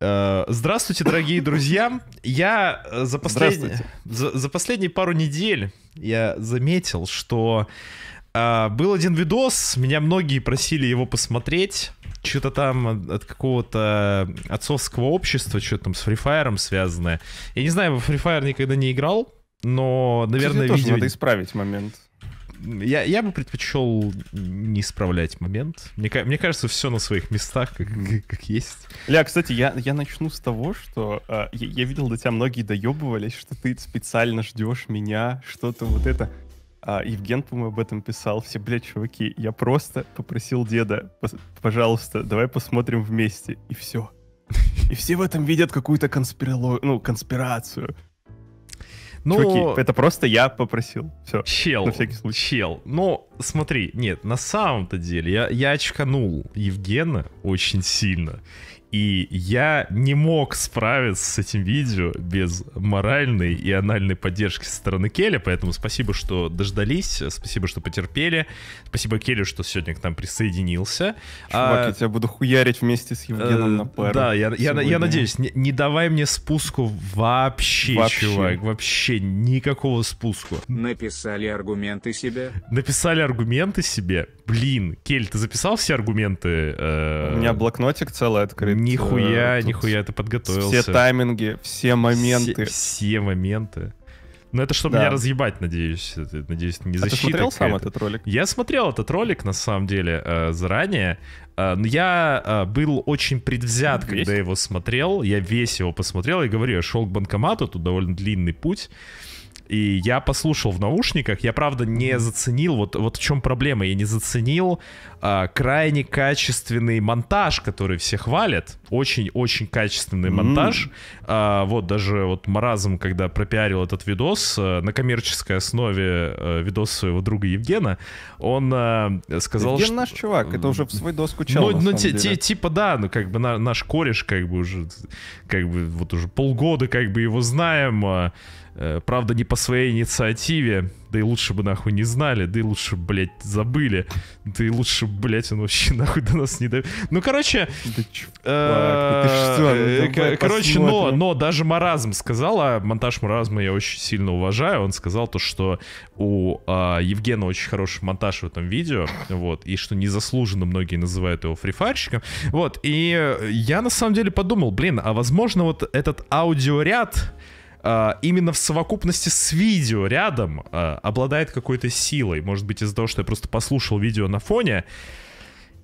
Э, здравствуйте, дорогие друзья. Я э, за, послед... за, за последние пару недель я заметил, что э, был один видос, меня многие просили его посмотреть. Что-то там от какого-то отцовского общества, что-то там с Free Fire связанное. Я не знаю, в Free Fire никогда не играл, но, наверное, Кстати, видео... Тоже надо исправить момент я, я бы предпочел не исправлять момент. Мне, мне кажется, все на своих местах, как, как есть. Ля, кстати, я, я начну с того, что э, я, я видел, до тебя многие доебывались, что ты специально ждешь меня, что-то вот это. А, Евген, по-моему, об этом писал. Все, блядь, чуваки, я просто попросил деда, пожалуйста, давай посмотрим вместе. И все. И все в этом видят какую-то конспиролог... ну, конспирацию. Ну, Чуваки, это просто я попросил. Все. Чел. На всякий случай. Чел. Но смотри, нет, на самом-то деле я, я очканул Евгена очень сильно. И я не мог справиться с этим видео без моральной и анальной поддержки со стороны Келли, поэтому спасибо, что дождались, спасибо, что потерпели, спасибо Келли, что сегодня к нам присоединился. Чувак, а, я тебя буду хуярить вместе с Евгеном а, на пару. Да, я, я, я надеюсь, не, не давай мне спуску вообще, вообще, чувак, вообще никакого спуску. Написали аргументы себе? Написали аргументы себе? Блин, Кель, ты записал все аргументы? Э... У меня блокнотик целый открыт нихуя, Тут нихуя ты подготовился. Все тайминги, все моменты. Все, все моменты. Ну это чтобы да. меня разъебать, надеюсь. Надеюсь, не защита. А ты смотрел сам этот ролик? Я смотрел этот ролик, на самом деле, э, заранее. Э, но я э, был очень предвзят, весь? когда его смотрел. Я весь его посмотрел и говорю, я шел к банкомату, тут довольно длинный путь. И я послушал в наушниках, я правда не заценил, вот, вот в чем проблема, я не заценил а, крайне качественный монтаж, который все хвалят, очень-очень качественный mm-hmm. монтаж. А, вот даже вот Маразм, когда пропиарил этот видос а, на коммерческой основе а, видос своего друга Евгена, он а, сказал, Евген что... наш чувак, это уже в свой доску чел, Ну, ну те, те, типа да, ну как бы на, наш кореш как бы уже, как бы вот уже полгода как бы его знаем, а, Э, правда, не по своей инициативе. Да и лучше бы нахуй не знали, да и лучше, блядь, забыли. Да и лучше, блядь, он вообще нахуй до нас не дает. Ну, короче... Э, э, короче, но, но даже Маразм сказал, а монтаж Маразма я очень сильно уважаю, он сказал то, что у а, Евгена очень хороший монтаж в этом видео, вот, и что незаслуженно многие называют его фрифарщиком. Вот, и я на самом деле подумал, блин, а возможно вот этот аудиоряд а, именно в совокупности с видео рядом а, обладает какой-то силой. Может быть, из-за того, что я просто послушал видео на фоне,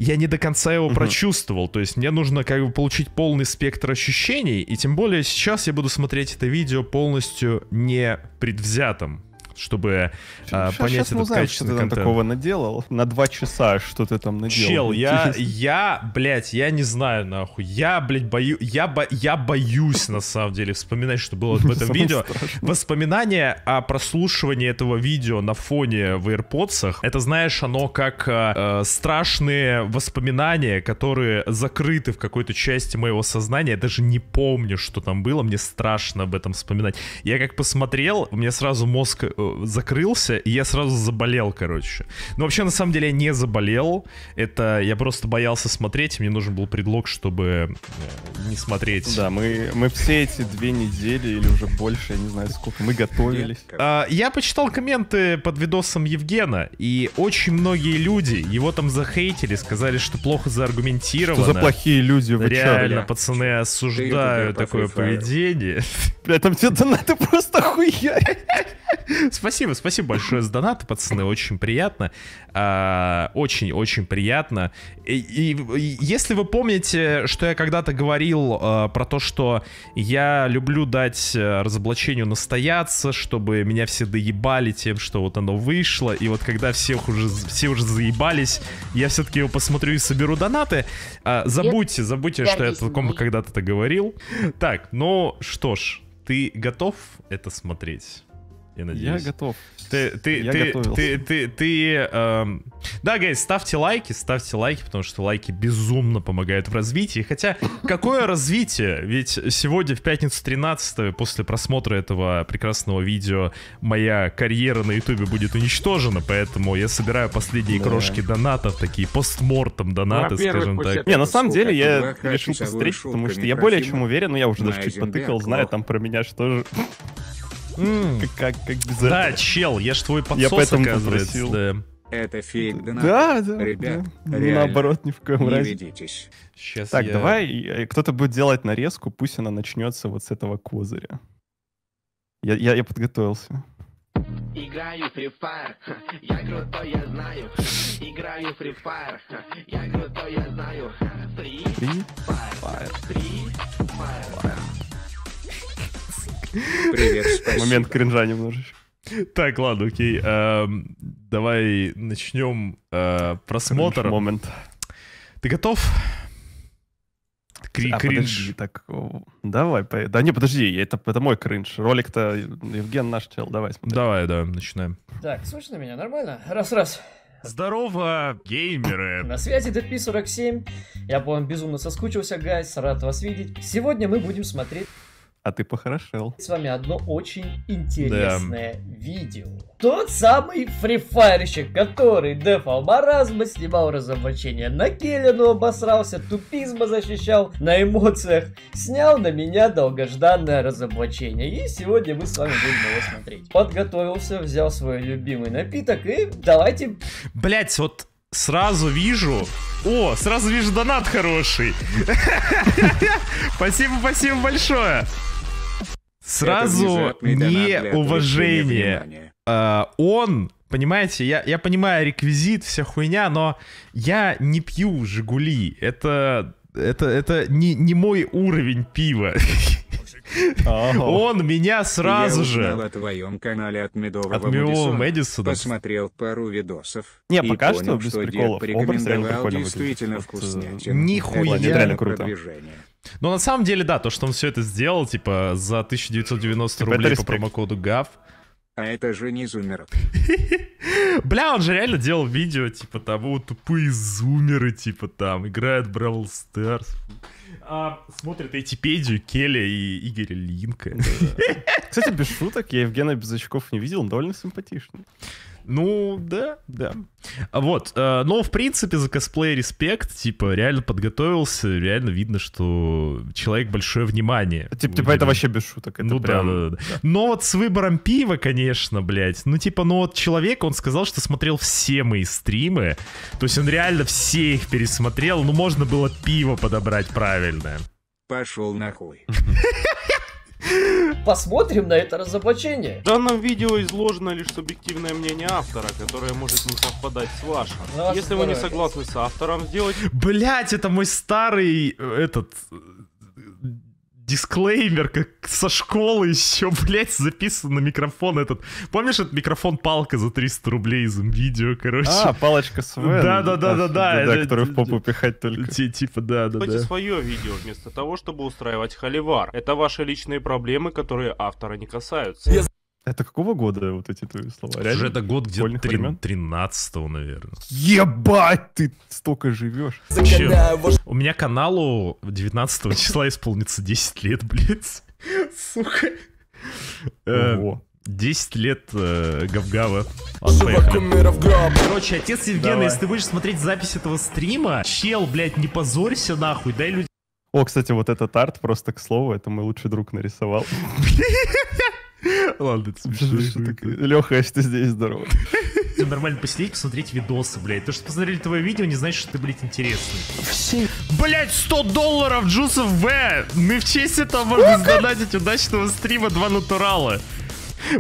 я не до конца его угу. прочувствовал. То есть мне нужно как бы получить полный спектр ощущений. И тем более сейчас я буду смотреть это видео полностью не предвзятым чтобы а, понять этот узнаем, качественный что ты там контент. такого наделал на два часа, что ты там наделал. Чел, я, я, блядь, я не знаю, нахуй. Я, блядь, бою, я, бо, я боюсь, на самом деле, вспоминать, что было в этом видео. Воспоминания о прослушивании этого видео на фоне в AirPods, это, знаешь, оно как э, э, страшные воспоминания, которые закрыты в какой-то части моего сознания. Я даже не помню, что там было, мне страшно об этом вспоминать. Я как посмотрел, мне сразу мозг э, Э, закрылся, и я сразу заболел, короче. Но вообще, на самом деле, я не заболел. Это я просто боялся смотреть, мне нужен был предлог, чтобы э, не смотреть. Да, мы, мы все эти две недели или уже больше, я не знаю сколько, мы готовились. А, я почитал комменты под видосом Евгена, и очень многие люди его там захейтили, сказали, что плохо зааргументировано. Что за плохие люди? Вы Реально, чё, пацаны осуждают такое поведение. Бля, там тебе донаты просто хуя. Спасибо, спасибо большое за донат, пацаны, очень приятно. Очень-очень а, приятно. И, и если вы помните, что я когда-то говорил а, про то, что я люблю дать э, разоблачению настояться, чтобы меня все доебали тем, что вот оно вышло, и вот когда всех уже, все уже заебались, я все-таки его посмотрю и соберу донаты. А, забудьте, забудьте, что я такому когда-то это говорил. Так, ну что ж, ты готов это смотреть? я надеюсь. Я готов. Ты, ты, я ты, ты, ты, ты, ты эм... Да, гайз, ставьте лайки, ставьте лайки, потому что лайки безумно помогают в развитии. Хотя, какое развитие? Ведь сегодня, в пятницу 13 после просмотра этого прекрасного видео, моя карьера на ютубе будет уничтожена, поэтому я собираю последние крошки донатов, такие постмортом донаты, скажем так. Не, на самом деле, ну, я решил посмотреть, потому что я более чем уверен, но я уже даже чуть потыкал, знаю там про меня что же. Как, как без Да, чел, я ж твой подсос, Я поэтому оказывается. Это фейк Да, да. Ребят, Наоборот, ни в коем не Ведитесь. Сейчас так, давай, э, кто-то будет делать нарезку, пусть она начнется вот с этого козыря. Я, я, я подготовился. Играю Free Fire, я крутой, я знаю. Играю Free Fire, я крутой, я знаю. Free Fire, Free Fire. Привет, спасибо. Момент кринжа немножечко. Так, ладно, окей. Эм, давай начнем э, просмотр. момент. Ты готов? Кри а, кринж. Подожди, так, давай, по... да не, подожди, это, это мой кринж. Ролик-то Евген наш чел, давай смотри. Давай, да, начинаем. Так, слышно меня нормально? Раз-раз. Здорово, геймеры! На связи DP47. Я по вам безумно соскучился, гайс, рад вас видеть. Сегодня мы будем смотреть а ты похорошел. С вами одно очень интересное да. видео. Тот самый фрифайрщик, который дефал маразма, снимал разоблачение на Келлину, обосрался, тупизма защищал на эмоциях, снял на меня долгожданное разоблачение. И сегодня мы с вами будем его смотреть. Подготовился, взял свой любимый напиток и давайте... Блять, вот сразу вижу... О, сразу вижу донат хороший. Спасибо, спасибо большое сразу неуважение. А, он, понимаете, я, я понимаю реквизит, вся хуйня, но я не пью «Жигули». Это, это, это не, не мой уровень пива. Он меня сразу же... Я о твоем канале от Медового От Медового Мэдисона. Посмотрел пару видосов. Не, пока что, без приколов. Он действительно вкуснятин. Нихуя. Реально круто. Но на самом деле, да, то, что он все это сделал, типа, за 1990 типа, рублей по промокоду ГАВ. А это же не зумер. Бля, он же реально делал видео, типа, того, тупые зумеры, типа, там, играет Бравл Старс. А, смотрит Этипедию Келя и Игоря Линка. Кстати, без шуток, я Евгена без очков не видел, он довольно симпатичный. Ну, да, да. А вот, э, но в принципе за косплей респект, типа, реально подготовился, реально видно, что человек большое внимание. Типа, типа это вообще без шуток, это ну, прям... да, да, да. да. Но вот с выбором пива, конечно, блядь, ну типа, ну вот человек, он сказал, что смотрел все мои стримы, то есть он реально все их пересмотрел, ну можно было пиво подобрать правильное. Пошел нахуй. Посмотрим на это разоблачение. В данном видео изложено лишь субъективное мнение автора, которое может не совпадать с вашим. Ну, а Если вы не согласны с автором, сделать... Блять, это мой старый, э, этот, дисклеймер, как со школы еще, блядь, записан на микрофон этот. Помнишь этот микрофон палка за 300 рублей из видео, короче? А, палочка своя. Да-да-да-да-да. Да, которую в попу пихать только. Типа, да-да-да. Кстати, свое видео, вместо того, чтобы устраивать холивар. Это ваши личные проблемы, которые автора не касаются. Это какого года вот эти твои слова? Реально? Уже это год где-то 13 наверное. Ебать, ты столько живешь. Че? У меня каналу 19 числа исполнится 10 лет, блядь. Сука. Ого. Э, 10 э, лет э, Гавгава. Короче, отец Евгена, Давай. если ты будешь смотреть запись этого стрима, чел, блядь, не позорься нахуй, дай людям... О, кстати, вот этот арт, просто к слову, это мой лучший друг нарисовал. Ладно, это смешно. Леха, если ты здесь, здорово. Ты нормально посидеть, посмотреть видосы, блядь. То, что посмотрели твое видео, не значит, что ты, блядь, интересный. Все. Блядь, 100 долларов, Джусов В! Мы в честь этого можем задонатить удачного стрима два натурала.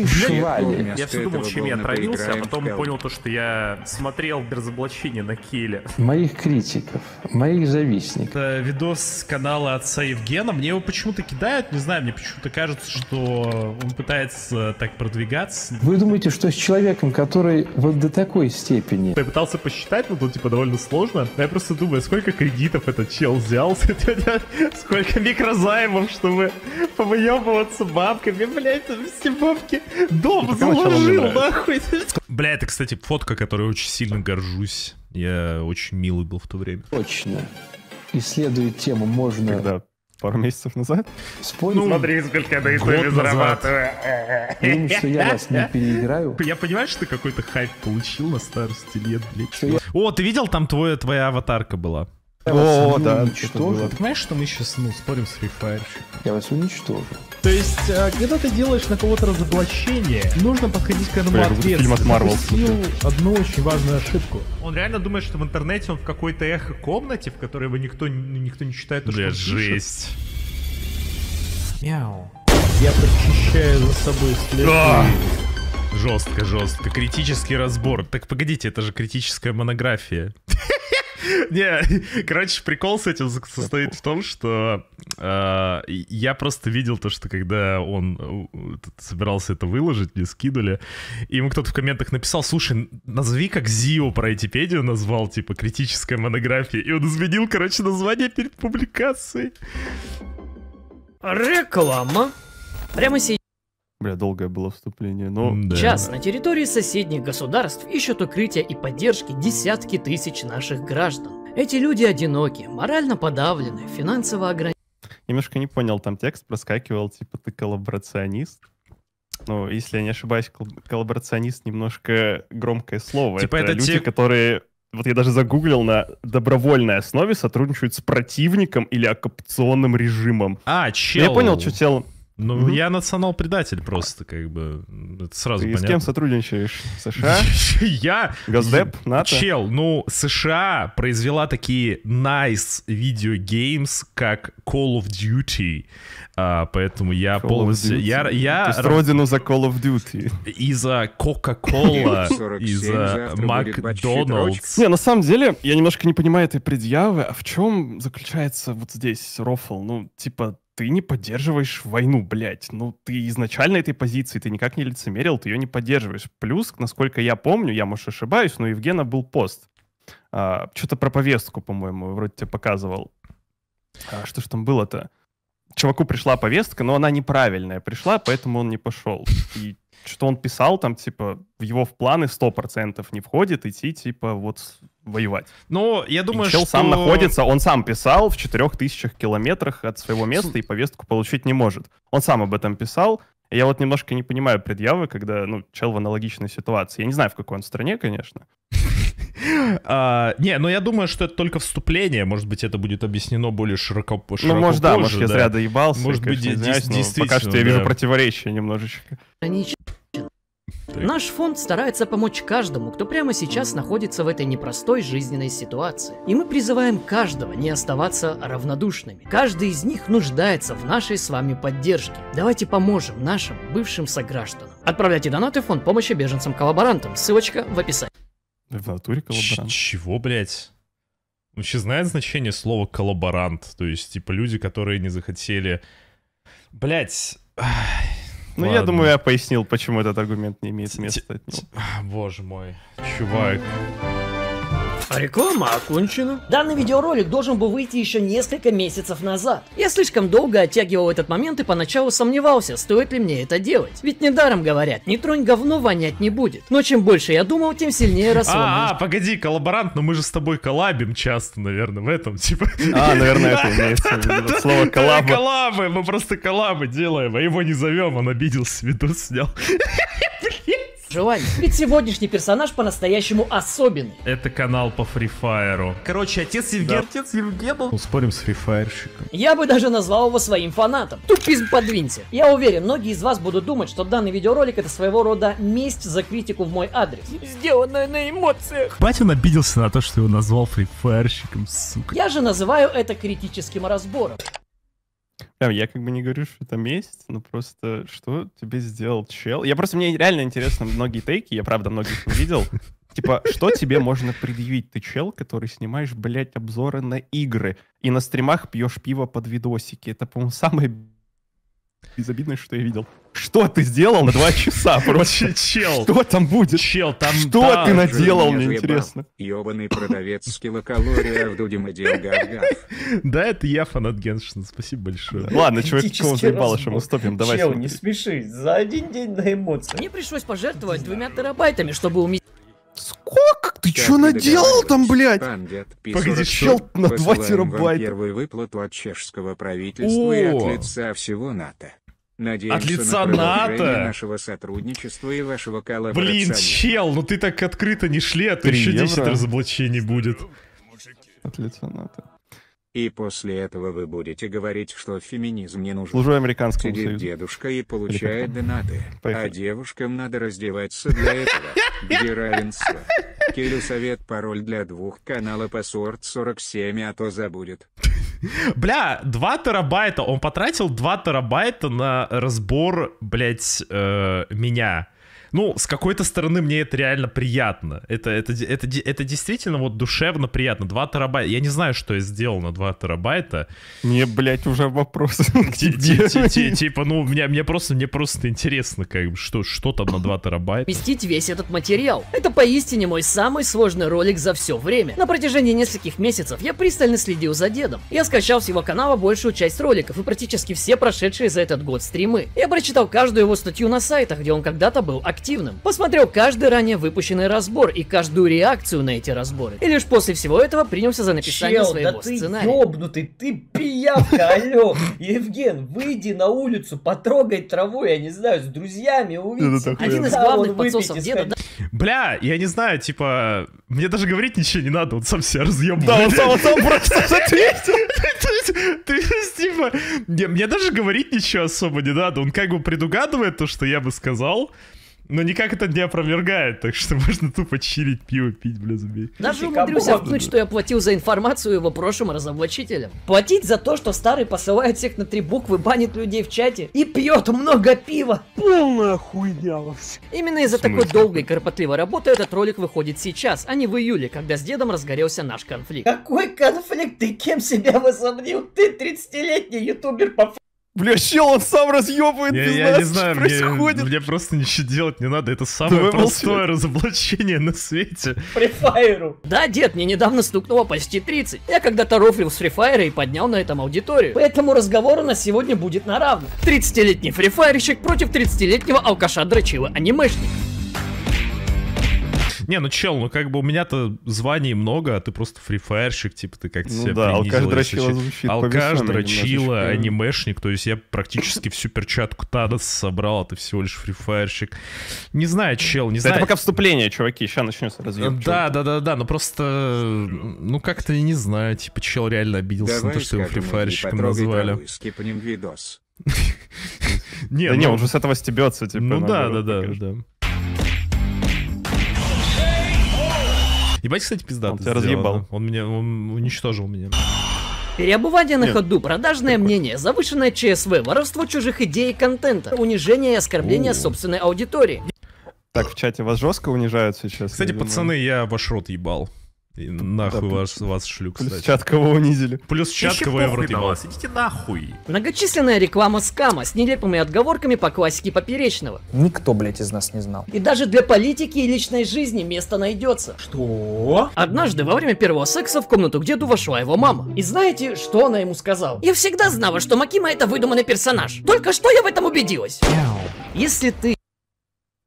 Швали. Я все думал, чем я отравился, а потом понял то, что я смотрел разоблачение на Келе. Моих критиков, моих завистников. Это видос канала отца Евгена. Мне его почему-то кидают, не знаю, мне почему-то кажется, что он пытается так продвигаться. Вы думаете, что с человеком, который вот до такой степени... Я пытался посчитать, но тут типа довольно сложно. Я просто думаю, сколько кредитов этот чел взял, сколько микрозаймов, чтобы повыебываться бабками. Блять, это все бабки таки дом заложил, нахуй. Бля, это, кстати, фотка, которой очень сильно горжусь. Я очень милый был в то время. Точно. Исследуя тему, можно... Когда пару месяцев назад. Спой, ну, смотри, сколько я до зарабатываю. Думаю, что я вас не переиграю. Я понимаю, что ты какой-то хайп получил на старости лет, блядь. О, ты видел, там твоя, твоя аватарка была. О, да, что Ты понимаешь, что мы сейчас, ну, спорим с Free Fire? Я вас уничтожу. То есть, э, когда ты делаешь на кого-то разоблачение, нужно подходить к этому ответственно. Фильм от Допустил одну очень важную ошибку. Он реально думает, что в интернете он в какой-то эхо-комнате, в которой его никто, никто не читает. Бля, жесть. Мяу. Я прочищаю за собой следы. А! Жестко, жестко. Критический разбор. Так погодите, это же критическая монография. Не, короче, прикол с этим состоит в том, что э, я просто видел то, что когда он э, собирался это выложить, мне скидывали, и ему кто-то в комментах написал, слушай, назови как Зио про Этипедию назвал, типа, критическая монография, и он изменил, короче, название перед публикацией. Реклама. Прямо сейчас. Бля, долгое было вступление, но... Да. Сейчас на территории соседних государств ищут укрытия и поддержки десятки тысяч наших граждан. Эти люди одиноки, морально подавлены, финансово ограничены. Немножко не понял, там текст проскакивал, типа ты коллаборационист. Ну, если я не ошибаюсь, кол- коллаборационист немножко громкое слово. Типа это, это люди, те... которые вот я даже загуглил, на добровольной основе сотрудничают с противником или оккупационным режимом. А, ну, чел. Но я понял, что чел... Ну, угу. я национал-предатель просто, как бы. Это сразу Ты понятно. с кем сотрудничаешь? США? я... Газдеп? НАТО? Чел, ну, США произвела такие nice видеогеймс, как Call of Duty. А, поэтому я Call полностью... Я, я... То родину за Call of Duty. И за Coca-Cola, и за Макдональдс. Не, на самом деле, я немножко не понимаю этой предъявы. А в чем заключается вот здесь рофл? Ну, типа, ты не поддерживаешь войну, блядь. Ну, ты изначально этой позиции, ты никак не лицемерил, ты ее не поддерживаешь. Плюс, насколько я помню, я, может, ошибаюсь, но у Евгена был пост. А, что-то про повестку, по-моему, вроде тебе показывал. А, что ж там было-то? чуваку пришла повестка, но она неправильная пришла, поэтому он не пошел. И что он писал там, типа, в его в планы 100% не входит идти, типа, вот воевать. Но я думаю, и чел что... сам находится, он сам писал в 4000 километрах от своего места и повестку получить не может. Он сам об этом писал. Я вот немножко не понимаю предъявы, когда, ну, чел в аналогичной ситуации. Я не знаю, в какой он стране, конечно. А, не, но ну, я думаю, что это только вступление. Может быть, это будет объяснено более широко, ну, широко Ну, может, позже, да, может, да. я зря доебался. Может конечно, быть, извиняюсь, действительно. Пока что да. вижу противоречие немножечко. Наш фонд старается помочь каждому, кто прямо сейчас находится в этой непростой жизненной ситуации. И мы призываем каждого не оставаться равнодушными. Каждый из них нуждается в нашей с вами поддержке. Давайте поможем нашим бывшим согражданам. Отправляйте донаты в фонд помощи беженцам-коллаборантам. Ссылочка в описании. В натуре коллаборант. Чего, блядь? Вообще знает значение слова коллаборант? То есть, типа, люди, которые не захотели... Блять. Ну, я думаю, я пояснил, почему этот аргумент не имеет места. Боже мой, чувак. А реклама окончена. Данный видеоролик должен был выйти еще несколько месяцев назад. Я слишком долго оттягивал этот момент и поначалу сомневался, стоит ли мне это делать. Ведь недаром говорят, не тронь говно, вонять не будет. Но чем больше я думал, тем сильнее а, росло. А, а, погоди, коллаборант, но мы же с тобой коллабим часто, наверное, в этом, типа. А, наверное, это имеется слово коллабы. Коллабы, мы просто коллабы делаем, а его не зовем, он обиделся, видос снял. желание. Ведь сегодняшний персонаж по-настоящему особенный. Это канал по фрифайеру. Короче, отец Евген... Да. Отец Евген был... Спорим с фрифайерщиком. Я бы даже назвал его своим фанатом. Тупизм подвиньте. Я уверен, многие из вас будут думать, что данный видеоролик это своего рода месть за критику в мой адрес. Сделанная на эмоциях. Батя обиделся на то, что его назвал фрифайерщиком, сука. Я же называю это критическим разбором. Прям, я как бы не говорю, что это месть, но просто что тебе сделал чел? Я просто, мне реально интересно многие тейки, я правда многих не видел. Типа, что тебе можно предъявить? Ты чел, который снимаешь, блядь, обзоры на игры и на стримах пьешь пиво под видосики. Это, по-моему, самое безобидное, что я видел. Что ты сделал на два часа просто? Чел. Что там будет? Чел, там... Что ты наделал, мне интересно? Ёбаный продавец с килокалория в Дудим и Да, это я фанат Геншина, спасибо большое. Ладно, человек, кого заебало, что мы стопим, давай Чел, не смеши, за один день на эмоции. Мне пришлось пожертвовать двумя терабайтами, чтобы уметь... Сколько? Ты что наделал там, блядь? Погоди, чел на 2 терабайта. Первую выплату от чешского правительства и от лица всего НАТО. Надеемся От лица на НАТО. нашего сотрудничества и вашего Блин, чел, ну ты так открыто не шли, а то еще евро. 10 разоблачений будет. От лица НАТО. И после этого вы будете говорить, что феминизм не нужен. Служу американскому Сидит союзу. дедушка и получает Ребята. донаты. А девушкам надо раздеваться для этого. Где равенство? Келю совет пароль для двух канала по сорт 47, а то забудет. Бля, 2 терабайта. Он потратил 2 терабайта на разбор, блядь, э, меня ну, с какой-то стороны мне это реально приятно. Это, это, это, это действительно вот душевно приятно. 2 терабайта. Я не знаю, что я сделал на 2 терабайта. Мне, блядь, уже вопрос. Типа, ну, мне, мне просто мне просто интересно, как что, что там на 2 терабайта. Вместить весь этот материал. Это поистине мой самый сложный ролик за все время. На протяжении нескольких месяцев я пристально следил за дедом. Я скачал с его канала большую часть роликов и практически все прошедшие за этот год стримы. Я прочитал каждую его статью на сайтах, где он когда-то был активным активным. Посмотрел каждый ранее выпущенный разбор и каждую реакцию на эти разборы. И лишь после всего этого принялся за написание Чел, своего да сценария. ты ёбнутый, ты пиявка, алё! Евген, выйди на улицу, потрогай траву, я не знаю, с друзьями увидеть. Один из главных подсосов деда... Бля, я не знаю, типа, мне даже говорить ничего не надо, он сам себя разъебал. Да, он сам, он сам просто ответил. Ты есть, типа, мне даже говорить ничего особо не надо, он как бы предугадывает то, что я бы сказал, но никак это не опровергает, так что можно тупо чилить, пиво пить, бля, забей. Даже умудрюсь обкнуть, что я платил за информацию его прошлым разоблачителям. Платить за то, что старый посылает всех на три буквы, банит людей в чате и пьет много пива. Полная хуйня вообще. Именно из-за такой долгой и кропотливой работы этот ролик выходит сейчас, а не в июле, когда с дедом разгорелся наш конфликт. Какой конфликт? Ты кем себя возомнил? Ты 30-летний ютубер по Бля, чел, он сам разъебывает я, без я нас, не знаю, что мне, происходит. Мне просто ничего делать не надо, это самое Давай простое молчи. разоблачение на свете. Фрифайеру. Да, дед, мне недавно стукнуло почти 30. Я когда-то рофлил с фрифайра и поднял на этом аудиторию. Поэтому разговор у нас сегодня будет на равных. 30-летний фрифайрщик против 30-летнего алкаша дрочила анимешника. Не, ну чел, ну как бы у меня-то званий много, а ты просто фрифаерщик, типа ты как-то ну, себя да, алкаш дрочила звучит. Алкаш дрочила, анимешник, то есть я практически всю перчатку Тадос собрал, а ты всего лишь фрифаерщик. Не знаю, чел, не да знаю. это пока вступление, чуваки, сейчас начнется э, разъем. Да, да, да, да, ну но просто, ну как-то не знаю, типа чел реально обиделся Давай на то, что его фрифаерщиком назвали. по ним видос. Не, да ну... не, он же с этого стебется, типа. Ну да, да, да, да. Ебать, кстати, пизда. Он тебя разъебал. Он меня он уничтожил меня. Переобувание на Нет. ходу, продажное мнение, завышенное ЧСВ, воровство чужих идей и контента, унижение и оскорбление У. собственной аудитории. Так, в чате вас жестко унижают сейчас? Кстати, пацаны, я ваш рот ебал. И нахуй да, ваш, вас шлю, кстати. Плюс Чаткова унизили. Плюс Чаткова я вроде вас. Идите нахуй. Многочисленная реклама скама с нелепыми отговорками по классике поперечного. Никто, блядь, из нас не знал. И даже для политики и личной жизни место найдется. Что? Однажды во время первого секса в комнату к деду вошла его мама. И знаете, что она ему сказала? Я всегда знала, что Макима это выдуманный персонаж. Только что я в этом убедилась. Если ты...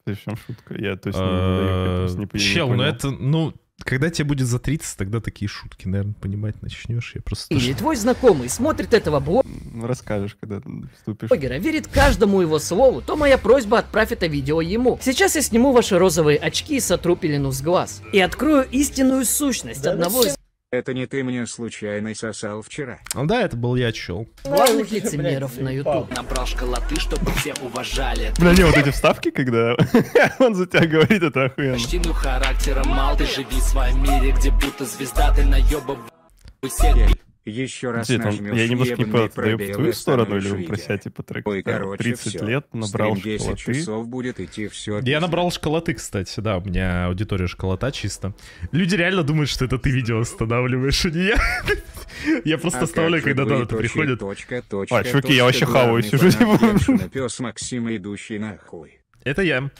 В чем шутка? Я то есть не, не, а, не, не Чел, ну это, ну, когда тебе будет за 30, тогда такие шутки, наверное, понимать начнешь. Я просто... Или твой знакомый смотрит этого блога... Расскажешь, когда вступишь. Блогера верит каждому его слову, то моя просьба отправь это видео ему. Сейчас я сниму ваши розовые очки и сотру пелену с глаз. И открою истинную сущность да, одного из... Это не ты мне случайно сосал вчера. Ну да, это был я чел. Главных лицемеров на YouTube. набрал латы, чтобы все уважали. Бля, не, вот эти вставки, когда он за тебя говорит, это охуенно. Почти ну характера мал, ты живи в своем мире, где будто звезда, ты наебов всех. Еще раз Где, нажмешь Я немножко не понял, ты в твою сторону или вы прося, типа, трек Ой, э, короче, 30 все. лет набрал Стрим 10 школоты. часов будет идти все. Я набрал школоты, кстати, да, у меня аудитория школота чисто. Люди реально думают, что это ты видео останавливаешь, а не я. Я просто ставлю, когда это приходит. А, чуваки, я вообще хаваю сижу. Пес Максима, идущий нахуй. Это я.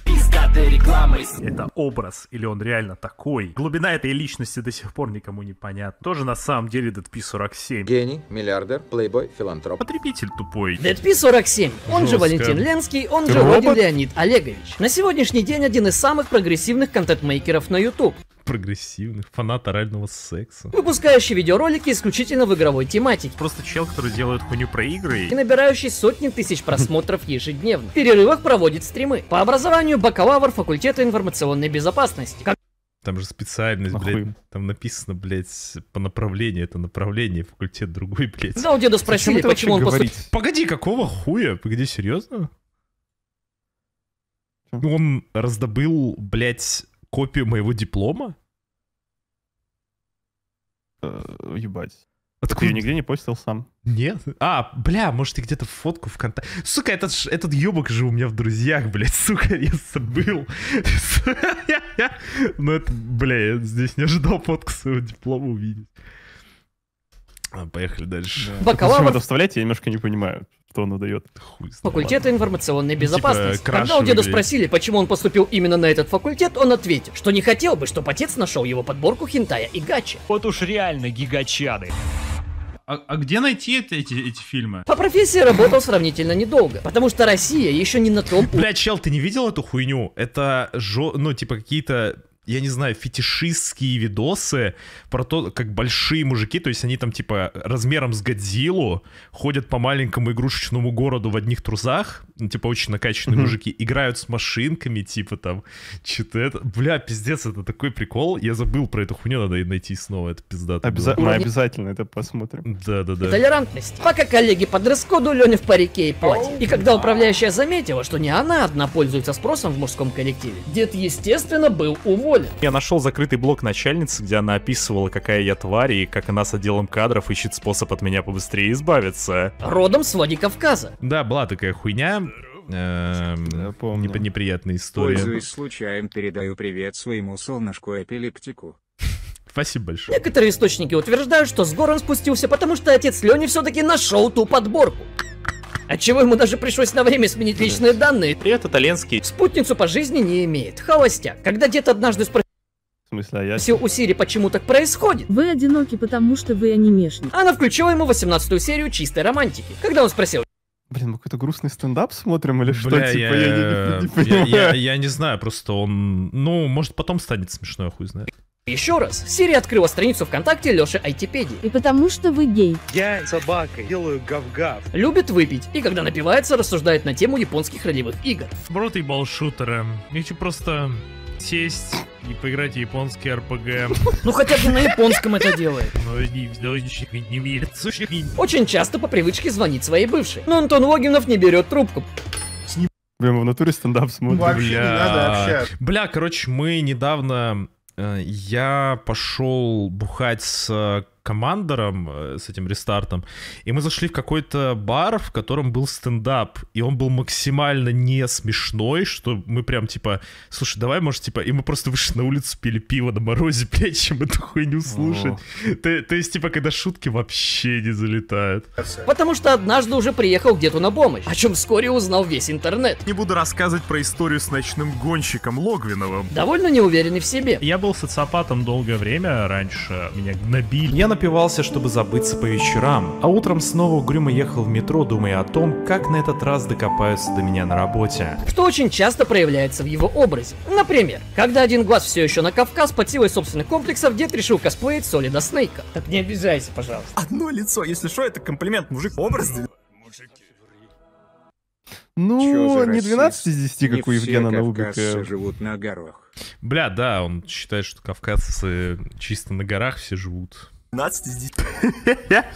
Это образ, или он реально такой. Глубина этой личности до сих пор никому не понятна. Тоже на самом деле Дэдпи 47. Гений, миллиардер, плейбой, филантроп. Потребитель тупой. Дэдпи 47. Он Жестко. же Валентин Ленский, он же Робот? Вадим Леонид Олегович. На сегодняшний день один из самых прогрессивных контент-мейкеров на YouTube прогрессивных, фанат орального секса. Выпускающий видеоролики исключительно в игровой тематике. Просто чел, который делает хуйню про игры. И набирающий сотни тысяч просмотров ежедневно. В перерывах проводит стримы. По образованию бакалавр факультета информационной безопасности. Как там же специальность, блядь, там написано, блядь, по направлению, это направление, факультет другой, блядь. Да, у деда спросили, почему он говорить? поступил. Погоди, какого хуя? Погоди, серьезно? Он раздобыл, блядь, копию моего диплома? Э, ебать. Откуда? Ты ее нигде не постил сам. Нет? А, бля, может, ты где-то фотку ВКонтакте... Сука, этот, этот ёбок же у меня в друзьях, блядь, сука, я забыл. Ну это, бля, я здесь не ожидал фотку своего диплома увидеть. А, поехали дальше. Бакалавр... Почему это вставлять, я немножко не понимаю что дает. Факультет информационной типа безопасности. Типа, Когда у деда или... спросили, почему он поступил именно на этот факультет, он ответил, что не хотел бы, чтобы отец нашел его подборку хентая и гачи. Вот уж реально гигачады. А, а где найти эти, эти, эти фильмы? По профессии работал сравнительно недолго, потому что Россия еще не на том... Бля, чел, ты не видел эту хуйню? Это, жо... ну, типа какие-то я не знаю, фетишистские видосы про то, как большие мужики, то есть они там типа размером с Годзиллу ходят по маленькому игрушечному городу в одних трусах, ну, типа, очень накачанные mm-hmm. мужики, играют с машинками, типа, там, что-то это... Бля, пиздец, это такой прикол. Я забыл про эту хуйню, надо и найти снова, это пизда. Обяза- мы обязательно это посмотрим. Да-да-да. Толерантность. Пока коллеги под дресс-коду Леня в парике и платье. И когда управляющая заметила, что не она одна пользуется спросом в мужском коллективе, дед, естественно, был уволен. Я нашел закрытый блог начальницы, где она описывала, какая я тварь и как она с отделом кадров ищет способ от меня побыстрее избавиться. Родом с Владикавказа. Да, была такая хуйня э, помню. неприятная история. Пользуясь случаем, передаю привет своему солнышку-эпилептику. Спасибо большое. Некоторые источники утверждают, что с гором спустился, потому что отец Лёни все-таки нашел ту подборку. Отчего а ему даже пришлось на время сменить личные данные. Привет, итальянский. Спутницу по жизни не имеет. Холостяк. Когда дед однажды спросил... В смысле, а я... Все у Сири, почему так происходит. Вы одиноки, потому что вы анимешник. Она включила ему 18 серию чистой романтики. Когда он спросил... Блин, мы какой-то грустный стендап смотрим или что? Бля, типа, я, я, не, не я, я, я не знаю, просто он... Ну, может, потом станет смешной, хуй знает. Еще раз, Сири открыла страницу ВКонтакте Лёши Айтипедии. И потому что вы гей. Я собака, делаю гав-гав. Любит выпить, и когда напивается, рассуждает на тему японских ролевых игр. Брод ебал шутера. Э, я просто сесть и поиграть в японский РПГ. Ну хотя бы на японском это делает. в не Очень часто по привычке звонит своей бывшей. Но Антон Логинов не берет трубку. Прямо в натуре стендап смотрит. Вообще Бля... не надо общаться. Бля, короче, мы недавно... Э, я пошел бухать с э, командером э, с этим рестартом, и мы зашли в какой-то бар, в котором был стендап, и он был максимально не смешной, что мы прям типа, слушай, давай, может, типа, и мы просто вышли на улицу, пили пиво на морозе, блядь, чем эту хуйню слушать. То, то есть, типа, когда шутки вообще не залетают. Потому что однажды уже приехал где-то на помощь, о чем вскоре узнал весь интернет. Не буду рассказывать про историю с ночным гонщиком Логвиновым. Довольно неуверенный в себе. Я был социопатом долгое время раньше, меня гнобили. Я, напивался, чтобы забыться по вечерам, а утром снова угрюмо ехал в метро, думая о том, как на этот раз докопаются до меня на работе. Что очень часто проявляется в его образе. Например, когда один глаз все еще на Кавказ под силой собственных комплексов, дед решил косплеить Солида Снейка. Так не обижайся, пожалуйста. Одно лицо, если что, это комплимент, мужик образ. Ну, не 12 из 10, как у Евгена Наубика. живут на горах. Бля, да, он считает, что кавказцы чисто на горах все живут. 15 из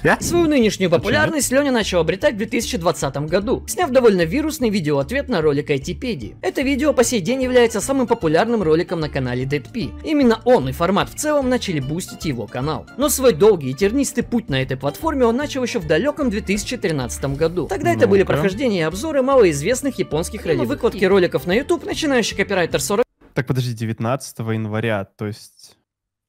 10. Свою нынешнюю популярность Леня начал обретать в 2020 году, сняв довольно вирусный видеоответ на ролик Айтипедии. Это видео по сей день является самым популярным роликом на канале DeadP. Именно он и формат в целом начали бустить его канал. Но свой долгий и тернистый путь на этой платформе он начал еще в далеком 2013 году. Тогда это были прохождения и обзоры малоизвестных японских роликов. Выкладки роликов на YouTube, начинающий копирайтер 40... Так подожди, 19 января, то есть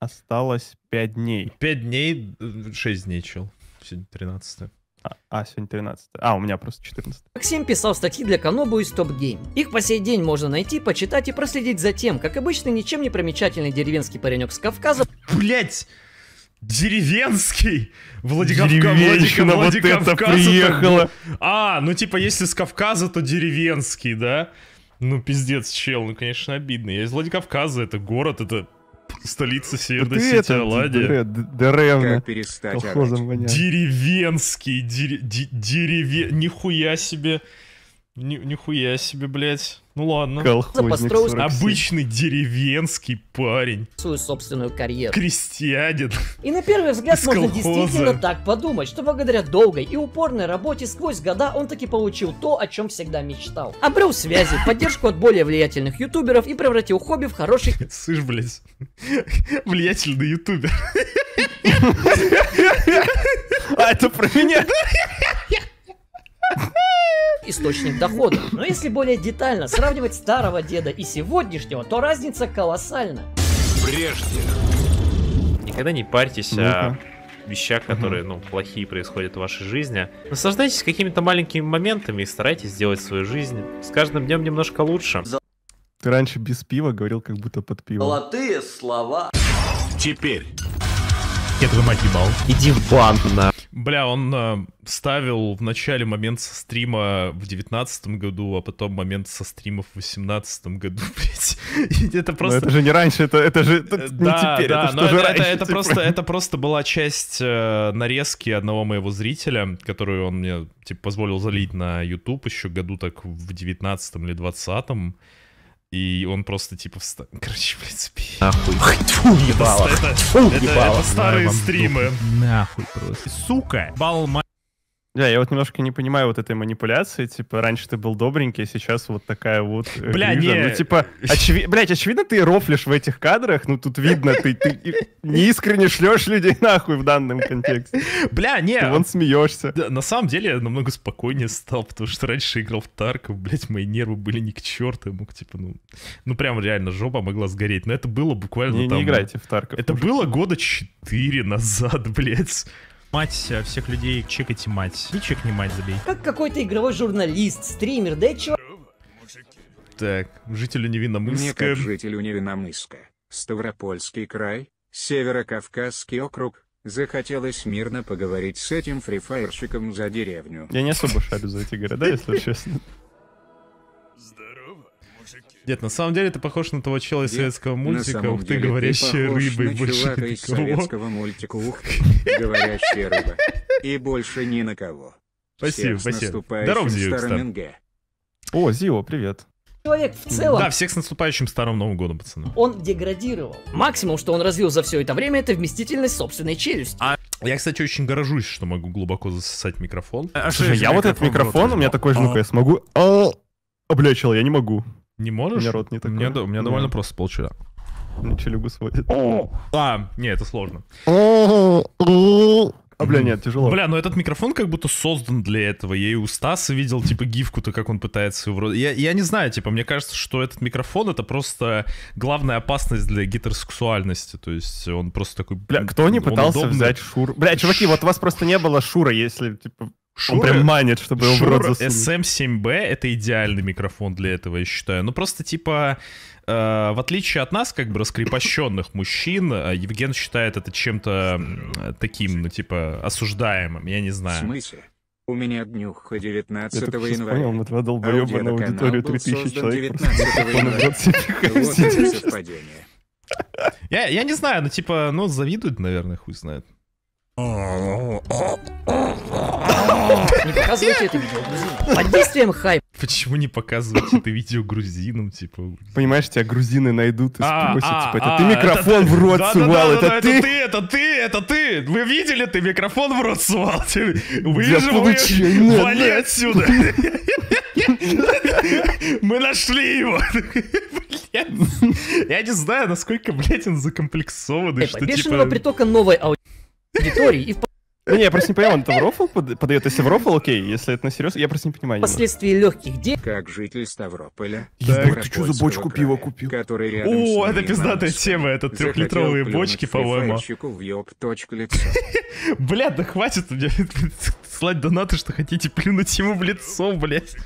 осталось 5 дней. 5 дней, 6 э, дней, чел. Сегодня 13 -е. А, а, сегодня 13. А, у меня просто 14. Максим писал статьи для Канобу и стоп гейм. Их по сей день можно найти, почитать и проследить за тем, как обычный ничем не примечательный деревенский паренек с Кавказа... Блять! Деревенский! Владикавка, Владикавка, Вот это приехала. А, ну типа, если с Кавказа, то деревенский, да? Ну, пиздец, чел, ну, конечно, обидно. Я из Владикавказа, это город, это столица Северной Сети Оладия. Деревня. перестать Деревенский, деревен, Нихуя себе. Нихуя себе, блядь. Ну ладно. Колхозник Обычный деревенский парень. Свою собственную карьеру. Крестьянин. И на первый взгляд Из можно колхоза. действительно так подумать, что благодаря долгой и упорной работе сквозь года он таки получил то, о чем всегда мечтал. Обрел связи, поддержку от более влиятельных ютуберов и превратил хобби в хороший... Слышь, блядь, влиятельный ютубер. А это про меня? источник дохода. Но если более детально сравнивать старого деда и сегодняшнего, то разница колоссальна. Прежде. Никогда не парьтесь о вещах, которые, ну, плохие происходят в вашей жизни. Наслаждайтесь какими-то маленькими моментами и старайтесь сделать свою жизнь с каждым днем немножко лучше. Ты раньше без пива говорил, как будто под пиво. Золотые слова. Теперь. Я твою мать ебал. Иди в бан на Бля, он э, ставил в начале момент со стрима в девятнадцатом году, а потом момент со стримов в восемнадцатом году, блядь. это просто... Но это же не раньше, это, это же э, это да, теперь, да, это но это, раньше, это, это, типа. просто, это просто была часть э, нарезки одного моего зрителя, которую он мне, типа, позволил залить на YouTube еще году так в девятнадцатом или двадцатом. И он просто типа встал. Короче, в принципе. Нахуй. Тьфу, ебало. Это, Тьфу, это, это старые Знаю, стримы. Нахуй просто. Сука, балма. Да, я вот немножко не понимаю вот этой манипуляции, типа, раньше ты был добренький, а сейчас вот такая вот э, Бля, ну, Не... Ну, типа, очевид... блядь, очевидно, ты рофлишь в этих кадрах, ну, тут видно, ты, ты неискренне шлешь людей нахуй в данном контексте. Бля, не... Ты вон смеешься. Да, на самом деле, я намного спокойнее стал, потому что раньше играл в Тарков, блядь, мои нервы были ни не к черту, я мог, типа, ну, ну, прям реально жопа могла сгореть, но это было буквально не, там... Не играйте в Тарков. Это уже. было года четыре назад, блядь мать э, всех людей, чекайте мать. И чекни мать забей. Как какой-то игровой журналист, стример, да чего? Так, жителю Невинномысска. Мне как жителю Невинномысска, Ставропольский край, Северокавказский округ, захотелось мирно поговорить с этим фрифайерщиком за деревню. Я не особо шарю за эти города, если честно. Нет, на самом деле ты похож на того чела из советского мультика, ух ты, говорящие рыбы. На больше чувака из советского мультика, ух ты, говорящая рыба. И больше ни на кого. Спасибо, Всех спасибо. Здоров, Зио, О, Зио, привет. Человек в целом... Да, всех с наступающим Старым Новым Годом, пацаны. Он деградировал. Максимум, что он развил за все это время, это вместительность собственной челюсти. А... Я, кстати, очень горжусь, что могу глубоко засосать микрофон. А, Слушай, я микрофон вот этот микрофон, у меня такой же, ну-ка, я смогу... А, бля, чел, я не могу. Не можешь? У меня рот не такой. У меня, у меня ну довольно просто получилось. Мне челюгу сводит. А, нет, это сложно. А, бля, нет, тяжело. Бля, но этот микрофон как будто создан для этого. Я и у Стаса видел, типа, гифку-то, как он пытается вроде... Я, я не знаю, типа, мне кажется, что этот микрофон — это просто главная опасность для гетеросексуальности. То есть он просто такой... Бля, кто не пытался взять шур? Бля, чуваки, вот вас просто не было Шура, если, типа, Шура, Он прям манит, чтобы его Шура в рот засунуть. SM7B — это идеальный микрофон для этого, я считаю. Ну, просто типа э, в отличие от нас, как бы раскрепощенных мужчин, э, Евген считает это чем-то таким, ну, типа, осуждаемым, я не знаю. В смысле? У меня днюха 19 я января. Я понял, мы твоя долбоеба на аудиторию 3000 человек. 19 января. Вот Я, я не знаю, ну типа, ну завидуют, наверное, хуй знает. Не показывайте это видео грузинам. Под действием хайп. Почему не показывать это видео грузинам, типа? Понимаешь, тебя грузины найдут и а, спросят, а, типа, это а, ты микрофон в рот сувал, это ты? Это ты, это ты, вы видели, ты микрофон в рот сувал, выжил, вали отсюда. Мы нашли его. Я не знаю, насколько, блядь, он закомплексованный, э, что типа... притока новой аудитории. Виторий и... Ну, не, я просто не понимаю, он это в рофл подает? Если в рофл, окей, если это на серьез, я просто не понимаю. Последствия легких дел... Как житель Ставрополя. Так, ты что за бочку пива купил? Который рядом О, это пиздатая тема, это трехлитровые бочки, по-моему. Бля, да хватит мне слать донаты, что хотите плюнуть ему в лицо, блядь.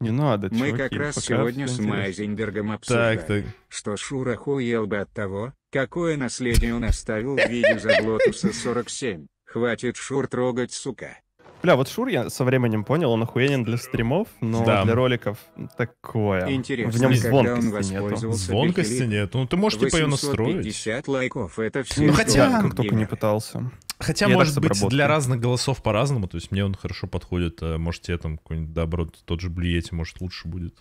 Не надо, Мы чуваки, как раз сегодня с Майзенбергом обсуждали, так, так. что Шура хуел бы от того, Какое наследие он оставил в виде заглотуса 47. Хватит шур трогать, сука. Бля, вот Шур я со временем понял, он охуенен для стримов, но да. для роликов такое. Интересно, в нем звонкости нету. Звонкости нет. Ну, ты можешь типа ее настроить. лайков, это все. Ну, хотя... Как только не пытался. Хотя, я может быть, для разных голосов по-разному. То есть мне он хорошо подходит. А может, тебе там какой-нибудь, наоборот, тот же Блиете, может, лучше будет.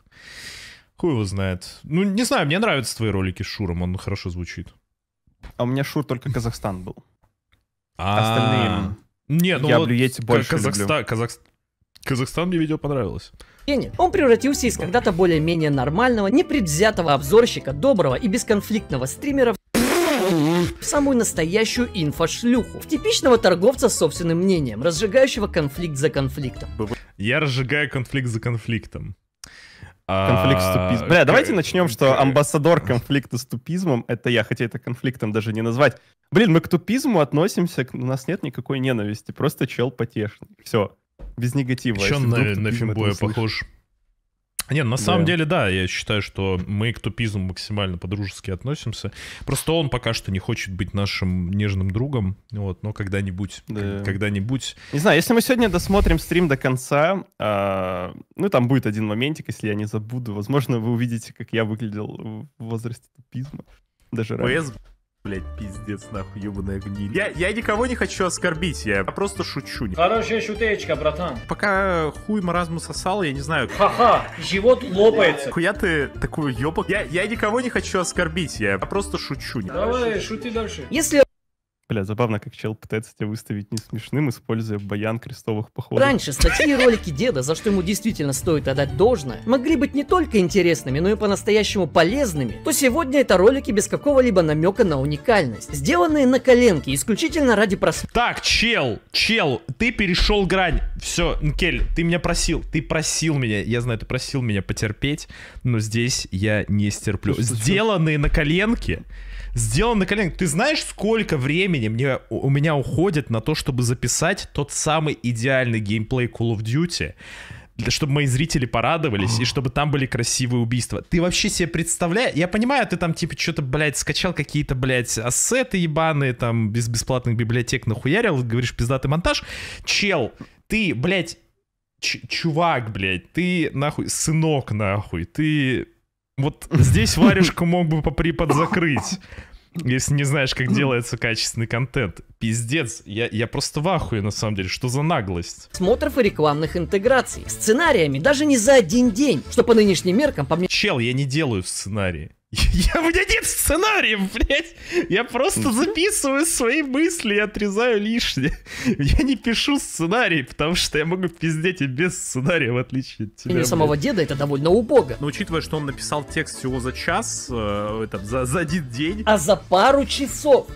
Хуй его знает. Ну, не знаю, мне нравятся твои ролики с Шуром, он хорошо звучит. А у меня Шур только Казахстан был. А, Остальные... Не, ну я вот больше Казахстан, Казахстан, мне видео понравилось. Он превратился из когда-то более-менее нормального, непредвзятого обзорщика, доброго и бесконфликтного стримера в самую настоящую инфошлюху. В типичного торговца собственным мнением, разжигающего конфликт за конфликтом. Я разжигаю конфликт за конфликтом. Конфликт с а, тупизмом. Бля, давайте э, начнем, что э, амбассадор э. конфликта с тупизмом, это я, хотя это конфликтом даже не назвать. Блин, мы к тупизму относимся, у нас нет никакой ненависти, просто чел потешный. Все, без негатива. Еще на, на Фимбоя похож. Слышишь. Не, на самом да. деле, да, я считаю, что мы к тупизму максимально по-дружески относимся. Просто он пока что не хочет быть нашим нежным другом, вот, но когда-нибудь, да. когда-нибудь. Не знаю, если мы сегодня досмотрим стрим до конца, э, ну, там будет один моментик, если я не забуду, возможно, вы увидите, как я выглядел в возрасте тупизма. Даже раньше блядь, пиздец, нахуй, ебаная гниль. Я, я никого не хочу оскорбить, я просто шучу. Хорошая шутечка, братан. Пока хуй маразму сосал, я не знаю. Ха-ха, живот лопается. Хуя ты такую ебак Я, я никого не хочу оскорбить, я просто шучу. Давай, шути дальше. Если Бля, забавно, как чел пытается тебя выставить не смешным, используя баян крестовых походов. Раньше статьи и ролики деда, за что ему действительно стоит отдать должное, могли быть не только интересными, но и по-настоящему полезными, то сегодня это ролики без какого-либо намека на уникальность, сделанные на коленке, исключительно ради просмотра. Так, чел, чел, ты перешел грань. Все, Нкель, ты меня просил, ты просил меня, я знаю, ты просил меня потерпеть, но здесь я не стерплю. Сделанные на коленке сделан на коленках. Ты знаешь, сколько времени мне, у меня уходит на то, чтобы записать тот самый идеальный геймплей Call of Duty? чтобы мои зрители порадовались и чтобы там были красивые убийства. Ты вообще себе представляешь? Я понимаю, ты там типа что-то, блядь, скачал какие-то, блядь, ассеты ебаные, там, без бесплатных библиотек нахуярил, говоришь, пиздатый монтаж. Чел, ты, блядь, чувак, блядь, ты нахуй, сынок нахуй, ты вот здесь варежку мог бы поприподзакрыть. Если не знаешь, как делается качественный контент. Пиздец, я, я просто в ахуе, на самом деле, что за наглость. Смотров и рекламных интеграций. Сценариями даже не за один день, что по нынешним меркам, по мне... Чел, я не делаю сценарии. Я, у меня нет сценариев, блядь. Я просто записываю свои мысли и отрезаю лишнее. Я не пишу сценарий, потому что я могу пиздеть и без сценария, в отличие от тебя. Или самого деда это довольно убого. Но учитывая, что он написал текст всего за час, э, это, за, за один день. А за пару часов.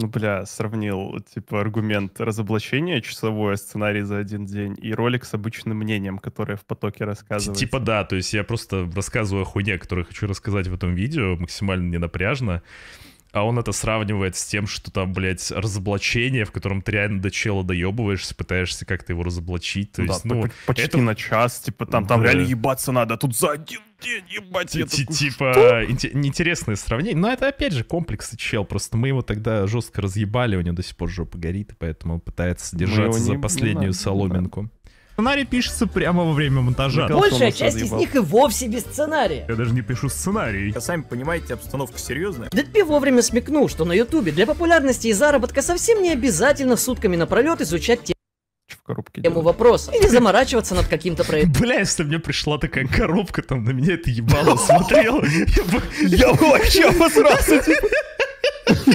Ну, бля, сравнил, типа, аргумент разоблачения часовое сценарий за один день и ролик с обычным мнением, которое в потоке рассказывает. Типа да, то есть я просто рассказываю о хуйне, которую хочу рассказать в этом видео, максимально ненапряжно. напряжно а он это сравнивает с тем, что там, блядь, разоблачение, в котором ты реально до чела доебываешься, пытаешься как-то его разоблачить. То да, есть, ну, почти это... на час, типа, там, там да. реально ебаться надо, а тут за один день ебать. Я такой, типа, интересное сравнение. Но это, опять же, комплексы чел. Просто мы его тогда жестко разъебали, у него до сих пор жопа горит, поэтому он пытается держаться за последнюю соломинку. Сценарий пишется прямо во время монтажа. Большая часть из них и вовсе без сценария. Я даже не пишу сценарий. А сами понимаете, обстановка серьезная. Дедпи вовремя смекнул, что на ютубе для популярности и заработка совсем не обязательно сутками напролет изучать те в коробке тему вопрос или заморачиваться над каким-то проектом. Бля, если мне пришла такая коробка, там на меня это ебало смотрел. Я вообще обосрался. Типа.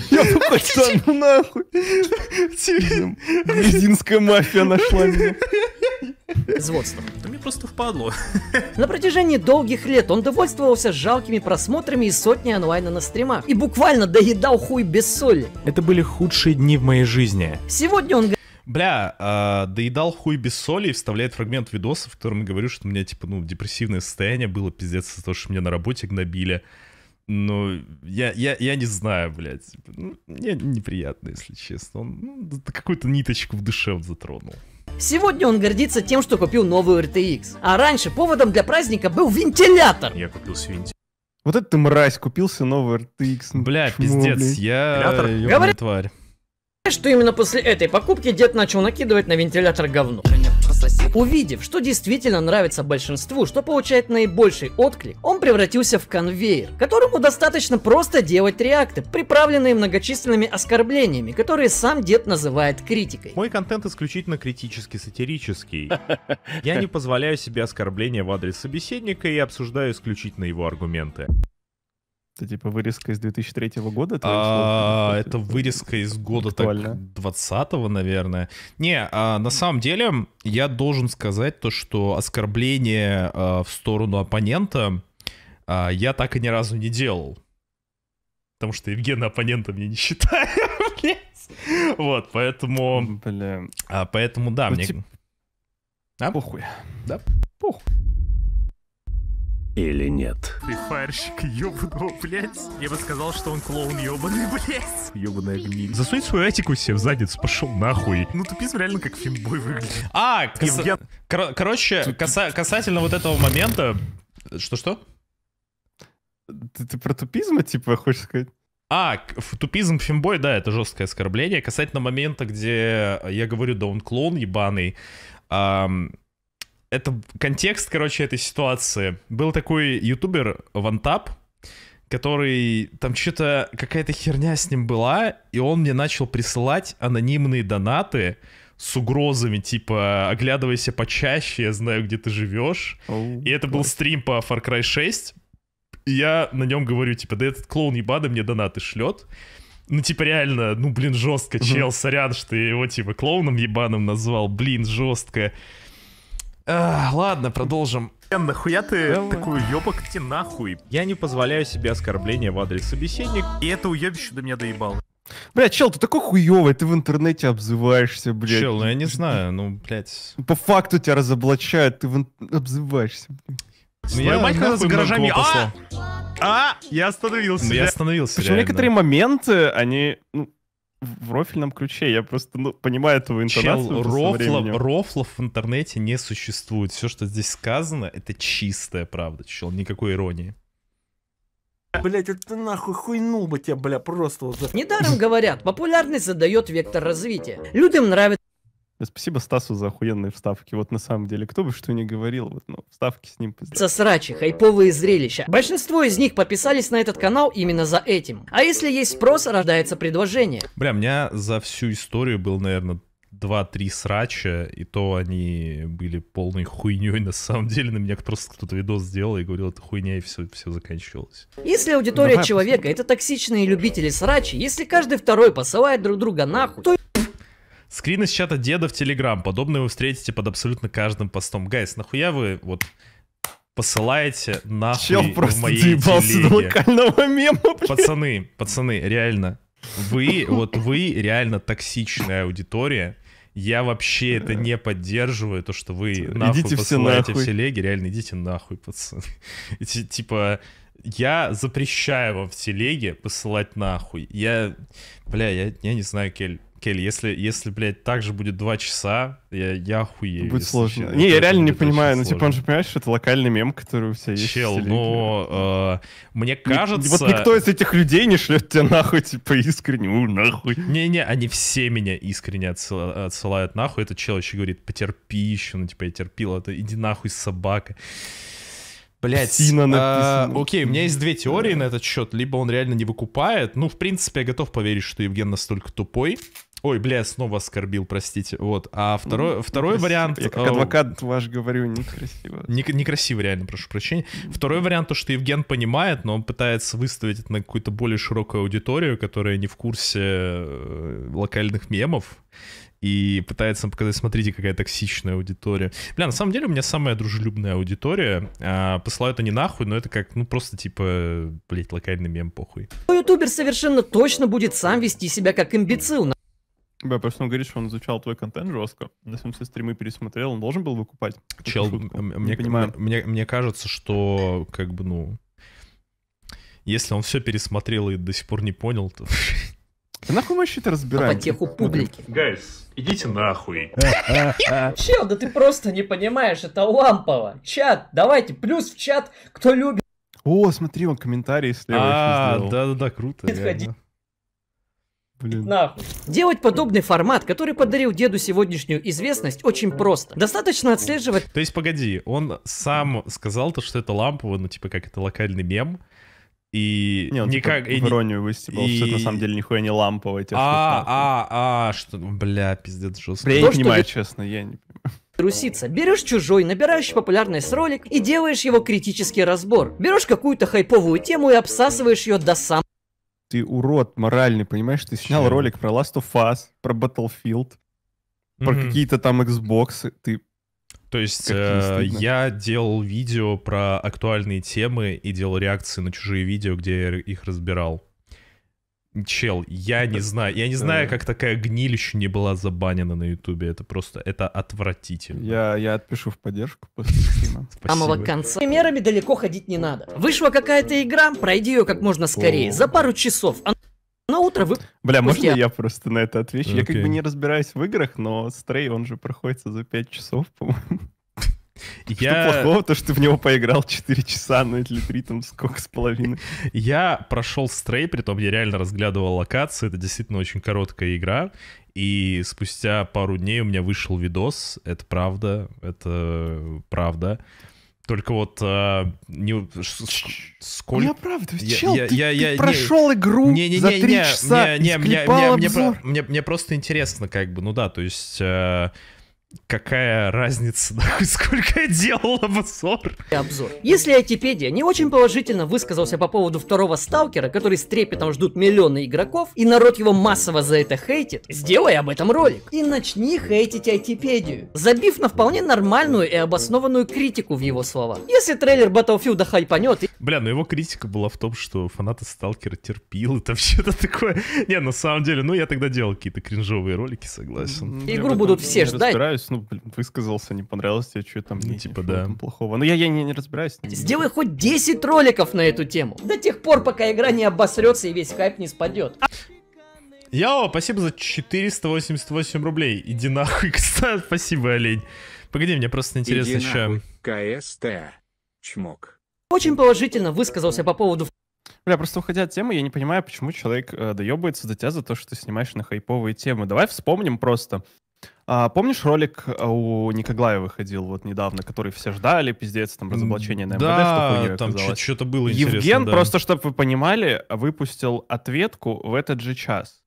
Я бы пацан, ну нахуй. Грузинская мафия нашла меня. Производством. Да мне просто впадло. На протяжении долгих лет он довольствовался жалкими просмотрами и сотней онлайна на стримах. И буквально доедал хуй без соли. Это были худшие дни в моей жизни. Сегодня он Бля, э, доедал хуй без соли и вставляет фрагмент видоса, в котором я говорю, что у меня, типа, ну, депрессивное состояние было, пиздец, из-за того, что меня на работе гнобили. Ну, я, я, я не знаю, блядь. Ну, мне неприятно, если честно. Он ну, какую-то ниточку в душе он затронул. Сегодня он гордится тем, что купил новую RTX. А раньше поводом для праздника был вентилятор. Я купил вентилятор. Вот это ты мразь, купился новый RTX. Ну, Бля, чмо, пиздец, блядь. я... Э, Говорит... тварь что именно после этой покупки дед начал накидывать на вентилятор говно. Увидев, что действительно нравится большинству, что получает наибольший отклик, он превратился в конвейер, которому достаточно просто делать реакты, приправленные многочисленными оскорблениями, которые сам дед называет критикой. Мой контент исключительно критически сатирический. Я не позволяю себе оскорбления в адрес собеседника и обсуждаю исключительно его аргументы. Это типа вырезка из 2003 года? А, это вырезка из года Актуально. так 20 наверное. Не, а, на самом деле я должен сказать то, что оскорбление а, в сторону оппонента а, я так и ни разу не делал. Потому что Евгена оппонента мне не считает. Вот, поэтому... Бля. А, поэтому да, ну, мне... Типа... А? Похуй. Да? Похуй или нет. Ты фарщик ёбаного, блядь. Я бы сказал, что он клоун ебаный блядь. Ёбаная гниль. Засунь свою атику себе в задницу, пошел нахуй. Ну тупизм реально как фимбой выглядит. А, каса... я... Кор короче, каса касательно вот этого момента... Что-что? Ты, ты про тупизма, типа, хочешь сказать? А, тупизм фимбой, да, это жесткое оскорбление. Касательно момента, где я говорю, да он клоун ебаный. Эм, это контекст, короче, этой ситуации. Был такой ютубер Вантап, который там что-то какая-то херня с ним была, и он мне начал присылать анонимные донаты с угрозами, типа, оглядывайся почаще, я знаю, где ты живешь. Oh, и это класс. был стрим по Far Cry 6. И я на нем говорю, типа, да этот клоун ебаный мне донаты шлет. Ну, типа, реально, ну, блин, жестко, чел, uh сорян, что я его, типа, клоуном ебаным назвал, блин, жестко. А, ладно, продолжим. Нахуя ты Давай. такой ёбок, Ты нахуй. Я не позволяю себе оскорбления в адрес собеседника. И это уебище до меня доебало. Бля, чел, ты такой хуёвый, ты в интернете обзываешься, блядь. Чел, ну я не знаю, ну, блядь. По факту тебя разоблачают, ты в ин... обзываешься, блядь. Ну, я мать когда с гаражами... А! а! Я остановился. Ну, я остановился, Причем некоторые моменты, они... Ну, в рофельном ключе. Я просто ну, понимаю эту интонацию. Чел, рофлов, рофлов в интернете не существует. Все, что здесь сказано, это чистая правда, чел. Никакой иронии. Блять, это ты нахуй хуйнул бы тебя, бля, просто. Недаром говорят, популярность задает вектор развития. Людям нравится Э, спасибо Стасу за охуенные вставки. Вот на самом деле, кто бы что ни говорил, вот, но ну, вставки с ним пиздец. Сосрачи, хайповые зрелища. Большинство из них подписались на этот канал именно за этим. А если есть спрос, рождается предложение. Бля, у меня за всю историю был, наверное, два-три срача, и то они были полной хуйней на самом деле. На меня просто кто-то видос сделал и говорил, это хуйня, и все, все заканчивалось. Если аудитория Давай человека — это токсичные любители срачи, если каждый второй посылает друг друга нахуй, то Скрин из чата деда в Телеграм. Подобное вы встретите под абсолютно каждым постом. Гайс, нахуя вы вот посылаете нахуй Чел просто в моей телеге? локального мема, блин. Пацаны, пацаны, реально. Вы, вот вы реально токсичная аудитория. Я вообще это не поддерживаю, то, что вы типа, нахуй идите посылаете в телеге. Реально, идите нахуй, пацаны. Типа, я запрещаю вам в телеге посылать нахуй. Я, бля, я, я не знаю, Кель. Кель, если, если, блядь, так же будет два часа, я, я охуею. Будет сложно. Не, я реально не понимаю. Ну, но типа, он же понимает, что это локальный мем, который у тебя есть. Чел, но э, мне кажется... вот никто из этих людей не шлет тебя нахуй, типа, искренне, у, нахуй. Не-не, они все меня искренне отсыла, отсылают нахуй. Этот чел еще говорит, потерпи еще, ну, типа, я терпил, это а иди нахуй собака. собакой. Блять, а, окей, у меня есть две теории на этот счет. Либо он реально не выкупает. Ну, в принципе, я готов поверить, что Евген настолько тупой, Ой, бля, снова оскорбил, простите. Вот. А второй, ну, второй вариант... Я как э, адвокат ваш говорю, некрасиво. некрасиво, реально, прошу прощения. Второй вариант, то, что Евген понимает, но он пытается выставить это на какую-то более широкую аудиторию, которая не в курсе э, локальных мемов и пытается показать, смотрите, какая токсичная аудитория. Бля, на самом деле у меня самая дружелюбная аудитория. А, посылают они нахуй, но это как, ну просто типа, блядь, локальный мем, похуй. Ютубер совершенно точно будет сам вести себя как имбецил. Да, просто он говорит, что он изучал твой контент жестко. На самом все стримы пересмотрел, он должен был выкупать. Чел, мне, понимаю. Мне, мне кажется, что как бы, ну, если он все пересмотрел и до сих пор не понял, то... Да нахуй мы это разбираем? А по теху публики. Гайс, идите нахуй. Чел, да ты просто не понимаешь, это лампово. Чат, давайте, плюс в чат, кто любит. О, смотри, он комментарий слева А, да-да-да, круто. Подходи. Блин. Нахуй. Делать подобный формат, который подарил деду сегодняшнюю известность, очень просто. Достаточно отслеживать... То есть, погоди, он сам сказал то, что это лампово, ну, типа, как это локальный мем, и не, он типа, никак... Типа, и... иронию выстебал, и... что это на самом деле нихуя не ламповое. А, а, а, что... Ну, бля, пиздец жестко. Бля, я не понимаю, честно, я не понимаю. Трусица. Берешь чужой, набираешь популярность ролик и делаешь его критический разбор. Берешь какую-то хайповую тему и обсасываешь ее до сам ты урод моральный, понимаешь? Ты снял Чего? ролик про Last of Us, про Battlefield, mm-hmm. про какие-то там Xbox, ты... То есть э, я делал видео про актуальные темы и делал реакции на чужие видео, где я их разбирал. Чел, я не знаю. Я не знаю, как такая гниль еще не была забанена на Ютубе. Это просто, это отвратительно. Я, я отпишу в поддержку после стрима. Самого конца. Примерами далеко ходить не надо. Вышла какая-то игра, пройди ее как можно скорее. За пару часов. А на утро вы... Бля, можно я... просто на это отвечу? Я как бы не разбираюсь в играх, но Стрей, он же проходится за 5 часов, по-моему. Типа, я... Что плохого, то, что ты в него поиграл 4 часа, ну или 3, там сколько с половиной. Я прошел стрей, при том я реально разглядывал локации, это действительно очень короткая игра, и спустя пару дней у меня вышел видос, это правда, это правда. Только вот а, не сколько. Я правда, я, чел, я, ты, я, я, прошел не, игру не, не, за три не, часа. Не, не, не, мне, мне, мне, мне, мне просто интересно, как бы, ну да, то есть. А, какая разница, нахуй, сколько я делал обзор. Обзор. Если Айтипедия не очень положительно высказался по поводу второго сталкера, который с трепетом ждут миллионы игроков, и народ его массово за это хейтит, сделай об этом ролик. И начни хейтить Айтипедию, забив на вполне нормальную и обоснованную критику в его слова. Если трейлер Battlefield хайпанет... И... Бля, ну его критика была в том, что фанаты сталкера терпил, это вообще-то такое... Не, на самом деле, ну я тогда делал какие-то кринжовые ролики, согласен. Игру будут все ждать понравилось, ну, блин, высказался, не понравилось тебе, что там, Не, типа, да. там плохого. Ну, я, я не, не разбираюсь. Сделай хоть 10 роликов на эту тему. До тех пор, пока игра не обосрется и весь хайп не спадет. Яо, спасибо за 488 рублей. Иди нахуй, кстати, спасибо, олень. Погоди, мне просто интересно Иди еще... КСТ. Чмок. Очень положительно высказался по поводу... Бля, просто уходя от темы, я не понимаю, почему человек э, доебывается до тебя за то, что ты снимаешь на хайповые темы. Давай вспомним просто, а, помнишь ролик э, у Никоглая выходил вот недавно, который все ждали, пиздец, там разоблачение на МВД, да, что там что-то было интересно. Евген, да. просто чтобы вы понимали, выпустил ответку в этот же час.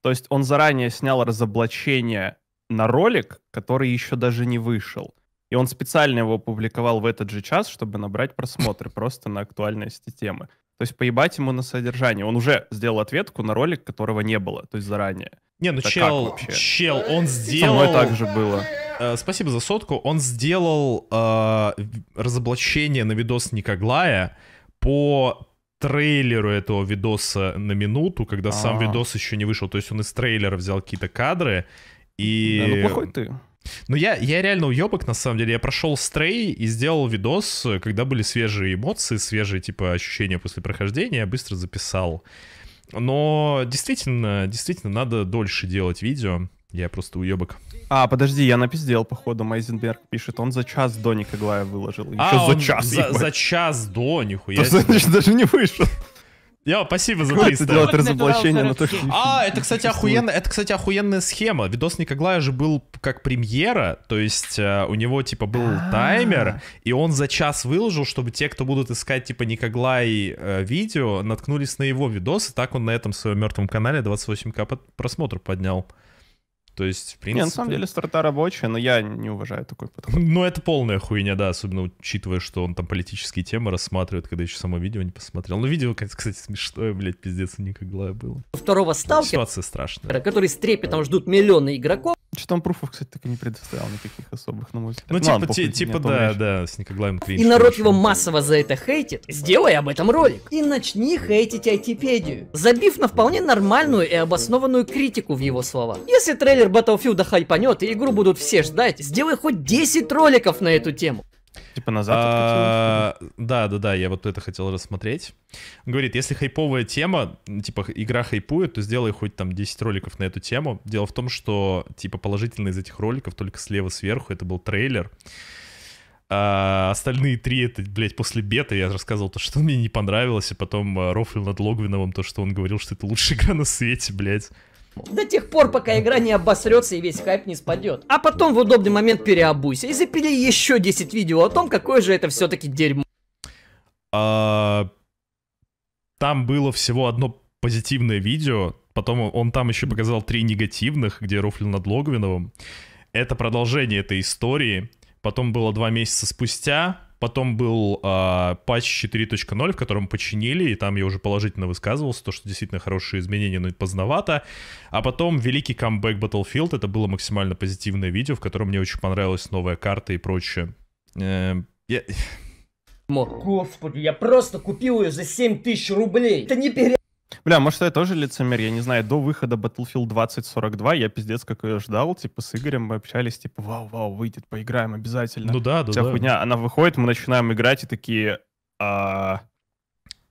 То есть он заранее снял разоблачение на ролик, который еще даже не вышел. И он специально его опубликовал в этот же час, чтобы набрать просмотры просто на актуальности темы. То есть поебать ему на содержание. Он уже сделал ответку на ролик, которого не было, то есть заранее. Не, ну это чел, чел, он сделал... Со мной так же было. Э, спасибо за сотку. Он сделал э, разоблачение на видос Никоглая по трейлеру этого видоса на минуту, когда А-а-а. сам видос еще не вышел. То есть он из трейлера взял какие-то кадры и... Да, ну плохой ты. Ну я, я реально уебок, на самом деле. Я прошел стрей и сделал видос, когда были свежие эмоции, свежие, типа, ощущения после прохождения. Я быстро записал. Но действительно, действительно, надо дольше делать видео. Я просто уебок. А, подожди, я напиздел, походу, Майзенберг пишет. Он за час до никоглая выложил. Еще а, за он час. За, за час до, нихуя. даже не вышел. Я, спасибо за 300. Это делает разоблачение, но А, это, кстати, охуенно, это, кстати, охуенная схема. Видос Никоглая же был как премьера, то есть э, у него, типа, был а. таймер, и он за час выложил, чтобы те, кто будут искать, типа, Никоглай э, видео, наткнулись на его видос, и так он на этом своем мертвом канале 28к просмотр поднял. То есть, в принципе... Не, на самом деле старта рабочая, но я не уважаю такой подход. Ну, это полная хуйня, да, особенно учитывая, что он там политические темы рассматривает, когда еще само видео не посмотрел. Ну, видео, кстати, смешное, блядь, пиздец, никоглая было. Второго ставки. Ситуация страшная. Который с трепетом ждут миллионы игроков. Что там пруфов, кстати, так и не предоставил никаких особых, на мой взгляд. Ну, ну типа, похуй, типа да, речь. да, с Никоглаем Кринж. И народ его массово за это хейтит. Сделай об этом ролик. И начни хейтить айтипедию, забив на вполне нормальную и обоснованную критику в его слова. Если трейлер трейлер Battlefield хайпанет, и игру будут все ждать, сделай хоть 10 роликов на эту тему. Типа назад а, Да, да, да, я вот это хотел рассмотреть. говорит, если хайповая тема, типа игра хайпует, то сделай хоть там 10 роликов на эту тему. Дело в том, что типа положительные из этих роликов только слева сверху, это был трейлер. А остальные три, это, блядь, после бета я рассказывал то, что мне не понравилось, и а потом а, Рофль над Логвиновым, то, что он говорил, что это лучшая игра на свете, блядь. До тех пор, пока игра не обосрется и весь хайп не спадет. А потом в удобный момент переобуйся и запили еще 10 видео о том, какое же это все-таки дерьмо. А, там было всего одно позитивное видео, потом он там еще показал три негативных, где рофлил над Логвиновым. Это продолжение этой истории. Потом было два месяца спустя, Потом был э, патч 4.0, в котором починили, и там я уже положительно высказывался, то, что действительно хорошие изменения, но и поздновато. А потом великий камбэк Battlefield, это было максимально позитивное видео, в котором мне очень понравилась новая карта и прочее. Э, я... Господи, я просто купил ее за 7 тысяч рублей. Это не пере... Бля, может, я тоже лицемер, я не знаю, до выхода Battlefield 2042 я пиздец как ее ждал, типа, с Игорем мы общались, типа, вау-вау, выйдет, поиграем обязательно. Ну да, да, Вся да. хуйня, она выходит, мы начинаем играть и такие, а,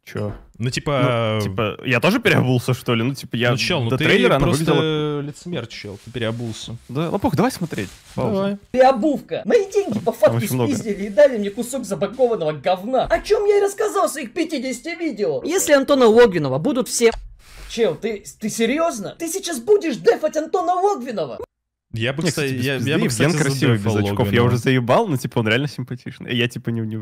Че? Ну, типа... Ну, э, типа, я тоже переобулся, что ли? Ну, типа, я ну, чел, ну, до ты трейлера просто выглядела... лицемер, чел, ты переобулся. Да, лопух, ну, давай смотреть. Паузу. Давай. Переобувка. Мои деньги по факту спиздили и дали мне кусок забакованного говна. О чем я и рассказал в своих 50 видео. Если Антона Логвинова будут все... Чел, ты, ты серьезно? Ты сейчас будешь дефать Антона Логвинова? Я бы, Нет, кстати, я, я, я бы, кстати, красивый без очков. Логвинова. Я уже заебал, но, типа, он реально симпатичный. Я, типа, не, не,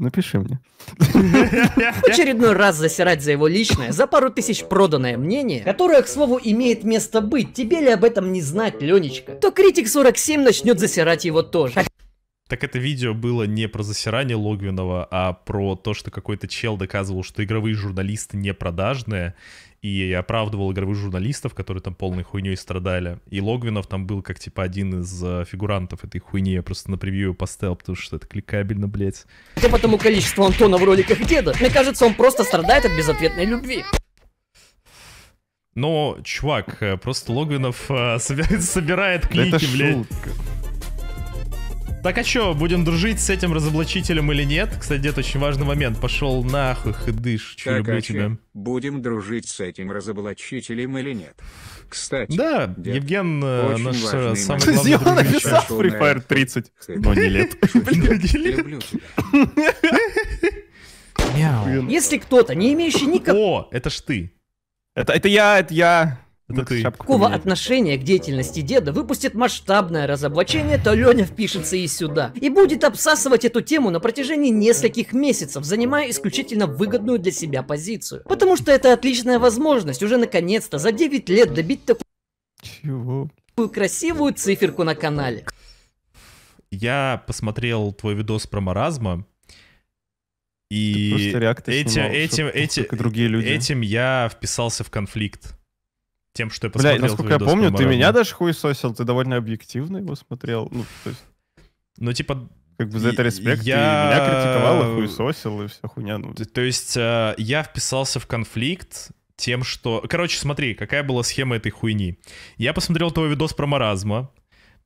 напиши мне. В очередной раз засирать за его личное, за пару тысяч проданное мнение, которое, к слову, имеет место быть, тебе ли об этом не знать, Ленечка, то критик 47 начнет засирать его тоже. Так это видео было не про засирание Логвинова, а про то, что какой-то чел доказывал, что игровые журналисты не продажные, и оправдывал игровых журналистов, которые там полной хуйней страдали. И Логвинов там был как, типа, один из э, фигурантов этой хуйни. Я просто на превью поставил, потому что это кликабельно, блядь. Да тому количеству Антона в роликах деда. Мне кажется, он просто страдает от безответной любви. Но, чувак, э, просто Логвинов э, собирает, собирает клики, это блядь. Шутка. Так а чё, будем дружить с этим разоблачителем или нет? Кстати, это очень важный момент. Пошел нахуй, хыдыш, чё, так, люблю а тебя. Будем дружить с этим разоблачителем или нет? Кстати. Да, дед, Евген э, очень наш э, самый главный друг. Он написал Free Fire 30, но не лет. Если кто-то, не имеющий никакого... О, это ж ты. Это, это я, это я. Это ты. Какого отношения к деятельности деда выпустит масштабное разоблачение, то Леня впишется и сюда. И будет обсасывать эту тему на протяжении нескольких месяцев, занимая исключительно выгодную для себя позицию. Потому что это отличная возможность уже наконец-то за 9 лет добить такую... Чего? красивую циферку на канале. Я посмотрел твой видос про маразма, и эти, снимал, этим, эти, другие люди. этим я вписался в конфликт тем, что я посмотрел. Бля, насколько я помню, ты меня даже хуесосил, ты довольно объективно его смотрел. Ну, то есть... ну типа, как бы за это респект. Я... И меня критиковал, и хуесосил, и вся хуйня. Ну. То есть э, я вписался в конфликт тем, что... Короче, смотри, какая была схема этой хуйни. Я посмотрел твой видос про маразма,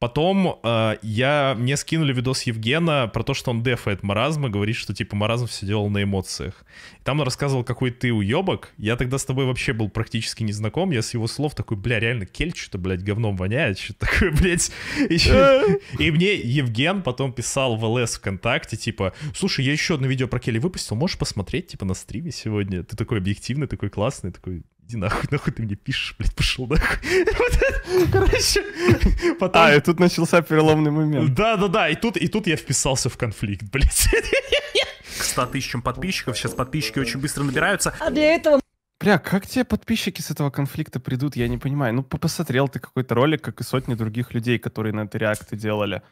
Потом э, я, мне скинули видос Евгена про то, что он дефает маразма, говорит, что типа маразм все делал на эмоциях. И там он рассказывал, какой ты уебок. Я тогда с тобой вообще был практически не знаком. Я с его слов такой, бля, реально кельч, что-то, блядь, говном воняет, что такое, блядь. И мне Евген потом писал в ЛС ВКонтакте, типа, слушай, я еще одно видео про Келли выпустил, можешь посмотреть, типа, на стриме сегодня? Ты такой объективный, такой классный, такой, иди нахуй, нахуй ты мне пишешь, блядь, пошел нахуй. Короче, потом... А, и тут начался переломный момент. Да-да-да, и тут, и тут я вписался в конфликт, блядь. К 100 тысячам подписчиков, сейчас подписчики очень быстро набираются. А для этого Бля, как тебе подписчики с этого конфликта придут, я не понимаю. Ну, посмотрел ты какой-то ролик, как и сотни других людей, которые на это реакты делали.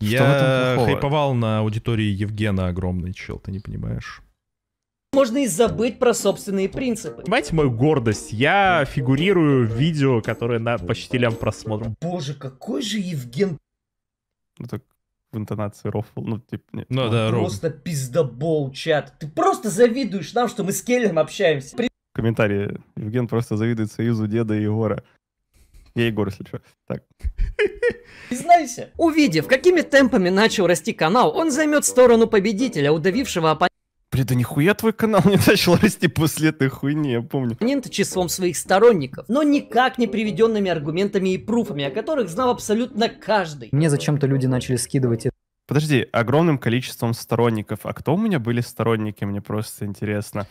Что я хайповал на аудитории Евгена огромный, чел, ты не понимаешь можно и забыть про собственные принципы. Понимаете мою гордость? Я фигурирую в видео, которое на почти лям просмотров. Боже, какой же Евген... Ну так в интонации рофл, ну типа... Нет. Ну да, Просто ров. пиздобол, чат. Ты просто завидуешь нам, что мы с Келлером общаемся. При... Комментарии. Евген просто завидует союзу деда и Егора. Я Егор, если что. Так. Признайся. Увидев, какими темпами начал расти канал, он займет сторону победителя, удавившего оппонента. Блин, да нихуя твой канал не начал расти после этой хуйни, я помню. Нинта числом своих сторонников, но никак не приведенными аргументами и пруфами, о которых знал абсолютно каждый. Мне зачем-то люди начали скидывать это. Подожди, огромным количеством сторонников. А кто у меня были сторонники, мне просто интересно.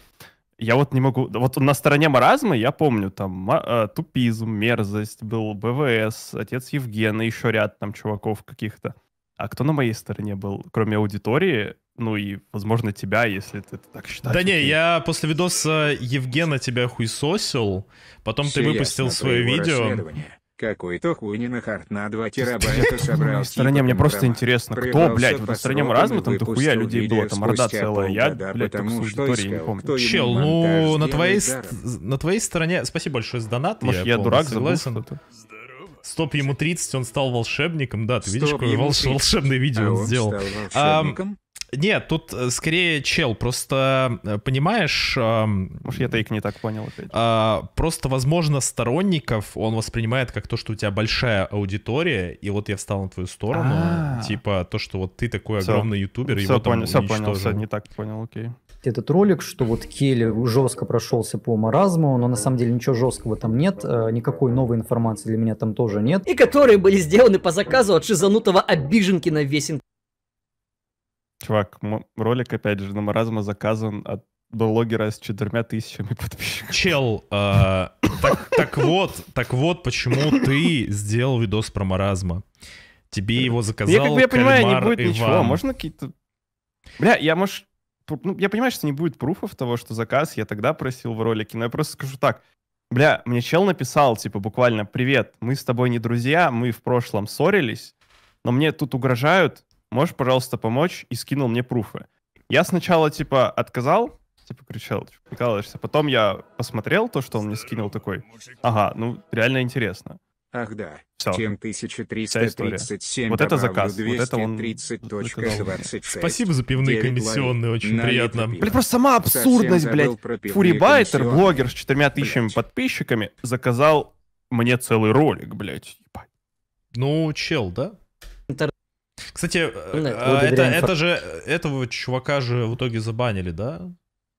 Я вот не могу... Вот на стороне маразма я помню, там э, тупизм, мерзость, был БВС, отец Евгена, еще ряд там чуваков каких-то. А кто на моей стороне был, кроме аудитории, ну и, возможно, тебя, если ты так считаешь. Да не, я после видоса Евгена тебя хуесосил, потом Все ты выпустил свое видео. Какой-то на хард на 2 терабайта собрал. На стране мне просто интересно, кто, блядь, в стране маразма там хуя людей было, там орда целая, я, блядь, потому что аудиторией не помню. Чел, ну на твоей, на твоей стороне... Спасибо большое за донат, Может, я, дурак, согласен. Стоп, ему 30, он стал волшебником, да, ты видишь, какое волшебное видео а он сделал. Нет, тут э, скорее чел, просто э, понимаешь... Может, я тейк не так понял опять. А, просто, возможно, сторонников он воспринимает как то, что у тебя большая аудитория, и вот я встал на твою сторону, а. типа то, что вот ты такой огромный ютубер, и вот там понял, Все понял, все не так понял, окей. Этот ролик, что вот Келли жестко прошелся по маразму, но на самом деле ничего жесткого там нет, э, никакой новой информации для меня там тоже нет. И которые были сделаны по заказу от шизанутого обиженки на весь интернет. Чувак, ролик, опять же, на маразма заказан от блогера с четырьмя тысячами подписчиков. Чел, э, так, так вот, так вот, почему ты сделал видос про маразма. Тебе его заказал Я, как бы, я понимаю, не будет Иван. ничего. Можно какие-то... Бля, я, может... Ну, я понимаю, что не будет пруфов того, что заказ я тогда просил в ролике, но я просто скажу так. Бля, мне чел написал, типа, буквально, привет, мы с тобой не друзья, мы в прошлом ссорились, но мне тут угрожают, можешь, пожалуйста, помочь, и скинул мне пруфы. Я сначала, типа, отказал, типа, кричал, типа, прикалываешься. Потом я посмотрел то, что он мне скинул, такой, ага, ну, реально интересно. Ах да, Все. чем 1337 Вот это заказ, вот это он... 26. Спасибо за пивные комиссионные, очень приятно. Блин, просто сама абсурдность, блядь. Фурибайтер, блогер с четырьмя тысячами блядь. подписчиками, заказал мне целый ролик, блядь. Ну, чел, да? Кстати, э, ну, э, это, это же этого чувака же в итоге забанили, да?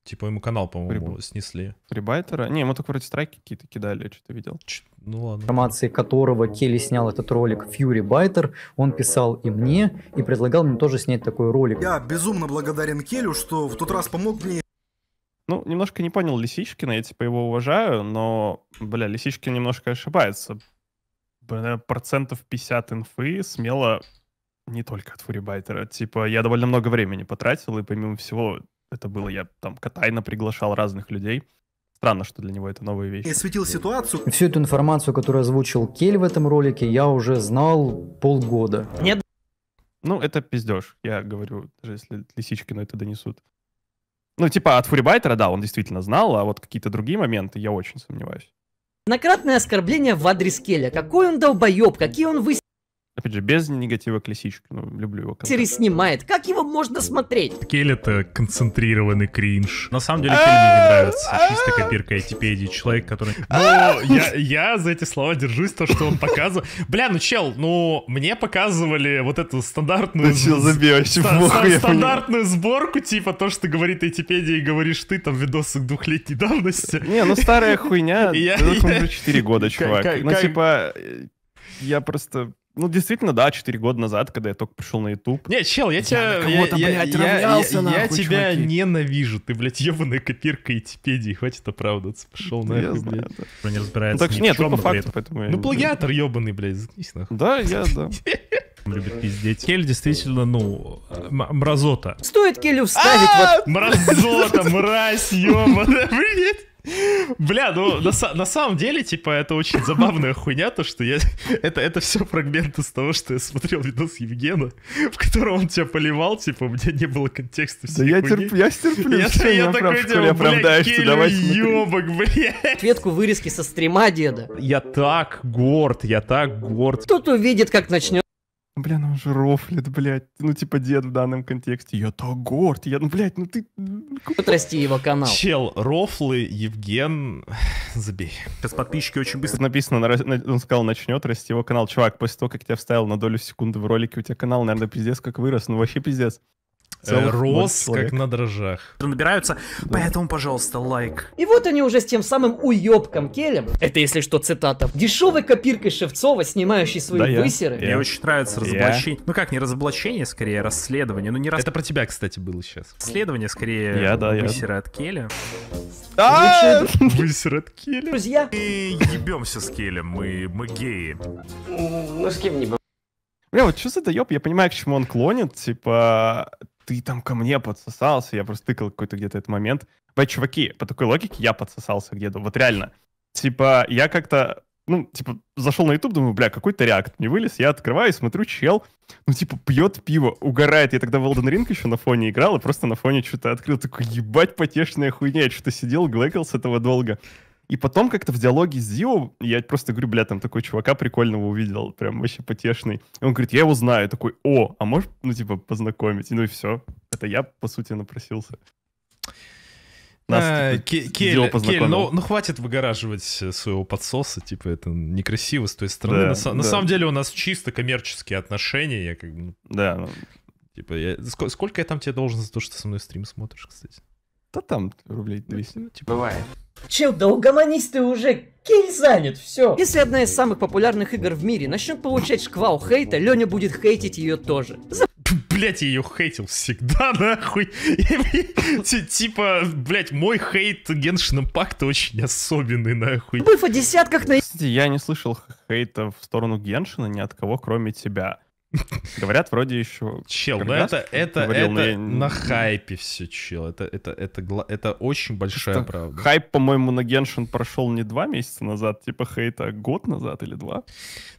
Типа ему канал, по-моему, Фриб... снесли. Фрибайтера? Не, мы только вроде страйки какие-то кидали, я что-то видел. Ч... Ну ладно. Информации которого Келли снял этот ролик Фьюри Байтер, он писал и мне, и предлагал мне тоже снять такой ролик. Я безумно благодарен Келю, что в тот раз помог мне ну, немножко не понял Лисичкина, я типа его уважаю, но, бля, Лисичкин немножко ошибается. Бля, процентов 50 инфы смело не только от Фурибайтера. Типа, я довольно много времени потратил, и помимо всего, это было, я там Катайна приглашал разных людей. Странно, что для него это новые вещи. Я светил ситуацию. Всю эту информацию, которую озвучил Кель в этом ролике, я уже знал полгода. Нет. Ну, это пиздеж, я говорю, даже если лисички на это донесут. Ну, типа, от Фурибайтера, да, он действительно знал, а вот какие-то другие моменты я очень сомневаюсь. Однократное оскорбление в адрес Келя. Какой он долбоеб, какие он вы... Опять же, без негатива к лисичке, но ну, люблю его. Серий снимает. Как его можно смотреть? Кель это концентрированный кринж. На самом деле, фильм мне не нравится. Чисто копирка этипедии. Человек, который... Ну, я, я за эти слова держусь, то, что он показывает. Бля, ну чел, ну, мне показывали вот эту стандартную... Стандартную сборку, типа то, что говорит этипедия и говоришь ты, там, видосы двухлетней давности. Не, ну старая хуйня. Я... 4 года, чувак. Ну, типа, э, я просто ну, действительно, да, 4 года назад, когда я только пришел на YouTube. Не, чел, я, тебя... Я, блядь, я, равнялся, я, нахуй, я тебя чуваки. ненавижу. Ты, блядь, ебаная копирка Этипедии. Хватит оправдываться. Пошел нахуй, я знаю, блядь. Да. не разбирается ну, так, ни нет, в ну, чем, по факту, блядь. поэтому... Ну, плагиатор ебаный, блядь, заткнись нахуй. Да, я, да. Любит пиздеть. Кель действительно, ну, э, мразота. Стоит Келю вставить а! вот... Мразота, мразь, ёбаная, блядь. Бля, ну на, на самом деле, типа, это очень забавная хуйня, то, что я... Это, это все фрагменты с того, что я смотрел видос Евгена, в котором он тебя поливал, типа, у меня не было контекста всей Да я, терплю, я терплю. я, все, я, я такой, прав, я оправдаешься, давай ёбок, бля, Ответку вырезки со стрима деда. Я так горд, я так горд. Тут увидит, как начнет Бля, ну он же рофлит, блядь. Ну, типа дед в данном контексте. Я то горд. Я, ну, блядь, ну ты... Ну, Потрасти его канал. Чел, рофлы, Евген, забей. Сейчас подписчики очень быстро... Написано, он сказал, начнет расти его канал. Чувак, после того, как тебя вставил на долю секунды в ролике, у тебя канал, наверное, пиздец как вырос. Ну, вообще пиздец. Э, рос как на дрожжах. Набираются, поэтому, пожалуйста, лайк. И вот они уже с тем самым уёбком Келем. Это, если что, цитата. Дешевой копиркой Шевцова, снимающий свои да, высеры. Мне очень нравится разоблачение. Ну как, не разоблачение, скорее, а расследование. Ну не раз... Это про тебя, кстати, было сейчас. Расследование, скорее, я, да, высеры я. от Келя. Высер от Келя. Друзья. Мы ебемся с Келем, мы, мы геи. Ну с кем не Бля, вот что за даёб? Я понимаю, к чему он клонит. Типа, ты там ко мне подсосался, я просто тыкал какой-то где-то этот момент. Блять, чуваки, по такой логике я подсосался где-то, вот реально. Типа, я как-то, ну, типа, зашел на YouTube, думаю, бля, какой-то реакт не вылез, я открываю, и смотрю, чел, ну, типа, пьет пиво, угорает. Я тогда в Elden Ring еще на фоне играл, и просто на фоне что-то открыл, такой, ебать, потешная хуйня, я что-то сидел, глэкал с этого долго. И потом как-то в диалоге с Зио, я просто говорю, бля, там такой чувака прикольного увидел, прям вообще потешный. И он говорит, я его знаю. Я такой, о, а можешь, ну, типа, познакомить? И ну и все. Это я, по сути, напросился. Нас, а, типа, Кель, Кель ну, ну хватит выгораживать своего подсоса, типа это некрасиво с той стороны. Да, на, да. на самом деле у нас чисто коммерческие отношения, я как бы... Ну, да. Ну... Типа, я, сколько, я там тебе должен за то, что со мной стрим смотришь, кстати? Да там рублей 200. Ну, типа... Бывает. Чел, гомонисты уже Кей занят, все. Если одна из самых популярных игр в мире начнет получать шквал хейта, Леня будет хейтить ее тоже. За... Блять, я ее хейтил всегда, нахуй. Типа, блять, мой хейт Геншина Пакта очень особенный, нахуй. Быв о десятках на... Я не слышал хейта в сторону Геншина ни от кого, кроме тебя. Говорят, вроде еще... Чел, да? Ну это, это, говорил, это я... на хайпе все, чел. Это, это, это, это очень большая это правда. Хайп, по-моему, на Геншин прошел не два месяца назад, типа хейта год назад или два.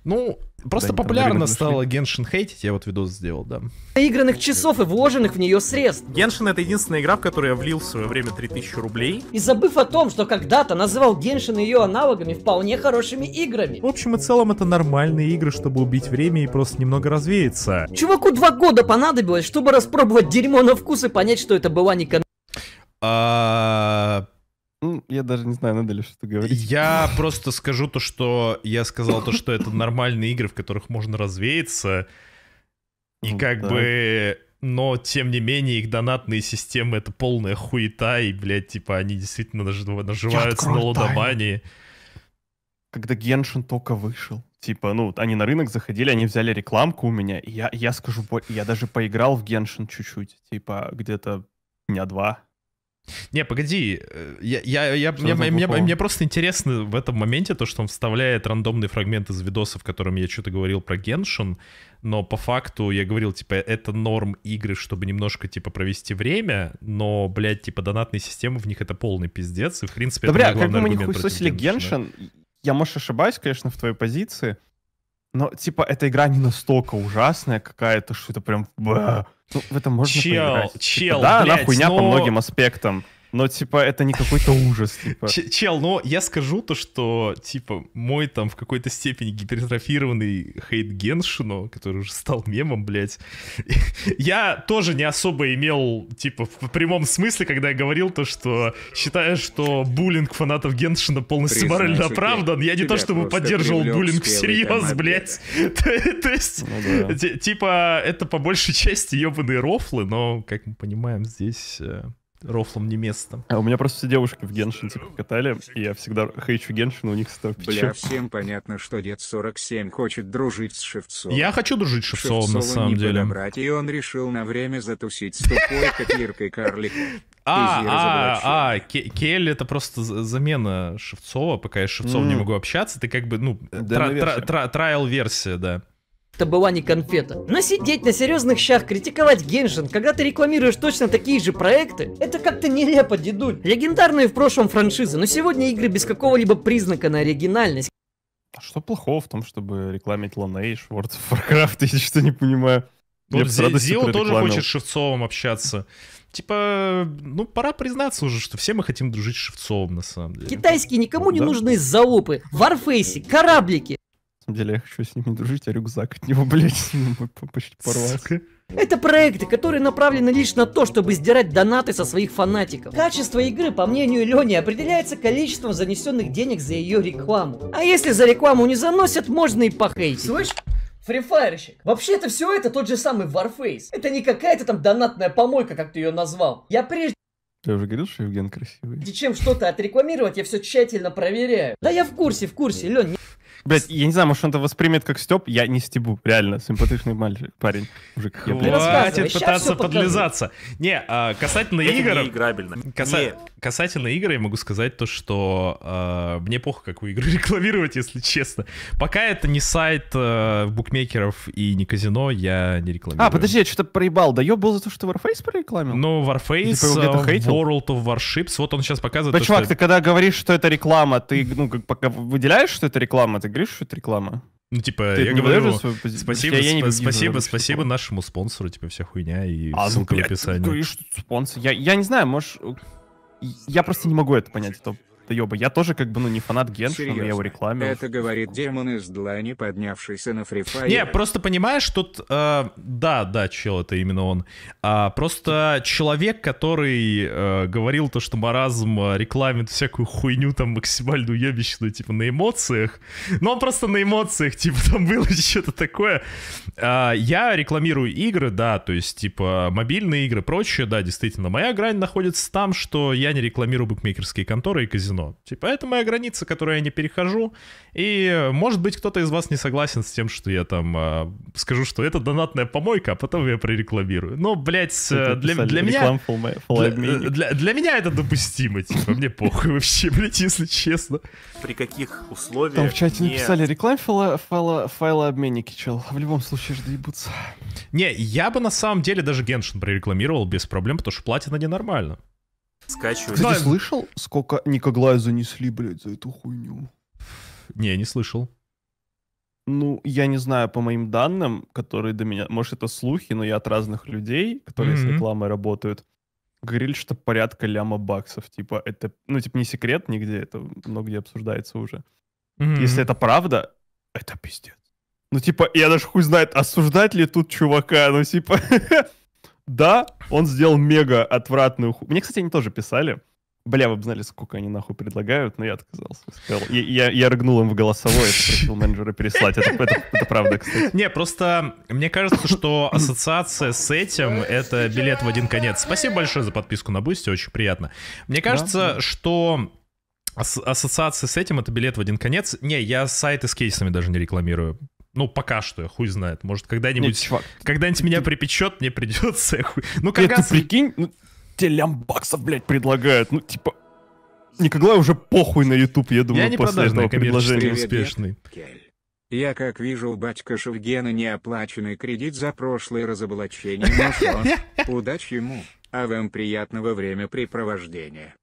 Ну, Просто да, популярно стало Геншин хейтить, я вот видос сделал, да. Игранных часов и вложенных в нее средств. Геншин это единственная игра, в которую я влил в свое время 3000 рублей. И забыв о том, что когда-то называл Геншин ее аналогами вполне хорошими играми. В общем и целом это нормальные игры, чтобы убить время и просто немного развеяться. Чуваку два года понадобилось, чтобы распробовать дерьмо на вкус и понять, что это была не кон... А, ну, я даже не знаю, надо ли что-то говорить. Я просто скажу то, что я сказал то, что это нормальные игры, в которых можно развеяться. И ну как бы... Но, тем не менее, их донатные системы — это полная хуета, и, блядь, типа, они действительно наживаются на лудомании. Когда Геншин только вышел, типа, ну, они на рынок заходили, они взяли рекламку у меня, и я, я скажу, я даже поиграл в Геншин чуть-чуть, типа, где-то дня два, не, погоди, э, я, я, я, мне, мне, мне просто интересно в этом моменте то, что он вставляет рандомный фрагмент из видосов, в котором я что-то говорил про Геншин, но по факту я говорил, типа, это норм игры, чтобы немножко, типа, провести время, но, блядь, типа, донатные системы в них это полный пиздец, и, в принципе, Добря, это бля, как бы мы не хуесосили Геншин, Геншин, я, может, ошибаюсь, конечно, в твоей позиции, но, типа, эта игра не настолько ужасная какая-то, что это прям... Бэ- ну, в этом можно чел, поиграть. Типа, чел, типа, да, блядь, она хуйня но... по ну, многим аспектам. Но, типа, это не какой-то ужас, типа. чел, но я скажу то, что, типа, мой там в какой-то степени гипертрофированный хейт Геншину, который уже стал мемом, блядь, я тоже не особо имел, типа, в прямом смысле, когда я говорил то, что считаю, что буллинг фанатов Геншина полностью Признаю, морально оправдан. Я не то чтобы поддерживал буллинг всерьез, блядь. То есть, ну типа, это по большей части ебаные рофлы, но, как мы понимаем, здесь э, рофлом не место. А у меня просто все девушки в Геншин типа катали, и я всегда хейчу Геншин, у них став Бля, всем понятно, что дед 47 хочет дружить с Шевцовым. Я хочу дружить с Шевцовым, Шевцова на самом не деле. Подобрать, и он решил на время затусить с тупой копиркой карлик. А, а, а, Келли это просто замена Шевцова, пока я с Шевцовым не могу общаться, ты как бы, ну, трайл-версия, да. Это была не конфета. Но сидеть на серьезных щах, критиковать Геншин, когда ты рекламируешь точно такие же проекты, это как-то нелепо, дедуль. Легендарные в прошлом франшизы, но сегодня игры без какого-либо признака на оригинальность. А что плохого в том, чтобы рекламить Lineage, World of Warcraft, я что не понимаю. Вот Зил тоже хочет с Шевцовым общаться. Типа, ну, пора признаться уже, что все мы хотим дружить с Шевцовым, на самом деле. Китайские никому не да? нужны залупы, варфейсы, кораблики самом деле я хочу с ними дружить, а рюкзак от него, блядь, ну, почти порвался. Это проекты, которые направлены лишь на то, чтобы сдирать донаты со своих фанатиков. Качество игры, по мнению Лени, определяется количеством занесенных денег за ее рекламу. А если за рекламу не заносят, можно и похейтить. Слышь? Фрифайрщик. Вообще-то все это тот же самый Warface. Это не какая-то там донатная помойка, как ты ее назвал. Я прежде я уже говорил, что Евген красивый. И чем что-то отрекламировать, я все тщательно проверяю. Да я в курсе, в курсе, Лен, не Блять, я не знаю, может, он это воспримет как Степ. Я не Стебу, реально, симпатичный мальчик, парень. Мужик, Хватит пытаться подлизаться. Не, а, касательно это игр... Неиграбельно. Каса... Не. Касательно игр я могу сказать то, что а, мне как какую игры рекламировать, если честно. Пока это не сайт а, букмекеров и не казино, я не рекламирую. А, подожди, я что-то проебал. Да ёбал за то, что Warface прорекламил? Ну, Warface, э, World of Warships, вот он сейчас показывает... Да, то, чувак, что... ты когда говоришь, что это реклама, ты, ну, как, пока выделяешь, что это реклама, ты говоришь, что это реклама? Ну, типа, Ты я говорю, свою пози... спасибо, я, сп- спасибо, спасибо нашему спонсору, типа, вся хуйня и а, ну, ссылка ну, блядь, в описании. Ты говоришь, спонсор. Я, я не знаю, может... Я просто не могу это понять, это да доеба. Я тоже как бы, ну, не фанат Геншина, но я его рекламил. Это говорит демон из длани, поднявшийся на фрифай. Не, просто понимаешь, тут... Э, да, да, чел, это именно он. А, просто человек, который э, говорил то, что маразм э, рекламит всякую хуйню там максимально уебищную, типа, на эмоциях. Но он просто на эмоциях, типа, там было что-то такое. А, я рекламирую игры, да, то есть, типа, мобильные игры, прочее, да, действительно. Моя грань находится там, что я не рекламирую букмекерские конторы и казино заведено. Типа, это моя граница, которую я не перехожу. И, может быть, кто-то из вас не согласен с тем, что я там э, скажу, что это донатная помойка, а потом я прорекламирую. Но, блядь, э, для, для меня... Для, э, для, для меня это допустимо, типа, мне похуй вообще, блядь, если честно. При каких условиях... Там в чате написали реклам файлообменники, чел. В любом случае же доебутся. Не, я бы на самом деле даже Геншин прорекламировал без проблем, потому что платят они нормально. Скачивать. Кстати, слышал, сколько Никоглая занесли, блядь, за эту хуйню? Не, не слышал. Ну, я не знаю, по моим данным, которые до меня... Может, это слухи, но я от разных людей, которые mm-hmm. с рекламой работают, говорили, что порядка ляма баксов. Типа, это... Ну, типа, не секрет нигде, это много где обсуждается уже. Mm-hmm. Если это правда, это пиздец. Ну, типа, я даже хуй знает, осуждать ли тут чувака, ну, типа... Да, он сделал мега отвратную... Мне, кстати, они тоже писали. Бля, вы бы знали, сколько они нахуй предлагают, но я отказался. Сказал. Я, я, я рыгнул им в голосовое, попросил менеджера переслать. Это, это, это правда, кстати. Не, просто мне кажется, что ассоциация с этим — это билет в один конец. Спасибо большое за подписку на Boosty, очень приятно. Мне кажется, да, да. что ассоциация с этим — это билет в один конец. Не, я сайты с кейсами даже не рекламирую. Ну, пока что, хуй знает. Может, когда-нибудь... Когда-нибудь меня ты... припечет, мне придется... Хуй... Ну, как Нет, раз... ты прикинь, ну, тебе лям баксов, блядь, предлагают. Ну, типа... Никогда уже похуй на YouTube, я думаю, я не после этого предложения успешный. Я как вижу у батька Шевгена неоплаченный кредит за прошлое разоблачение. Ну удачи ему, а вам приятного времяпрепровождения.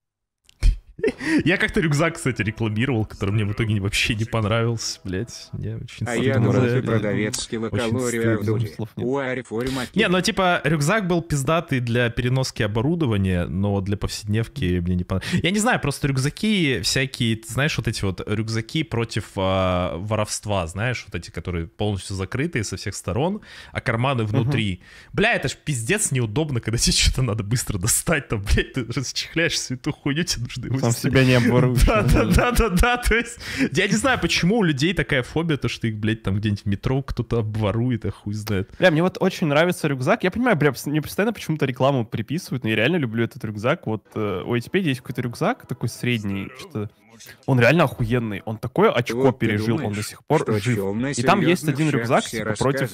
Я как-то рюкзак, кстати, рекламировал, который мне в итоге вообще не понравился, блядь. Я очень а я думал, ты продавец килокалорию а Не, ну типа рюкзак был пиздатый для переноски оборудования, но для повседневки мне не понравилось. Я не знаю, просто рюкзаки всякие, знаешь, вот эти вот рюкзаки против а, воровства, знаешь, вот эти, которые полностью закрытые со всех сторон, а карманы внутри. Угу. Бля, это ж пиздец неудобно, когда тебе что-то надо быстро достать, там, блядь, ты расчехляешь всю эту хуйню, тебе нужны сам себя не обворуешь. Да-да-да, то есть я не знаю, почему у людей такая фобия, то что их, блядь, там где-нибудь в метро кто-то обворует, а хуй знает. Бля, мне вот очень нравится рюкзак. Я понимаю, бля, мне постоянно почему-то рекламу приписывают, но я реально люблю этот рюкзак. Вот э, у ATP есть какой-то рюкзак такой средний, что то он реально охуенный. Он такое очко вот пережил, думаешь, он до сих пор жив. И там есть один рюкзак типа, против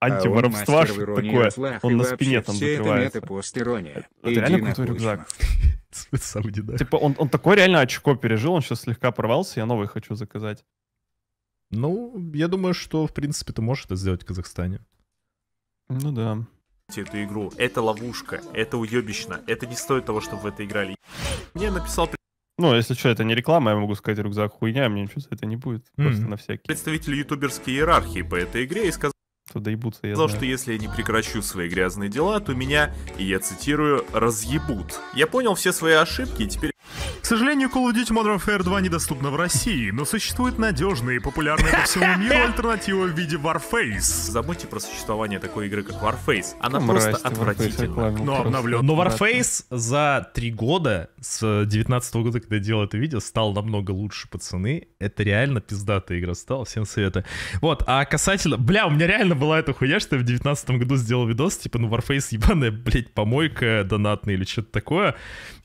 а антиворовства, а что такое. он на спине там закрывается. Это, а это, реально крутой рюкзак. Сам не Типа он, он такое реально очко пережил, он сейчас слегка порвался, я новый хочу заказать. Ну, я думаю, что, в принципе, ты можешь это сделать в Казахстане. Ну да. Эту игру, это ловушка, это уебищно, это не стоит того, чтобы в это играли. Мне написал ну, если что, это не реклама, я могу сказать, рюкзак хуйня, а мне ничего за это не будет. Mm-hmm. Просто на всякий. Представители ютуберской иерархии по этой игре и сказали, что доебутся, я Сказал, что если я не прекращу свои грязные дела, то меня, и я цитирую, разъебут. Я понял все свои ошибки и теперь... К сожалению, Call of Duty Modern Warfare 2 недоступна в России, но существует надежная и популярная по всему миру альтернатива в виде Warface. Забудьте про существование такой игры, как Warface. Она ну, просто мразь, отвратительна. Но обновлен. Но Warface за три года, с 19 -го года, когда я делал это видео, стал намного лучше, пацаны. Это реально пиздатая игра стала, всем совета. Вот, а касательно... Бля, у меня реально была эта хуйня, что я в девятнадцатом году сделал видос, типа, ну, Warface ебаная, блядь, помойка донатная или что-то такое.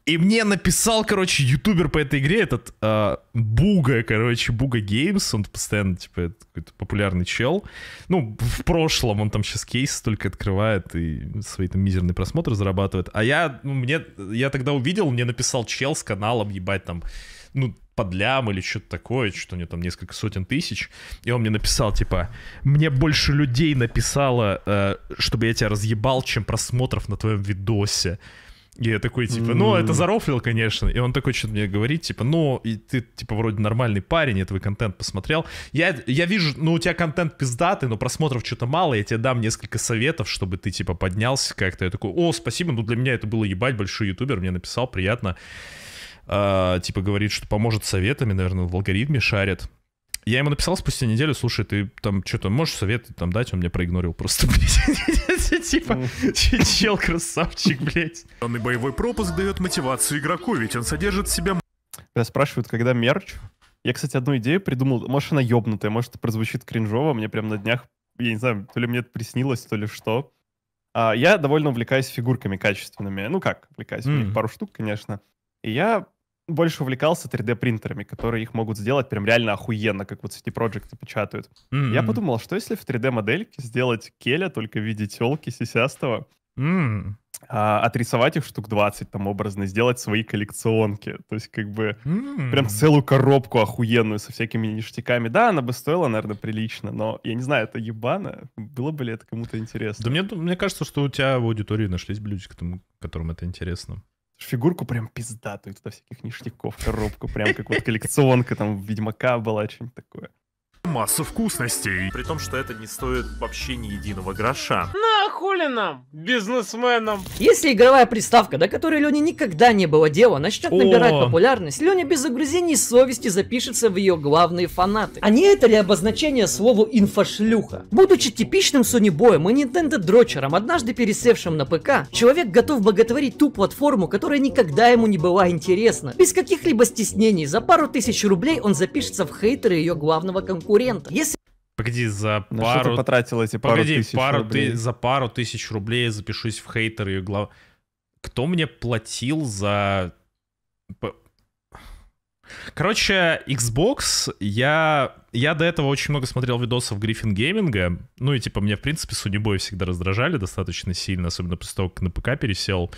И мне написал, короче, ютубер по этой игре, этот э, Буга, короче, Буга Геймс, он постоянно, типа, какой-то популярный чел. Ну, в прошлом он там сейчас кейс только открывает и свои там мизерные просмотры зарабатывает. А я, ну, мне, я тогда увидел, мне написал чел с каналом, ебать, там, ну, подлям или что-то такое, что у него там несколько сотен тысяч. И он мне написал, типа, мне больше людей написало, э, чтобы я тебя разъебал, чем просмотров на твоем видосе. И я такой, типа, ну, это зарофлил, конечно. И он такой что-то мне говорит, типа, ну, и ты, типа, вроде нормальный парень, я твой контент посмотрел. Я, я вижу, ну, у тебя контент пиздатый, но просмотров что-то мало, я тебе дам несколько советов, чтобы ты, типа, поднялся как-то. Я такой, о, спасибо, ну, для меня это было ебать, большой ютубер, мне написал, приятно. А, типа говорит, что поможет советами, наверное, в алгоритме шарит. Я ему написал спустя неделю, слушай, ты там что-то можешь советы там дать? Он меня проигнорил просто, блядь. Типа, чел красавчик, блядь. Он боевой пропуск дает мотивацию игроку, ведь он содержит в себе. Меня спрашивают, когда мерч? Я, кстати, одну идею придумал. Может, она ёбнутая, может, это прозвучит кринжово. Мне прям на днях, я не знаю, то ли мне это приснилось, то ли что. А, я довольно увлекаюсь фигурками качественными. Ну как, увлекаюсь, у них пару штук, конечно. И я больше увлекался 3D-принтерами, которые их могут сделать прям реально охуенно, как вот CD Projekt печатают. Mm-hmm. Я м-м. подумал, а что если в 3D-модельке сделать келя только в виде телки сисястого, mm-hmm. а, отрисовать их штук 20 там образно, сделать свои коллекционки. То есть как бы mm-hmm. прям целую коробку охуенную со всякими ништяками. Да, она бы стоила, наверное, прилично, но я не знаю, это ебано. Было бы ли это кому-то интересно? Да мне, мне кажется, что у тебя в аудитории нашлись люди, которым это интересно. Фигурку прям пиздатую, туда всяких ништяков, коробку, прям как вот коллекционка, там, Ведьмака была, что-нибудь такое массу вкусностей. При том, что это не стоит вообще ни единого гроша. Нахули нам, бизнесменам? Если игровая приставка, до которой Лёня никогда не было дела, начнет О. набирать популярность, Лёня без загрызений совести запишется в ее главные фанаты. А не это ли обозначение слову инфошлюха? Будучи типичным сонибоем и Nintendo дрочером, однажды пересевшим на ПК, человек готов боготворить ту платформу, которая никогда ему не была интересна. Без каких-либо стеснений, за пару тысяч рублей он запишется в хейтеры ее главного конкурента конкурента. Если Погоди, за на ну, пару... ты потратил эти пару Погоди, тысяч пару рублей? Ты... за пару тысяч рублей запишусь в хейтер и глав... Кто мне платил за... Короче, Xbox я я до этого очень много смотрел видосов Гриффин Гейминга. Ну и типа меня, в принципе, судьбой всегда раздражали достаточно сильно, особенно после того, как на ПК пересел.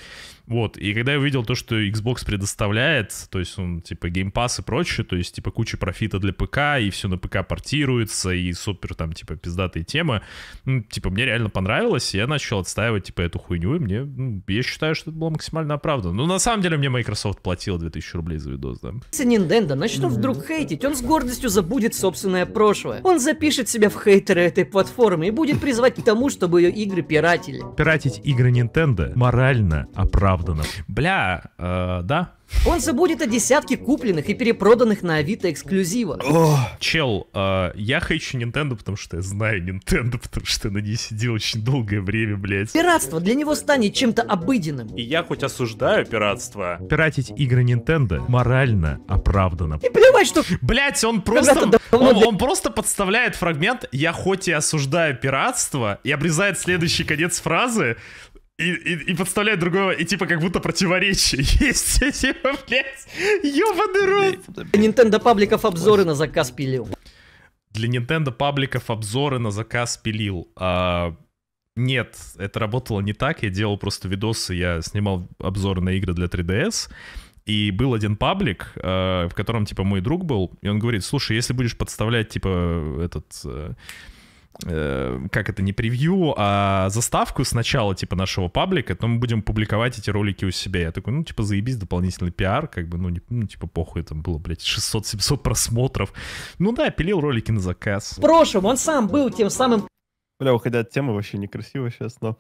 Вот, и когда я увидел то, что Xbox предоставляет, то есть он типа Game Pass и прочее, то есть типа куча профита для ПК, и все на ПК портируется, и супер там типа пиздатые темы, ну, типа мне реально понравилось, и я начал отстаивать типа эту хуйню, и мне, ну, я считаю, что это было максимально оправдано. Ну, на самом деле мне Microsoft платил 2000 рублей за видос, да. Если Nintendo начнут вдруг хейтить, он с гордостью забудет собственно собственное прошлое. Он запишет себя в хейтеры этой платформы и будет призывать к тому, чтобы ее игры пиратили. Пиратить игры Nintendo морально оправдано. Бля, э, да, он забудет о десятке купленных и перепроданных на Авито эксклюзивов. О, чел, э, я хочу Nintendo, потому что я знаю Nintendo, потому что я на ней сидел очень долгое время, блядь. Пиратство для него станет чем-то обыденным. И я хоть осуждаю пиратство. Пиратить игры Nintendo морально оправдано. И плевать, что... Блять, он просто... Он, для... он просто подставляет фрагмент «Я хоть и осуждаю пиратство» и обрезает следующий конец фразы и, и, и подставляет другого, и типа как будто противоречие есть, типа, блядь, ёбаный рот. Nintendo пабликов обзоры на заказ пилил. Для Nintendo пабликов обзоры на заказ пилил. А, нет, это работало не так, я делал просто видосы, я снимал обзоры на игры для 3DS, и был один паблик, а, в котором, типа, мой друг был, и он говорит, слушай, если будешь подставлять, типа, этот... Э, Э, как это, не превью, а заставку сначала, типа, нашего паблика, то мы будем публиковать эти ролики у себя. Я такой, ну, типа, заебись, дополнительный пиар, как бы, ну, не, ну типа, похуй, там было, блядь, 600-700 просмотров. Ну да, пилил ролики на заказ. В прошлом он сам был тем самым... Бля, уходя от темы, вообще некрасиво сейчас, но...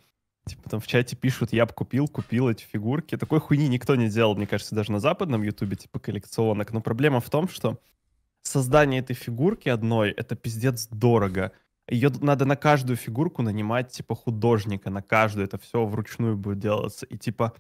Типа там в чате пишут, я бы купил, купил эти фигурки. Такой хуйни никто не делал, мне кажется, даже на западном ютубе, типа коллекционок. Но проблема в том, что создание этой фигурки одной, это пиздец дорого. Ее надо на каждую фигурку нанимать, типа, художника, на каждую. Это все вручную будет делаться. И, типа,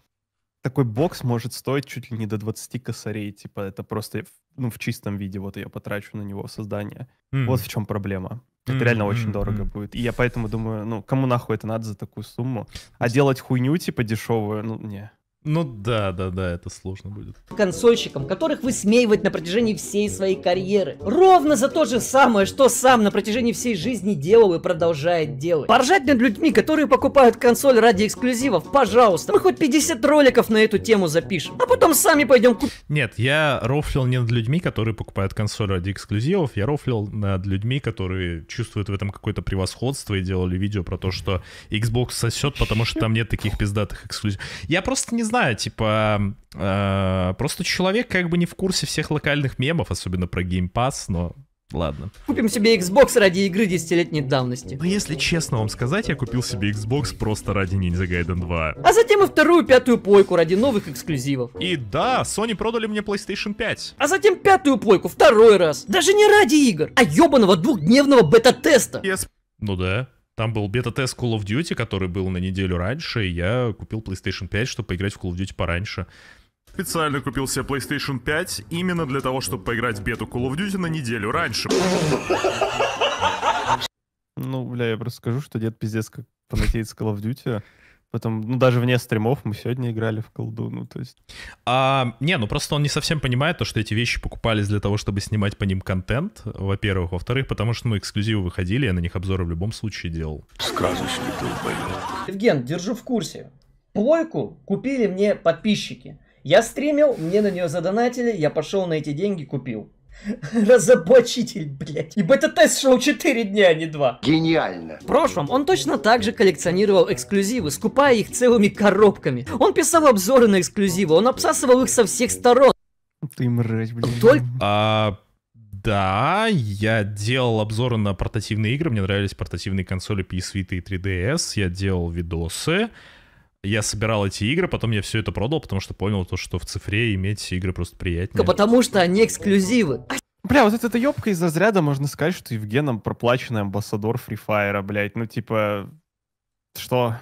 такой бокс может стоить чуть ли не до 20 косарей. Типа, это просто, ну, в чистом виде вот я потрачу на него создание. Mm. Вот в чем проблема. Это mm-hmm. реально очень mm-hmm. дорого будет. И я поэтому думаю, ну, кому нахуй это надо за такую сумму? А делать хуйню, типа, дешевую, ну, не. Ну да, да, да, это сложно будет. Консольщикам, которых высмеивать на протяжении всей своей карьеры. Ровно за то же самое, что сам на протяжении всей жизни делал и продолжает делать. Поржать над людьми, которые покупают консоль ради эксклюзивов, пожалуйста. Мы хоть 50 роликов на эту тему запишем, а потом сами пойдем купить. Нет, я рофлил не над людьми, которые покупают консоль ради эксклюзивов, я рофлил над людьми, которые чувствуют в этом какое-то превосходство и делали видео про то, что Xbox сосет, потому что там нет таких пиздатых эксклюзивов. Я просто не знаю, знаю, типа, э, просто человек как бы не в курсе всех локальных мемов, особенно про Game Pass, но Ладно. Купим себе Xbox ради игры 10-летней давности. Но если честно вам сказать, я купил себе Xbox просто ради Ninja Gaiden 2. А затем и вторую, пятую плойку ради новых эксклюзивов. И да, Sony продали мне PlayStation 5. А затем пятую плойку второй раз. Даже не ради игр, а ёбаного двухдневного бета-теста. Я... Yes. Ну да. Там был бета-тест Call of Duty, который был на неделю раньше, и я купил PlayStation 5, чтобы поиграть в Call of Duty пораньше. Специально купил себе PlayStation 5 именно для того, чтобы поиграть в бету Call of Duty на неделю раньше. Ну, бля, я просто скажу, что дед пиздец как фанатеет с Call of Duty. Потом, ну, даже вне стримов мы сегодня играли в колду, ну, то есть... А, не, ну, просто он не совсем понимает то, что эти вещи покупались для того, чтобы снимать по ним контент, во-первых. Во-вторых, потому что, ну, эксклюзивы выходили, я на них обзоры в любом случае делал. Сказочный долбоёб. Евген, держу в курсе. Плойку купили мне подписчики. Я стримил, мне на нее задонатили, я пошел на эти деньги, купил. Разоблачитель, блядь. И бета-тест шел 4 дня, а не 2. Гениально. В прошлом он точно так же коллекционировал эксклюзивы, скупая их целыми коробками. Он писал обзоры на эксклюзивы, он обсасывал их со всех сторон. Ты мразь, блин. Только... А, да, я делал обзоры на портативные игры, мне нравились портативные консоли PS Vita и 3DS, я делал видосы я собирал эти игры, потом я все это продал, потому что понял то, что в цифре иметь игры просто приятнее. Потому что они эксклюзивы. Бля, вот эта ёбка из разряда, можно сказать, что Евгеном проплаченный амбассадор Free Fire, блядь. Ну, типа, что?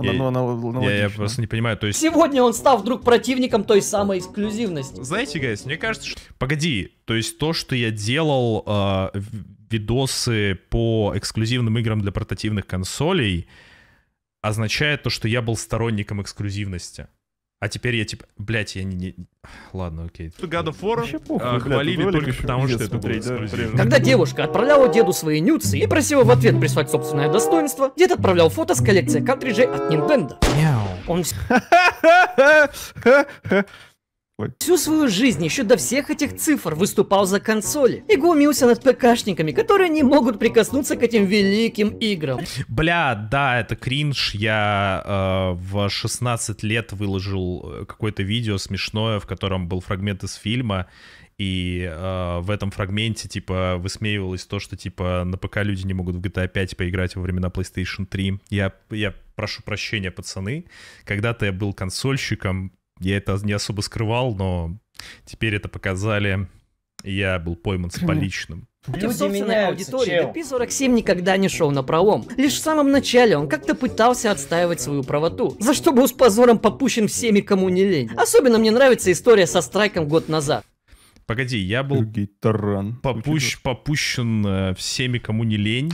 Я, ну, ну, ну, я, я просто не понимаю, то есть... Сегодня он стал вдруг противником той самой эксклюзивности. Знаете, гайс, мне кажется, что... Погоди, то есть то, что я делал э, видосы по эксклюзивным играм для портативных консолей, означает то, что я был сторонником эксклюзивности. А теперь я типа, блядь, я не... не... Ладно, окей. God of War а, блядь, только потому, что это было эксклюзивно. Когда девушка отправляла деду свои нюцы и просила в ответ прислать собственное достоинство, дед отправлял фото с коллекции картриджей от Nintendo. Мяу. Он... такой. Всю свою жизнь, еще до всех этих цифр, выступал за консоли и глумился над ПКшниками, которые не могут прикоснуться к этим великим играм. Бля, да, это кринж. Я э, в 16 лет выложил э, какое-то видео смешное, в котором был фрагмент из фильма, и э, в этом фрагменте, типа, высмеивалось то, что, типа, на ПК люди не могут в GTA 5 поиграть во времена PlayStation 3. Я, я прошу прощения, пацаны. Когда-то я был консольщиком, я это не особо скрывал, но теперь это показали. Я был пойман с поличным. Люди в собственной меняются, аудитории ДП-47 никогда не шел на пролом. Лишь в самом начале он как-то пытался отстаивать свою правоту, за что был с позором попущен всеми, кому не лень. Особенно мне нравится история со страйком год назад. Погоди, я был попущ, попущен э, всеми, кому не лень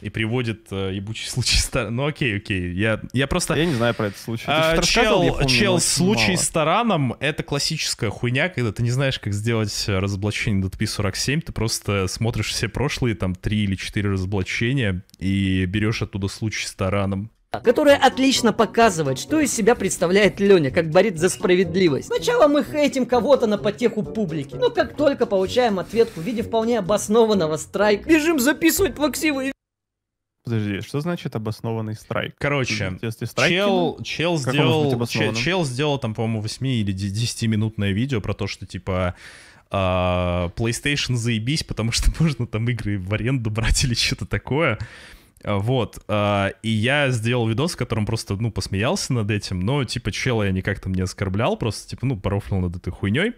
и приводит э, ебучий случай Старана. Ну окей, окей, я, я просто... Я не знаю про этот случай. А, чел, помню, чел случай мало. с Тараном — это классическая хуйня, когда ты не знаешь, как сделать разоблачение DTP-47, ты просто смотришь все прошлые, там, три или четыре разоблачения, и берешь оттуда случай с Тараном которая отлично показывает, что из себя представляет Леня, как борит за справедливость. Сначала мы хейтим кого-то на потеху публики, но как только получаем ответку в виде вполне обоснованного страйка, бежим записывать плаксивые Подожди, что значит обоснованный страйк? Короче, если страйк чел, кинул, чел, сделал, чел, чел сделал там, по-моему, 8 или 10-минутное видео про то, что типа а, PlayStation заебись, потому что можно там игры в аренду брать или что-то такое. А, вот, а, и я сделал видос, в котором просто, ну, посмеялся над этим, но, типа, чела я никак там не оскорблял, просто, типа, ну, порофлил над этой хуйней,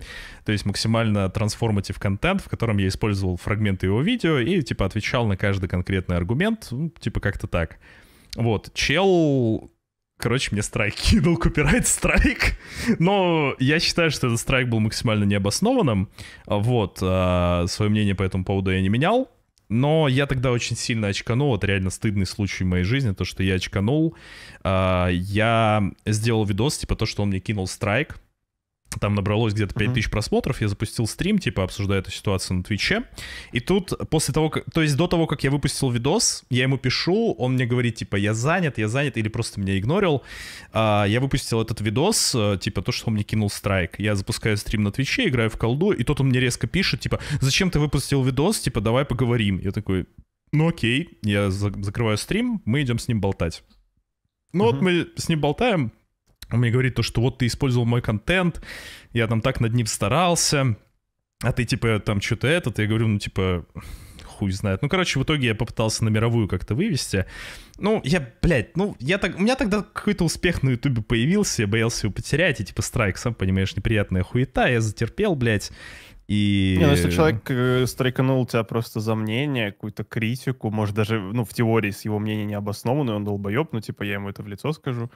то есть максимально трансформатив контент, в котором я использовал фрагменты его видео и, типа, отвечал на каждый конкретный аргумент, ну, типа, как-то так. Вот, чел, короче, мне страйк кинул, копирайт страйк, но я считаю, что этот страйк был максимально необоснованным, а, вот, свое мнение по этому поводу я не менял, но я тогда очень сильно очканул. Это реально стыдный случай в моей жизни, то, что я очканул. А, я сделал видос, типа то, что он мне кинул страйк там набралось где-то 5000 uh-huh. просмотров, я запустил стрим, типа, обсуждая эту ситуацию на Твиче, и тут после того, как, то есть до того, как я выпустил видос, я ему пишу, он мне говорит, типа, я занят, я занят, или просто меня игнорил, а, я выпустил этот видос, э, типа, то, что он мне кинул страйк, я запускаю стрим на Твиче, играю в колду, и тут он мне резко пишет, типа, зачем ты выпустил видос, типа, давай поговорим, я такой, ну окей, я за- закрываю стрим, мы идем с ним болтать. Ну uh-huh. вот мы с ним болтаем, он мне говорит то, что вот ты использовал мой контент, я там так над ним старался, а ты типа там что-то этот, я говорю, ну типа хуй знает. Ну, короче, в итоге я попытался на мировую как-то вывести. Ну, я, блядь, ну, я так, у меня тогда какой-то успех на ютубе появился, я боялся его потерять, и типа страйк, сам понимаешь, неприятная хуета, я затерпел, блядь. И... Не, ну, если человек э, страйканул тебя просто за мнение, какую-то критику, может даже, ну, в теории с его мнением не необоснованную, он долбоеб, ну, типа, я ему это в лицо скажу.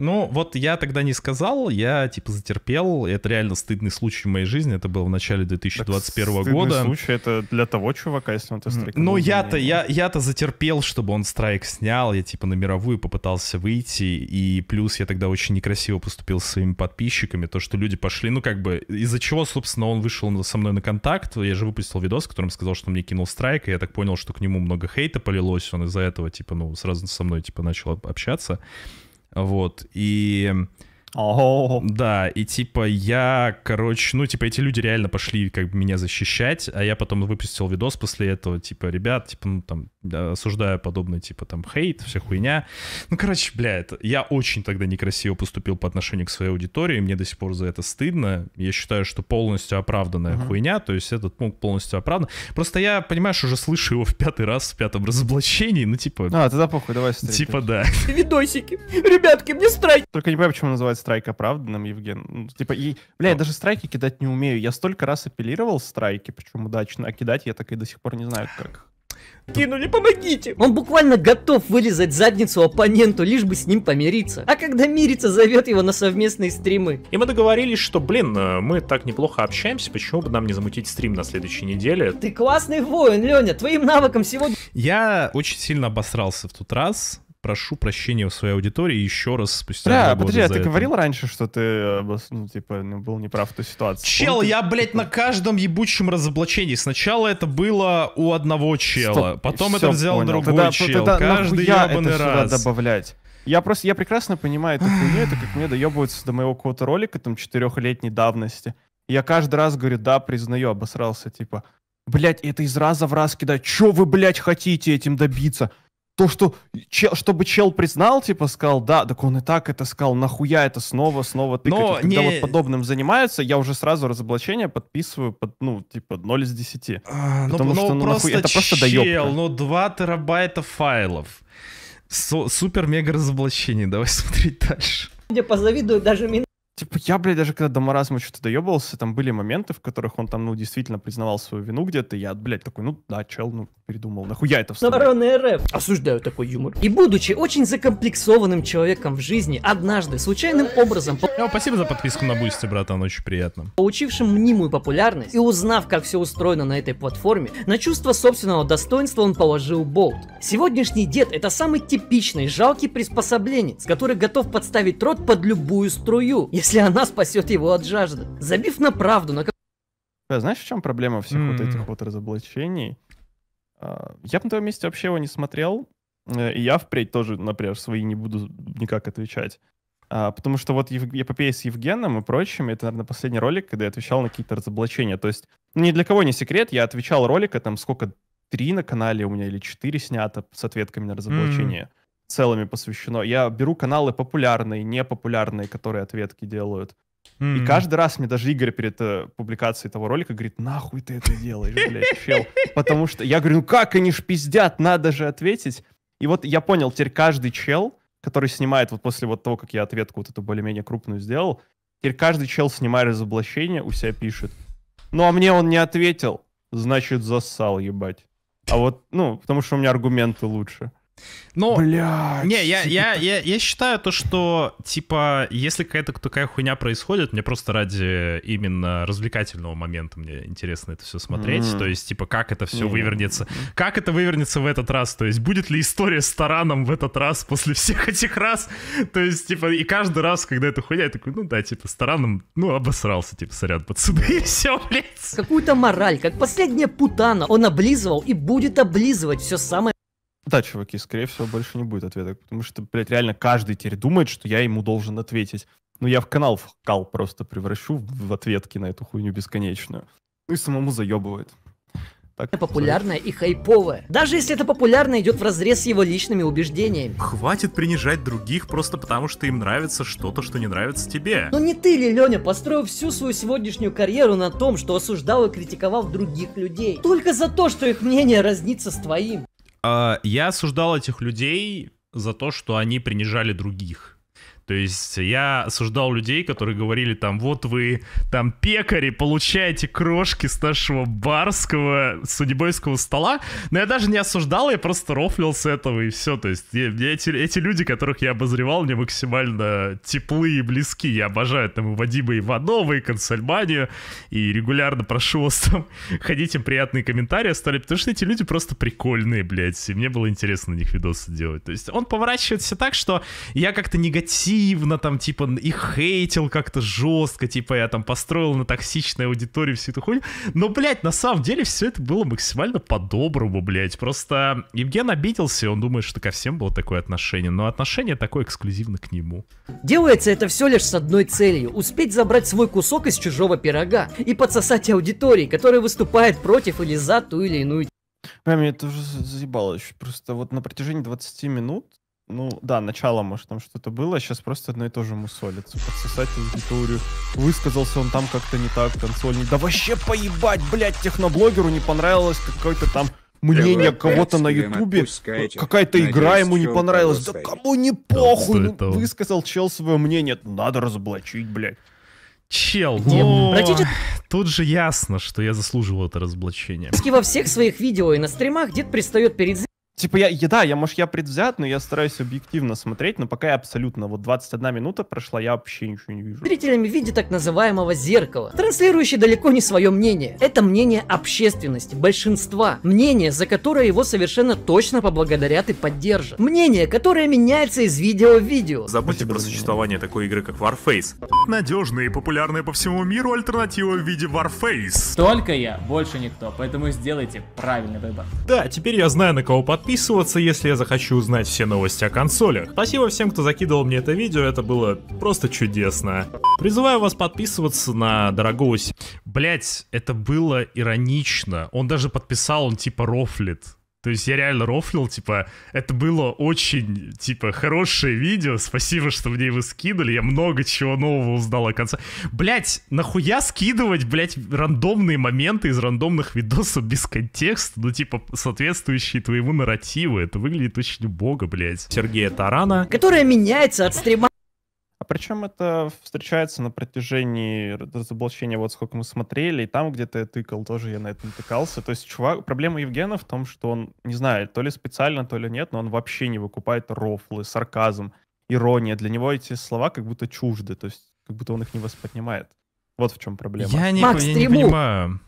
Ну, вот я тогда не сказал, я, типа, затерпел. Это реально стыдный случай в моей жизни. Это было в начале 2021 так стыдный года. случай — это для того чувака, если он тестрик. Ну, я-то, я, я-то затерпел, чтобы он страйк снял. Я, типа, на мировую попытался выйти. И плюс я тогда очень некрасиво поступил с своими подписчиками. То, что люди пошли, ну, как бы... Из-за чего, собственно, он вышел со мной на контакт. Я же выпустил видос, в котором сказал, что он мне кинул страйк. И я так понял, что к нему много хейта полилось. Он из-за этого, типа, ну, сразу со мной, типа, начал общаться. Вот. И Ого. Да, и типа я, короче, ну типа эти люди реально пошли как бы меня защищать, а я потом выпустил видос после этого, типа, ребят, типа, ну там, осуждаю подобный, типа, там, хейт, вся хуйня. Ну, короче, бля, это, я очень тогда некрасиво поступил по отношению к своей аудитории, мне до сих пор за это стыдно. Я считаю, что полностью оправданная uh-huh. хуйня, то есть этот пункт полностью оправдан. Просто я, понимаешь, уже слышу его в пятый раз, в пятом разоблачении, ну типа... А, тогда похуй, давай встретимся. Типа, да. Видосики. Ребятки, мне страйк. Только не понимаю, почему называется страйк оправданным, Евген. Ну, типа, и, бля, я даже страйки кидать не умею. Я столько раз апеллировал страйки, причем удачно, а кидать я так и до сих пор не знаю, как. Кинули, помогите! Он буквально готов вылезать задницу оппоненту, лишь бы с ним помириться. А когда мирится, зовет его на совместные стримы. И мы договорились, что, блин, э, мы так неплохо общаемся, почему бы нам не замутить стрим на следующей неделе? Ты классный воин, Леня, твоим навыком сегодня... Я очень сильно обосрался в тот раз, прошу прощения у своей аудитории еще раз спустя Да, подожди, а ты это. говорил раньше, что ты, э, ну, типа, ну, был неправ в той ситуации? Чел, Помните? я, блядь, на каждом ебучем разоблачении. Сначала это было у одного чела, Стоп, потом это взял понял. другой тогда, чел. Тогда каждый ебаный раз. добавлять? Я просто, я прекрасно понимаю эту хуйню, это как мне доебываются до моего какого-то ролика, там, четырехлетней давности. Я каждый раз говорю, да, признаю, обосрался, типа, блядь, это из раза в раз кидать. Чё вы, блядь, хотите этим добиться? то, что чел, чтобы чел признал, типа, сказал, да, так он и так это сказал, нахуя это снова, снова тыкать. Но вот, не... Когда вот подобным занимаются, я уже сразу разоблачение подписываю под, ну, типа, 0 из 10. А, ну, потому ну, что, ну, просто это просто чел, доебка. ну, 2 терабайта файлов. Супер-мега разоблачение, давай смотреть дальше. Где позавидуют даже минус. Типа, я, блядь, даже когда до маразма что-то доебывался, там были моменты, в которых он там, ну, действительно признавал свою вину где-то, я, блядь, такой, ну, да, чел, ну, передумал, нахуя это вставляет? Народный РФ. Осуждаю такой юмор. И будучи очень закомплексованным человеком в жизни, однажды, случайным образом... Я вам спасибо за подписку на Бусти, братан, очень приятно. Получившим мнимую популярность и узнав, как все устроено на этой платформе, на чувство собственного достоинства он положил болт. Сегодняшний дед — это самый типичный, жалкий приспособленец, который готов подставить рот под любую струю, если она спасет его от жажды, забив на правду, на а знаешь, в чем проблема всех mm-hmm. вот этих вот разоблачений? А, я бы на твоем месте вообще его не смотрел, э, и я впредь тоже, например, свои не буду никак отвечать. А, потому что вот эпопея с Евгеном и прочим, это, наверное, последний ролик, когда я отвечал на какие-то разоблачения. То есть ну, ни для кого не секрет, я отвечал ролика, там сколько, три на канале у меня или четыре снято с ответками на разоблачение. Mm целыми посвящено. Я беру каналы популярные, непопулярные, которые ответки делают. Mm-hmm. И каждый раз мне даже Игорь перед э, публикацией того ролика говорит, нахуй ты это делаешь, блядь, чел. Потому что я говорю, ну как они ж пиздят, надо же ответить. И вот я понял, теперь каждый чел, который снимает вот после вот того, как я ответку вот эту более-менее крупную сделал, теперь каждый чел, снимая разоблачение, у себя пишет. Ну а мне он не ответил, значит засал, ебать. А вот, ну, потому что у меня аргументы лучше. Ну, Блядь. не, я, я, я, я считаю то, что, типа, если какая-то такая хуйня происходит, мне просто ради именно развлекательного момента мне интересно это все смотреть, mm-hmm. то есть, типа, как это все mm-hmm. вывернется, как это вывернется в этот раз, то есть, будет ли история с Тараном в этот раз после всех этих раз, то есть, типа, и каждый раз, когда эта хуйня, я такой, ну да, типа, с Тараном, ну, обосрался, типа, сорян, пацаны, и все, блядь. Какую-то мораль, как последняя путана, он облизывал и будет облизывать все самое да, чуваки, скорее всего, больше не будет ответа, потому что, блядь, реально каждый теперь думает, что я ему должен ответить. Ну, я в канал в кал просто превращу в ответки на эту хуйню бесконечную. Ну и самому заебывает. Так, популярное и хайповая. Даже если это популярно, идет в разрез с его личными убеждениями. Хватит принижать других просто потому, что им нравится что-то, что не нравится тебе. Но не ты ли, Леня, построил всю свою сегодняшнюю карьеру на том, что осуждал и критиковал других людей? Только за то, что их мнение разнится с твоим. А, я осуждал этих людей за то, что они принижали других. То есть я осуждал людей, которые говорили там, вот вы там пекари, получаете крошки с нашего барского судебойского стола. Но я даже не осуждал, я просто рофлил с этого и все. То есть я, я, эти, эти люди, которых я обозревал, мне максимально теплые и близки. Я обожаю там и Вадима Иванова, и Консальманию, и регулярно прошу вас там ходите приятные комментарии оставлять, потому что эти люди просто прикольные, блядь, и мне было интересно на них видосы делать. То есть он поворачивается так, что я как-то негативно агрессивно, там, типа, и хейтил как-то жестко, типа, я там построил на токсичной аудитории всю эту хуйню. Но, блядь, на самом деле все это было максимально по-доброму, блядь. Просто Евген обиделся, он думает, что ко всем было такое отношение, но отношение такое эксклюзивно к нему. Делается это все лишь с одной целью — успеть забрать свой кусок из чужого пирога и подсосать аудитории, которая выступает против или за ту или иную Прям меня это уже заебало еще. Просто вот на протяжении 20 минут ну да, начало, может, там что-то было, сейчас а просто одно и то же мусолится. Подсосать аудиторию. Высказался он там как-то не так, консольник. Да вообще поебать, блядь, техноблогеру не понравилось какое то там мнение кого-то на ютубе, какая-то игра ему не понравилась. Да кому не похуй, ну, высказал чел свое мнение, ну, надо разоблачить, блядь. Чел, ну, тут же ясно, что я заслужил это разоблачение. Во всех своих видео и на стримах дед пристает перед Типа я, я, да, я, может, я предвзят, но я стараюсь объективно смотреть, но пока я абсолютно, вот 21 минута прошла, я вообще ничего не вижу. Зрителями в виде так называемого зеркала, транслирующий далеко не свое мнение. Это мнение общественности, большинства. Мнение, за которое его совершенно точно поблагодарят и поддержат. Мнение, которое меняется из видео в видео. Забудьте про существование такой игры, как Warface. Надежная и популярная по всему миру альтернатива в виде Warface. Только я, больше никто, поэтому сделайте правильный выбор. Да, теперь я знаю, на кого подписываться подписываться, если я захочу узнать все новости о консолях. Спасибо всем, кто закидывал мне это видео, это было просто чудесно. Призываю вас подписываться на дорогого... Блять, это было иронично. Он даже подписал, он типа рофлит. То есть я реально рофлил, типа, это было очень, типа, хорошее видео, спасибо, что мне его скинули, я много чего нового узнал о конце. Блять, нахуя скидывать, блять, рандомные моменты из рандомных видосов без контекста, ну, типа, соответствующие твоему нарративу, это выглядит очень убого, блять. Сергея Тарана. Которая меняется от стрима причем это встречается на протяжении разоблачения, вот сколько мы смотрели, и там где-то я тыкал, тоже я на это натыкался. То есть чувак, проблема Евгена в том, что он, не знаю, то ли специально, то ли нет, но он вообще не выкупает рофлы, сарказм, ирония. Для него эти слова как будто чужды, то есть как будто он их не воспринимает. Вот в чем проблема. Я не, Макс, я не понимаю.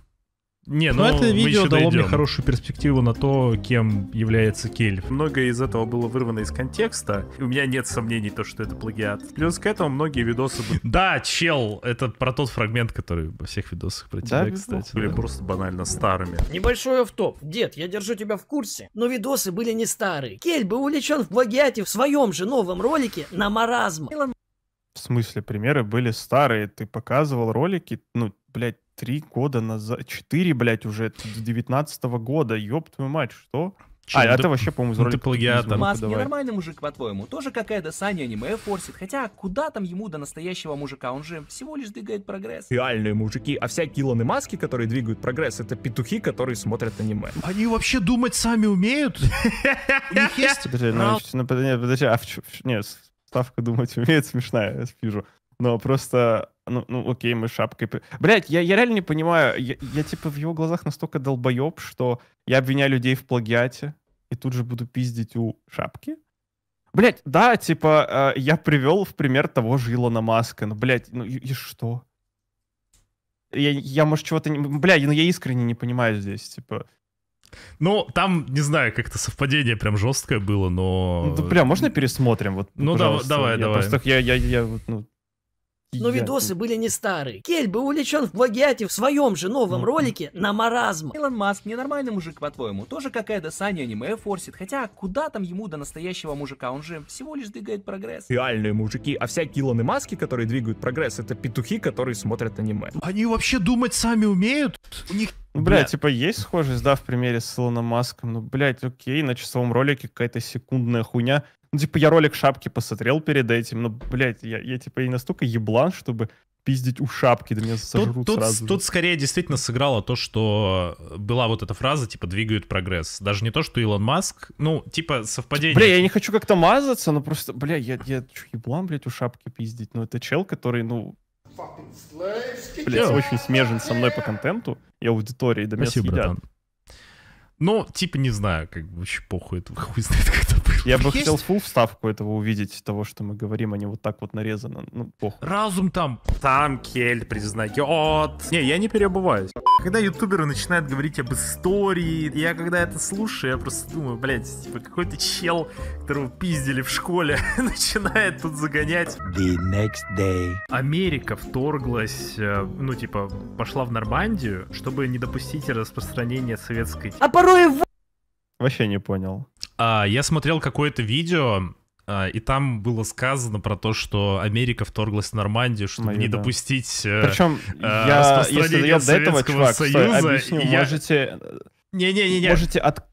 Не, но ну, это видео дало мне хорошую перспективу на то, кем является Кельф. Многое из этого было вырвано из контекста. И у меня нет сомнений, то, что это плагиат. Плюс к этому многие видосы были... Да, чел, это про тот фрагмент, который во всех видосах про тебя, да, кстати. Были просто банально старыми. Небольшой автоп. Дед, я держу тебя в курсе, но видосы были не старые. Кель был увлечен в плагиате в своем же новом ролике на маразм. В смысле, примеры были старые. Ты показывал ролики, ну, блядь, три года назад, четыре, блядь, уже, 19-го года, ёб твою мать, что? Че, а, ну, это ты, вообще, по-моему, из ну, ролика. плагиатор. Маск ненормальный мужик, по-твоему. Тоже как Эда, Саня аниме форсит. Хотя, куда там ему до настоящего мужика? Он же всего лишь двигает прогресс. Реальные мужики. А всякие Илоны Маски, которые двигают прогресс, это петухи, которые смотрят аниме. Они вообще думать сами умеют? У них есть... Ну, ну, ну, подожди, подожди, а Нет, ставка думать умеет, смешная, я спижу. Но просто ну, ну окей, мы шапкой... Блять, я, я реально не понимаю, я, я типа в его глазах настолько долбоеб, что я обвиняю людей в плагиате и тут же буду пиздить у шапки? Блять, да, типа, э, я привел в пример того же Илона Маска, но, блять, ну и, и что? Я, я может, чего-то... Не... Блядь, ну я искренне не понимаю здесь, типа... Ну, там, не знаю, как-то совпадение прям жесткое было, но... Ну, да, бля, можно пересмотрим? Вот, ну, да, давай, я давай. Просто я, я, я, вот, ну, но я... видосы были не старые. Кель был увлечен в плагиате в своем же новом ролике на маразм. Илон Маск ненормальный мужик, по-твоему. Тоже какая-то Саня аниме форсит. Хотя куда там ему до настоящего мужика? Он же всего лишь двигает прогресс. Реальные мужики. А всякие Илоны Маски, которые двигают прогресс, это петухи, которые смотрят аниме. Они вообще думать сами умеют? У них ну, Бля, бля, типа, есть схожесть, да, в примере с Илоном Маском. Ну, блядь, окей, на часовом ролике какая-то секундная хуйня. Ну, типа, я ролик шапки посмотрел перед этим, но, ну, блядь, я, я типа, и настолько еблан, чтобы пиздить у шапки, да меня сожрут тут, сразу. Тут скорее действительно сыграло то, что э, была вот эта фраза, типа, двигают прогресс. Даже не то, что Илон Маск, ну, типа, совпадение. Бля, я не хочу как-то мазаться, но просто, бля, я, я чё, еблан, блядь, у шапки пиздить. Ну, это чел, который, ну, блядь, очень смежен со мной по контенту и аудитории, да Спасибо, меня съедят. Братан. Ну, типа, не знаю, как бы вообще похуй, это хуй знает, как это было. Я бы Есть? хотел фул вставку этого увидеть, того, что мы говорим, они а вот так вот нарезаны, Ну, похуй. Разум там. Там Кель признает. Не, я не перебываюсь. Когда ютуберы начинают говорить об истории, я когда это слушаю, я просто думаю, блядь, типа, какой-то чел, которого пиздили в школе, начинает тут загонять. The next day. Америка вторглась, э, ну, типа, пошла в Нормандию, чтобы не допустить распространения советской... А порой его... Вообще не понял. А, я смотрел какое-то видео, а, и там было сказано про то, что Америка вторглась в Нормандию, чтобы Мою, не да. допустить э, Причем а, э, я, если до этого, чувак, Союза. Стой, объясню, я... можете... Не-не-не. Можете от...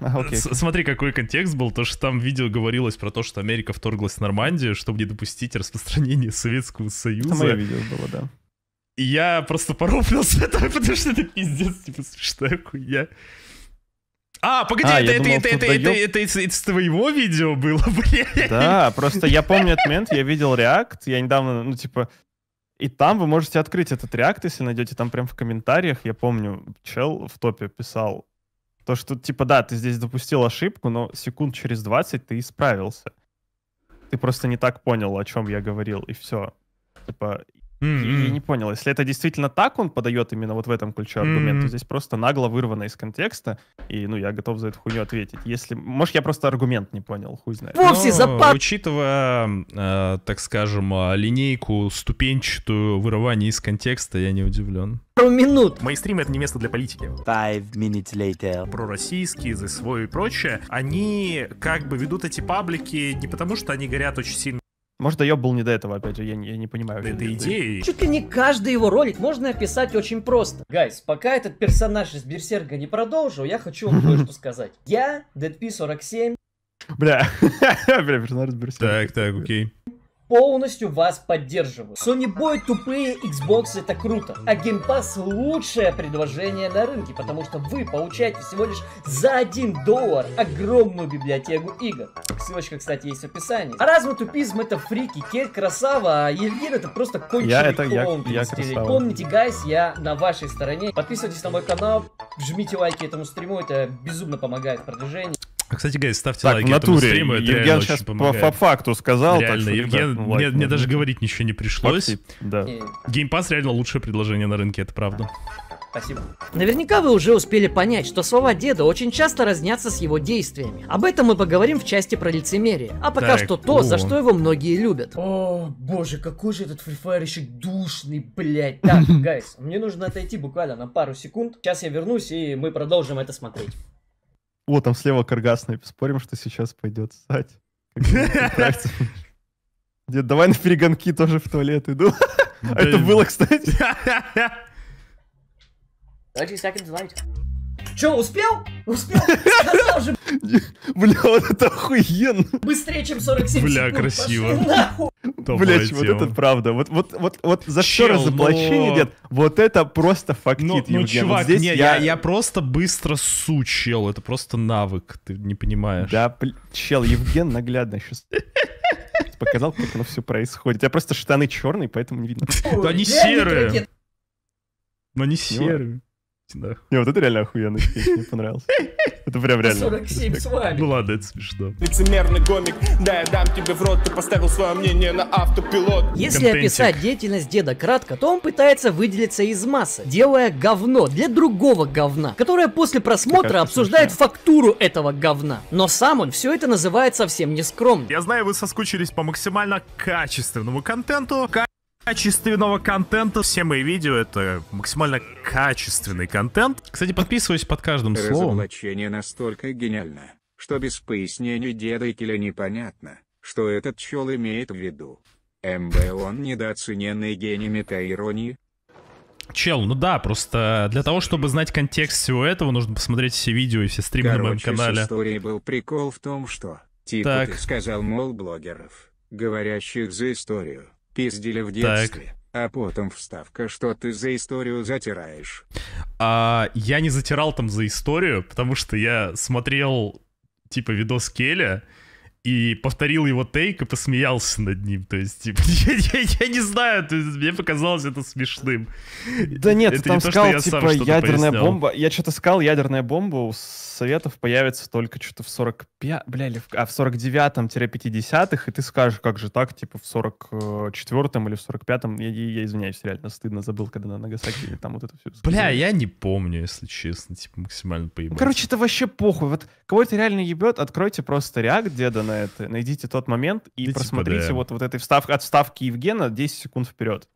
Ага, окей. Смотри, какой контекст был, то, что там в видео говорилось про то, что Америка вторглась в Нормандию, чтобы не допустить распространения Советского Союза. Это мое видео было, да. И я просто порофлил с потому что это пиздец, типа, смешная хуйня. А, погоди, а, это, это, думал, это, это, это, это, это из твоего видео было, блядь. Да, просто я помню этот момент, я видел реакт, я недавно, ну, типа, и там вы можете открыть этот реакт, если найдете там прям в комментариях, я помню, чел в топе писал, то, что, типа, да, ты здесь допустил ошибку, но секунд через 20 ты исправился. Ты просто не так понял, о чем я говорил, и все. Типа, Mm-hmm. Я не понял, если это действительно так, он подает именно вот в этом ключе аргумент, mm-hmm. то здесь просто нагло вырвано из контекста, и, ну, я готов за эту хуйню ответить. Если, может, я просто аргумент не понял, хуй знает. Вовсе ну, запад! Учитывая, э, так скажем, а, линейку ступенчатую вырывание из контекста, я не удивлен. Пару минут! Мои стримы — это не место для политики. Five minutes later. Пророссийские, за свой и прочее, они как бы ведут эти паблики не потому, что они горят очень сильно может, я был не до этого, опять же, я не, я не понимаю. Да это идея. Чуть ли не каждый его ролик можно описать очень просто. Гайс, пока этот персонаж из Берсерга не продолжу, я хочу вам кое-что сказать. Я, DP47... Бля, бля, персонаж из Берсерга. Так, так, окей полностью вас поддерживаю. Sony Boy тупые, Xbox это круто. А Game Pass лучшее предложение на рынке, потому что вы получаете всего лишь за 1 доллар огромную библиотеку игр. Ссылочка, кстати, есть в описании. А Разма Тупизм это фрики, Кейт красава, а Евген это просто конченый я, это, я, я Помните, гайс, я на вашей стороне. Подписывайтесь на мой канал, жмите лайки этому стриму, это безумно помогает продвижению. А, кстати, Гайс, ставьте так, лайки в натуре. стриму, это Евген сейчас помогает. по факту сказал. Реально, так что, Евген, ребят, ну, мне, мне даже говорить ничего не пришлось. да. Game Pass реально лучшее предложение на рынке, это правда. Спасибо. Наверняка вы уже успели понять, что слова деда очень часто разнятся с его действиями. Об этом мы поговорим в части про лицемерие. А пока так, что то, о. за что его многие любят. О, боже, какой же этот Free Fire еще душный, блядь. Так, гайс, мне нужно отойти буквально на пару секунд. Сейчас я вернусь, и мы продолжим это смотреть. О, там слева каргасный. Спорим, что сейчас пойдет ссать. Дед, давай на перегонки тоже в туалет иду. это было, кстати. 30 seconds late. Че, успел? Успел? Сказал же. Бля, вот это охуенно. Быстрее, чем 47 Бля, секунд. красиво. Блять, вот это правда. Вот, вот, вот, вот за что разоблачение но... нет. Вот это просто фактит, но, Ну, чувак, вот здесь не, я... Я, просто быстро су, чел. Это просто навык, ты не понимаешь. Да, чел, Евген наглядно сейчас показал, как оно все происходит. Я просто штаны черные, поэтому не видно. Да они серые. Но они серые. Да. Не, вот это реально охуенно, мне понравилось. Это прям реально. 47 с вами. Ну ладно, это смешно. Лицемерный гомик, да, я дам тебе в рот, ты поставил свое мнение на автопилот. Если Контентик. описать деятельность деда кратко, то он пытается выделиться из массы, делая говно для другого говна, которое после просмотра обсуждает смешно. фактуру этого говна. Но сам он все это называет совсем не скромно. Я знаю, вы соскучились по максимально качественному контенту, качественного контента. Все мои видео — это максимально качественный контент. Кстати, подписываюсь под каждым словом. Разоблачение настолько гениально, что без пояснений деда и Киля непонятно, что этот чел имеет в виду. МБ он недооцененный гений метаиронии, Чел, ну да, просто для того, чтобы знать контекст всего этого, нужно посмотреть все видео и все стримы Короче, на моем канале. С историей был прикол в том, что типа так. ты сказал, мол, блогеров, говорящих за историю, пиздили в детстве. Так. А потом вставка, что ты за историю затираешь. А, я не затирал там за историю, потому что я смотрел типа видос Келя, и повторил его тейк и посмеялся над ним. То есть, типа, я, я, я не знаю, то есть, мне показалось это смешным. Да нет, это там не сказал, то, типа, я ядерная пояснял. бомба. Я что-то сказал, ядерная бомба у Советов появится только что-то в 45... Бля, или в... А, в 49-50-х, и ты скажешь, как же так, типа, в 44-м или в 45-м. Я, я, извиняюсь, реально стыдно, забыл, когда на Нагасаки или там вот это все. Сказали. Бля, я не помню, если честно, типа, максимально поебал. Ну, короче, это вообще похуй. Вот кого-то реально ебет, откройте просто реакт деда на это. Найдите тот момент и да просмотрите типа, да. вот, вот этой встав... от вставки Евгена 10 секунд вперед.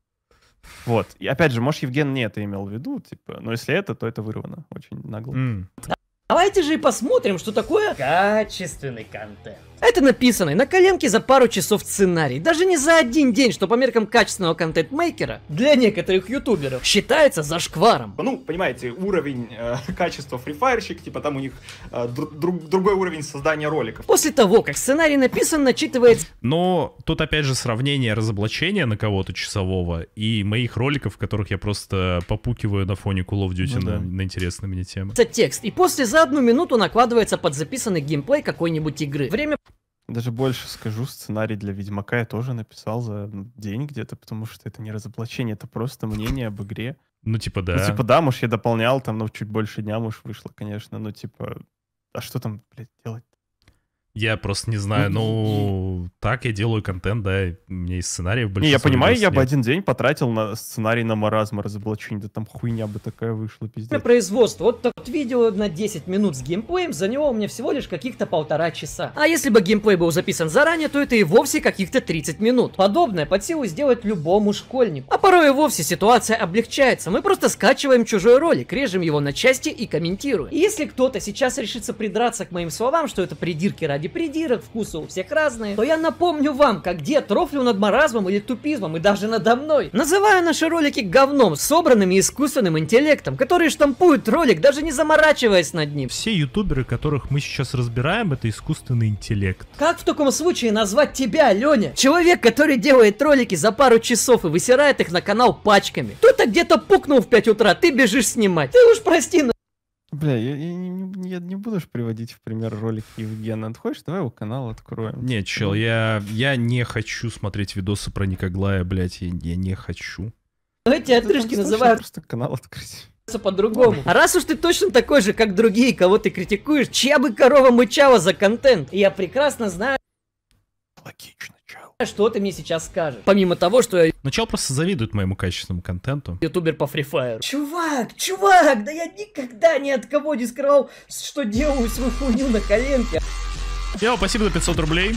Вот. И опять же, может, Евген не это имел в виду, типа, но если это, то это вырвано. Очень нагло. Mm. Давайте же и посмотрим, что такое качественный контент. Это написанный на коленке за пару часов сценарий, даже не за один день, что по меркам качественного контент-мейкера для некоторых ютуберов считается зашкваром. Ну, понимаете, уровень э, качества фрифайерщик, типа там у них э, друг, друг, другой уровень создания роликов. После того, как сценарий написан, начитывается... Но тут опять же сравнение разоблачения на кого-то часового и моих роликов, в которых я просто попукиваю на фоне Call of Duty ну, на, да. на интересные мне темы. Это текст, и после за одну минуту накладывается под записанный геймплей какой-нибудь игры. Время даже больше скажу, сценарий для Ведьмака я тоже написал за день где-то, потому что это не разоблачение, это просто мнение об игре. Ну, типа, ну, да. Ну, типа, да, может, я дополнял, там, ну, чуть больше дня, может, вышло, конечно, но, типа, а что там, блядь, делать? Я просто не знаю, ну, так я делаю контент, да, мне и сценариев больше. Не, я понимаю, я бы один день потратил на сценарий на маразм разоблачение, да там хуйня бы такая вышла, пиздец. производство, вот так вот видео на 10 минут с геймплеем, за него у меня всего лишь каких-то полтора часа. А если бы геймплей был записан заранее, то это и вовсе каких-то 30 минут. Подобное под силу сделать любому школьнику. А порой и вовсе ситуация облегчается, мы просто скачиваем чужой ролик, режем его на части и комментируем. И если кто-то сейчас решится придраться к моим словам, что это придирки ради ради придирок, вкусы у всех разные, то я напомню вам, как где трофлю над маразмом или тупизмом и даже надо мной. называю наши ролики говном, собранными искусственным интеллектом, который штампует ролик, даже не заморачиваясь над ним. Все ютуберы, которых мы сейчас разбираем, это искусственный интеллект. Как в таком случае назвать тебя, Леня? Человек, который делает ролики за пару часов и высирает их на канал пачками. Кто-то где-то пукнул в 5 утра, ты бежишь снимать. Ты уж прости, но... Бля, я, я, не, я не буду же приводить в пример ролики Евгена. Ты хочешь, давай его канал откроем. Нет, типа, чел, ну. я, я не хочу смотреть видосы про Никоглая, блядь, я, я не хочу. Давайте ну, ну, отрыжки называют. Просто канал открыть по-другому. А раз уж ты точно такой же, как другие, кого ты критикуешь, чья бы корова мычала за контент? я прекрасно знаю... Логично что ты мне сейчас скажешь. Помимо того, что я... Начал просто завидует моему качественному контенту. Ютубер по Free Fire. Чувак, чувак, да я никогда ни от кого не скрывал, что делаю свою хуйню на коленке. Йоу, спасибо за 500 рублей.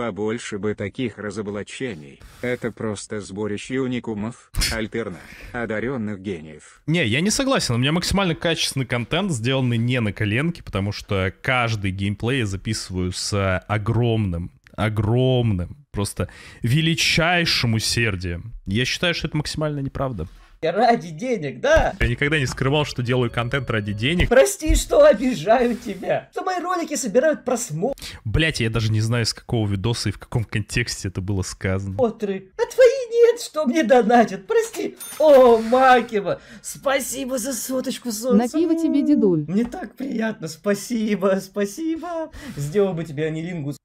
Побольше бы таких разоблачений. Это просто сборище уникумов, альтерна, одаренных гениев. Не, я не согласен. У меня максимально качественный контент, сделанный не на коленке, потому что каждый геймплей я записываю с огромным, огромным, просто величайшим усердием. Я считаю, что это максимально неправда. Ради денег, да? Я никогда не скрывал, что делаю контент ради денег. Прости, что обижаю тебя. Что мои ролики собирают просмотр. Блять, я даже не знаю, с какого видоса и в каком контексте это было сказано. Отры, а твои нет, что мне донатят. Прости. О, Макима, спасибо за соточку, солнца. На пиво тебе, дедуль. Мне так приятно. Спасибо, спасибо. Сделал бы тебе анилингус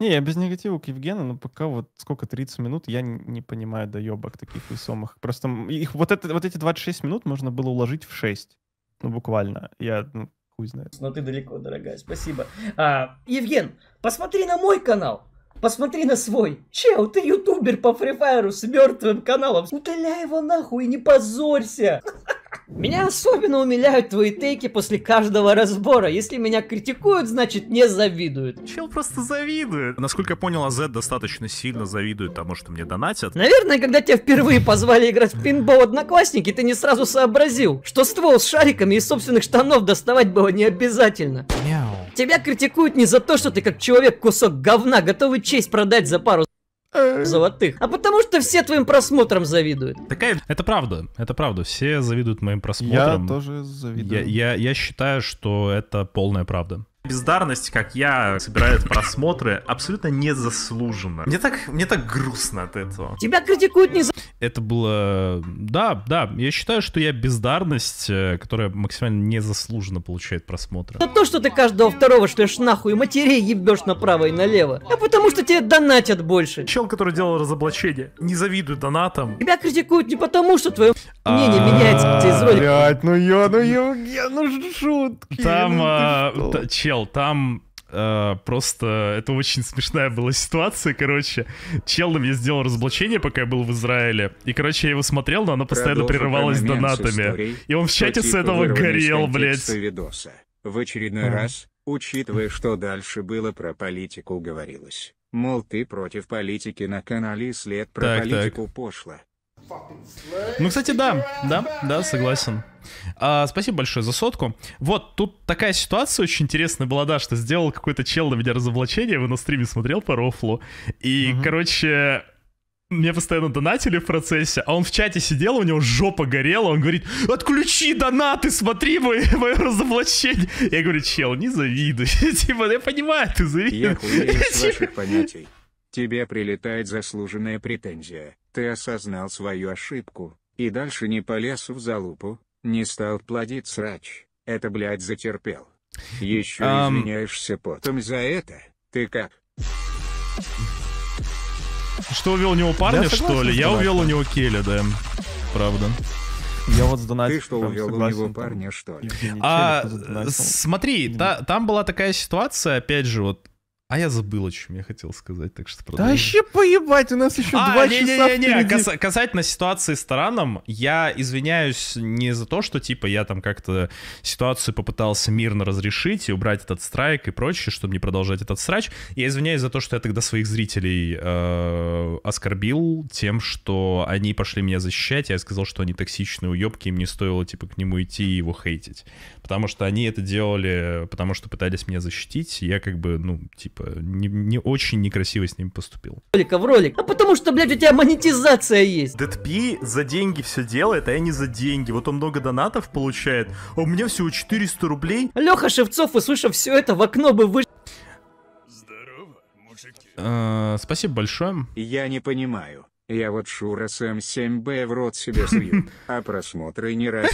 не, я без негатива к Евгену, но пока вот сколько, 30 минут, я не понимаю доебок таких весомых. Просто их вот, это, вот эти 26 минут можно было уложить в 6. Ну, буквально. Я ну, хуй знает. Но ты далеко, дорогая, спасибо. А, Евген, посмотри на мой канал. Посмотри на свой. Чел, ты ютубер по фрифайру с мертвым каналом. Удаляй его нахуй и не позорься. Меня особенно умиляют твои тейки после каждого разбора. Если меня критикуют, значит не завидуют. Чел просто завидует. Насколько я понял, АЗ достаточно сильно завидует тому, что мне донатят. Наверное, когда тебя впервые позвали играть в пинбол одноклассники, ты не сразу сообразил, что ствол с шариками из собственных штанов доставать было не обязательно. Мяу. Тебя критикуют не за то, что ты как человек кусок говна, готовый честь продать за пару золотых, а потому что все твоим просмотрам завидуют. Такая... Это правда, это правда, все завидуют моим просмотрам. Я тоже завидую. Я, я, я считаю, что это полная правда бездарность, как я, собирает просмотры абсолютно незаслуженно. Мне так, мне так грустно от этого. Тебя критикуют не за... Это было... Да, да, я считаю, что я бездарность, э, которая максимально незаслуженно получает просмотры. Это то, что ты каждого второго шлешь нахуй, матерей ебешь направо и налево. А потому что тебе донатят больше. Чел, который делал разоблачение, не завидует донатам. Тебя критикуют не потому, что твое мнение а, меняется из ролика. Блять, ну я, ну я, ну шутки. Там, ну а, чел, смотрел, там Uh, просто это очень смешная была ситуация, короче. Чел на меня сделал разоблачение, пока я был в Израиле. И, короче, я его смотрел, но оно постоянно Продолжу прерывалось донатами. И он в чате с типа этого горел, блядь. Видоса. В очередной а. раз, учитывая, что дальше было про политику говорилось, мол, ты против политики на канале, след про так, политику так. пошло. Ну, кстати, да, да, да, согласен. А, спасибо большое за сотку. Вот, тут такая ситуация очень интересная была, да, что сделал какой-то чел на меня разоблачение, вы на стриме смотрел по рофлу. И, угу. короче, мне постоянно донатили в процессе, а он в чате сидел, у него жопа горела, он говорит, отключи донаты, смотри мое, мое разоблачение. Я говорю, чел, не завидуй. Типа, я понимаю, ты завидуешь. Я хуею с типа ваших понятий. Тебе прилетает заслуженная претензия ты осознал свою ошибку, и дальше не полез в залупу, не стал плодить срач, это блядь затерпел. Еще um... извиняешься потом за это, ты как? Что увел у него парня, да, что ли? Я увел у него Келя, да. Правда. Я вот сдонатил. Ты что, увел у него парня, что ли? А, смотри, та, там была такая ситуация, опять же, вот а я забыл, о чем я хотел сказать, так что продолжим. Да вообще поебать, у нас еще а, два не, часа не, не, не. не. Кас, касательно ситуации с Тараном, я извиняюсь не за то, что типа я там как-то ситуацию попытался мирно разрешить и убрать этот страйк и прочее, чтобы не продолжать этот срач. Я извиняюсь за то, что я тогда своих зрителей э, оскорбил тем, что они пошли меня защищать, я сказал, что они токсичные уебки, им не стоило типа к нему идти и его хейтить. Потому что они это делали, потому что пытались меня защитить, я как бы, ну, типа типа, не, не очень некрасиво с ним поступил. Ролика в ролик. А потому что, блядь, у тебя монетизация есть. Дэдпи за деньги все делает, а я не за деньги. Вот он много донатов получает, а у меня всего 400 рублей. Леха Шевцов, услышав все это, в окно бы вышел. Здорово, мужики. А, спасибо большое. Я не понимаю. Я вот Шура см 7 б в рот себе слью, а просмотры не раз.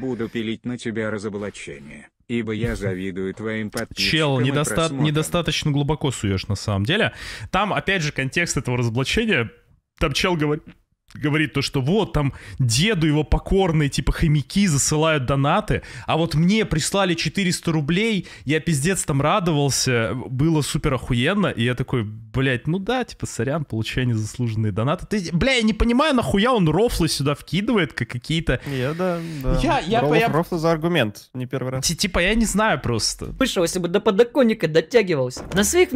Буду пилить на тебя разоблачение ибо я завидую твоим подписчикам Чел, недоста... недостаточно глубоко суешь на самом деле. Там, опять же, контекст этого разоблачения. Там чел говорит, говорит то, что вот там деду его покорные типа хомяки засылают донаты, а вот мне прислали 400 рублей, я пиздец там радовался, было супер охуенно, и я такой, блядь, ну да, типа, сорян, получение заслуженные донаты. Ты, бля, я не понимаю, нахуя он рофлы сюда вкидывает, как какие-то... Я, да, да. Я, я, Ролов, я... Рофлы за аргумент, не первый раз. типа, я не знаю просто. Слышал, если бы до подоконника дотягивался. На своих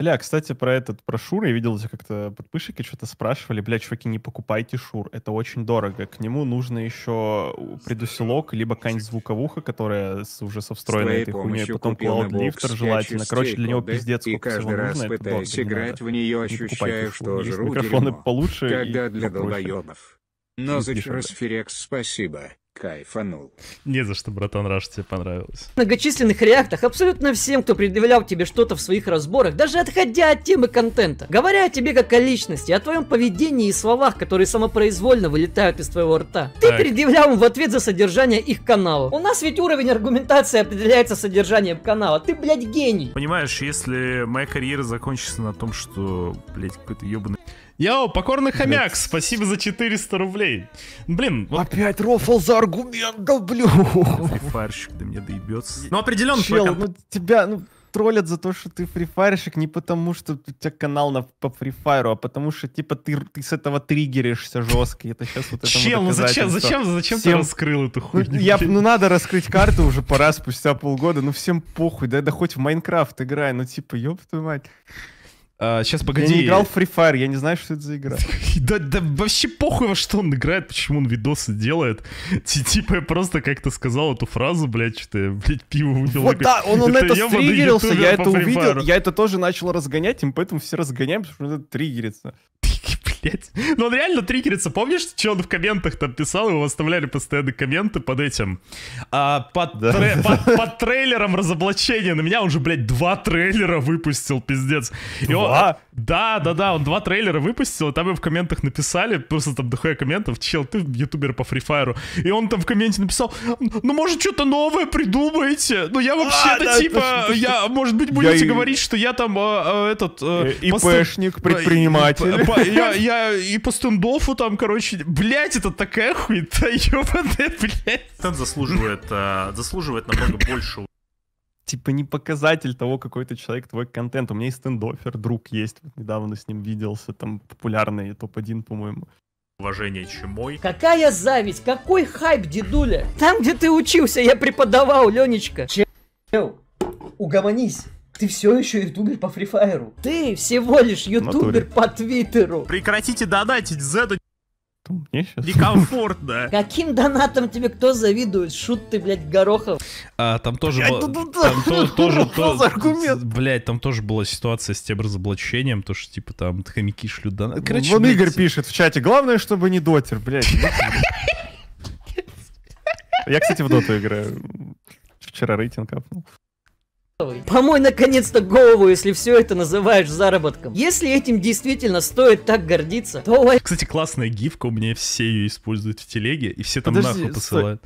Бля, кстати, про этот, про Шур, я видел, как-то подписчики что-то спрашивали, бля, чуваки, не покупайте Шур, это очень дорого. К нему нужно еще предусилок, либо какая-нибудь звуковуха, которая уже со встроенной этой хуйней, потом клаудлифтер желательно. Короче, для него пиздец и сколько всего раз нужно, это дорого, играть в нее, ощущая, не что жру микрофоны дерьмо, получше когда для долбоебов. Но за Расферекс спасибо. Кайфанул. Не за что, братан, Раш, тебе понравилось. В многочисленных реактах абсолютно всем, кто предъявлял тебе что-то в своих разборах, даже отходя от темы контента, говоря о тебе как о личности, о твоем поведении и словах, которые самопроизвольно вылетают из твоего рта, ты предъявлял им в ответ за содержание их канала. У нас ведь уровень аргументации определяется содержанием канала. Ты, блядь, гений. Понимаешь, если моя карьера закончится на том, что, блядь, какой-то ебаный Йоу, покорный хомяк, спасибо за 400 рублей. Блин. Вот... Опять рофл за аргумент, да долблю. Фрифарщик, да меня доебется. Ну, определенно. Чел, твой... ну тебя, ну, троллят за то, что ты фрифарщик, не потому, что у тебя канал на, по фрифайру, а потому что, типа, ты, ты с этого триггеришься жестко. Это сейчас вот это Чел, ну зачем, зачем, зачем всем... ты раскрыл эту ну, хуйню? Я, ну надо раскрыть карту уже пора спустя полгода, ну всем похуй, да, да хоть в Майнкрафт играй, ну типа, ёб твою мать сейчас а, погоди. Я не играл в Free Fire, я не знаю, что это за игра. да, да вообще похуй, во что он играет, почему он видосы делает. Типа я просто как-то сказал эту фразу, блядь, что я, блядь, пиво выпил. Вот, да, он, он это, это стригерился, я это увидел, я это тоже начал разгонять, им поэтому все разгоняем, потому что это триггерится. блядь. Но он реально триггерится. Помнишь, что он в комментах там писал? Его оставляли постоянно комменты под этим. А, под, да, тре- Под, под трейлером разоблачения. На меня он же, блядь, два трейлера выпустил, пиздец. И два? Он, да, да, да, он два трейлера выпустил, и там его в комментах написали, просто там дохуя комментов, чел, ты ютубер по фрифайру. И он там в комменте написал, ну, может, что-то новое придумаете? Ну, я а, вообще-то, а, типа, это... я, может быть, будете я... говорить, что я там, э, этот... Э, ИПшник, предприниматель. Я, я и по стендофу там, короче, блять, это такая хуйта, ебаная, блять. Стенд заслуживает, э, заслуживает намного больше типа не показатель того, какой ты человек, твой контент. У меня есть стендофер, друг есть, вот недавно с ним виделся, там популярный топ-1, по-моему. Уважение чемой. Какая зависть, какой хайп, дедуля. Там, где ты учился, я преподавал, Ленечка. Чел, угомонись. Ты все еще ютубер по фрифайру. Ты всего лишь ютубер по твиттеру. Прекратите донатить, Зеду мне сейчас? Некомфортно. Каким донатом тебе кто завидует? Шут ты, блядь, Горохов. А, там тоже было... Ну, ну, тоже... Блядь, там тоже была ситуация с тем разоблачением, то, что, типа, там хомяки шлют донат. Короче, Вон Игорь пишет в чате, главное, чтобы не дотер, блядь. Я, кстати, в доту играю. Вчера рейтинг апнул. Помой наконец-то голову, если все это называешь заработком. Если этим действительно стоит так гордиться, то... Кстати, классная гифка, у меня все ее используют в телеге, и все там Подожди, нахуй посылают.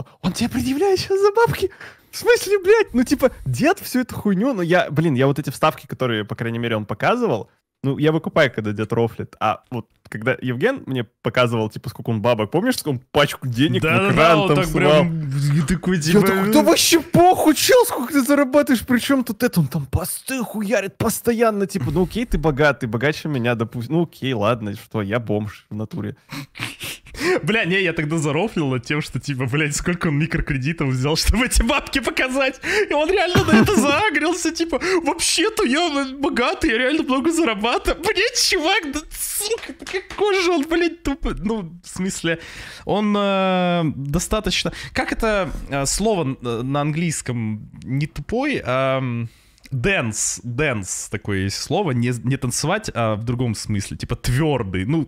Стой. Он тебе предъявляет сейчас за бабки? В смысле, блядь? Ну, типа, дед всю эту хуйню, но ну, я, блин, я вот эти вставки, которые, по крайней мере, он показывал, ну, я выкупаю, когда дед рофлит, а вот когда Евген мне показывал, типа, сколько он бабок, помнишь, сколько он пачку денег да, в экран да, там так свал? Прям, такой, типа... Я такой, да вообще похуй, чел, сколько ты зарабатываешь, причем тут это, он там посты хуярит постоянно, типа, ну окей, ты богатый, богаче меня, допустим, ну окей, ладно, что, я бомж в натуре. Бля, не, я тогда зарофлил над тем, что, типа, блядь, сколько он микрокредитов взял, чтобы эти бабки показать. И он реально на это загрелся, типа, вообще-то я ну, богатый, я реально много зарабатываю. Блядь, чувак, да сука, какой же он, блядь, тупо. Ну, в смысле, он э, достаточно... Как это э, слово э, на английском? Не тупой, а... Э, Дэнс, дэнс, такое есть слово, не, не танцевать, а в другом смысле, типа твердый, ну,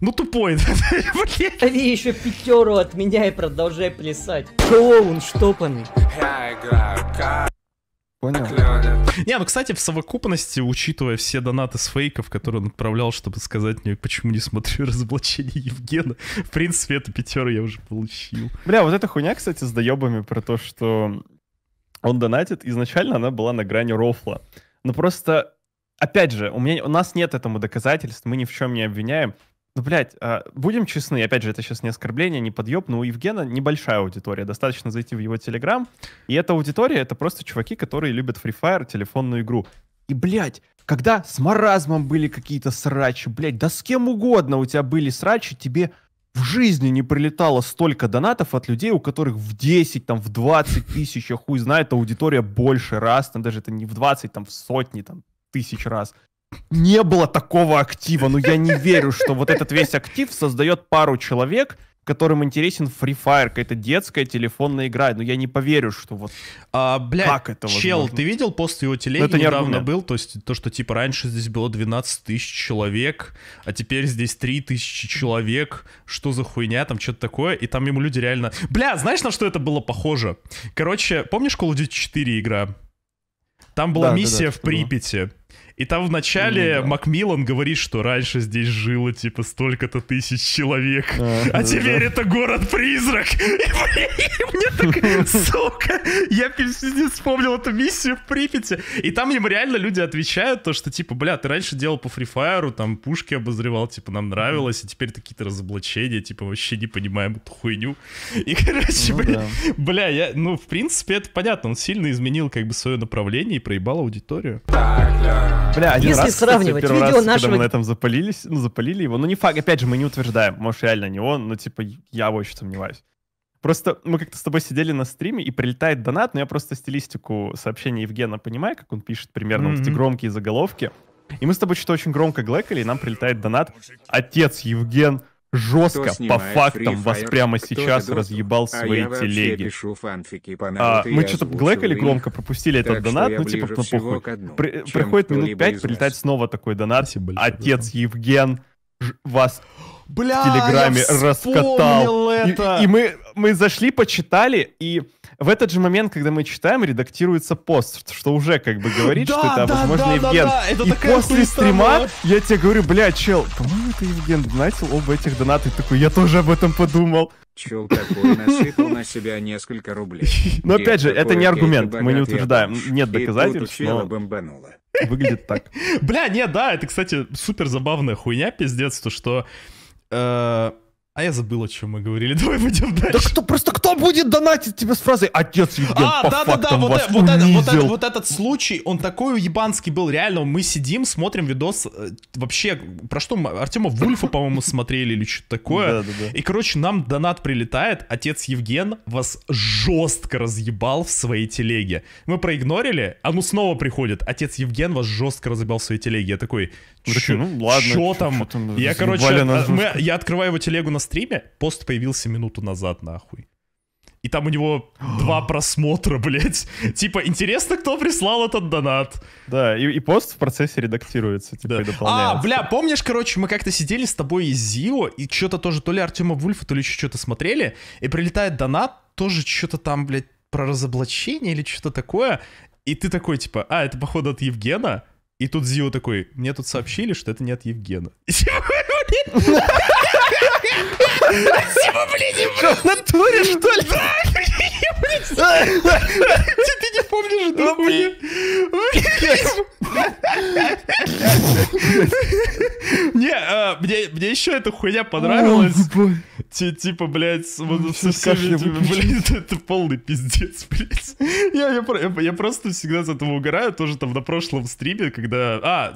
ну тупой. Дави еще пятеру от меня и продолжай плясать. Клоун штопанный. Понял. Не, ну, кстати, в совокупности, учитывая все донаты с фейков, которые он отправлял, чтобы сказать мне, почему не смотрю разоблачение Евгена, в принципе, эту пятеру я уже получил. Бля, вот эта хуйня, кстати, с доебами про то, что он донатит. Изначально она была на грани рофла. Но ну, просто, опять же, у, меня, у нас нет этому доказательств, мы ни в чем не обвиняем. Ну, блядь, а, будем честны, опять же, это сейчас не оскорбление, не подъеб, но у Евгена небольшая аудитория. Достаточно зайти в его Телеграм, и эта аудитория — это просто чуваки, которые любят Free Fire, телефонную игру. И, блядь, когда с маразмом были какие-то срачи, блядь, да с кем угодно у тебя были срачи, тебе в жизни не прилетало столько донатов от людей, у которых в 10, там, в 20 тысяч, я а хуй знает, аудитория больше раз, там даже это не в 20, там, в сотни, там, тысяч раз. Не было такого актива, ну я не верю, что вот этот весь актив создает пару человек, которым интересен Free Fire, какая-то детская телефонная игра. Но я не поверю, что вот а, блядь, как это чел, возможно? ты видел пост его телеги? это недавно аргумент. был, то есть то, что типа раньше здесь было 12 тысяч человек, а теперь здесь 3 тысячи человек. Что за хуйня? Там что-то такое. И там ему люди реально... Бля, знаешь, на что это было похоже? Короче, помнишь Call of Duty 4 игра? Там была да, миссия да, да, в Припяти. Было и там в начале ну, да. Макмиллан говорит, что раньше здесь жило типа столько-то тысяч человек, а, а да, теперь да. это город-призрак. И мне так, сука, я вспомнил эту миссию в Припяти. И там ему реально люди отвечают то, что типа, бля, ты раньше делал по фрифайру, там пушки обозревал, типа, нам нравилось, и теперь такие-то разоблачения, типа, вообще не понимаем эту хуйню. И, короче, ну бля, я, ну, в принципе, это понятно, он сильно изменил как бы свое направление и проебал аудиторию. Так, Бля, один Если раз, сравнивать кстати, видео раз, нашего... когда мы на этом запалились, ну, запалили его, ну, не факт, опять же, мы не утверждаем, может, реально не он, но, типа, я очень сомневаюсь. Просто мы как-то с тобой сидели на стриме, и прилетает донат, но я просто стилистику сообщения Евгена понимаю, как он пишет примерно mm-hmm. вот эти громкие заголовки. И мы с тобой что-то очень громко глэкали, и нам прилетает донат «Отец Евген, жестко по фактам вас прямо сейчас разъебал а свои телеги. Фанфики, а, мы что-то глэкали громко, пропустили так этот донат, ну типа ну, похуй. При, приходит минут пять, прилетает снова такой донат. блин, Отец Евген вас Бля, в Телеграме раскатал. Это. И, и мы, мы зашли, почитали, и в этот же момент, когда мы читаем, редактируется пост, что уже как бы говорит, что это, а, да, возможно, Евген. и после стрима я тебе говорю, бля, чел, по-моему, это Евген донатил оба этих доната. И такой, я тоже об этом подумал. Чел такой насыпал на себя несколько рублей. Но опять же, это не аргумент, мы не утверждаем, нет доказательств, но... Выглядит так. Бля, нет, да, это, кстати, супер забавная хуйня, пиздец, то, что э, а я забыл, о чем мы говорили. Давай пойдем дальше. Да кто, просто кто будет донатить тебе с фразой «Отец Евген а, по да, да, да, вас э, вот, это, вот, это, вот этот случай, он такой ебанский был. Реально, мы сидим, смотрим видос. Э, вообще, про что мы? Артема Вульфа, по-моему, смотрели или что-то такое. Да, да, да. И, короче, нам донат прилетает. Отец Евген вас жестко разъебал в своей телеге. Мы проигнорили, а ну снова приходит. Отец Евген вас жестко разъебал в своей телеге. Я такой, ну, ладно, что там? Я, короче, э, мы, я открываю его телегу на стриме, пост появился минуту назад, нахуй. И там у него два просмотра, блядь. Типа, интересно, кто прислал этот донат. Да, и, и пост в процессе редактируется, типа, да. и а, дополняется. А, бля, помнишь, короче, мы как-то сидели с тобой из Зио, и что-то тоже то ли Артема Вульфа, то ли еще что-то смотрели, и прилетает донат, тоже что-то там, блядь, про разоблачение или что-то такое. И ты такой, типа, а, это, походу, от Евгена. И тут Зио такой, мне тут сообщили, что это не от Евгена. И типа, Спасибо, блин, В натуре, что ли? Ты не помнишь да? Не, ну, мне а, еще эта хуйня понравилась. Типа, блядь, вот со блядь, это полный пиздец, блядь. Я просто всегда с этого угораю, тоже там на прошлом стриме, когда... А,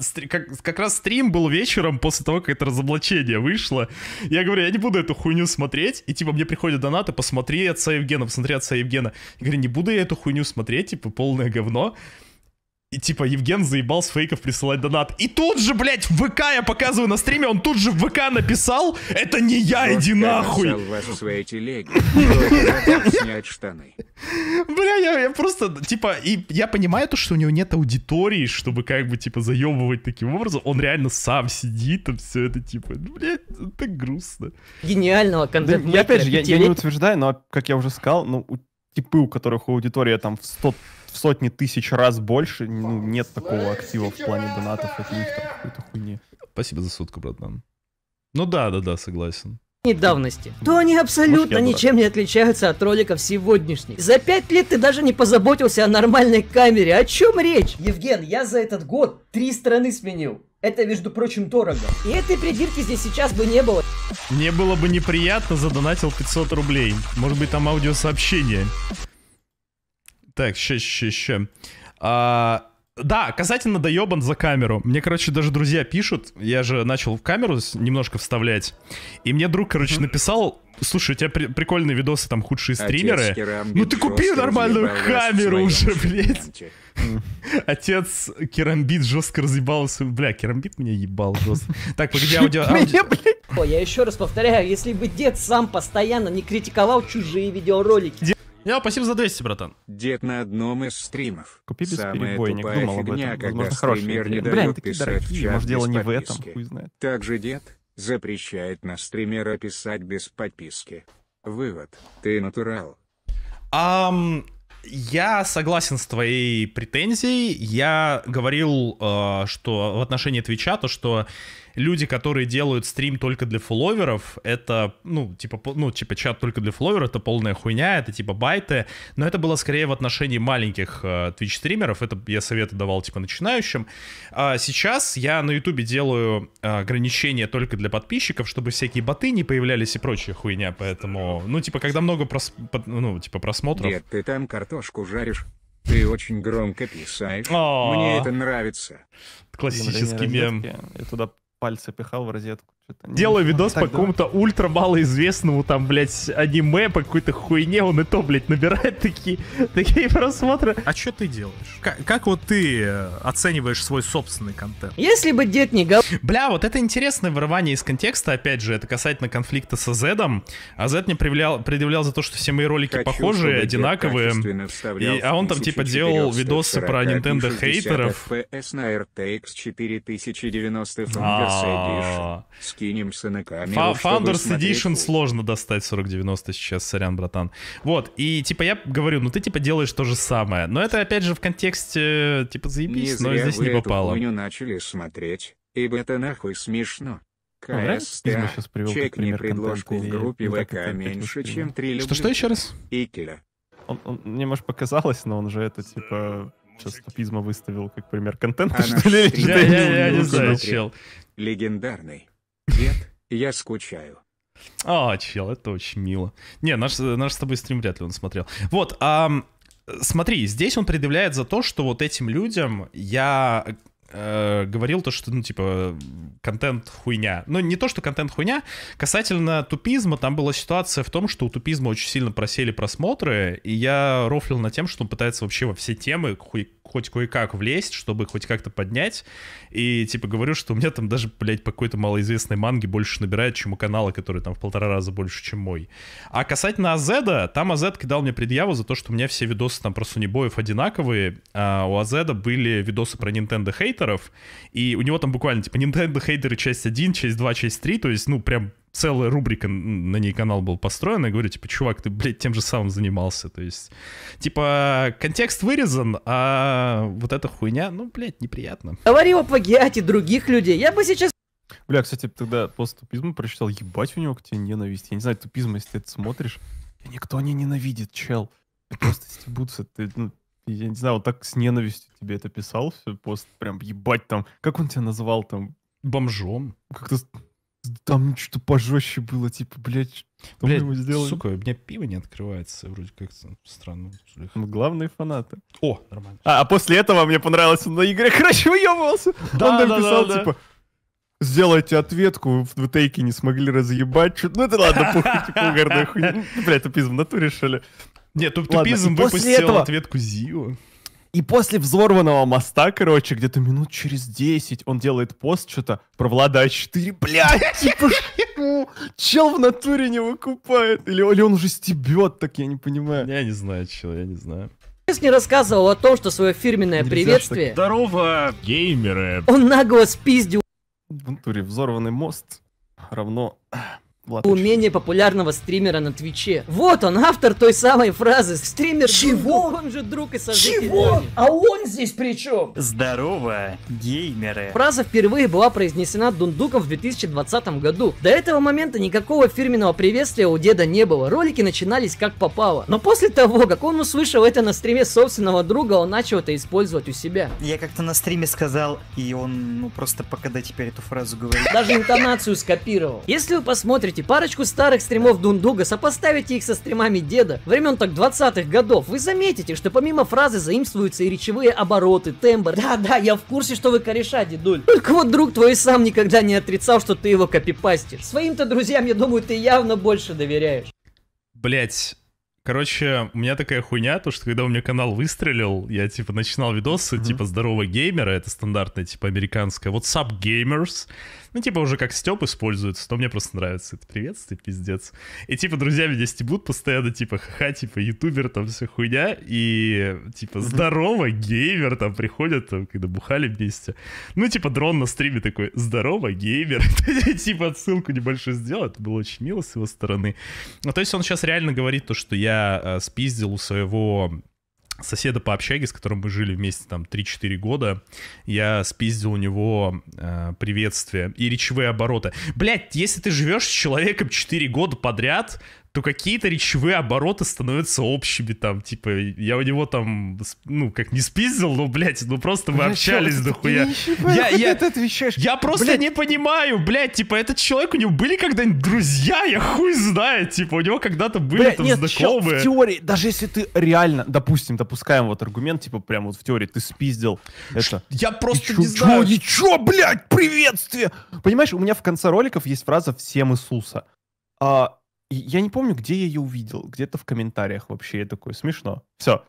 как раз стрим был вечером после того, как это разоблачение вышло. Я говорю, я не буду эту хуйню смотреть, и типа мне приходят донаты, посмотри отца Евгена, посмотри отца Евгена. Евгена. Я говорю, не буду я эту хуйню смотреть, типа, полное говно. И типа Евген заебал с фейков присылать донат. И тут же, блядь, в ВК я показываю на стриме, он тут же в ВК написал, это не я, иди нахуй. Бля, я, я просто, типа, и я понимаю то, что у него нет аудитории, чтобы как бы, типа, заебывать таким образом. Он реально сам сидит, там все это, типа, блядь, это грустно. Гениального контент Я, опять же, я, я не утверждаю, но, как я уже сказал, ну, типы, у которых аудитория там в, сто, в сотни тысяч раз больше, ну, нет такого актива в плане донатов от них, там, какой-то хуйни. Спасибо за сутку, братан. Ну да, да, да, согласен недавности то они абсолютно Может, ничем не отличаются от роликов сегодняшних. За пять лет ты даже не позаботился о нормальной камере. О чем речь? Евген, я за этот год три страны сменил. Это, между прочим, дорого. И этой придирки здесь сейчас бы не было. Мне было бы неприятно, задонатил 500 рублей. Может быть, там аудиосообщение. Так, ща, ща, ща. А, да, касательно доебан за камеру. Мне, короче, даже друзья пишут. Я же начал в камеру немножко вставлять. И мне друг, короче, написал, Слушай, у тебя при- прикольные видосы, там худшие стримеры. Керамбит, ну ты купи нормальную камеру уже, блядь. Отец Керамбит жестко разъебался. Бля, Керамбит меня ебал жестко. Так, погоди, аудио... Я еще раз повторяю, если бы дед сам постоянно не критиковал чужие видеоролики. Я спасибо за 200, братан. Дед на одном из стримов. Купи без перебоя, не думал об этом. Возможно, хороший. Блин, такие дорогие, может дело не в этом, хуй знает. Также дед запрещает на стримера писать без подписки. Вывод. Ты натурал. Um, я согласен с твоей претензией. Я говорил, э, что в отношении Твича, то что люди, которые делают стрим только для фолловеров, это, ну, типа, ну, типа чат только для фолловеров, это полная хуйня, это типа байты, но это было скорее в отношении маленьких э, Twitch-стримеров, это я советы давал, типа, начинающим. А сейчас я на Ютубе делаю э, ограничения только для подписчиков, чтобы всякие боты не появлялись и прочая хуйня, поэтому, ну, типа, когда много прос... ну, типа, просмотров... Нет, ты там картошку жаришь. Ты очень громко писаешь. Мне это нравится. Классический мем. Я туда пальцы пихал в розетку. Делаю видос по какому-то ультра малоизвестному там, блядь, аниме, по какой-то хуйне, он и то, блядь, набирает такие, такие просмотры. А что ты делаешь? Как, как вот ты э, оцениваешь свой собственный контент? Если бы дед не гов... Бля, вот это интересное вырывание из контекста, опять же, это касательно конфликта с Зедом. А Зед мне предъявлял, предъявлял за то, что все мои ролики Хочу, похожие, одинаковые. И, а он там типа делал видосы про Nintendo хейтеров. FPS на RTX 4090 скинем с иноками. Founders Edition сложно достать 4090 сейчас, сорян, братан. Вот, и типа я говорю, ну ты типа делаешь то же самое. Но это опять же в контексте, типа заебись, не но здесь не попало. Не начали смотреть, ибо это нахуй смешно. КСТ, ну, чекни предложку в группе ВК меньше, чем 3 Что-что еще раз? Икеля. Он, он, мне, может, показалось, но он же это, типа, сейчас тупизма выставил как пример контента, Она что ли? Я, я, я не знаю, чел. Легендарный. Привет, я скучаю. А, чел, это очень мило. Не, наш, наш с тобой стрим вряд ли он смотрел. Вот, а, смотри, здесь он предъявляет за то, что вот этим людям я э, говорил то, что, ну, типа, контент хуйня. Ну, не то, что контент хуйня. Касательно тупизма, там была ситуация в том, что у тупизма очень сильно просели просмотры, и я рофлил на тем, что он пытается вообще во все темы хуй хоть кое-как влезть, чтобы хоть как-то поднять. И, типа, говорю, что у меня там даже, блядь, по какой-то малоизвестной манге больше набирает, чем у канала, который там в полтора раза больше, чем мой. А касательно Азеда, там Азед кидал мне предъяву за то, что у меня все видосы там про сунибоев одинаковые, а у Азеда были видосы про Nintendo хейтеров, и у него там буквально, типа, Nintendo хейтеры часть 1, часть 2, часть 3, то есть, ну, прям целая рубрика, на ней канал был построен, я говорю, типа, чувак, ты, блядь, тем же самым занимался, то есть, типа, контекст вырезан, а вот эта хуйня, ну, блядь, неприятно. Говори о плагиате других людей, я бы сейчас Бля, кстати, тогда пост тупизма прочитал, ебать у него к тебе ненависть. Я не знаю, тупизм, если ты это смотришь, никто не ненавидит, чел. Просто стебутся, ты, ну, я не знаю, вот так с ненавистью тебе это писал, все, пост прям ебать там. Как он тебя назвал там? Бомжом. Как-то там что-то пожестче было, типа, блядь, что блядь, мы сделали? сука, у меня пиво не открывается, вроде как странно. Мы главные фанаты. О, нормально. А, а после этого мне понравилось, он на игре короче уебывался. Да, он написал, да, да, типа, сделайте ответку, в тейке не смогли разъебать. Что... Ну это ладно, похуй, типа, угарная хуйня. Блядь, тупизм в натуре, что ли? Нет, тупизм выпустил ответку Зио. И после взорванного моста, короче, где-то минут через 10 он делает пост что-то про Влада А4. Блядь, типа, Чел в натуре не выкупает. Или, или он уже стебет, так я не понимаю. Я не знаю, чел, я не знаю. Крис не рассказывал о том, что свое фирменное Нельзя приветствие... Здорово, геймеры! Он нагло спиздил. В натуре взорванный мост равно вот. Умение популярного стримера на Твиче. Вот он, автор той самой фразы. Стример Чего? Друг, он же друг и сожитель. Чего? А он здесь при чем? Здорово, геймеры. Фраза впервые была произнесена Дундуком в 2020 году. До этого момента никакого фирменного приветствия у деда не было. Ролики начинались как попало. Но после того, как он услышал это на стриме собственного друга, он начал это использовать у себя. Я как-то на стриме сказал, и он, ну, просто пока до теперь эту фразу говорит. Даже интонацию скопировал. Если вы посмотрите Добавьте парочку старых стримов Дундуга, сопоставите их со стримами деда времен так 20-х годов. Вы заметите, что помимо фразы заимствуются и речевые обороты, тембр. Да-да, я в курсе, что вы кореша, дедуль. Только вот друг твой сам никогда не отрицал, что ты его копипастишь. Своим-то друзьям, я думаю, ты явно больше доверяешь. Блять, Короче, у меня такая хуйня, то что когда у меня канал выстрелил, я типа начинал видосы, mm-hmm. типа здорового геймера, это стандартная типа американская, WhatsApp Gamers, ну, типа уже как Степ используется, то мне просто нравится это приветствие, пиздец. И типа друзья меня стебут постоянно, типа ха-ха, типа ютубер, там все хуйня. И типа здорово, геймер, там приходят, там, когда бухали вместе. Ну, типа дрон на стриме такой, здорово, геймер. типа отсылку небольшую сделал, это было очень мило с его стороны. Ну, то есть он сейчас реально говорит то, что я э, спиздил у своего соседа по общаге, с которым мы жили вместе там 3-4 года, я спиздил у него э, приветствие и речевые обороты. Блять, если ты живешь с человеком 4 года подряд, то какие-то речевые обороты становятся общими, там, типа, я у него там, ну, как не спиздил, но, блядь, ну, просто мы общались дохуя. Я, я, ты отвечаешь. я просто блядь. не понимаю, блядь, типа, этот человек, у него были когда-нибудь друзья, я хуй знает, типа, у него когда-то были блядь, там нет, знакомые. в теории, даже если ты реально, допустим, допускаем вот аргумент, типа, прям вот в теории, ты спиздил это. Я просто чё, не знаю. Чё, чё, блядь, приветствие! Понимаешь, у меня в конце роликов есть фраза «всем Иисуса». А, я не помню, где я ее увидел, где-то в комментариях вообще. Я такой, смешно. Все,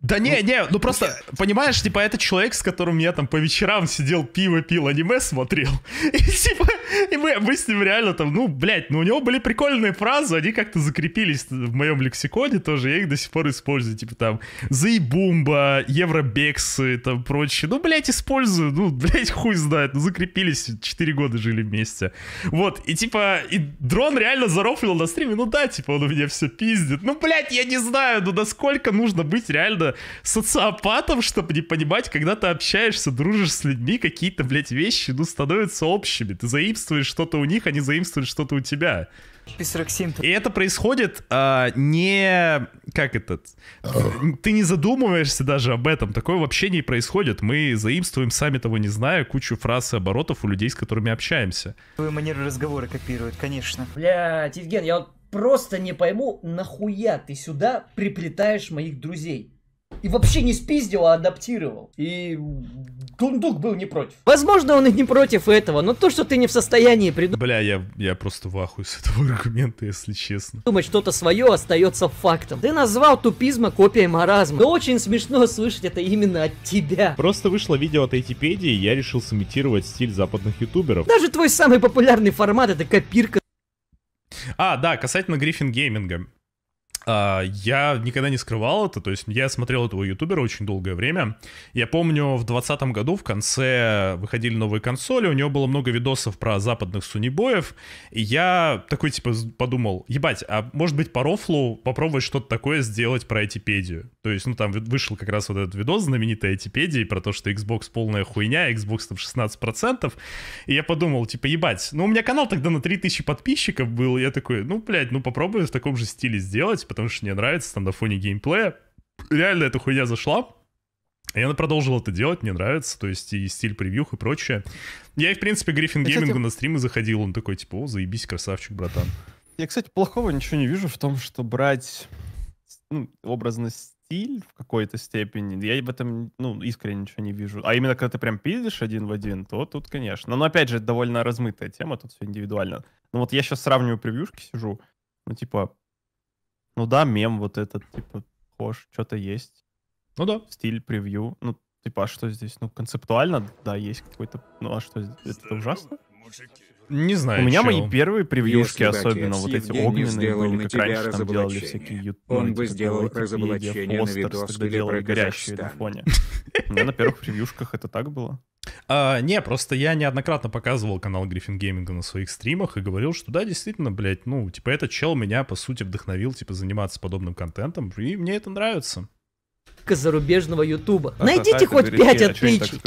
да не, ну, не, ну просто, понимаешь, типа, это человек, с которым я там по вечерам сидел, пиво пил, аниме смотрел. И типа, и мы, мы с ним реально там, ну, блядь, ну у него были прикольные фразы, они как-то закрепились в моем лексиконе тоже, я их до сих пор использую, типа там, заебумба, евробексы, там прочее. Ну, блядь, использую, ну, блядь, хуй знает, ну, закрепились, 4 года жили вместе. Вот, и типа, и дрон реально зарофлил на стриме, ну да, типа, он у меня все пиздит. Ну, блядь, я не знаю, ну, насколько нужно быть реально социопатом, чтобы не понимать, когда ты общаешься, дружишь с людьми, какие-то, блядь, вещи, ну, становятся общими. Ты заимствуешь что-то у них, они заимствуют что-то у тебя. 47. И это происходит а, не... Как этот? Ты не задумываешься даже об этом. Такое вообще не происходит. Мы заимствуем, сами того не зная, кучу фраз и оборотов у людей, с которыми общаемся. Твою манеру разговора копируют, конечно. Блядь, Евген, я вот просто не пойму, нахуя ты сюда приплетаешь моих друзей? И вообще не спиздил, а адаптировал. И Дундук был не против. Возможно, он и не против этого, но то, что ты не в состоянии придумать... Бля, я, я просто в ахуе с этого аргумента, если честно. Думать что-то свое остается фактом. Ты назвал тупизма копией маразма. Но очень смешно слышать это именно от тебя. Просто вышло видео от Айтипедии, и я решил сымитировать стиль западных ютуберов. Даже твой самый популярный формат это копирка. А, да, касательно Гриффин Гейминга. А, я никогда не скрывал это, то есть я смотрел этого ютубера очень долгое время. Я помню, в 2020 году в конце выходили новые консоли, у него было много видосов про западных сунибоев, и я такой, типа, подумал, ебать, а может быть по рофлу попробовать что-то такое сделать про этипедию? То есть, ну, там вышел как раз вот этот видос знаменитый этипедии про то, что Xbox полная хуйня, Xbox там 16%, и я подумал, типа, ебать, ну, у меня канал тогда на 3000 подписчиков был, я такой, ну, блядь, ну, попробую в таком же стиле сделать, потому что мне нравится, там на фоне геймплея. Реально эта хуйня зашла. И она продолжила это делать, мне нравится, то есть и стиль превьюх и прочее. Я и, в принципе, Гриффин Кстати... Геймингу на стримы заходил, он такой, типа, о, заебись, красавчик, братан. Я, кстати, плохого ничего не вижу в том, что брать ну, образно стиль в какой-то степени. Я в этом ну, искренне ничего не вижу. А именно, когда ты прям пиздишь один в один, то тут, конечно. Но, опять же, это довольно размытая тема, тут все индивидуально. Ну вот я сейчас сравниваю превьюшки, сижу. Ну, типа, ну да, мем вот этот, типа, хож, что-то есть. Ну да. Стиль превью. Ну, типа, а что здесь? Ну, концептуально, да, есть какой-то... Ну, а что здесь? Это ужасно? Не знаю. У меня чё. мои первые превьюшки, Если особенно вот эти огненные, были, ну, как раньше там делали всякие ютубы. Он ну, бы типа, сделал разоблачение на видос когда делали горящие на фоне. У меня на первых превьюшках это так было. А, не, просто я неоднократно показывал канал Гриффин Гейминга на своих стримах и говорил, что да, действительно, блядь, ну, типа, этот чел меня, по сути, вдохновил, типа, заниматься подобным контентом, и мне это нравится. Зарубежного Ютуба. Найдите хоть пять а отличий.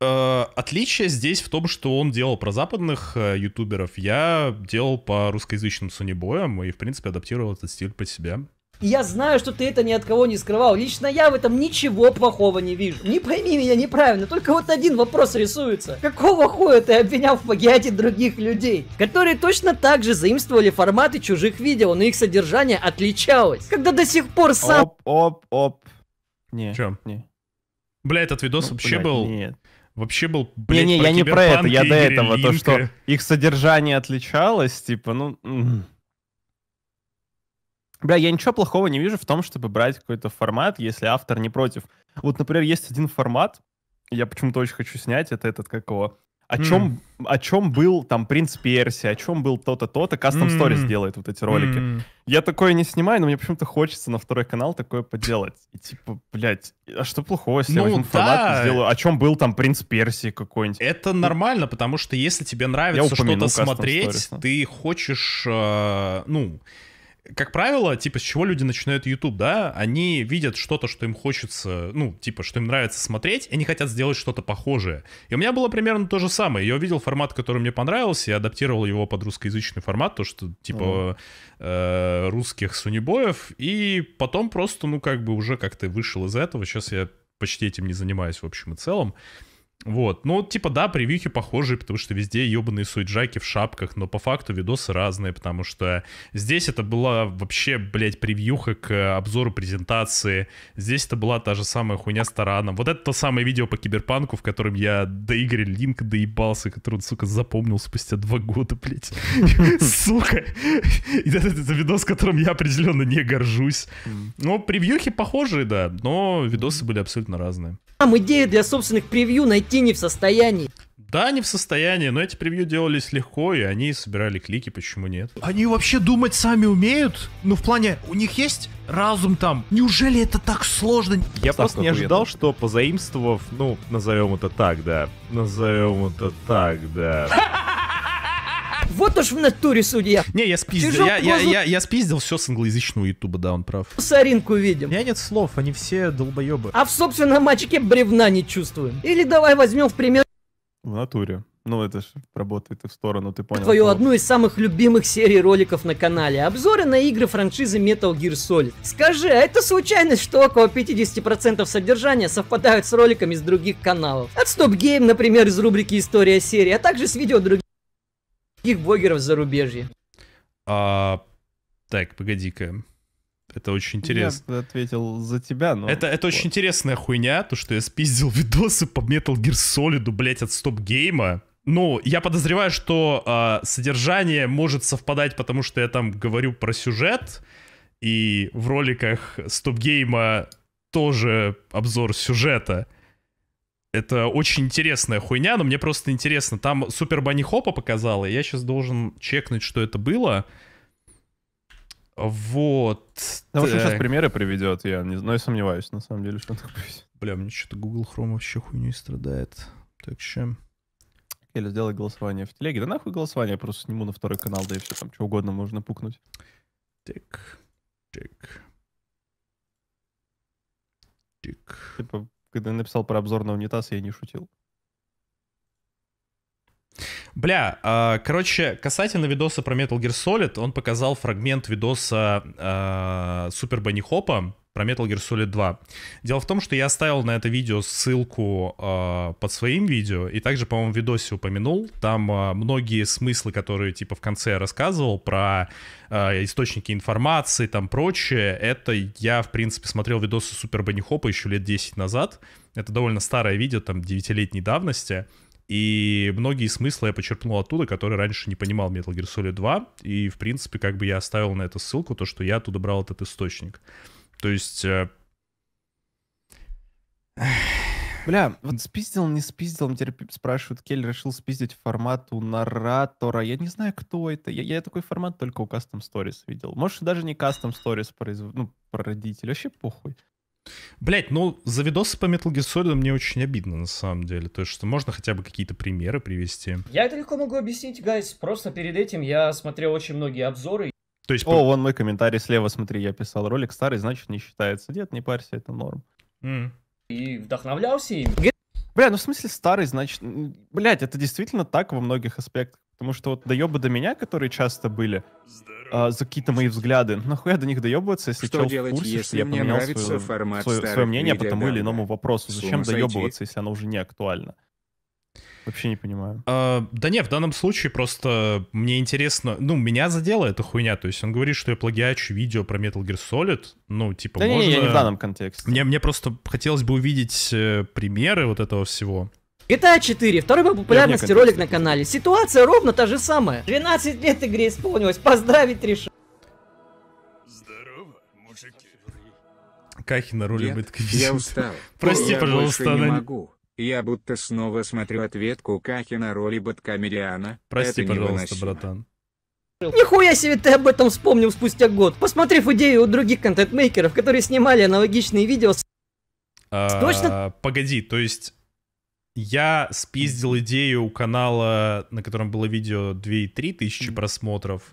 А, Отличие здесь в том, что он делал про западных э, ютуберов, я делал по русскоязычным сунебоям и, в принципе, адаптировал этот стиль под себя я знаю, что ты это ни от кого не скрывал. Лично я в этом ничего плохого не вижу. Не пойми меня неправильно, только вот один вопрос рисуется. Какого хуя ты обвинял в плагиате других людей, которые точно так же заимствовали форматы чужих видео, но их содержание отличалось, когда до сих пор сам... Оп, оп, оп. Не. Чё? Не. Бля, этот видос ну, вообще блядь, был... Нет. Вообще был, блядь, Не-не, я не про это, я до этого, то, что их содержание отличалось, типа, ну... Бля, я ничего плохого не вижу в том, чтобы брать какой-то формат, если автор не против. Вот, например, есть один формат, я почему-то очень хочу снять, это этот какого. О чем, mm. о чем был там принц Перси, о чем был то-то, то-то, Custom mm. Stories делает вот эти ролики. Mm. Я такое не снимаю, но мне почему-то хочется на второй канал такое поделать. И типа, блядь, а что плохого, если ну, я возьму да. формат и сделаю, о чем был там принц Перси какой-нибудь. Это ну нормально, потому что если тебе нравится что-то смотреть, stories, ты хочешь, э, ну как правило, типа, с чего люди начинают YouTube, да? Они видят что-то, что им хочется, ну, типа, что им нравится смотреть, и они хотят сделать что-то похожее. И у меня было примерно то же самое. Я увидел формат, который мне понравился, я адаптировал его под русскоязычный формат, то, что, типа, э, русских сунибоев, и потом просто, ну, как бы уже как-то вышел из этого. Сейчас я почти этим не занимаюсь в общем и целом. Э, вот, ну, типа, да, превьюхи похожие, потому что везде ебаные суйджаки в шапках, но по факту видосы разные, потому что здесь это была вообще, блядь, превьюха к обзору презентации, здесь это была та же самая хуйня с тараном. Вот это то самое видео по киберпанку, в котором я до Игоря Линка доебался, который, сука, запомнил спустя два года, блядь. Сука! Это видос, которым я определенно не горжусь. Но ну, превьюхи похожие, да, но видосы были абсолютно разные. Там идея для собственных превью найти почти не в состоянии. Да, не в состоянии, но эти превью делались легко, и они собирали клики, почему нет? Они вообще думать сами умеют? Ну, в плане, у них есть разум там? Неужели это так сложно? Я Ставка просто не ожидал, это. что позаимствовав, ну, назовем это так, да, назовем это так, да. Вот уж в натуре судья. Не, я спиздил. Я, я, я, я спиздил все с англоязычного ютуба, да, он прав. Соринку видим. У меня нет слов, они все долбоебы. А в собственном очке бревна не чувствуем. Или давай возьмем в пример... В натуре. Ну, это же работает и в сторону, ты понял. Твою одну из самых любимых серий роликов на канале. Обзоры на игры франшизы Metal Gear Solid. Скажи, а это случайность, что около 50% содержания совпадают с роликами с других каналов? От Stop Game, например, из рубрики «История серии», а также с видео других Каких блогеров зарубежье? А, так, погоди-ка. Это очень интересно. Я ответил за тебя, но... Это, это вот. очень интересная хуйня, то, что я спиздил видосы по Metal Gear Solid, блять от стоп-гейма. Ну, я подозреваю, что э, содержание может совпадать, потому что я там говорю про сюжет, и в роликах стоп-гейма тоже обзор сюжета. Это очень интересная хуйня, но мне просто интересно. Там супер Банни Хопа показала, я сейчас должен чекнуть, что это было. Вот. Ну, так. сейчас примеры приведет, я не знаю, сомневаюсь, на самом деле, что он так Бля, мне что-то Google Chrome вообще хуйней страдает. Так что... Или сделай голосование в телеге. Да нахуй голосование, я просто сниму на второй канал, да и все, там что угодно можно пукнуть. Так, так. Так. Типа, когда я написал про обзор на унитаз, я не шутил. Бля, э, короче, касательно видоса про Metal Gear Solid, он показал фрагмент видоса э, Супер Банихопа. Хопа, про Metal Gear Solid 2. Дело в том, что я оставил на это видео ссылку э, под своим видео, и также, по-моему, в видосе упомянул. Там э, многие смыслы, которые типа в конце я рассказывал про э, источники информации, там прочее, это я, в принципе, смотрел видосы Супер Бенни Хопа еще лет 10 назад. Это довольно старое видео, там, 9-летней давности. И многие смыслы я почерпнул оттуда, которые раньше не понимал Metal Gear Solid 2. И, в принципе, как бы я оставил на это ссылку, то, что я оттуда брал этот источник. То есть... Э, Бля, вот спиздил, не спиздил, мне теперь спрашивают, Кель решил спиздить формат у наратора. Я не знаю, кто это. Я, я такой формат только у Custom Stories видел. Может, даже не Custom Stories произв... ну, прародитель. Вообще похуй. Блять, ну за видосы по Metal Gear Solid мне очень обидно на самом деле. То есть, что можно хотя бы какие-то примеры привести. Я это легко могу объяснить, гайс. Просто перед этим я смотрел очень многие обзоры. То есть... О, вон мой комментарий слева, смотри, я писал ролик старый, значит не считается. Дед, не парься, это норм. И вдохновлялся им. Бля, ну в смысле старый, значит... блядь, это действительно так во многих аспектах. Потому что вот доебы до меня, которые часто были, а, за какие-то мои взгляды, нахуя до них доебываться, если что чел в курсе, если я поменял свое, свое, свое мнение по тому или иному вопросу. Зачем доебываться, если оно уже не актуально? Вообще не понимаю. А, да не, в данном случае просто мне интересно, ну, меня задела эта хуйня, то есть он говорит, что я плагиачу видео про Metal Gear Solid, ну, типа, да можно... не, я не в данном контексте. Мне, мне просто хотелось бы увидеть э, примеры вот этого всего. GTA 4, второй по популярности ролик на канале. Ситуация ровно та же самая. 12 лет игре исполнилось, поздравить решил. Кахина рулит. Я, я устал. Прости, я пожалуйста, она... не могу. Я будто снова смотрю ответку Кахи на роли Бэткомедиана. Прости, Это пожалуйста, братан. Нихуя себе ты об этом вспомнил спустя год, посмотрев идею у других контент-мейкеров, которые снимали аналогичные видео с... А, Точно? Погоди, то есть я спиздил идею у канала, на котором было видео 2,3 тысячи просмотров.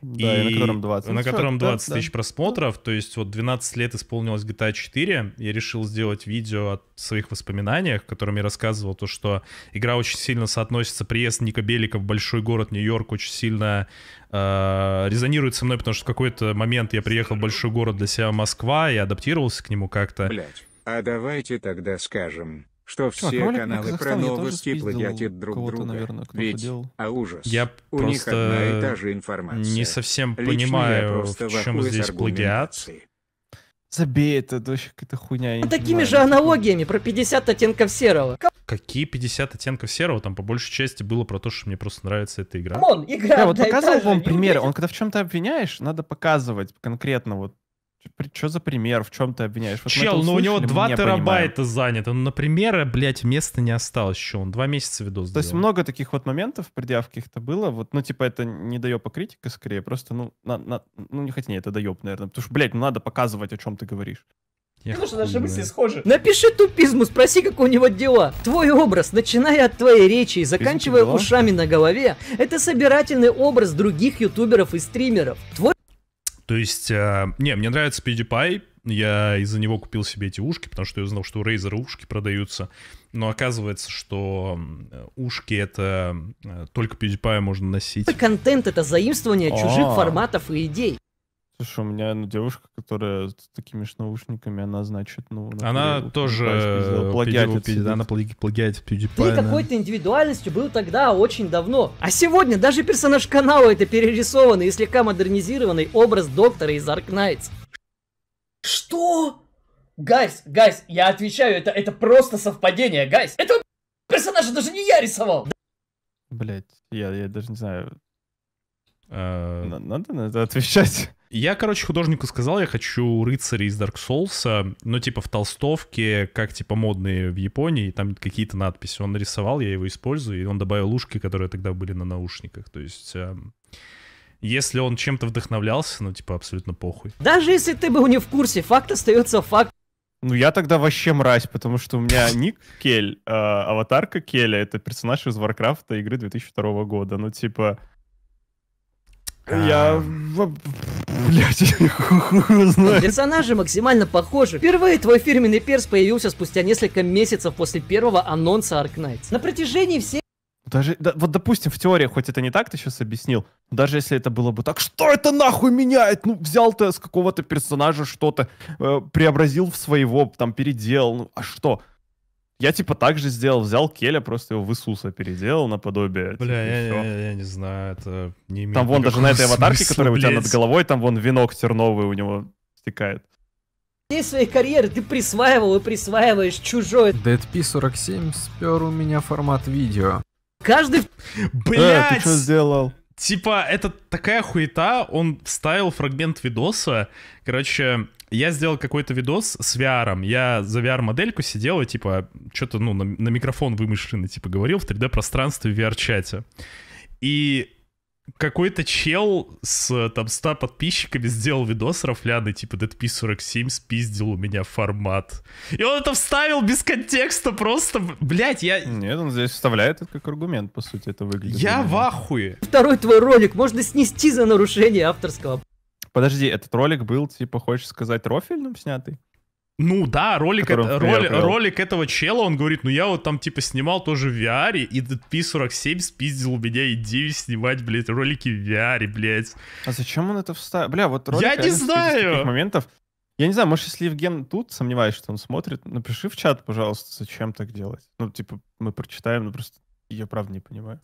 Да, и, и на котором 20. На котором 20 да, тысяч да. просмотров, то есть вот 12 лет исполнилось GTA 4, я решил сделать видео о своих воспоминаниях, которым я рассказывал то, что игра очень сильно соотносится, приезд Ника Белика в большой город Нью-Йорк очень сильно э, резонирует со мной, потому что в какой-то момент я приехал в большой город для себя Москва и адаптировался к нему как-то. Блять, а давайте тогда скажем, что Чувак, все каналы про новости плагиатят друг друга. Наверное, Ведь, делал. а ужас, я у них одна и та же информация. не совсем Лично понимаю, в чем здесь плагиат. Забей, это вообще какая-то хуйня. Ну, такими же аналогиями про 50 оттенков серого. Какие 50 оттенков серого? Там по большей части было про то, что мне просто нравится эта игра. Он, игра, да, вот показывал вам примеры. Он когда в чем-то обвиняешь, надо показывать конкретно вот что за пример? В чем ты обвиняешь? Вот Чел, ну у него 2 терабайта понимаем. занято. Ну, например, блядь, места не осталось еще. Он два месяца видос То сделал. есть много таких вот моментов предъяв каких-то было. Вот, ну, типа, это не доеба критика скорее. Просто, ну, на, на, ну не хотя, нет, это доеб, наверное. Потому что, блядь, ну надо показывать, о чем ты говоришь. Я Потому что наши мысли схожи. Напиши тупизму, спроси, как у него дела. Твой образ, начиная от твоей речи и заканчивая ушами на голове, это собирательный образ других ютуберов и стримеров. Твой то есть, э, не, мне нравится PewDiePie, я из-за него купил себе эти ушки, потому что я узнал, что у Razer ушки продаются. Но оказывается, что ушки это э, только PewDiePie можно носить. Контент это заимствование а. чужих форматов и идей. Слушай, у меня ну, девушка, которая с такими же наушниками, она, значит, ну... Например, она вот, тоже плагиатит. Э, да, она плаги, плагиатит PewDiePie. Ты какой-то индивидуальностью был тогда очень давно. А сегодня даже персонаж канала это перерисованный и слегка модернизированный образ доктора из Аркнайтс. Что? Гайс, гайс, я отвечаю, это, это просто совпадение, гайс. Это персонажа даже не я рисовал. Блять, я, я даже не знаю. Э. Надо на это отвечать. Я, короче, художнику сказал, я хочу рыцарей из Dark Souls, а, но типа в толстовке, как типа модные в Японии, там какие-то надписи. Он нарисовал, я его использую, и он добавил ушки, которые тогда были на наушниках. То есть... А, если он чем-то вдохновлялся, ну, типа, абсолютно похуй. Даже если ты был не в курсе, факт остается факт. Ну, я тогда вообще мразь, потому что у меня ник Кель, э, аватарка Келя, это персонаж из Варкрафта игры 2002 года. Ну, типа, я... А. Блять, знаю. Персонажи максимально похожи. Впервые твой фирменный перс появился спустя несколько месяцев после первого анонса Аркнайтс. На протяжении всей даже, да, вот допустим, в теории, хоть это не так ты сейчас объяснил, даже если это было бы так, что это нахуй меняет? Ну, взял ты с какого-то персонажа что-то, э, преобразил в своего, там, переделал, ну, а что? Я типа так же сделал, взял Келя, просто его в Иисуса переделал наподобие. Типа, Бля, я, я, я, я не знаю, это не имеет Там вон даже на этой аватарке, смысла, которая блядь. у тебя над головой, там вон венок терновый у него стекает. Здесь своей карьеры ты присваивал и присваиваешь чужой. DP47 спер у меня формат видео. Каждый... Блять! Э, ты что сделал? Типа, это такая хуета, он вставил фрагмент видоса, короче, я сделал какой-то видос с VR. Я за VR-модельку сидел и, типа, что-то, ну, на, на микрофон вымышленный, типа, говорил в 3D-пространстве в VR-чате. И какой-то чел с там 100 подписчиками сделал видос рафляный, типа DP47 спиздил у меня формат. И он это вставил без контекста просто, блять я... Нет, он здесь вставляет это как аргумент, по сути, это выглядит. Я в ахуе. Второй твой ролик можно снести за нарушение авторского Подожди, этот ролик был, типа, хочешь сказать, рофильным снятый? Ну да, ролик, это, роли, ролик этого чела, он говорит, ну я вот там типа снимал тоже в VR, и P47 спиздил у меня идею снимать, блядь, ролики в VR, блядь. А зачем он это вставил? Бля, вот ролик... Я не знаю! Таких моментов. Я не знаю, может, если Евген тут сомневаюсь, что он смотрит, напиши в чат, пожалуйста, зачем так делать. Ну, типа, мы прочитаем, но просто я правда не понимаю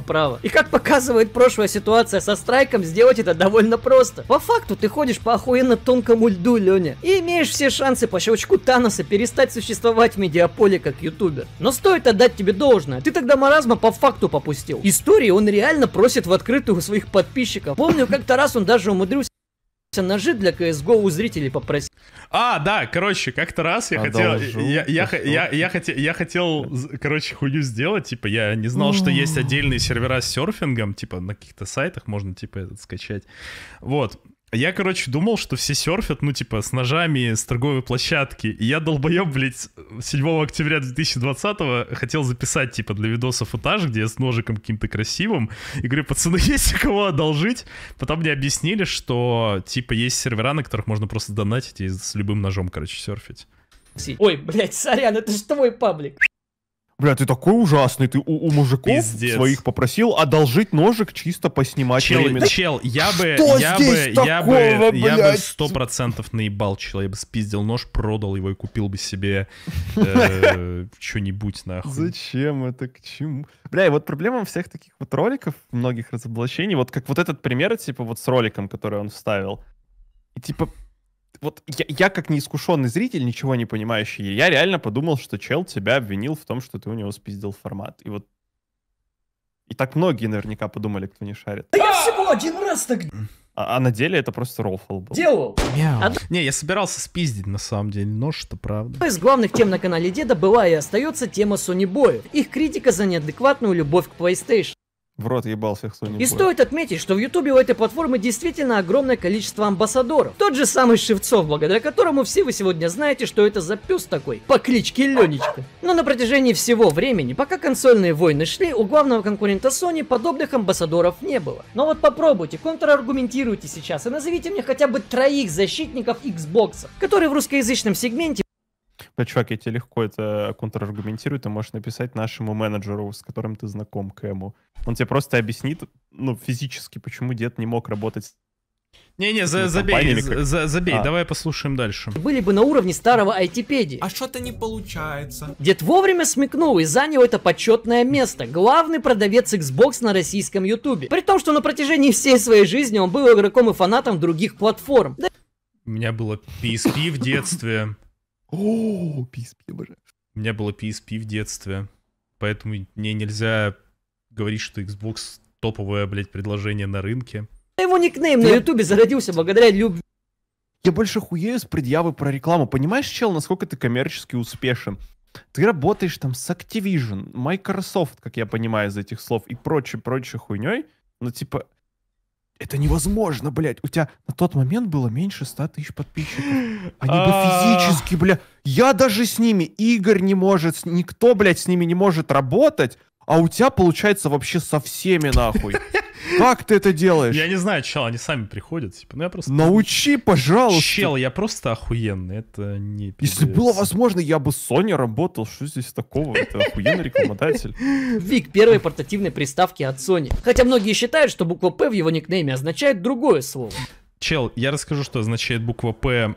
права. И как показывает прошлая ситуация со страйком, сделать это довольно просто. По факту ты ходишь по охуенно тонкому льду, Леня, и имеешь все шансы по щелчку Таноса перестать существовать в медиаполе как ютубер. Но стоит отдать тебе должное, ты тогда маразма по факту попустил. Истории он реально просит в открытую у своих подписчиков. Помню, как-то раз он даже умудрился ножи для CSGO у зрителей попросить. А, да, короче, как-то раз я Одолжу, хотел... Я, я, я, я, я, хотел, я хотел, короче, хую сделать, типа, я не знал, что есть отдельные сервера с серфингом, типа, на каких-то сайтах можно, типа, этот скачать. Вот, я, короче, думал, что все серфят, ну, типа, с ножами, с торговой площадки. И я, долбоеб, блядь, 7 октября 2020 го хотел записать, типа, для видоса футаж, где я с ножиком каким-то красивым. И говорю, пацаны, есть кого одолжить? Потом мне объяснили, что, типа, есть сервера, на которых можно просто донатить и с любым ножом, короче, серфить. Ой, блядь, сорян, это же твой паблик. Бля, ты такой ужасный, ты у, у мужиков Пиздец. своих попросил одолжить ножик чисто поснимать чел, временно. Чел, я бы, Что я бы, такого, я бы, я бы сто процентов наебал чела, я бы спиздил нож, продал его и купил бы себе э, что-нибудь нахуй. Зачем это, к чему? Бля, и вот проблема всех таких вот роликов, многих разоблачений, вот как вот этот пример, типа вот с роликом, который он вставил, и типа вот я, я как неискушенный зритель, ничего не понимающий, я реально подумал, что чел тебя обвинил в том, что ты у него спиздил формат. И вот и так многие наверняка подумали, кто не шарит. Да я всего один раз так... А, а на деле это просто рофл был. Делал. А... Не, я собирался спиздить на самом деле, но что правда. Одной из главных тем на канале Деда была и остается тема Sony Boy. Их критика за неадекватную любовь к PlayStation в рот ебал всех кто-нибудь. И стоит отметить, что в Ютубе у этой платформы действительно огромное количество амбассадоров. Тот же самый Шевцов, благодаря которому все вы сегодня знаете, что это за пес такой по кличке Ленечка. Но на протяжении всего времени, пока консольные войны шли, у главного конкурента Sony подобных амбассадоров не было. Но вот попробуйте, контраргументируйте сейчас и назовите мне хотя бы троих защитников Xbox, которые в русскоязычном сегменте да, чувак, я тебе легко это контраргументирую. Ты можешь написать нашему менеджеру, с которым ты знаком, Кэму. Он тебе просто объяснит, ну, физически, почему дед не мог работать не-не, за, забей, за, забей, а. давай послушаем дальше. Были бы на уровне старого айтипедии. А что-то не получается. Дед вовремя смекнул и занял это почетное место. Главный продавец Xbox на российском ютубе. При том, что на протяжении всей своей жизни он был игроком и фанатом других платформ. У меня было PSP в детстве. О, PSP, боже. У меня было PSP в детстве, поэтому мне нельзя говорить, что Xbox топовое, блядь, предложение на рынке. Его никнейм на ну, Ютубе зародился благодаря любви. Я больше хуею с предъявы про рекламу. Понимаешь, чел, насколько ты коммерчески успешен? Ты работаешь там с Activision, Microsoft, как я понимаю из этих слов, и прочей-прочей хуйней. Ну, типа, это невозможно, блядь. У тебя на тот момент было меньше 100 тысяч подписчиков. Они бы а. физически, блядь. Я даже с ними, Игорь не может, никто, блядь, с ними не может работать, а у тебя получается вообще со всеми нахуй. Как ты это делаешь? Я не знаю, чел, они сами приходят. Типа, ну я просто... Научи, пожалуйста. Чел, я просто охуенный, это не... Если было возможно, я бы Sony работал. Что здесь такого? Это охуенный рекламодатель. Вик, первые портативные приставки от Sony. Хотя многие считают, что буква П в его никнейме означает другое слово. Чел, я расскажу, что означает буква П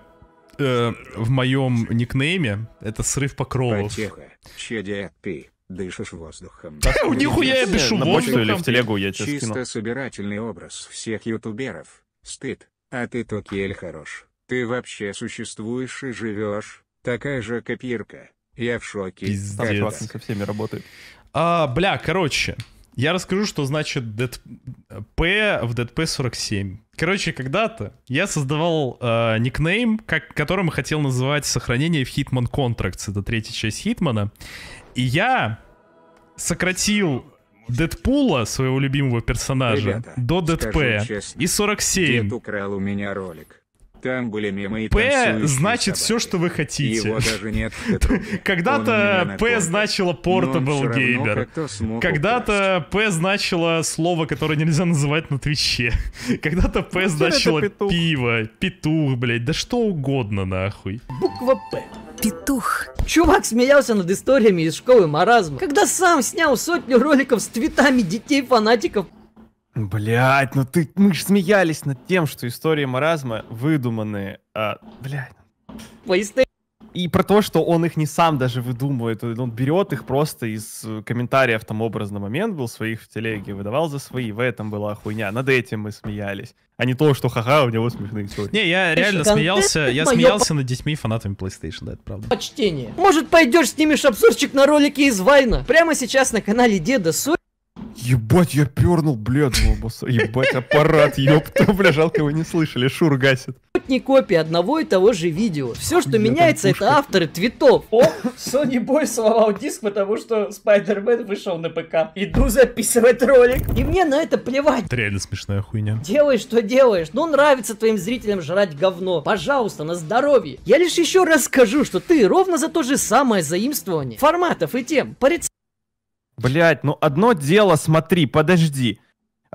э, в моем никнейме. Это срыв покровов. Потеха. Щадя Пи дышишь воздухом. Да, э, у нихуя я дышу воздухом. или в телегу я Чисто собирательный образ всех ютуберов. Стыд. А ты, тут Токель, хорош. Ты вообще существуешь и живешь. Такая же копирка. Я в шоке. Пиздец. со всеми работает. А, бля, короче. Я расскажу, что значит ДТП в ДТП 47. Короче, когда-то я создавал э, никнейм, как, которым хотел называть сохранение в Hitman Contracts. Это третья часть Хитмана. И я сократил Дэдпула, своего любимого персонажа, Ребята, до ДТП. И 47. Дед украл у меня ролик. Там были мемы и П значит все, что вы хотите. Его даже нет. Когда-то П значило Portable Gamer. Когда-то П значило слово, которое нельзя называть на Твиче. Когда-то П значило пиво, петух, блядь, да что угодно нахуй. Буква П петух. Чувак смеялся над историями из школы маразма, когда сам снял сотню роликов с твитами детей-фанатиков Блять, ну ты, мы же смеялись над тем, что истории маразма выдуманы, а, блять. PlayStation. И про то, что он их не сам даже выдумывает, он берет их просто из э, комментариев, там образно момент был своих в телеге, выдавал за свои, в этом была хуйня, над этим мы смеялись. А не то, что ха-ха, у него смешные истории. Не, я реально смеялся, я смеялся над детьми фанатами PlayStation, да, это правда. Почтение. Может, пойдешь снимешь обзорчик на ролики из Вайна? Прямо сейчас на канале Деда Соль Ебать, я пернул, блядь, Глобуса. Ебать, аппарат, ёпта, бля, жалко вы не слышали, Шур гасит. Не копия одного и того же видео. Все, что Нет, меняется, это авторы твитов. О, Sony Boy сломал диск, потому что Spider-Man вышел на ПК. Иду записывать ролик. И мне на это плевать. Это реально смешная хуйня. Делай, что делаешь. Ну, нравится твоим зрителям жрать говно. Пожалуйста, на здоровье. Я лишь еще раз скажу, что ты ровно за то же самое заимствование форматов и тем. Порицай Блять, ну одно дело, смотри, подожди.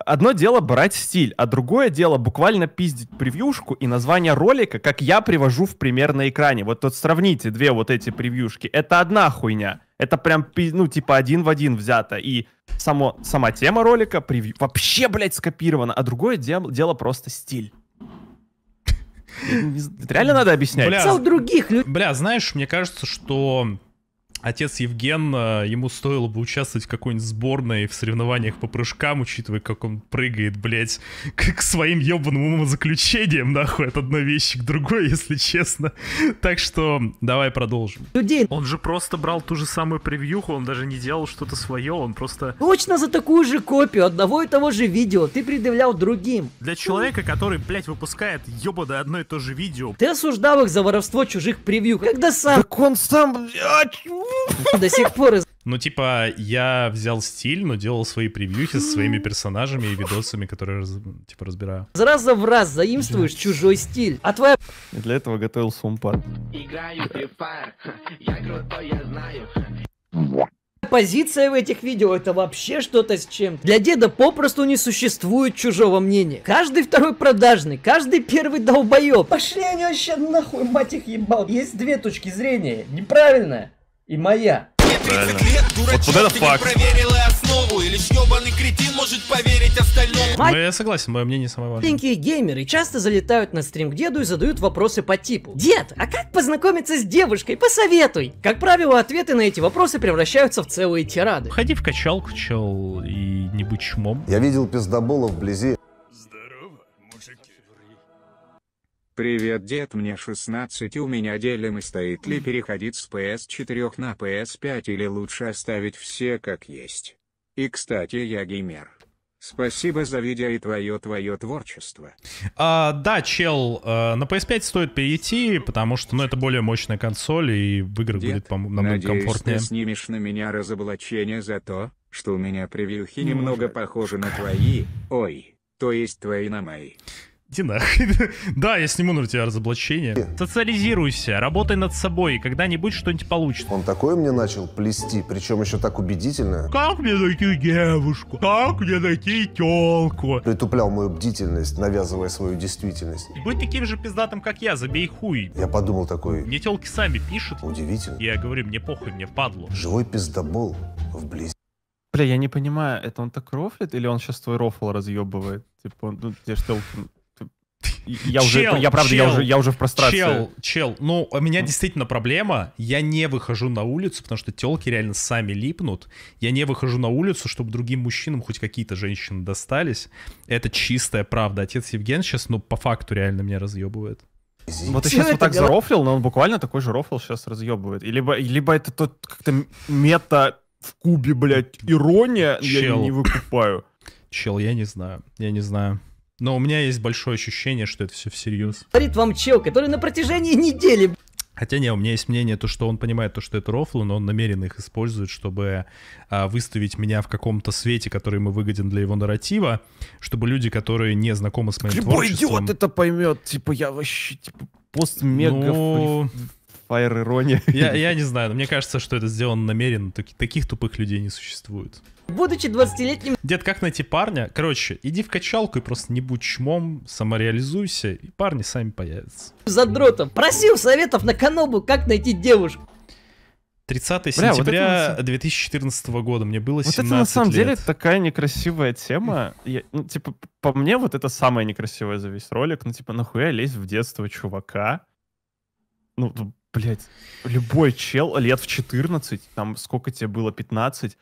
Одно дело брать стиль, а другое дело буквально пиздить превьюшку и название ролика, как я привожу в пример на экране. Вот тут сравните две вот эти превьюшки. Это одна хуйня. Это прям, ну, типа один в один взято. И само, сама тема ролика превью вообще, блядь, скопирована. А другое дело, дело просто стиль. Реально надо объяснять. Бля, других людей. Бля, знаешь, мне кажется, что отец Евген, э, ему стоило бы участвовать в какой-нибудь сборной в соревнованиях по прыжкам, учитывая, как он прыгает, блядь, к, к своим ебаным умозаключениям, нахуй, от одной вещи к другой, если честно. Так что давай продолжим. Людей. Он же просто брал ту же самую превьюху, он даже не делал что-то свое, он просто... Точно за такую же копию одного и того же видео ты предъявлял другим. Для человека, который, блядь, выпускает ебаное одно и то же видео. Ты осуждал их за воровство чужих превью, когда сам... Так он сам... А, до сих пор из ну, типа, я взял стиль, но делал свои превьюхи со своими персонажами и видосами, которые, типа, разбираю. Зараза за в раз заимствуешь да. чужой стиль, а твоя... И для этого готовил сумпар. Играю я крутой, я знаю. Позиция в этих видео это вообще что-то с чем-то. Для деда попросту не существует чужого мнения. Каждый второй продажный, каждый первый долбоеб. Пошли они вообще нахуй, мать их ебал. Есть две точки зрения. Неправильная и моя. Вот, это факт. Основу, я согласен, мое мнение самое важное. Маленькие геймеры часто залетают на стрим к деду и задают вопросы по типу. Дед, а как познакомиться с девушкой? Посоветуй. Как правило, ответы на эти вопросы превращаются в целые тирады. Ходи в качалку, чел, и не будь чмом. Я видел пиздобола вблизи. Привет дед мне 16 у меня делим стоит ли переходить с PS4 на PS5 или лучше оставить все как есть. И кстати я геймер. Спасибо за видео и твое твое творчество. А, да, чел, э, на PS5 стоит перейти, потому что ну, это более мощная консоль, и в играх Дед, будет намного надеюсь, комфортнее. Ты снимешь на меня разоблачение за то, что у меня превьюхи немного похожи на твои. Ой, то есть твои на мои. Иди нахуй. да, я сниму на тебя разоблачение. Социализируйся, работай над собой, и когда-нибудь что-нибудь получится. Он такое мне начал плести, причем еще так убедительно. Как мне найти девушку? Как мне найти телку? Притуплял мою бдительность, навязывая свою действительность. Будь таким же пиздатым, как я, забей хуй. Я подумал такой... Мне телки сами пишут. Удивительно. Я говорю, мне похуй, мне падло. Живой пиздобол вблизи. Бля, я не понимаю, это он так рофлит или он сейчас твой рофл разъебывает? Типа, ну, тебе что, я уже, чел, я правда, чел, я уже, я уже в прострации. Чел, чел, ну у меня действительно проблема, я не выхожу на улицу, потому что телки реально сами липнут, я не выхожу на улицу, чтобы другим мужчинам хоть какие-то женщины достались, это чистая правда, отец Евген сейчас, ну по факту реально меня разъебывает. Вот ты сейчас ну, вот так делает? зарофлил, но он буквально такой же рофл сейчас разъебывает. И либо, либо это тот как-то мета в кубе, блядь, ирония, Чел. я не выкупаю. Чел, я не знаю, я не знаю. Но у меня есть большое ощущение, что это все всерьез. Говорит вам чел, который на протяжении недели... Хотя нет, у меня есть мнение, то, что он понимает то, что это рофлы, но он намеренно их использует, чтобы а, выставить меня в каком-то свете, который ему выгоден для его нарратива, чтобы люди, которые не знакомы с моим Любой творчеством... Любой идиот это поймет, типа я вообще типа, постмега... Ну... Fire Ирония. Я, я не знаю, но мне кажется, что это сделано намеренно. таких тупых людей не существует. Будучи 20-летним... Дед, как найти парня? Короче, иди в качалку и просто не будь чмом, самореализуйся, и парни сами появятся. Задротов. Просил советов на канобу, как найти девушку. 30 Бля, сентября вот 2014 года, мне было 17 Вот это на самом лет. деле такая некрасивая тема. Я, ну, типа, по мне вот это самое некрасивое за весь ролик. Ну, типа, нахуя лезть в детство чувака? Ну, блядь, любой чел лет в 14, там сколько тебе было, 15,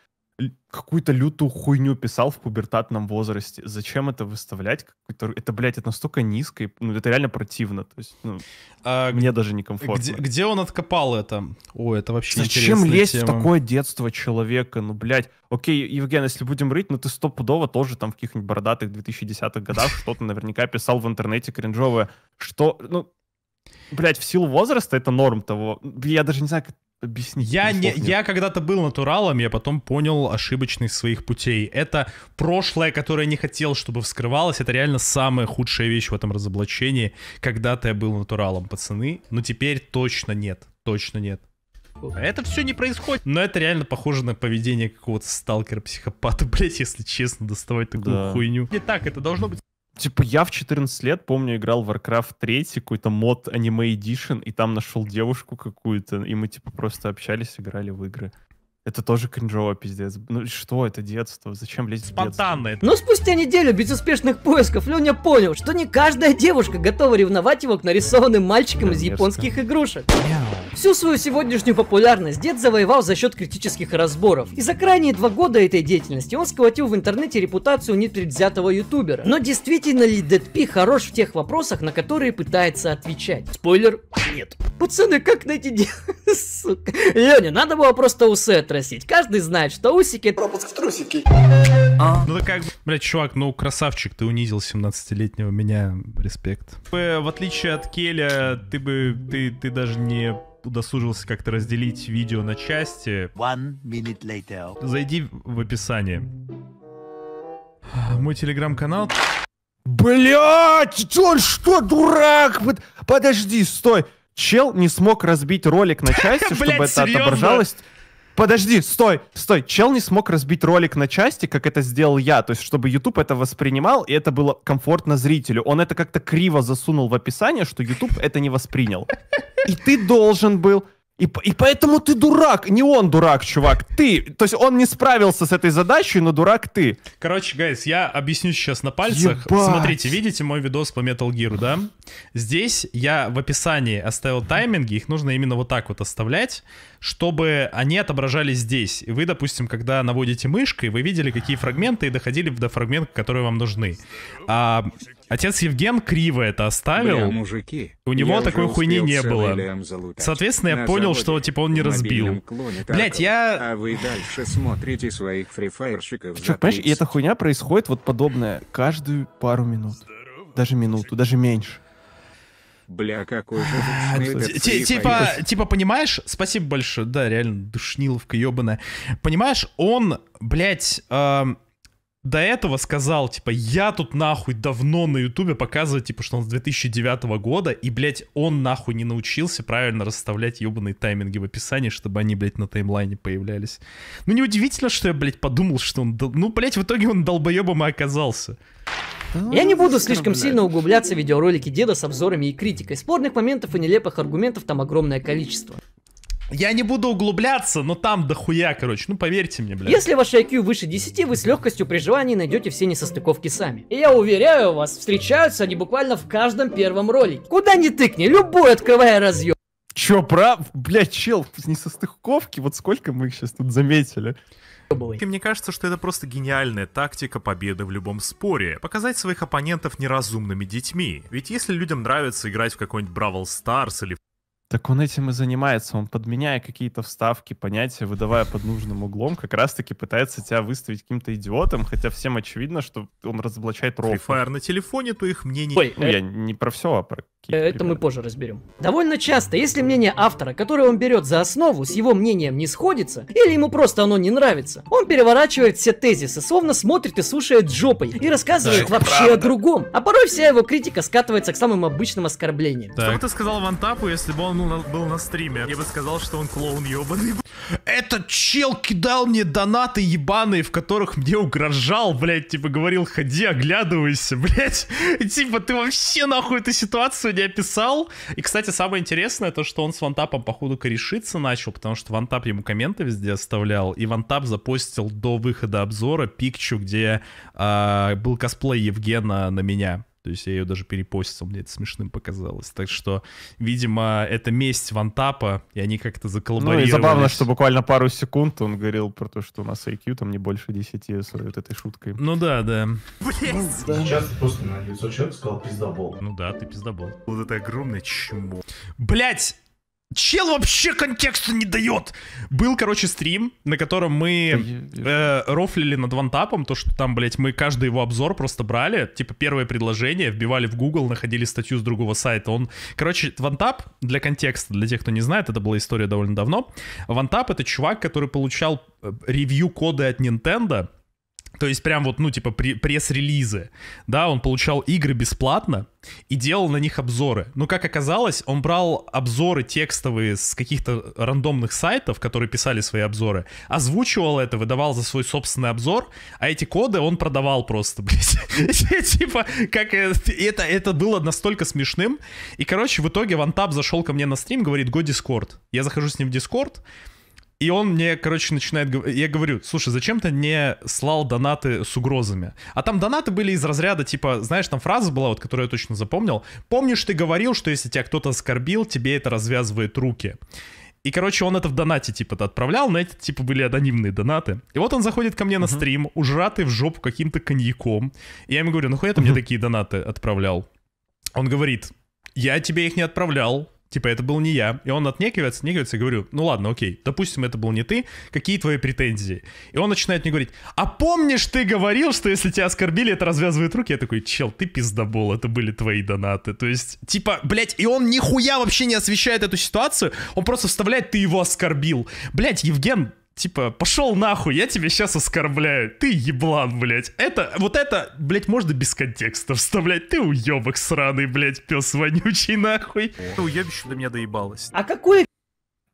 какую-то лютую хуйню писал в пубертатном возрасте. Зачем это выставлять? Это, блядь, это настолько низко, и, ну, это реально противно. То есть, ну, а, мне даже некомфортно. Где, где он откопал это? О, это вообще Зачем лезть тема. в такое детство человека? Ну, блядь, окей, Евген, если будем рыть, ну, ты стопудово тоже там в каких-нибудь бородатых 2010-х годах что-то наверняка писал в интернете кринжовое. Что, ну, Блять, в силу возраста это норм того. Я даже не знаю, как объяснить. Я, не, я когда-то был натуралом, я потом понял ошибочность своих путей. Это прошлое, которое не хотел, чтобы вскрывалось. Это реально самая худшая вещь в этом разоблачении. Когда-то я был натуралом, пацаны. Но теперь точно нет. Точно нет. Это все не происходит. Но это реально похоже на поведение какого-то сталкера-психопата, блять, если честно, доставать такую да. хуйню. Не так, это должно быть Типа я в 14 лет, помню, играл в Warcraft 3, какой-то мод anime Edition, и там нашел девушку какую-то, и мы типа просто общались, играли в игры. Это тоже кринжово, пиздец. Ну что это детство? Зачем лезть Спонтанно в детство? Но ну, спустя неделю безуспешных поисков Леня понял, что не каждая девушка готова ревновать его к нарисованным мальчикам Конечно. из японских игрушек. Yeah. Всю свою сегодняшнюю популярность дед завоевал за счет критических разборов. И за крайние два года этой деятельности он схватил в интернете репутацию непредвзятого ютубера. Но действительно ли Дэдпи хорош в тех вопросах, на которые пытается отвечать? Спойлер, нет. Пацаны, как найти дед? Сука. Леня, надо было просто усы отрастить. Каждый знает, что усики... Пропуск в трусики. А. Ну Ну как, блядь, чувак, ну красавчик, ты унизил 17-летнего меня, респект. Э, в отличие от Келя, ты бы, ты, ты даже не удосужился как-то разделить видео на части, One minute later. зайди в описание. Мой телеграм-канал... Блять, он что, дурак? Подожди, стой. Чел не смог разбить ролик на части, чтобы это отображалось подожди, стой, стой. Чел не смог разбить ролик на части, как это сделал я. То есть, чтобы YouTube это воспринимал, и это было комфортно зрителю. Он это как-то криво засунул в описание, что YouTube это не воспринял. И ты должен был и, и поэтому ты дурак, не он дурак, чувак, ты. То есть он не справился с этой задачей, но дурак ты. Короче, гайс, я объясню сейчас на пальцах. Ебать. Смотрите, видите мой видос по Metal Gear, да? Здесь я в описании оставил тайминги, их нужно именно вот так вот оставлять, чтобы они отображались здесь. И вы, допустим, когда наводите мышкой, вы видели, какие фрагменты и доходили до фрагмента, которые вам нужны. А, Отец Евген криво это оставил. Бля, мужики, у него такой хуйни не было. Соответственно, я На понял, что типа он не разбил. Блять, я... А вы дальше смотрите своих фрифайерщиков. Чё, понимаешь, и эта хуйня происходит вот подобная каждую пару минут. Даже минуту, даже меньше. Бля, какой же а, Типа, типа, понимаешь, спасибо большое, да, реально, душниловка ебаная. Понимаешь, он, блять. Эм, до этого сказал, типа, я тут нахуй давно на ютубе показываю, типа, что он с 2009 года, и, блядь, он нахуй не научился правильно расставлять ебаные тайминги в описании, чтобы они, блядь, на таймлайне появлялись. Ну, неудивительно, что я, блядь, подумал, что он... Ну, блядь, в итоге он долбоебом и оказался. Я не буду слишком сильно углубляться в видеоролики деда с обзорами и критикой. Спорных моментов и нелепых аргументов там огромное количество. Я не буду углубляться, но там дохуя, короче. Ну, поверьте мне, блядь. Если ваш IQ выше 10, вы с легкостью при желании найдете все несостыковки сами. И я уверяю вас, встречаются они буквально в каждом первом ролике. Куда ни тыкни, любой открывая разъем. Чё, прав? Блядь, чел, несостыковки, вот сколько мы их сейчас тут заметили. И мне кажется, что это просто гениальная тактика победы в любом споре. Показать своих оппонентов неразумными детьми. Ведь если людям нравится играть в какой-нибудь Бравл Старс или так он этим и занимается, он подменяя какие-то вставки, понятия, выдавая под нужным углом, как раз-таки пытается тебя выставить каким-то идиотом, хотя всем очевидно, что он разоблачает ров. Free Fire на телефоне, то их мнение... Ой, ну, э... я не про все, а про Э, это мы позже разберем. Довольно часто, если мнение автора, которое он берет за основу, с его мнением не сходится, или ему просто оно не нравится, он переворачивает все тезисы, словно смотрит и слушает жопой, и рассказывает да, вообще правда. о другом. А порой вся его критика скатывается к самым обычным оскорблениям. Так. Что бы ты сказал Вантапу, если бы он был ну, на, был на стриме? Я бы сказал, что он клоун ебаный. Этот чел кидал мне донаты ебаные, в которых мне угрожал, блять, типа говорил, ходи, оглядывайся, блять. Типа ты вообще нахуй эту ситуацию мне писал. И, кстати, самое интересное, то, что он с Вантапом, походу, корешиться начал, потому что Вантап ему комменты везде оставлял. И Вантап запостил до выхода обзора пикчу, где э, был косплей Евгена на меня. То есть я ее даже перепостил, мне это смешным показалось. Так что, видимо, это месть Вантапа, и они как-то заколлаборировались. Ну и забавно, что буквально пару секунд он говорил про то, что у нас IQ там не больше 10 с вот этой шуткой. Ну да, да. Ну, Сейчас просто на лицо человек сказал пиздобол. Ну да, ты пиздобол. Вот это огромное чмо. Блять! Чел вообще контекста не дает. Был, короче, стрим, на котором мы э, рофлили над вантапом, то, что там, блядь, мы каждый его обзор просто брали, типа первое предложение, вбивали в Google, находили статью с другого сайта. Он, короче, вантап, для контекста, для тех, кто не знает, это была история довольно давно. Вантап — это чувак, который получал э, ревью коды от Nintendo, то есть прям вот, ну, типа пресс-релизы. Да, он получал игры бесплатно и делал на них обзоры. Но, как оказалось, он брал обзоры текстовые с каких-то рандомных сайтов, которые писали свои обзоры, озвучивал это, выдавал за свой собственный обзор, а эти коды он продавал просто, блядь. Типа, как э, это, это было настолько смешным. И, короче, в итоге Вантап зашел ко мне на стрим, говорит, го Дискорд. Я захожу с ним в Дискорд, и он мне, короче, начинает... Я говорю, слушай, зачем ты не слал донаты с угрозами? А там донаты были из разряда, типа, знаешь, там фраза была, вот, которую я точно запомнил. Помнишь, ты говорил, что если тебя кто-то оскорбил, тебе это развязывает руки. И, короче, он это в донате, типа, отправлял, но эти, типа, были анонимные донаты. И вот он заходит ко мне на стрим, ужратый в жопу каким-то коньяком. И я ему говорю, ну хуя ты мне такие донаты отправлял? Он говорит, я тебе их не отправлял, Типа, это был не я. И он отнекивается, отнекивается, и говорю, ну ладно, окей, допустим, это был не ты, какие твои претензии? И он начинает мне говорить, а помнишь, ты говорил, что если тебя оскорбили, это развязывает руки? Я такой, чел, ты пиздобол, это были твои донаты. То есть, типа, блядь, и он нихуя вообще не освещает эту ситуацию, он просто вставляет, ты его оскорбил. Блядь, Евген, типа, пошел нахуй, я тебя сейчас оскорбляю, ты еблан, блядь. Это, вот это, блядь, можно без контекста вставлять, ты уебок сраный, блядь, пес вонючий, нахуй. Ты уебище до меня доебалось. А какой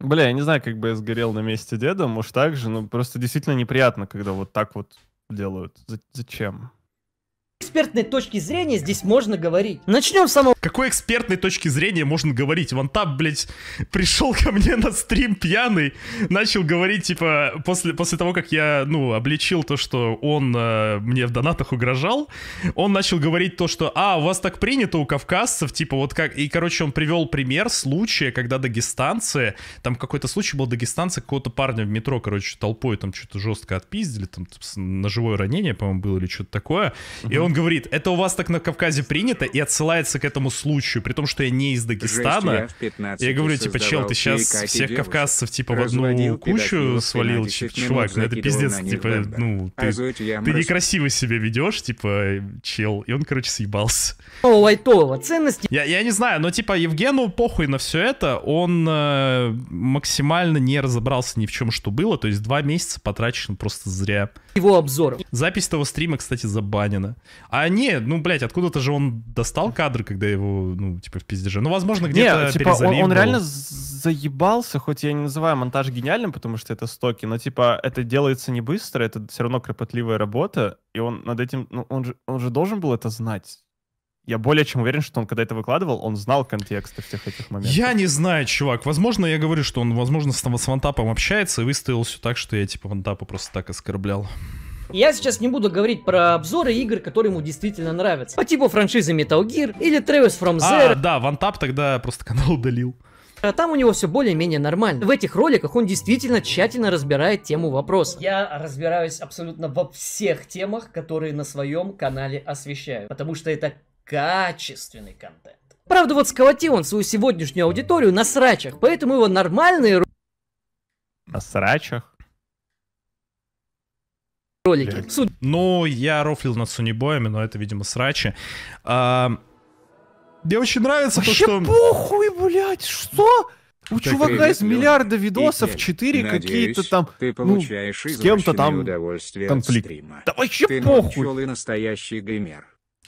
Бля, я не знаю, как бы я сгорел на месте деда, может так же, но просто действительно неприятно, когда вот так вот делают. Зачем? экспертной точки зрения здесь можно говорить? Начнем с самого... Какой экспертной точки зрения можно говорить? Вон там, блядь, пришел ко мне на стрим пьяный, начал говорить, типа, после, после того, как я, ну, обличил то, что он э, мне в донатах угрожал, он начал говорить то, что, а, у вас так принято у кавказцев, типа, вот как... И, короче, он привел пример случая, когда дагестанцы, там какой-то случай был дагестанцы какого-то парня в метро, короче, толпой там что-то жестко отпиздили, там ножевое ранение, по-моему, было или что-то такое, и он говорит, говорит, это у вас так на Кавказе принято, и отсылается к этому случаю, при том, что я не из Дагестана. Жесть, я, я говорю, типа, чел, ты сейчас всех девушек, кавказцев, типа, в одну кучу свалил, типа, чувак, ну это пиздец, типа, ну, ты, а ты некрасиво себя ведешь, типа, чел, и он, короче, съебался. О, лайтового, ценности. Я, я не знаю, но, типа, Евгену похуй на все это, он э, максимально не разобрался ни в чем, что было, то есть два месяца потрачено просто зря. Его обзор. Запись того стрима, кстати, забанена. А не, ну, блядь, откуда-то же он достал кадры, когда его, ну, типа, в пиздеже. Ну, возможно, где-то нет, типа, он, он реально заебался, хоть я не называю монтаж гениальным, потому что это стоки, но, типа, это делается не быстро, это все равно кропотливая работа, и он над этим, ну, он же, он же должен был это знать. Я более чем уверен, что он, когда это выкладывал, он знал контексты всех этих моментов. Я не знаю, чувак. Возможно, я говорю, что он, возможно, с, с Вантапом общается и выставил все так, что я, типа, Вантапа просто так оскорблял. Я сейчас не буду говорить про обзоры игр, которые ему действительно нравятся. По типу франшизы Metal Gear или Travis from а, Zero. А, да, Вантап тогда просто канал удалил. А там у него все более-менее нормально. В этих роликах он действительно тщательно разбирает тему вопроса. Я разбираюсь абсолютно во всех темах, которые на своем канале освещаю, потому что это качественный контент. Правда, вот сколотил он свою сегодняшнюю аудиторию на срачах, поэтому его нормальные... На срачах? ролики. Суд... Ну, я рофлил над сунибоями, но это, видимо, срачи. А... Мне очень нравится Вообще то, что... похуй, блядь, что? У так чувака из миллиарда видосов четыре какие-то там, ты ну, получаешь ну, с кем-то там удовольствие конфликт. Да вообще ты похуй! Ты настоящий геймер.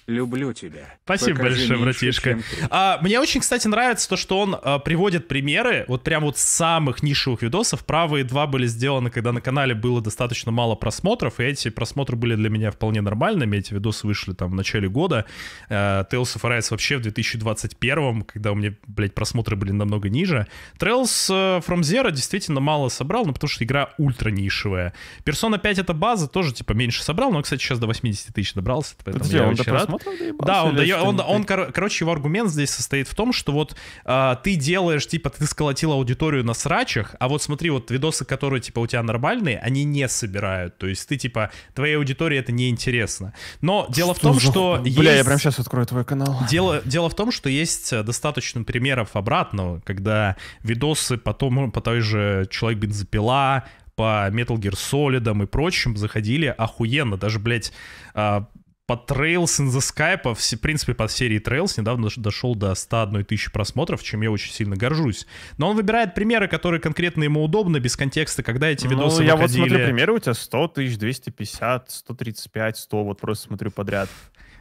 Люблю тебя. Спасибо Покажи большое, братишка. А, мне очень, кстати, нравится то, что он а, приводит примеры вот прям вот самых нишевых видосов. Правые два были сделаны, когда на канале было достаточно мало просмотров, и эти просмотры были для меня вполне нормальными. Эти видосы вышли там в начале года. А, Tales of Arise вообще в 2021, когда у меня, блядь, просмотры были намного ниже. Trails э, from Zero действительно мало собрал, но ну, потому что игра ультра нишевая. Persona 5 это база, тоже типа меньше собрал, но, кстати, сейчас до 80 тысяч добрался, поэтому Подожди, я очень рад. Ну, там доебался. Да, он, дает, он, он, кор- короче, его аргумент здесь состоит в том, что вот а, ты делаешь, типа, ты сколотил аудиторию на срачах, а вот смотри, вот видосы, которые, типа, у тебя нормальные, они не собирают. То есть ты, типа, твоей аудитории это неинтересно. Но дело что в том, за... что Бля, есть... я прям сейчас открою твой канал. Дело, дело в том, что есть э, достаточно примеров обратного, когда видосы потом по той же «Человек-бензопила», по Metal Gear Solid и прочим заходили охуенно. Даже, блядь, а, по Trails in the Sky, по, в принципе, по серии Trails недавно дошел до 101 тысячи просмотров, чем я очень сильно горжусь. Но он выбирает примеры, которые конкретно ему удобны, без контекста, когда эти ну, видосы ну, я выходили. вот смотрю примеры у тебя 100 тысяч, 250, 135, 100, вот просто смотрю подряд.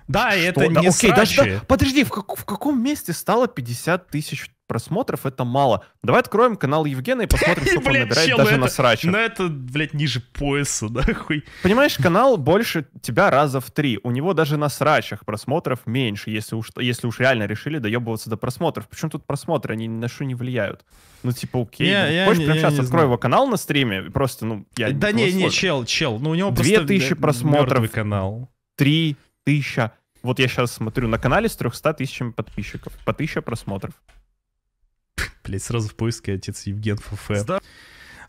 Да, что? это да, не окей, срачи. Даже, да, подожди, в, как, в каком месте стало 50 тысяч просмотров? Это мало. Давай откроем канал Евгена и посмотрим, сколько он набирает даже на сраче. Ну это, блядь, ниже пояса, да, хуй. Понимаешь, канал больше тебя раза в три. У него даже на срачах просмотров меньше, если уж, если уж реально решили доебываться до просмотров. Причем тут просмотры, они ни на что не влияют. Ну, типа, окей. Я, Хочешь, прямо сейчас я открою его канал на стриме? Просто, ну, я... Да не, не, чел, чел. Ну, у него 2000 просто... 2000 э, просмотров. канал. Три тысяча... Вот я сейчас смотрю на канале с 300 тысячами подписчиков, по тысяча просмотров. Блять, сразу в поиске отец Евген ФФ. Да.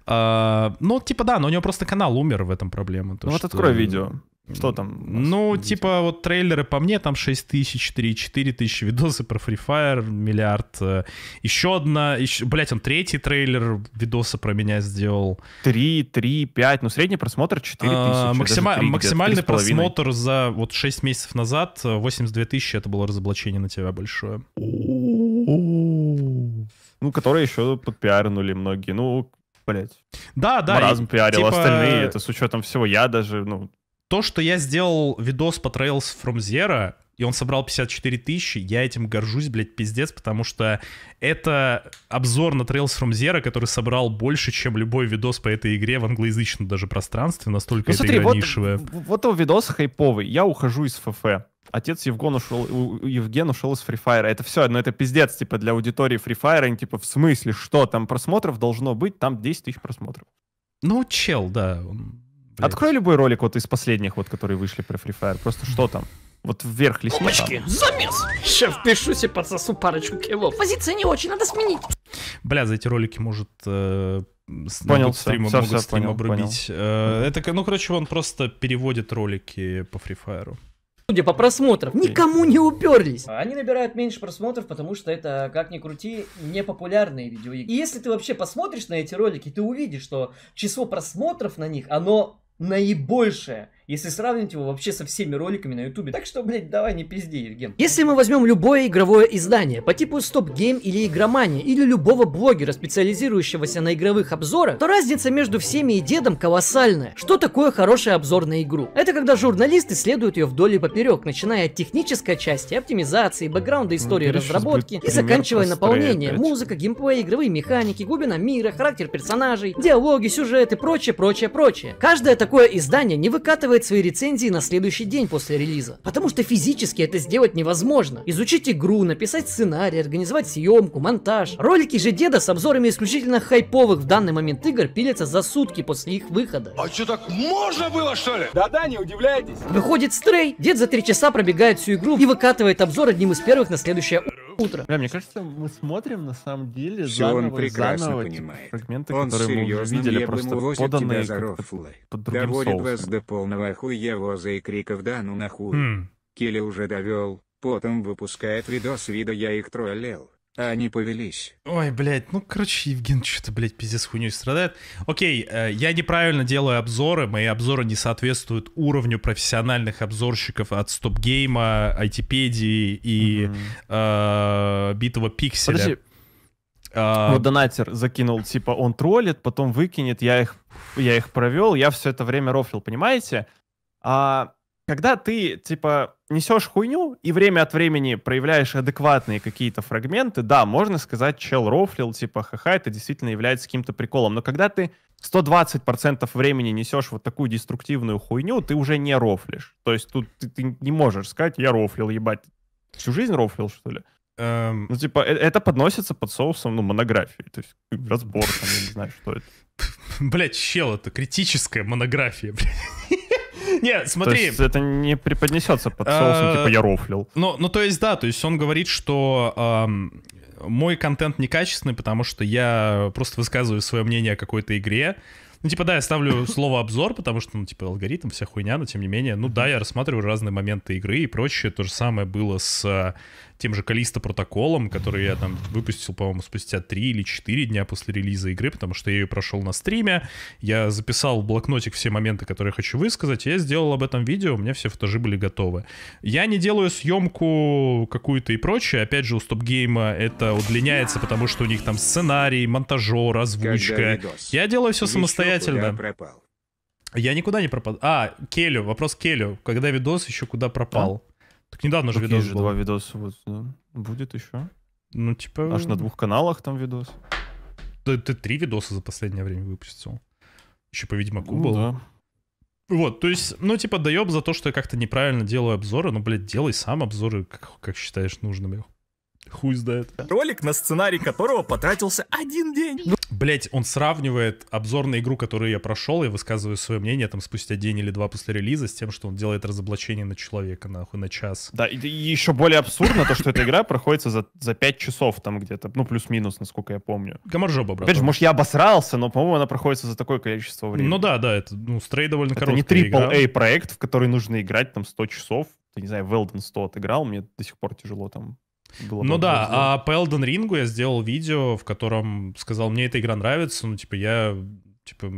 А, ну, типа да, но у него просто канал умер, в этом проблема. То, ну что... вот открой видео. Что там? Ну, типа, вот трейлеры по мне, там 6 тысяч, 3, 4 тысячи, видосы про Free Fire, миллиард. Э, еще одна, еще, блять, он третий трейлер видоса про меня сделал. 3, 3, 5, ну, средний просмотр 4 а, тысячи. А, максима... 3, максимальный просмотр за вот 6 месяцев назад, 82 э, тысячи, это было разоблачение на тебя большое. Ну, которые еще подпиарнули многие. Ну, блять. Да, да. Маразм и, пиарил, типа остальные, это с учетом всего. Я даже, ну, то, что я сделал видос по Trails from Zero, и он собрал 54 тысячи, я этим горжусь, блядь, пиздец, потому что это обзор на Trails from Zero, который собрал больше, чем любой видос по этой игре в англоязычном даже пространстве, настолько ну, эта смотри, игра вот, нишевая. Вот его видос хайповый, я ухожу из ФФ. Отец Евгон ушел, Евген ушел из Free Fire. Это все, но ну, это пиздец, типа, для аудитории Free Fire, они типа, в смысле, что там просмотров должно быть, там 10 тысяч просмотров. Ну, чел, да, он Блядь. Открой любой ролик вот из последних, вот, которые вышли про Free Fire. Просто что там? Вот вверх листи. Опачки, замес! Сейчас впишу себе подсосу парочку килов. Позиция не очень, надо сменить. Бля, за эти ролики может э, понял, могут все, стрим, все, могут все, стрим понял, обрубить. Понял. Э, это, ну, короче, он просто переводит ролики по Free Fire. Судя по просмотрам, никому не уперлись. Они набирают меньше просмотров, потому что это, как ни крути, непопулярные видеоигры. И если ты вообще посмотришь на эти ролики, ты увидишь, что число просмотров на них, оно наибольшее если сравнить его вообще со всеми роликами на ютубе. Так что, блядь, давай не пизди, Евген. Если мы возьмем любое игровое издание по типу Stop Game или Игромания, или любого блогера, специализирующегося на игровых обзорах, то разница между всеми и дедом колоссальная. Что такое хороший обзор на игру? Это когда журналисты следуют ее вдоль и поперек, начиная от технической части, оптимизации, бэкграунда ну, истории ну, разработки и заканчивая наполнением, музыка, геймплей, игровые механики, глубина мира, характер персонажей, диалоги, сюжет и прочее, прочее, прочее. Каждое такое издание не выкатывает выкладывает свои рецензии на следующий день после релиза. Потому что физически это сделать невозможно. Изучить игру, написать сценарий, организовать съемку, монтаж. Ролики же деда с обзорами исключительно хайповых в данный момент игр пилятся за сутки после их выхода. А что так можно было что ли? Да-да, не удивляйтесь. Выходит стрей, дед за три часа пробегает всю игру и выкатывает обзор одним из первых на следующее утро утро. Бля, мне кажется, мы смотрим на самом деле Все заново, он прекрасно заново понимает. фрагменты, он которые серьезно, мы видели, просто поданные тебя за рофлы. Доводит соусом. вас до полного хуя воза и криков «Да ну нахуй!» хм. Килли уже довел, потом выпускает видос вида «Я их троллил». А они повелись. Ой, блядь, ну, короче, Евген что-то, блядь, пиздец хуйней страдает. Окей, э, я неправильно делаю обзоры, мои обзоры не соответствуют уровню профессиональных обзорщиков от Стопгейма, Айтипедии и угу. э, Битого Пикселя. Подожди. А... Вот ну, донатер закинул, типа, он троллит, потом выкинет, я их, я их провел, я все это время рофлил, понимаете? А когда ты, типа, несешь хуйню и время от времени проявляешь адекватные какие-то фрагменты, да, можно сказать, чел рофлил, типа, ха-ха, это действительно является каким-то приколом. Но когда ты 120% времени несешь вот такую деструктивную хуйню, ты уже не рофлишь. То есть тут ты, ты не можешь сказать, я рофлил, ебать. Всю жизнь рофлил, что ли? Эм... Ну, типа, э, это подносится под соусом, ну, монографии. То есть разбор, там, я не знаю, что это. Блять, чел, это критическая монография, блядь. Нет, смотри. То есть это не преподнесется под соусом, типа я рофлил. Ну, ну, то есть, да, то есть он говорит, что мой контент некачественный, потому что я просто высказываю свое мнение о какой-то игре. Ну, типа, да, я ставлю слово обзор, потому что, ну, типа, алгоритм, вся хуйня, но тем не менее, ну да, я рассматриваю разные моменты игры и прочее. То же самое было с тем же Калиста протоколом, который я там выпустил, по-моему, спустя 3 или 4 дня после релиза игры, потому что я ее прошел на стриме, я записал в блокнотик все моменты, которые хочу высказать, я сделал об этом видео, у меня все футажи были готовы. Я не делаю съемку какую-то и прочее, опять же, у стоп-гейма это удлиняется, потому что у них там сценарий, монтажер, озвучка. Я делаю все самостоятельно. Я никуда не пропал. А, Келю, вопрос Келю. Когда видос еще куда пропал? Так недавно так же видос был. два видоса, вот, да. Будет еще. Ну, типа... Аж на двух каналах там видос. Да ты три видоса за последнее время выпустил. Еще по Ведьмаку ну, был. Да. Вот, то есть, ну, типа, даёб за то, что я как-то неправильно делаю обзоры. Ну, блядь, делай сам обзоры, как, как считаешь нужным. Хуй знает. Ролик, на сценарий которого потратился один день. Ну, Блять, он сравнивает обзор на игру, которую я прошел, и высказываю свое мнение там спустя день или два после релиза, с тем, что он делает разоблачение на человека, нахуй, на час. Да, и, и еще более абсурдно то, что эта игра проходится за, за 5 часов там где-то, ну, плюс-минус, насколько я помню. Комаржоба, брат. Опять же, может, я обосрался, но, по-моему, она проходится за такое количество времени. Ну да, да, это, ну, стрей довольно короткий. это короткая не AAA игра. проект, в который нужно играть там 100 часов, я не знаю, в Elden 100 отыграл, мне до сих пор тяжело там было. Ну да, а по Elden Ring я сделал видео, в котором сказал, мне эта игра нравится, ну типа я типа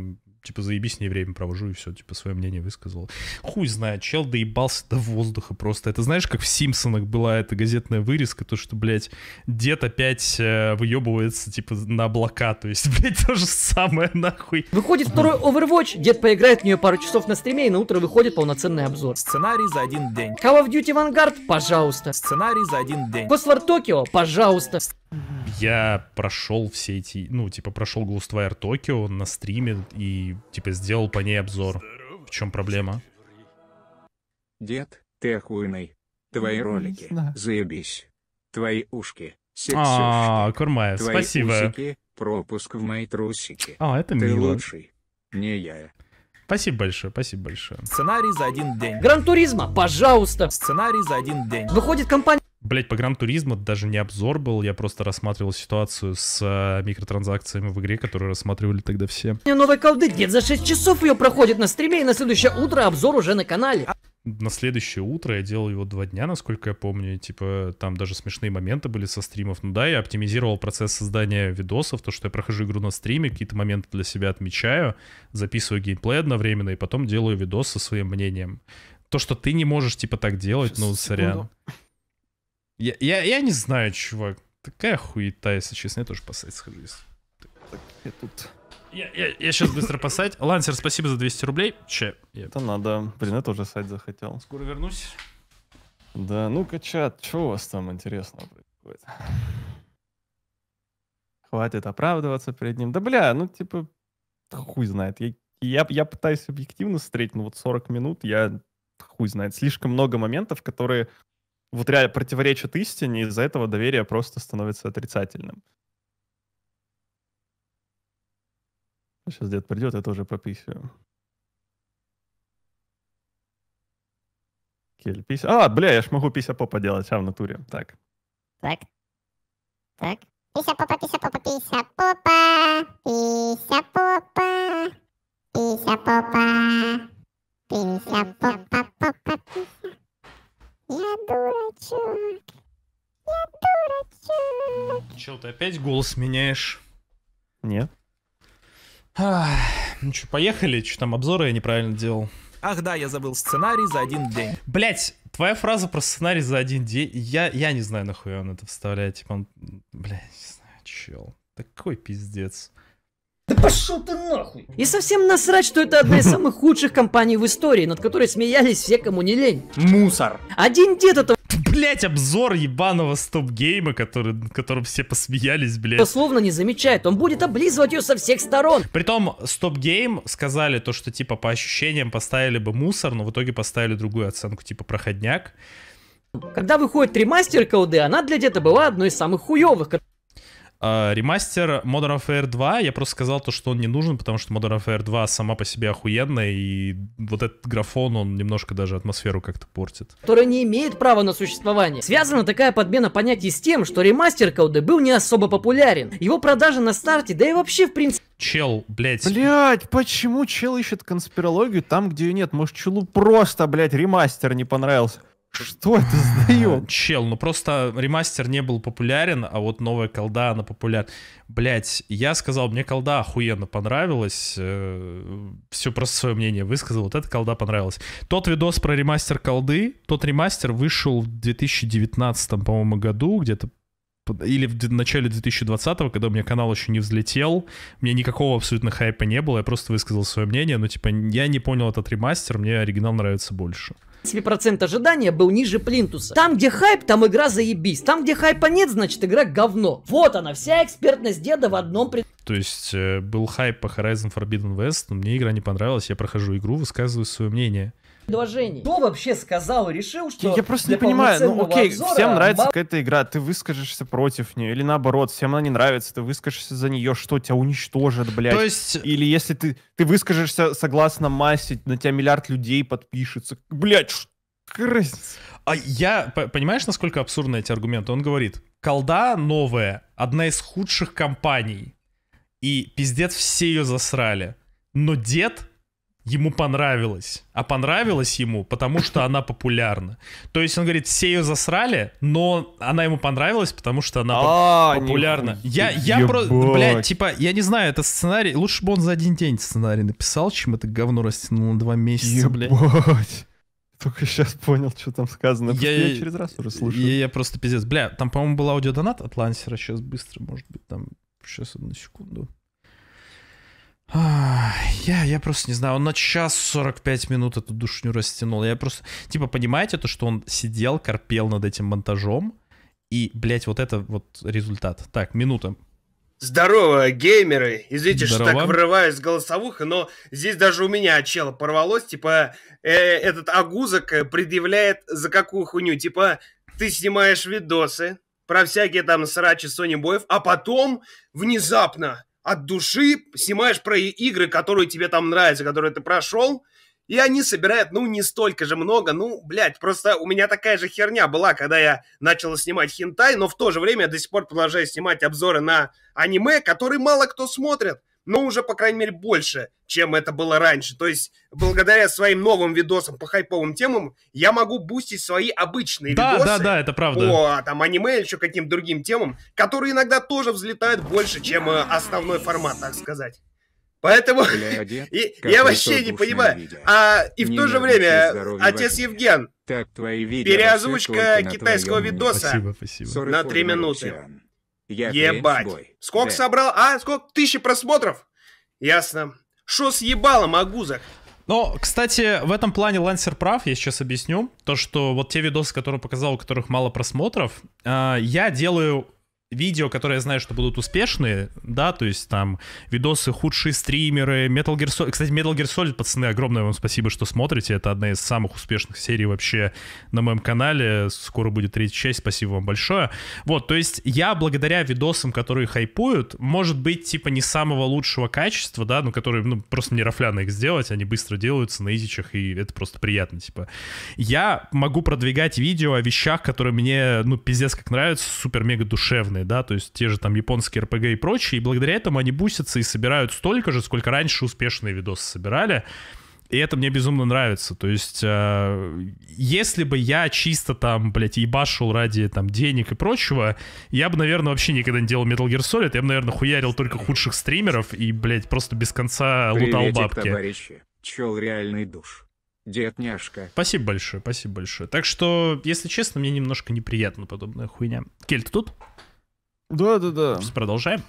типа, заебись не ней время провожу и все, типа, свое мнение высказал. Хуй знает, чел доебался до воздуха просто. Это знаешь, как в Симпсонах была эта газетная вырезка, то, что, блядь, дед опять э, выебывается, типа, на облака, то есть, блядь, то же самое, нахуй. Выходит второй Overwatch, дед поиграет в нее пару часов на стриме, и на утро выходит полноценный обзор. Сценарий за один день. Call of Duty Vanguard, пожалуйста. Сценарий за один день. Ghost War Tokyo, пожалуйста. Я прошел все эти, ну, типа, прошел Ghostwire Tokyo на стриме и, типа, сделал по ней обзор. В чем проблема? Дед, ты охуенный. Твои ролики, заебись. Твои ушки, А, Курмаев, Твои спасибо. Усики, пропуск в мои трусики. А, это ты мило. Ты лучший, не я. Спасибо большое, спасибо большое. Сценарий за один день. Гран Туризма, пожалуйста. Сценарий за один день. Выходит компания... Блять, по грамм туризму даже не обзор был, я просто рассматривал ситуацию с э, микротранзакциями в игре, которую рассматривали тогда все. Новой колды где за 6 часов ее проходит на стриме, и на следующее утро обзор уже на канале. А на следующее утро я делал его два дня, насколько я помню, типа там даже смешные моменты были со стримов. Ну да, я оптимизировал процесс создания видосов, то, что я прохожу игру на стриме, какие-то моменты для себя отмечаю, записываю геймплей одновременно и потом делаю видос со своим мнением. То, что ты не можешь, типа, так делать, ну, Сейчас, ну, сорян. Секунду. Я, я, я не знаю, чувак. Такая хуета, если честно. Я тоже посадить схожу, если... Так, я тут... Я, я, я сейчас быстро посадить. Лансер, спасибо за 200 рублей. Че? Я... Это надо. Блин, я тоже сайт захотел. Скоро вернусь. Да, ну-ка, чат, что у вас там интересного происходит? Хватит оправдываться перед ним. Да бля, ну типа, хуй знает. Я, я, я пытаюсь объективно смотреть, но вот 40 минут я хуй знает. Слишком много моментов, которые вот реально противоречат истине, из-за этого доверие просто становится отрицательным. Сейчас дед придет, я тоже пописью. Кель, пися. А, бля, я ж могу пися попа делать, а в натуре. Так. Так. Так. Пися попа, пися попа, пися попа. Пися попа. Пися попа. Пися попа, попа, пися. Я дурачок. Я дурачок. Чел, ты опять голос меняешь? Нет. А, ну что, поехали? Что там, обзоры я неправильно делал. Ах да, я забыл сценарий за один день. Блять, твоя фраза про сценарий за один день. Я, я не знаю, нахуй он это вставляет. Типа он... Блять, не знаю, чел. Такой пиздец. Да пошел ты нахуй! И совсем насрать, что это одна из самых худших компаний в истории, над которой смеялись все, кому не лень. Мусор. Один дед этого Блять, обзор ебаного стоп-гейма, который, которым все посмеялись, блять. Условно не замечает, он будет облизывать ее со всех сторон. Притом, стоп-гейм сказали то, что типа по ощущениям поставили бы мусор, но в итоге поставили другую оценку, типа проходняк. Когда выходит ремастер колды, она для деда была одной из самых хуевых, а, ремастер Modern Warfare 2, я просто сказал то, что он не нужен, потому что Modern Warfare 2 сама по себе охуенная, и вот этот графон, он немножко даже атмосферу как-то портит. Которая не имеет права на существование. Связана такая подмена понятий с тем, что ремастер Коды был не особо популярен. Его продажи на старте, да и вообще в принципе... Чел, блять. Блять, почему чел ищет конспирологию там, где ее нет? Может, челу просто, блять, ремастер не понравился? Что это за а, Чел, ну просто ремастер не был популярен, а вот новая колда, она популярна. Блять, я сказал, мне колда охуенно понравилась. Э, Все просто свое мнение высказал. Вот эта колда понравилась. Тот видос про ремастер колды, тот ремастер вышел в 2019, по-моему, году, где-то или в начале 2020, когда у меня канал еще не взлетел, У меня никакого абсолютно хайпа не было, я просто высказал свое мнение, но типа я не понял этот ремастер, мне оригинал нравится больше себе процент ожидания был ниже плинтуса. Там, где хайп, там игра заебись. Там, где хайпа нет, значит игра говно. Вот она, вся экспертность деда в одном пред... То есть э, был хайп по Horizon Forbidden West, но мне игра не понравилась, я прохожу игру, высказываю свое мнение предложений. Кто вообще сказал и решил, что... Я просто не понимаю, ну окей, обзора всем нравится какая-то игра, ты выскажешься против нее, или наоборот, всем она не нравится, ты выскажешься за нее, что тебя уничтожат, блядь. То есть... Или если ты, ты выскажешься согласно массе, на тебя миллиард людей подпишется. Блядь, что? А я, понимаешь, насколько абсурдны эти аргументы? Он говорит, колда новая, одна из худших компаний. И пиздец, все ее засрали. Но дед ему понравилось. А понравилось ему, потому что она популярна. То есть он говорит, все ее засрали, но она ему понравилась, потому что она а, популярна. Я, я просто, блядь, типа, я не знаю, это сценарий. Лучше бы он за один день сценарий написал, чем это говно растянул на два месяца, блядь. Только сейчас понял, что там сказано. Я, я через раз уже слушал. Я, я просто пиздец. Бля, там, по-моему, был аудиодонат от Лансера. Сейчас быстро, может быть, там... Сейчас, одну секунду я, я просто не знаю, он на час 45 минут эту душню растянул. Я просто, типа, понимаете, то, что он сидел, корпел над этим монтажом, и, блядь, вот это вот результат. Так, минута. Здорово, геймеры! Извините, Здорово. что так врываюсь с голосовых, но здесь даже у меня чела порвалось. Типа, э, этот агузок э, предъявляет за какую хуйню? Типа, ты снимаешь видосы про всякие там срачи Sony Боев, а потом внезапно от души снимаешь про игры, которые тебе там нравятся, которые ты прошел, и они собирают, ну, не столько же много, ну, блядь, просто у меня такая же херня была, когда я начал снимать хентай, но в то же время я до сих пор продолжаю снимать обзоры на аниме, которые мало кто смотрит ну, уже, по крайней мере, больше, чем это было раньше. То есть, благодаря своим новым видосам по хайповым темам, я могу бустить свои обычные да, видосы. Да, да, да, это правда. По, там, аниме или еще каким-то другим темам, которые иногда тоже взлетают больше, чем э, основной формат, так сказать. Поэтому и, я вообще не понимаю. Видео. А и в не то же время, отец Евген, так твои переозвучка китайского видоса спасибо, спасибо. на три минуты. Я Ебать. Сколько да. собрал? А, сколько? Тысячи просмотров? Ясно. Шо съебало, Магузак? Но, кстати, в этом плане Лансер прав, я сейчас объясню. То, что вот те видосы, которые показал, у которых мало просмотров, э, я делаю видео, которые я знаю, что будут успешные, да, то есть там видосы худшие стримеры, Metal Gear Solid, кстати, Metal Gear Solid, пацаны, огромное вам спасибо, что смотрите, это одна из самых успешных серий вообще на моем канале, скоро будет третья часть, спасибо вам большое. Вот, то есть я благодаря видосам, которые хайпуют, может быть, типа не самого лучшего качества, да, ну, которые, ну, просто не рафляно их сделать, они быстро делаются на изичах, и это просто приятно, типа. Я могу продвигать видео о вещах, которые мне, ну, пиздец как нравятся, супер-мега душевные, современные, да, то есть те же там японские RPG и прочие, и благодаря этому они бусятся и собирают столько же, сколько раньше успешные видосы собирали. И это мне безумно нравится. То есть, э, если бы я чисто там, блядь, ебашил ради там денег и прочего, я бы, наверное, вообще никогда не делал Metal Gear Solid. Я бы, наверное, хуярил только худших стримеров и, блядь, просто без конца Приветик, лутал бабки. товарищи. Чел реальный душ. Дед няшка. Спасибо большое, спасибо большое. Так что, если честно, мне немножко неприятно подобная хуйня. Кель, ты тут? Да, да, да. Продолжаем?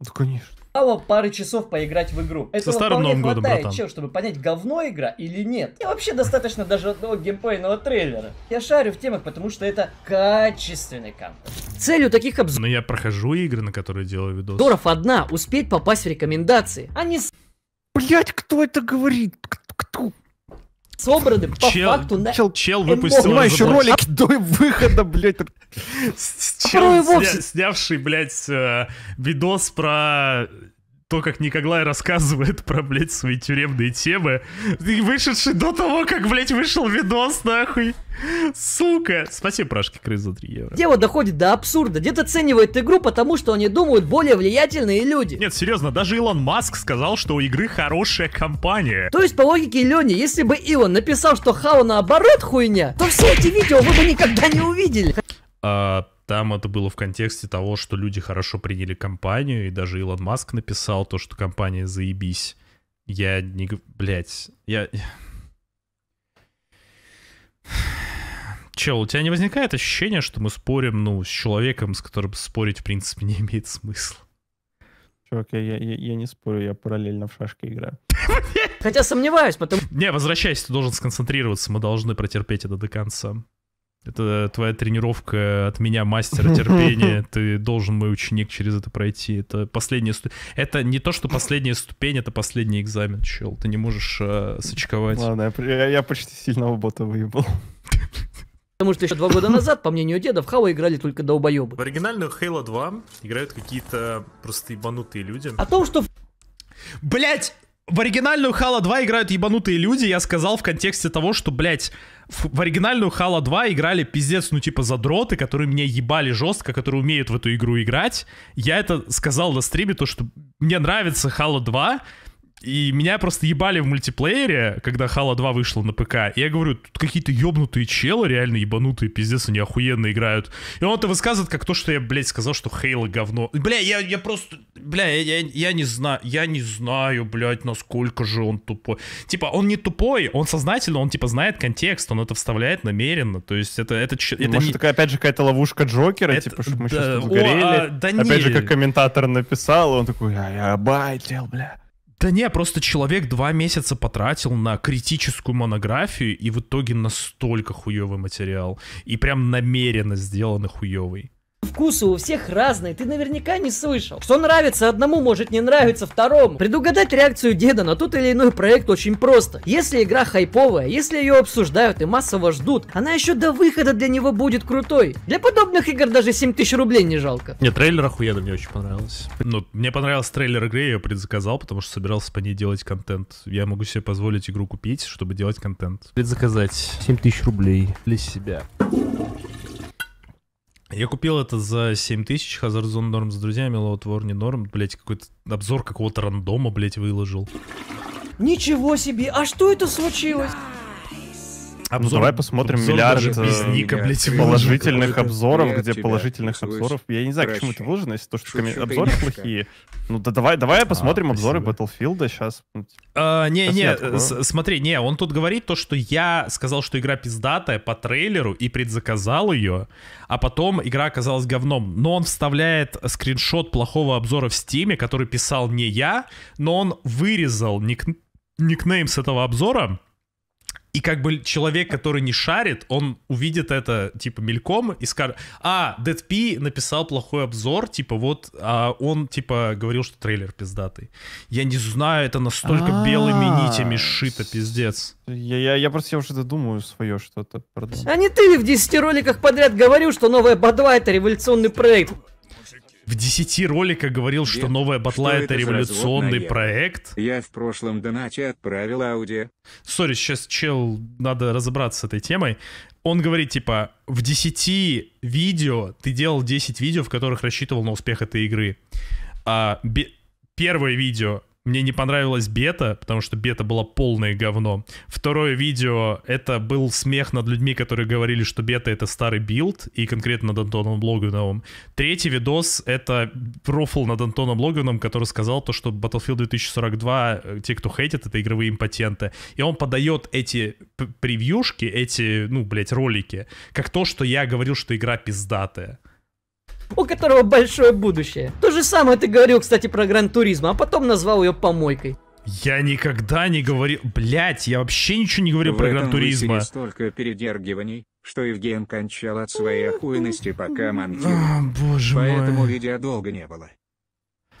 Да, конечно. Мало пары часов поиграть в игру. Этого Со старым Новым годом, хватает, братан. Чё, чтобы понять, говно игра или нет. И вообще достаточно даже одного геймплейного трейлера. Я шарю в темах, потому что это качественный контент. Целью таких обзоров... Но я прохожу игры, на которые делаю видос. одна — успеть попасть в рекомендации. Они... Блять, кто это говорит? Кто? собраны по чел, факту на... Чел, чел выпустил... Снимающий ролик до выхода, блядь. Чел, сня, снявший, блядь, э, видос про то, как Николай рассказывает про, блядь, свои тюремные темы, вышедший до того, как, блядь, вышел видос, нахуй. Сука. Спасибо, Прашки Крыс, за 3 евро. Дело доходит до абсурда. Дед оценивает игру, потому что они думают более влиятельные люди. Нет, серьезно, даже Илон Маск сказал, что у игры хорошая компания. То есть, по логике Лени, если бы Илон написал, что Хау наоборот хуйня, то все эти видео вы бы никогда не увидели. А, там это было в контексте того, что люди хорошо приняли компанию, и даже Илон Маск написал то, что компания заебись. Я не... Блядь, я... Чел, у тебя не возникает ощущение, что мы спорим, ну, с человеком, с которым спорить, в принципе, не имеет смысла? Чувак, я, я, я не спорю, я параллельно в шашки играю. Хотя сомневаюсь, потому... Не, возвращайся, ты должен сконцентрироваться, мы должны протерпеть это до конца. Это твоя тренировка от меня, мастера терпения. Ты должен, мой ученик, через это пройти. Это последняя ступень. Это не то, что последняя ступень, это последний экзамен, чел. Ты не можешь э, сочковать. Ладно, я, я почти сильно бота выебал. Потому что еще два года назад, по мнению деда, в Хава играли только долбоебы. В оригинальную Halo 2 играют какие-то просто ебанутые люди. О том, что... Блять! в оригинальную Хала 2 играют ебанутые люди, я сказал в контексте того, что, блядь, в, в оригинальную Хала 2 играли пиздец, ну типа задроты, которые меня ебали жестко, которые умеют в эту игру играть. Я это сказал на стриме, то, что мне нравится Хала 2, и меня просто ебали в мультиплеере, когда Хала 2 вышла на ПК. И я говорю, тут какие-то ебнутые челы, реально ебанутые, пиздец, они охуенно играют. И он это высказывает как то, что я, блядь, сказал, что Хейла говно. Бля, я, я просто, бля, я, я, я не знаю, я не знаю, блядь, насколько же он тупой. Типа, он не тупой, он сознательно, он, типа, знает контекст, он это вставляет намеренно. То есть это... это, это Может, не... такая, опять же, какая-то ловушка Джокера, это, типа, чтобы мы да, сейчас сгорели. О, а, да опять не. же, как комментатор написал, он такой, а я обайтел, бля. Да не, просто человек два месяца потратил на критическую монографию и в итоге настолько хуёвый материал. И прям намеренно сделанный хуёвый. Вкусы у всех разные, ты наверняка не слышал. Что нравится одному, может не нравиться второму. Предугадать реакцию деда на тот или иной проект очень просто. Если игра хайповая, если ее обсуждают и массово ждут, она еще до выхода для него будет крутой. Для подобных игр даже 7000 рублей не жалко. Мне трейлер охуенно мне очень понравилось. Ну, мне понравился трейлер игры, я ее предзаказал, потому что собирался по ней делать контент. Я могу себе позволить игру купить, чтобы делать контент. Предзаказать. 7000 рублей для себя. Я купил это за 7 тысяч, Hazard Zone норм с друзьями, Load War не норм, блять, какой-то обзор какого-то рандома, блять, выложил. Ничего себе, а что это случилось? Ну, обзор, ну, давай посмотрим обзор миллиард э, ника, блядь, положительных обзоров, я где положительных обзоров. Я не знаю, к чему это выложено, если то, что шучу, обзоры шучу, плохие. Ну да давай, давай а, посмотрим спасибо. обзоры Battlefield сейчас. А, не, сейчас не, смотри, не, он тут говорит то, что я сказал, что игра пиздатая по трейлеру и предзаказал ее, а потом игра оказалась говном. Но он вставляет скриншот плохого обзора в Стиме, который писал не я, но он вырезал ник никнейм с этого обзора, и как бы человек, который не шарит, он увидит это, типа, мельком и скажет, а, Дэд Пи написал плохой обзор, типа, вот, а он, типа, говорил, что трейлер пиздатый. Я не знаю, это настолько А-а-а. белыми нитями шито, пиздец. Я, я, я просто я уже додумаю свое что-то. А не ты в 10 роликах подряд говорил, что новая Бадва — это революционный проект в 10 роликах говорил, что Дед, новая батла это, это революционный проект. Я в прошлом донате отправил аудио. Сори, сейчас чел, надо разобраться с этой темой. Он говорит, типа, в 10 видео, ты делал 10 видео, в которых рассчитывал на успех этой игры. А, первое видео мне не понравилась бета, потому что бета была полное говно. Второе видео — это был смех над людьми, которые говорили, что бета — это старый билд, и конкретно над Антоном Логановым. Третий видос — это профил над Антоном Логановым, который сказал то, что Battlefield 2042, э, те, кто хейтит, это игровые импотенты. И он подает эти превьюшки, эти, ну, блять ролики, как то, что я говорил, что игра пиздатая у которого большое будущее. То же самое ты говорил, кстати, про Гран-туризм, а потом назвал ее помойкой. Я никогда не говорил... Блять, я вообще ничего не говорю про Гран-туризма. столько передергиваний, что Евген кончал от своей охуенности, пока мантил. А, боже Поэтому мой. видео долго не было.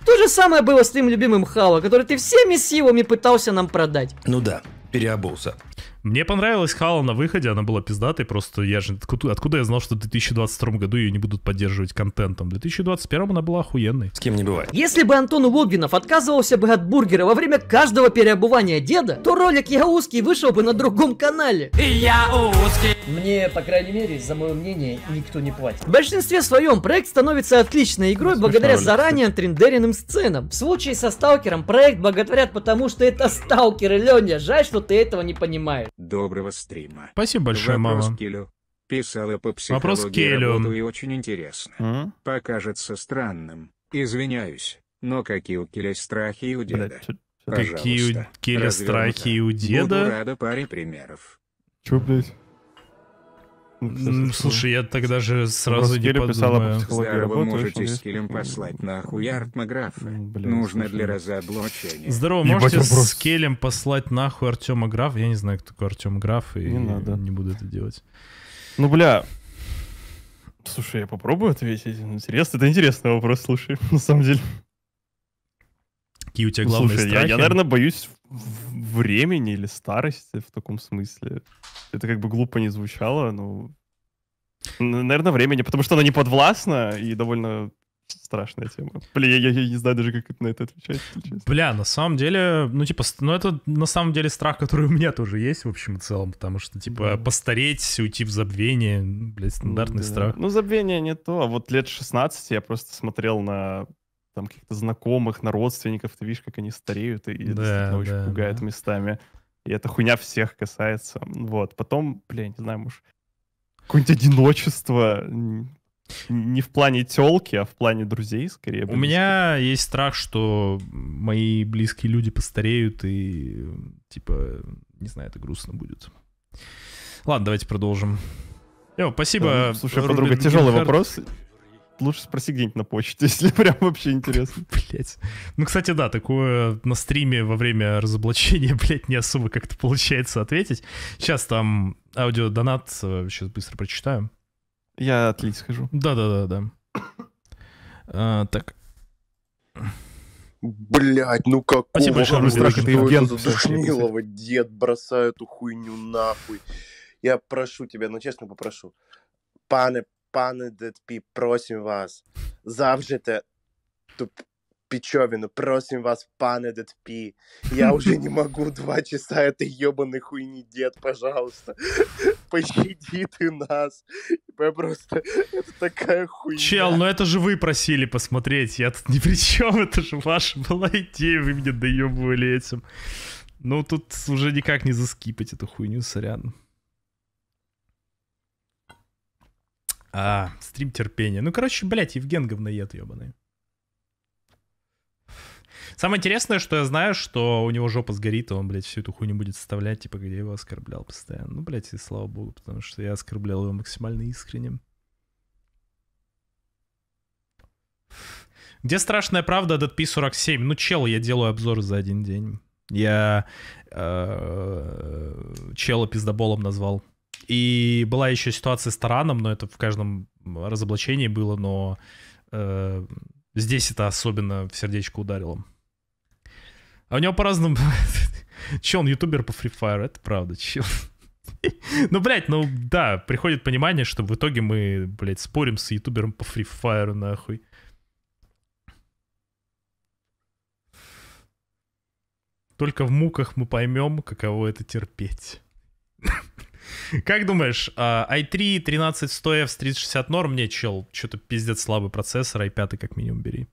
То же самое было с твоим любимым Хало, который ты всеми силами пытался нам продать. Ну да, переобулся. Мне понравилась Хала на выходе, она была пиздатой, просто я же... Откуда, откуда я знал, что в 2022 году ее не будут поддерживать контентом? В 2021 она была охуенной. С кем не бывает. Если бы Антон Логвинов отказывался бы от бургера во время каждого переобувания деда, то ролик «Я узкий» вышел бы на другом канале. Я узкий. Мне, по крайней мере, за мое мнение, никто не платит. В большинстве своем проект становится отличной игрой Смешно благодаря ролик. заранее трендеренным сценам. В случае со Сталкером проект благодарят потому, что это Сталкер, Леня, жаль, что ты этого не понимаешь. Доброго стрима. Спасибо большое, Вопрос мама. Келю. Писала по психологии Вопрос работу и очень интересно. А? Покажется странным. Извиняюсь, но какие у Келя страхи и у деда? Блядь, какие у Келя страхи и у деда? Буду рада паре примеров. Чё, блядь? Ну, слушай, я тогда же сразу не подумаю. Здорово можете скиллем послать нахуй артмографа. Ну, Нужно для разоблачения. Здорово, можете скиллем послать нахуй Артема Граф. Я не знаю, кто такой Артем Граф, и не, надо. не буду это делать. Ну, бля, Слушай, я попробую ответить. Интересно, это интересный вопрос, слушай, на самом деле. Какие у тебя ну, главные Слушай, страхи? Я, я, наверное, боюсь времени или старости в таком смысле. Это как бы глупо не звучало, но... Наверное, времени, потому что она не подвластна и довольно страшная тема. Бля, я, я, я не знаю даже, как на это отвечать. Бля, на самом деле, ну, типа, ну, это на самом деле страх, который у меня тоже есть, в общем и целом, потому что, типа, mm. постареть, уйти в забвение, блядь, стандартный mm, да. страх. Ну, забвение не то, а вот лет 16 я просто смотрел на там каких-то знакомых, на родственников, ты видишь, как они стареют, и да, действительно да, очень да, пугает да. местами. И эта хуйня всех касается. Вот. Потом, бля, не знаю, может, какое-нибудь одиночество, не в плане телки, а в плане друзей, скорее. Близко. У меня есть страх, что мои близкие люди постареют, и, типа, не знаю, это грустно будет. Ладно, давайте продолжим. Йо, спасибо. Да, слушай, а Рубин подруга, тяжелый Гинхард. вопрос лучше спроси где-нибудь на почте, если прям вообще интересно. Блять. Ну, кстати, да, такое на стриме во время разоблачения, блять, не особо как-то получается ответить. Сейчас там аудиодонат, сейчас э, быстро прочитаю. Я отлить схожу. Да-да-да-да. А, так. Блять, ну какого Спасибо большое, Душнилова дед бросаю эту хуйню нахуй. Я прошу тебя, ну честно попрошу. Пане пане Дедпі, просім вас, завжите ту печовину, просим вас, пане Дедпі, я уже не могу два часа этой ебаной хуйни, дед, пожалуйста, пощади ты нас. Я просто, это такая хуйня. Чел, ну это же вы просили посмотреть, я тут ни при чем, это же ваша была идея, вы меня доебывали этим. Ну тут уже никак не заскипать эту хуйню, сорян. А, стрим терпения. Ну, короче, блядь, Евген говноед, ебаный. Самое интересное, что я знаю, что у него жопа сгорит, и он, блядь, всю эту хуйню будет составлять, типа, где я его оскорблял постоянно. Ну, блядь, и слава богу, потому что я оскорблял его максимально искренним. Где страшная правда от P47? Ну, чел, я делаю обзор за один день. Я э, чела пиздоболом назвал. И была еще ситуация с Тараном, но это в каждом разоблачении было, но э, здесь это особенно в сердечко ударило. А у него по-разному... Че, он ютубер по Free Fire? Это правда, чел. Ну, блядь, ну да, приходит понимание, что в итоге мы, блядь, спорим с ютубером по Free Fire, нахуй. Только в муках мы поймем, каково это терпеть. Как думаешь, i3 13100F с 3060 норм? Не, чел, что-то пиздец слабый процессор, i5 как минимум бери.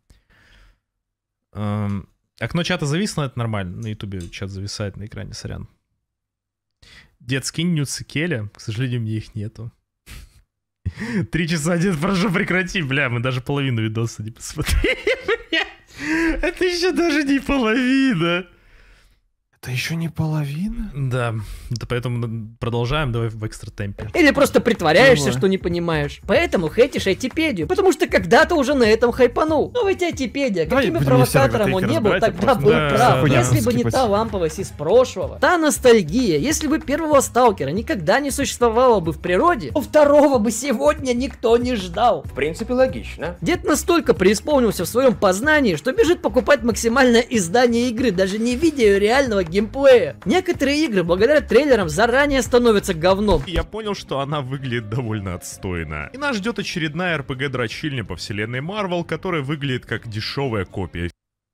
Окно чата зависло, это нормально. На ютубе чат зависает на экране, сорян. Дед, скинь нюцы Келя. К сожалению, мне их нету. Три часа, дед, прошу, прекрати. Бля, мы даже половину видоса не посмотрели. Это еще даже не половина. Это еще не половина? Да, да поэтому продолжаем, давай в экстра темпе. Или просто притворяешься, давай. что не понимаешь. Поэтому хейтишь Айтипедию, потому что когда-то уже на этом хайпанул. Но ну ведь Айтипедия, каким бы провокатором он не был, а тогда был да, прав. Да, если да, бы не та ламповость из прошлого, та ностальгия, если бы первого сталкера никогда не существовало бы в природе, то второго бы сегодня никто не ждал. В принципе, логично. Дед настолько преисполнился в своем познании, что бежит покупать максимальное издание игры, даже не видя реального геймплея. Некоторые игры благодаря трейлерам заранее становятся говном. Я понял, что она выглядит довольно отстойно. И нас ждет очередная RPG-дрочильня по вселенной Марвел, которая выглядит как дешевая копия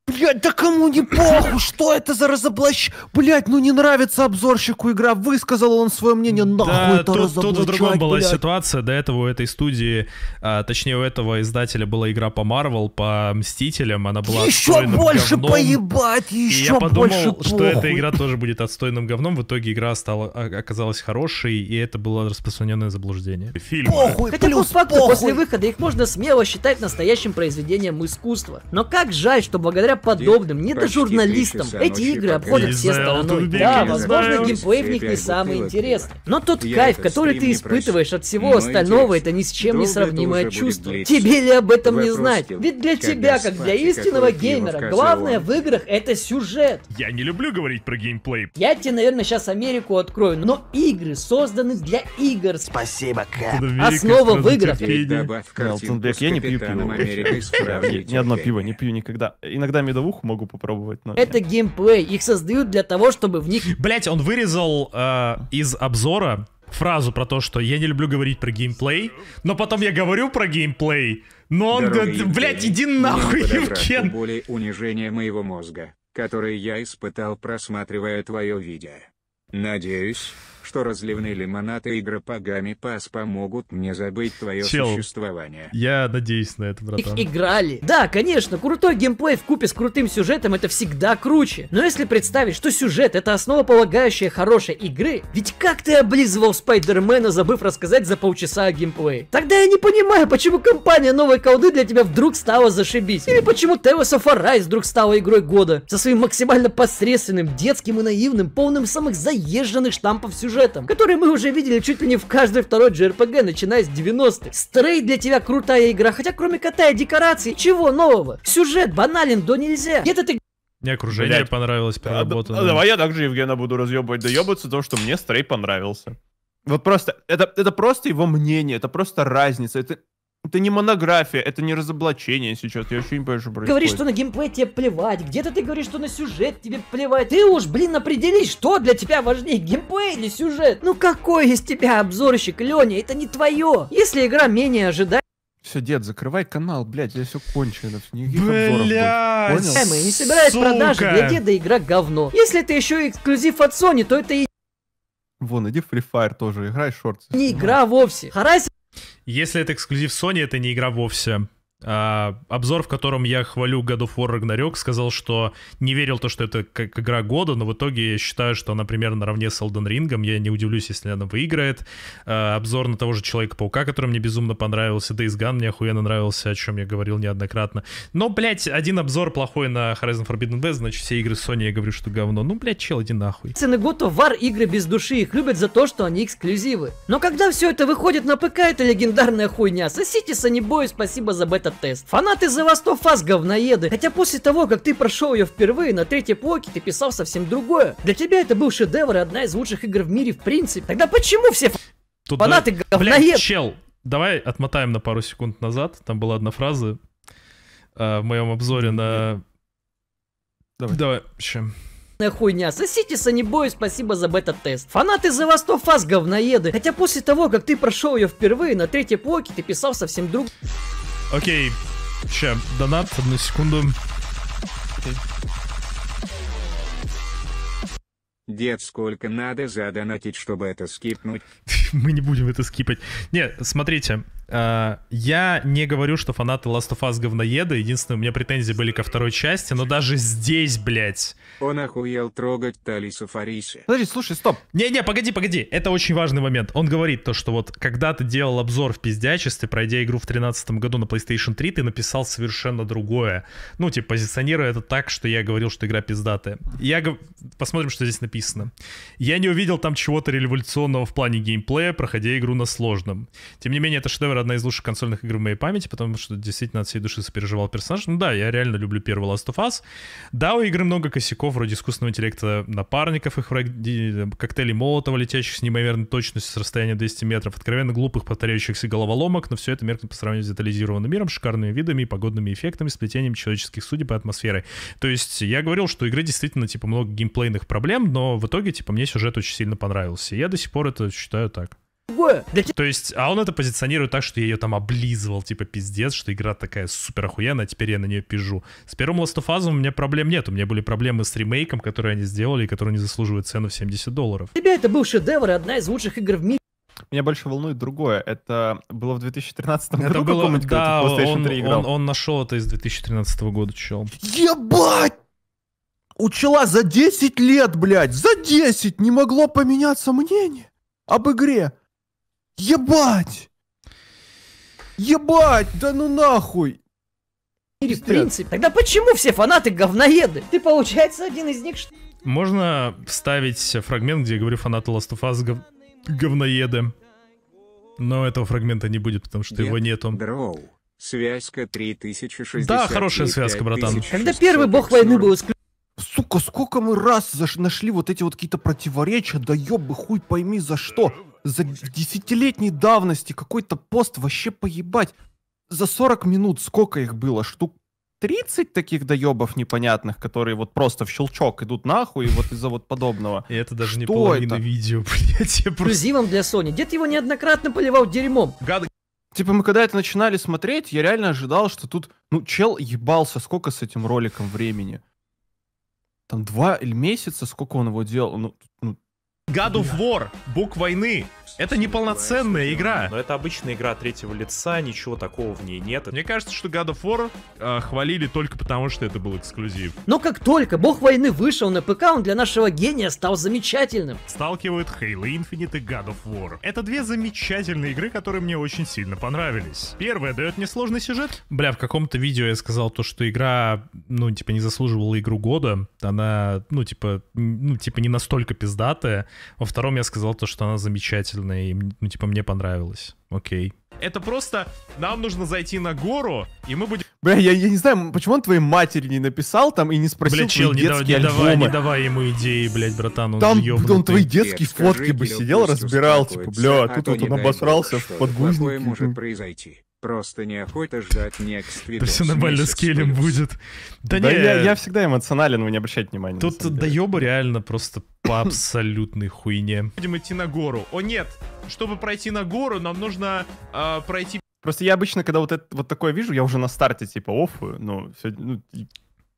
Блять, да кому не похуй, что это за разоблач? Блять, ну не нравится обзорщику игра, высказал он свое мнение, нахуй да, это тут, тут в другом была блядь. ситуация, до этого у этой студии, а, точнее у этого издателя была игра по Марвел, по Мстителям, она была Еще больше говном, поебать, еще и я подумал, больше похуй. что эта игра тоже будет отстойным говном, в итоге игра стала, а, оказалась хорошей, и это было распространенное заблуждение. Фильм. Похуй, Хотя плюс, по похуй. после выхода их можно смело считать настоящим произведением искусства. Но как жаль, что благодаря подобным, не до журналистам, эти ну, игры обходят ну, все стороной. Да, возможно, геймплей в них не самый интересный. Но тот кайф, который ты испытываешь от всего ну, остального, это ни с чем не сравнимое чувство. Тебе ли об этом не знать? Ведь для тебя, как для истинного геймера, главное в играх это сюжет. Я не люблю говорить про геймплей. Я тебе, наверное, сейчас Америку открою, но игры созданы для игр. Спасибо, Кэп. Основа в играх. я не пью пиво. Ни одно пиво не пью никогда. Иногда медовуху могу попробовать. Но... Это геймплей. Их создают для того, чтобы в них... Блять, он вырезал э, из обзора фразу про то, что я не люблю говорить про геймплей, но потом я говорю про геймплей, но он говорит, блядь, иди нахуй, Евген. более унижение моего мозга, которое я испытал, просматривая твое видео. Надеюсь, что разливные лимонады и игра Пагами Пас помогут мне забыть твое Чел, существование. Я надеюсь на это, братан. Их играли. Да, конечно, крутой геймплей в купе с крутым сюжетом это всегда круче. Но если представить, что сюжет это основополагающая хорошая игры, ведь как ты облизывал Спайдермена, забыв рассказать за полчаса о геймплее? Тогда я не понимаю, почему компания новой колды для тебя вдруг стала зашибись. Или почему Tales of Arise вдруг стала игрой года. Со своим максимально посредственным, детским и наивным, полным самых заезженных штампов сюжета сюжетом, который мы уже видели чуть ли не в каждой второй JRPG, начиная с 90-х. Стрей для тебя крутая игра, хотя кроме кота и декораций, чего нового? Сюжет банален до нельзя. Где-то ты мне окружение Блядь. понравилось проработано. А, давай я также Евгена буду разъебывать, доебаться, то, что мне Стрей понравился. Вот просто, это, это просто его мнение, это просто разница. Это, это не монография, это не разоблачение сейчас. Я вообще не понимаю, что происходит. Говоришь, что на геймплей тебе плевать. Где-то ты говоришь, что на сюжет тебе плевать. Ты уж, блин, определись, что для тебя важнее, геймплей или сюжет. Ну какой из тебя обзорщик, Леня? Это не твое. Если игра менее ожидаемая. Все, дед, закрывай канал, блядь, я все кончено. Никаких Бля, обзоров будет. Понял? Эмма, не собирает продажи, для деда игра говно. Если это еще эксклюзив от Sony, то это и... Вон, иди в Free Fire тоже, играй шорты. Не игра вовсе. Харась... Если это эксклюзив Sony, это не игра вовсе. А, обзор, в котором я хвалю God of War Ragnarok, сказал, что не верил то, что это как игра года, но в итоге я считаю, что она примерно наравне с Elden Ring, я не удивлюсь, если она выиграет. А, обзор на того же Человека-паука, который мне безумно понравился, Days Gone мне охуенно нравился, о чем я говорил неоднократно. Но, блядь, один обзор плохой на Horizon Forbidden West, значит, все игры Sony я говорю, что говно. Ну, блядь, чел, иди нахуй. Цены God of War игры без души, их любят за то, что они эксклюзивы. Но когда все это выходит на ПК, это легендарная хуйня. Сосите Санибою, спасибо за бета тест. Фанаты The Last of Us говноеды. Хотя после того, как ты прошел ее впервые на третьей плойке, ты писал совсем другое. Для тебя это был шедевр и одна из лучших игр в мире в принципе. Тогда почему все Тут фанаты да... говноеды? чел, давай отмотаем на пару секунд назад. Там была одна фраза э, в моем обзоре на... Давай. Давай, сейчас хуйня. Сосите Санибою, спасибо за бета-тест. Фанаты The Last of Us говноеды. Хотя после того, как ты прошел ее впервые на третьей плойке, ты писал совсем друг... Окей. Сейчас, донат, одну секунду. Окей. Дед, сколько надо задонатить, чтобы это скипнуть? Мы не будем это скипать. Нет, смотрите, э, я не говорю, что фанаты Last of Us говноеды. Единственное, у меня претензии были ко второй части, но даже здесь, блядь. Он охуел трогать Талису Фариси. Подожди, слушай, стоп. Не-не, погоди, погоди. Это очень важный момент. Он говорит то, что вот когда ты делал обзор в пиздячестве, пройдя игру в 2013 году на PlayStation 3, ты написал совершенно другое. Ну, типа, позиционируя это так, что я говорил, что игра пиздатая. Я... Посмотрим, что здесь написано написано. Я не увидел там чего-то революционного в плане геймплея, проходя игру на сложном. Тем не менее, это шедевр одна из лучших консольных игр в моей памяти, потому что действительно от всей души сопереживал персонаж. Ну да, я реально люблю первый Last of Us. Да, у игры много косяков, вроде искусственного интеллекта напарников, их враги, коктейлей Молотова, летящих с неимоверной точностью с расстояния 200 метров, откровенно глупых повторяющихся головоломок, но все это меркнет по сравнению с детализированным миром, шикарными видами погодными эффектами, сплетением человеческих судеб и атмосферы. То есть я говорил, что игры действительно типа много геймплейных проблем, но в итоге, типа, мне сюжет очень сильно понравился. я до сих пор это считаю так. То есть, а он это позиционирует так, что я ее там облизывал, типа, пиздец, что игра такая супер охуенная, а теперь я на нее пижу. С первым Last of Us у меня проблем нет, у меня были проблемы с ремейком, который они сделали, и который не заслуживает цену в 70 долларов. Тебя это был шедевр и одна из лучших игр в мире. Меня больше волнует другое. Это было в 2013 это году было, да, он, он, он, он нашел это из 2013 года, чел. Ебать! учила за 10 лет, блядь, за 10 не могло поменяться мнение об игре. Ебать! Ебать, да ну нахуй! В принципе. Тогда почему все фанаты говноеды? Ты, получается, один из них, что Можно вставить фрагмент, где я говорю фанаты Last of Us гов... говноеды. Но этого фрагмента не будет, потому что Дед его нету. Дроу. Связка 3060. Да, хорошая связка, братан. Когда первый бог войны был исключен Сука, сколько мы раз заш... нашли вот эти вот какие-то противоречия, да ёбы, хуй пойми за что. За десятилетней давности какой-то пост вообще поебать. За 40 минут сколько их было? Штук 30 таких доебов непонятных, которые вот просто в щелчок идут нахуй, вот из-за вот подобного. И это даже что не половина это? видео, блядь. Я просто... для Sony. Дед его неоднократно поливал дерьмом. Гад, Типа мы когда это начинали смотреть, я реально ожидал, что тут, ну, чел ебался сколько с этим роликом времени там два или месяца, сколько он его делал, ну, ну God of War, Бог войны. Это неполноценная игра. Но это обычная игра третьего лица, ничего такого в ней нет. Мне кажется, что God of War э, хвалили только потому, что это был эксклюзив. Но как только Бог войны вышел на ПК, он для нашего гения стал замечательным. Сталкивают Halo Infinite и God of War. Это две замечательные игры, которые мне очень сильно понравились. Первая дает мне сложный сюжет. Бля, в каком-то видео я сказал то, что игра, ну, типа, не заслуживала игру года. Она, ну, типа, ну, типа, не настолько пиздатая. Во втором я сказал то, что она замечательная, и, ну, типа, мне понравилось. Окей. Это просто нам нужно зайти на гору, и мы будем... Бля, я, я не знаю, почему он твоей матери не написал там и не спросил Бля, чел, не, да, не, давай, не давай ему идеи, блядь, братан, он там, ёбнутый. Он твои детские Нет, фотки скажи, бы сидел, разбирал, типа, бля, а тут вот он обосрался в подгузнике. может произойти. Просто неохота ждать next видос. Все нормально с Келем будет. Да, да не, я, я всегда эмоционален, вы не обращайте внимания. Тут доеба реально просто по абсолютной хуйне. Будем идти на гору. О нет, чтобы пройти на гору, нам нужно э, пройти... Просто я обычно, когда вот, это, вот такое вижу, я уже на старте типа офую, но все, ну, ну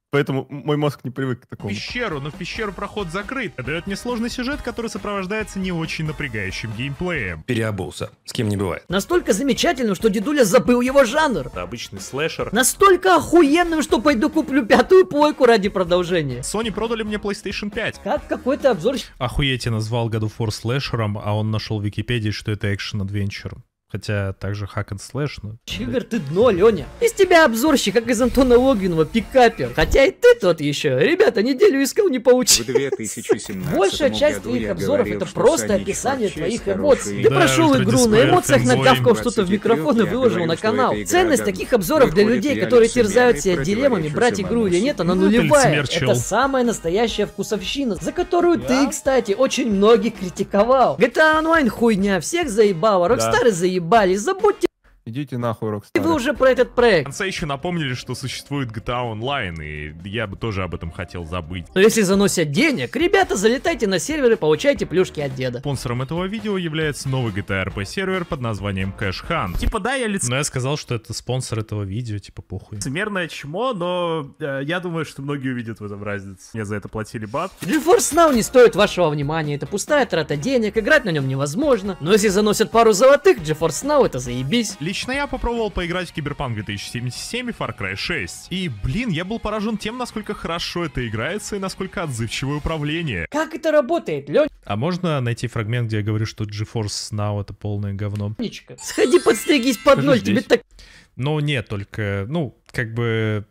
Поэтому мой мозг не привык к такому. В пещеру, но в пещеру проход закрыт. Это дает несложный сюжет, который сопровождается не очень напрягающим геймплеем. Переобулся. С кем не бывает. Настолько замечательным, что дедуля забыл его жанр. Это обычный слэшер. Настолько охуенным, что пойду куплю пятую плойку ради продолжения. Sony продали мне PlayStation 5. Как какой-то обзор... Охуеть, я назвал году of War слэшером, а он нашел в Википедии, что это экшен адвенчер Хотя также хак and слэш, но... Ну, Чигр, ты дно, Леня. Из тебя обзорщик, как из Антона Логвинова, пикапер. Хотя и ты тот еще. Ребята, неделю искал, не получилось. В 2017 Большая часть твоих обзоров говорил, это просто описание твоих эмоций. Ты да, прошел игру, на эмоциях нагавкал что-то в микрофон и выложил говорю, на канал. Ценность таких обзоров для людей, которые терзают себя дилеммами, брать игру или нет, она ну, нулевая. Это самая настоящая вкусовщина, за которую ты, кстати, очень многих критиковал. GTA Online а хуйня, всех заебала, Rockstar да. заебала заебали, забудьте Идите нахуй, И Вы уже про этот проект. В конце еще напомнили, что существует GTA Online, а и я бы тоже об этом хотел забыть. Но если заносят денег, ребята, залетайте на серверы, получайте плюшки от деда. Спонсором этого видео является новый GTA RP а сервер под названием Cash Hunt. Типа да, я лиц... Но я сказал, что это спонсор этого видео, типа похуй. Смерное чмо, но э, я думаю, что многие увидят в этом разницу. Мне за это платили бабки. GeForce Now не стоит вашего внимания, это пустая трата денег, играть на нем невозможно. Но если заносят пару золотых, GeForce Now это заебись. Лично я попробовал поиграть в Киберпанк 2077 и Far Cry 6. И, блин, я был поражен тем, насколько хорошо это играется и насколько отзывчивое управление. Как это работает, Лёнь? А можно найти фрагмент, где я говорю, что GeForce Now это полное говно? Ничка. Сходи подстригись под ноль, тебе так... Ну нет, только, ну, как бы...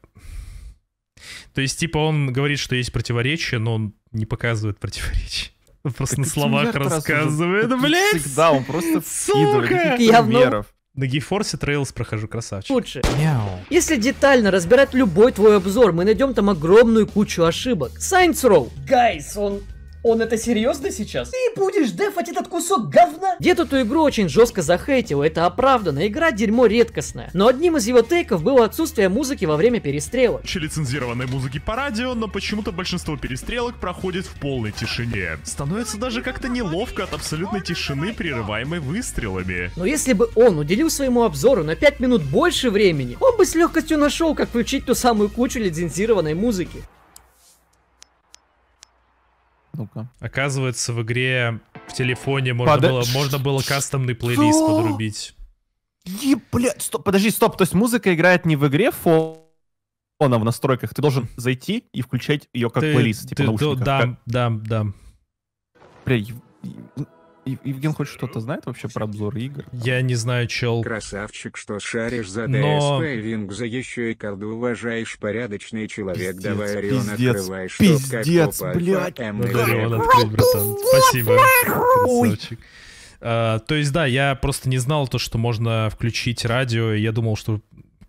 То есть, типа, он говорит, что есть противоречие, но он не показывает противоречие. Просто так на словах рассказывает, блядь! Всегда, он просто скидывает. Сука! Я, в на GeForce Trails прохожу, красавчик. Лучше. Мяу. Если детально разбирать любой твой обзор, мы найдем там огромную кучу ошибок. Science Row. Guys, он он это серьезно сейчас? Ты будешь дефать этот кусок говна? Дед эту игру очень жестко захейтил, это оправданно, игра дерьмо редкостная. Но одним из его тейков было отсутствие музыки во время перестрелок. Куча лицензированной музыки по радио, но почему-то большинство перестрелок проходит в полной тишине. Становится даже как-то неловко от абсолютной тишины, прерываемой выстрелами. Но если бы он уделил своему обзору на 5 минут больше времени, он бы с легкостью нашел, как включить ту самую кучу лицензированной музыки. Ну-ка. Оказывается, в игре в телефоне можно, Под... было, можно было кастомный плейлист Что? подрубить. И, стоп, подожди, стоп, то есть музыка играет не в игре фон, она в настройках, ты должен зайти и включать ее как ты, плейлист, типа ты, наушниках. Да, как... да, да. Бля, Евген хоть что-то знает вообще про обзор игр? Я не знаю, чел. Красавчик, что шаришь за Но... DSP, за еще и карду уважаешь, порядочный человек, пиздец, давай Орион пиздец, открывай, чтоб пиздец, блядь. братан. Спасибо. Красавчик. Uh, то есть, да, я просто не знал то, что можно включить радио. Я думал, что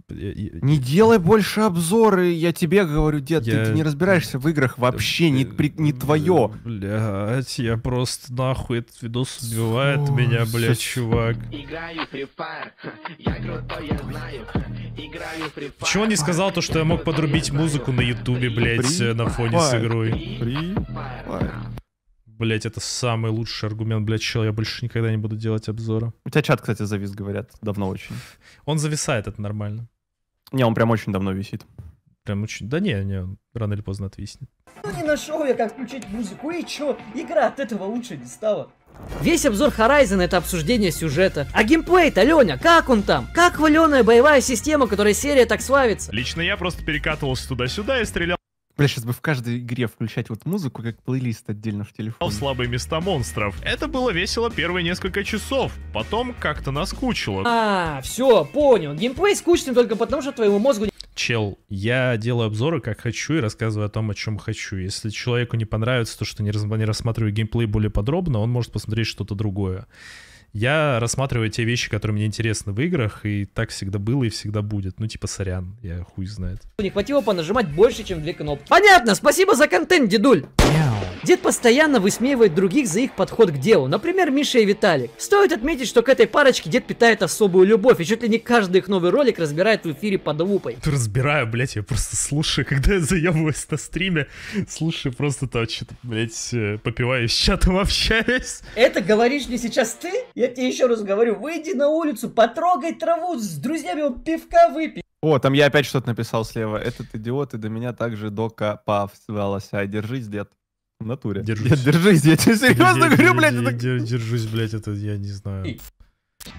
Э, э, не делай больше обзоры, я тебе говорю, дед, я... ты, ты не разбираешься в играх э, вообще, не, при... не твое. Блять, я просто нахуй этот видос убивает меня, блять, чувак. Играю я крутой, я знаю. Играю Free Fire. не сказал то, что я мог подрубить музыку на ютубе, блять, на фоне с игрой? Блять, это самый лучший аргумент, блять, чел, я больше никогда не буду делать обзора. У тебя чат, кстати, завис, говорят, давно очень. Он зависает, это нормально. Не, он прям очень давно висит. Прям очень... Да не, не, рано или поздно отвиснет. Ну не нашел я, как включить музыку, и чё? Игра от этого лучше не стала. Весь обзор Horizon это обсуждение сюжета. А геймплей-то, Леня, как он там? Как валеная боевая система, которой серия так славится? Лично я просто перекатывался туда-сюда и стрелял Бля, сейчас бы в каждой игре включать вот музыку, как плейлист отдельно в телефон. Слабые места монстров. Это было весело первые несколько часов, потом как-то наскучило. А, все, понял. Геймплей скучный только потому, что твоему мозгу не... Чел, я делаю обзоры как хочу и рассказываю о том, о чем хочу. Если человеку не понравится то, что не не рассматриваю геймплей более подробно, он может посмотреть что-то другое я рассматриваю те вещи, которые мне интересны в играх, и так всегда было и всегда будет. Ну, типа, сорян, я хуй знает. Не хватило понажимать больше, чем две кнопки. Понятно, спасибо за контент, дедуль! Мяу. Дед постоянно высмеивает других за их подход к делу, например, Миша и Виталик. Стоит отметить, что к этой парочке дед питает особую любовь, и чуть ли не каждый их новый ролик разбирает в эфире под лупой. Ты разбираю, блять, я просто слушаю, когда я заебываюсь на стриме, слушаю просто то что-то, блять, э, попиваю, с чатом общаюсь. Это говоришь мне сейчас ты? Я тебе еще раз говорю, выйди на улицу, потрогай траву, с друзьями пивка выпей. О, там я опять что-то написал слева. Этот идиот и до меня также докопався. Держись, дед. В натуре. Держусь. Нет, держись, я тебе серьезно говорю, я, блядь. Я, это... Держусь, блядь, это я не знаю.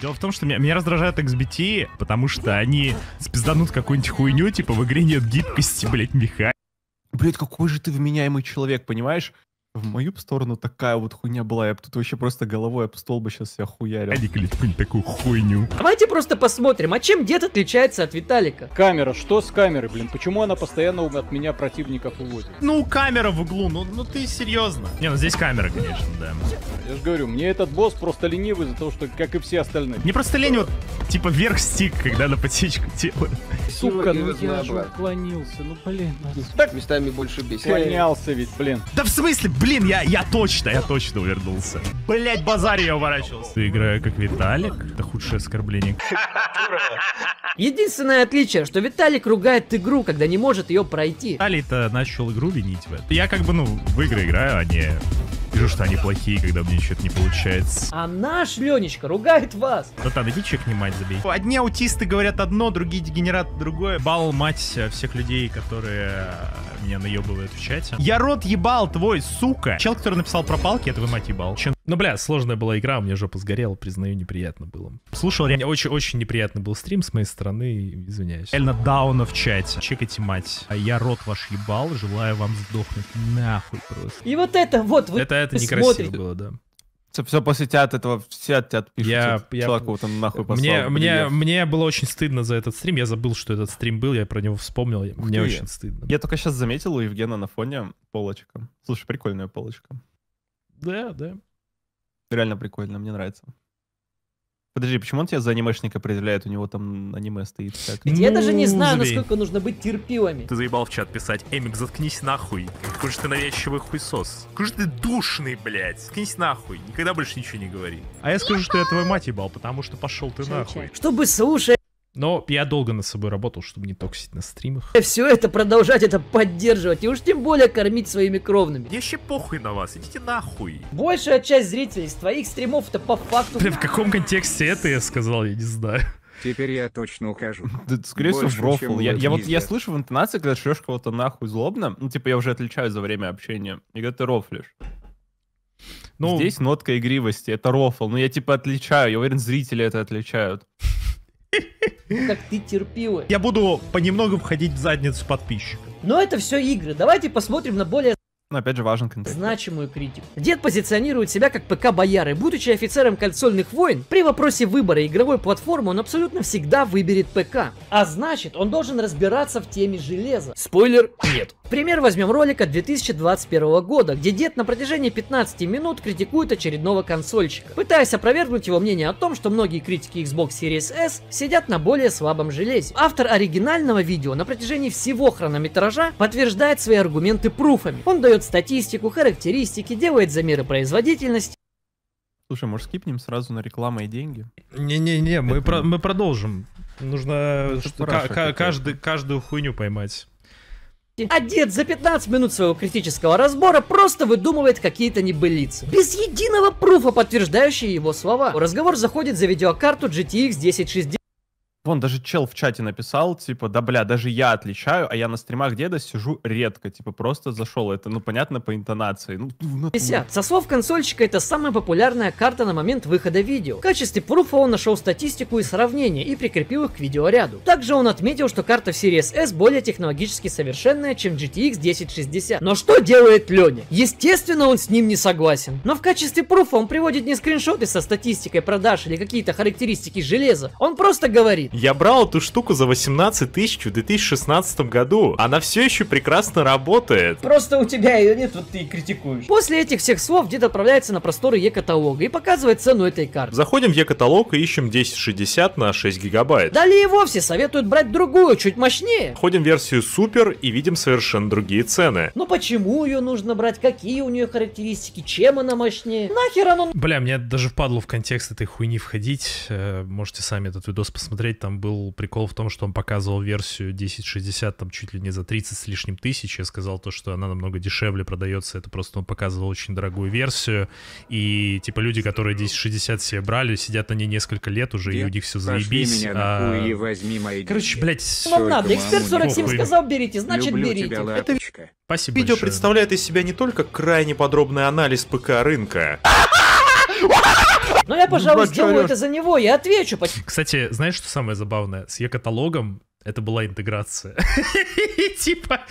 Дело в том, что меня, меня раздражают XBT, потому что они спизданут какую-нибудь хуйню, типа в игре нет гибкости, блядь, меха. Блядь, какой же ты вменяемый человек, понимаешь? в мою сторону такая вот хуйня была. Я бы тут вообще просто головой об стол бы сейчас себя хуярил. Они блин, такую хуйню. Давайте просто посмотрим, а чем дед отличается от Виталика? Камера, что с камерой, блин? Почему она постоянно от меня противников уводит? Ну, камера в углу, ну, ну ты серьезно. Не, ну здесь камера, конечно, да. Я же говорю, мне этот босс просто ленивый за то, что, как и все остальные. Не просто лень вот, типа, вверх стик, когда на потечку делают. Сука, ну я же уклонился, ну блин. Так местами больше бесит. Уклонялся ведь, блин. Да в смысле, блин? Блин, я, я точно, я точно увернулся. Блять, базарь я уворачивался. Ты играю как Виталик? Это худшее оскорбление. Единственное отличие, что Виталик ругает игру, когда не может ее пройти. Виталий-то начал игру винить в это. Я как бы, ну, в игры играю, а не Пишу, что они плохие, когда мне что-то не получается. А наш Ленечка ругает вас. Да там, иди чек не мать забей. Одни аутисты говорят одно, другие дегенераты другое. Бал мать э, всех людей, которые э, меня наебывают в чате. Я рот ебал твой, сука. Чел, который написал про палки, это вы мать ебал. Ну, бля, сложная была игра, у меня жопа сгорела, признаю, неприятно было. Слушал, реально очень-очень неприятный был стрим с моей стороны, извиняюсь. Эльна дауна в чате. Чекайте мать. А я рот ваш ебал, желаю вам сдохнуть нахуй просто. И вот это вот вы Это, это некрасиво смотрите. было, да. Все, все после тебя от этого, все от тебя пишут. Я, я, Чуваку там нахуй послал. Мне, мне, мне было очень стыдно за этот стрим. Я забыл, что этот стрим был, я про него вспомнил. Ух мне ты. очень стыдно. Я только сейчас заметил у Евгена на фоне полочка. Слушай, прикольная полочка. Да, да. Реально прикольно, мне нравится. Подожди, почему он тебя за анимешника определяет? У него там аниме стоит. Как? Ну, я даже не знаю, забей. насколько нужно быть терпилами. Ты заебал в чат писать. Эмик, заткнись нахуй. Какой же ты навязчивый хуйсос. Какой же ты душный, блядь. Заткнись нахуй. Никогда больше ничего не говори. А я скажу, что я твою мать ебал, потому что пошел ты нахуй. Чтобы слушать но я долго над собой работал, чтобы не токсить на стримах. Все это продолжать, это поддерживать. И уж тем более кормить своими кровными. Я вообще похуй на вас, идите нахуй. Большая часть зрителей с твоих стримов то по факту... Блин, в каком контексте это я сказал, я не знаю. Теперь я точно ухожу. Да, скорее всего, в рофл. Я, я вот я слышу в интонации, когда шлешь кого-то нахуй злобно, ну, типа, я уже отличаю за время общения. И когда ты рофлишь. Ну, Здесь нотка игривости, это рофл. Но ну, я типа отличаю, я уверен, зрители это отличают. Ну, как ты терпила. Я буду понемногу входить в задницу подписчиков. Но это все игры. Давайте посмотрим на более но ну, опять же важен контекст. Значимую критику. Дед позиционирует себя как ПК-бояры. Будучи офицером консольных войн, при вопросе выбора игровой платформы он абсолютно всегда выберет ПК. А значит, он должен разбираться в теме железа. Спойлер, нет. Пример возьмем ролика 2021 года, где дед на протяжении 15 минут критикует очередного консольщика, пытаясь опровергнуть его мнение о том, что многие критики Xbox Series S сидят на более слабом железе. Автор оригинального видео на протяжении всего хронометража подтверждает свои аргументы пруфами. Он дает статистику, характеристики, делает замеры производительности, Слушай, может скипнем сразу на реклама и деньги? Не-не-не, мы, про мы продолжим. Нужно каждый, каждую хуйню поймать а дед за 15 минут своего критического разбора просто выдумывает какие-то небылицы. Без единого пруфа, подтверждающие его слова. Разговор заходит за видеокарту GTX 1060 Вон типа, даже чел в чате написал, типа, да бля, даже я отличаю, а я на стримах деда сижу редко, типа, просто зашел. Это, ну, понятно, по интонации. Ну, ну, 50. Ну, со слов консольщика, это самая популярная карта на момент выхода видео. В качестве пруфа он нашел статистику и сравнения и прикрепил их к видеоряду. Также он отметил, что карта в Series S более технологически совершенная, чем GTX 1060. Но что делает Леня? Естественно, он с ним не согласен. Но в качестве пруфа он приводит не скриншоты со статистикой продаж или какие-то характеристики железа. Он просто говорит, я брал эту штуку за 18 тысяч в 2016 году. Она все еще прекрасно работает. Просто у тебя ее нет, вот ты и критикуешь. После этих всех слов дед отправляется на просторы Е-каталога и показывает цену этой карты. Заходим в Е-каталог и ищем 1060 на 6 гигабайт. Далее и вовсе советуют брать другую, чуть мощнее. Ходим в версию супер и видим совершенно другие цены. Но ну почему ее нужно брать, какие у нее характеристики, чем она мощнее? Нахер оно... Бля, мне даже впадло в контекст этой хуйни входить. Э, можете сами этот видос посмотреть, там там был прикол в том, что он показывал версию 1060 там чуть ли не за 30 с лишним тысяч. Я сказал то, что она намного дешевле продается. Это просто он показывал очень дорогую версию. И типа люди, которые 1060 себе брали, сидят на ней несколько лет уже, Где? и у них все заебись. Меня, а... хуй, возьми мои Короче, блядь, Вам надо. Эксперт 47 похуй. сказал, берите, значит Люблю берите. Тебя, лапочка. Это... Спасибо Видео большое. представляет из себя не только крайне подробный анализ ПК рынка. Но ну, я, пожалуй, Бачу, сделаю это за него, я отвечу. Кстати, знаешь, что самое забавное? С Е-каталогом это была интеграция. Типа,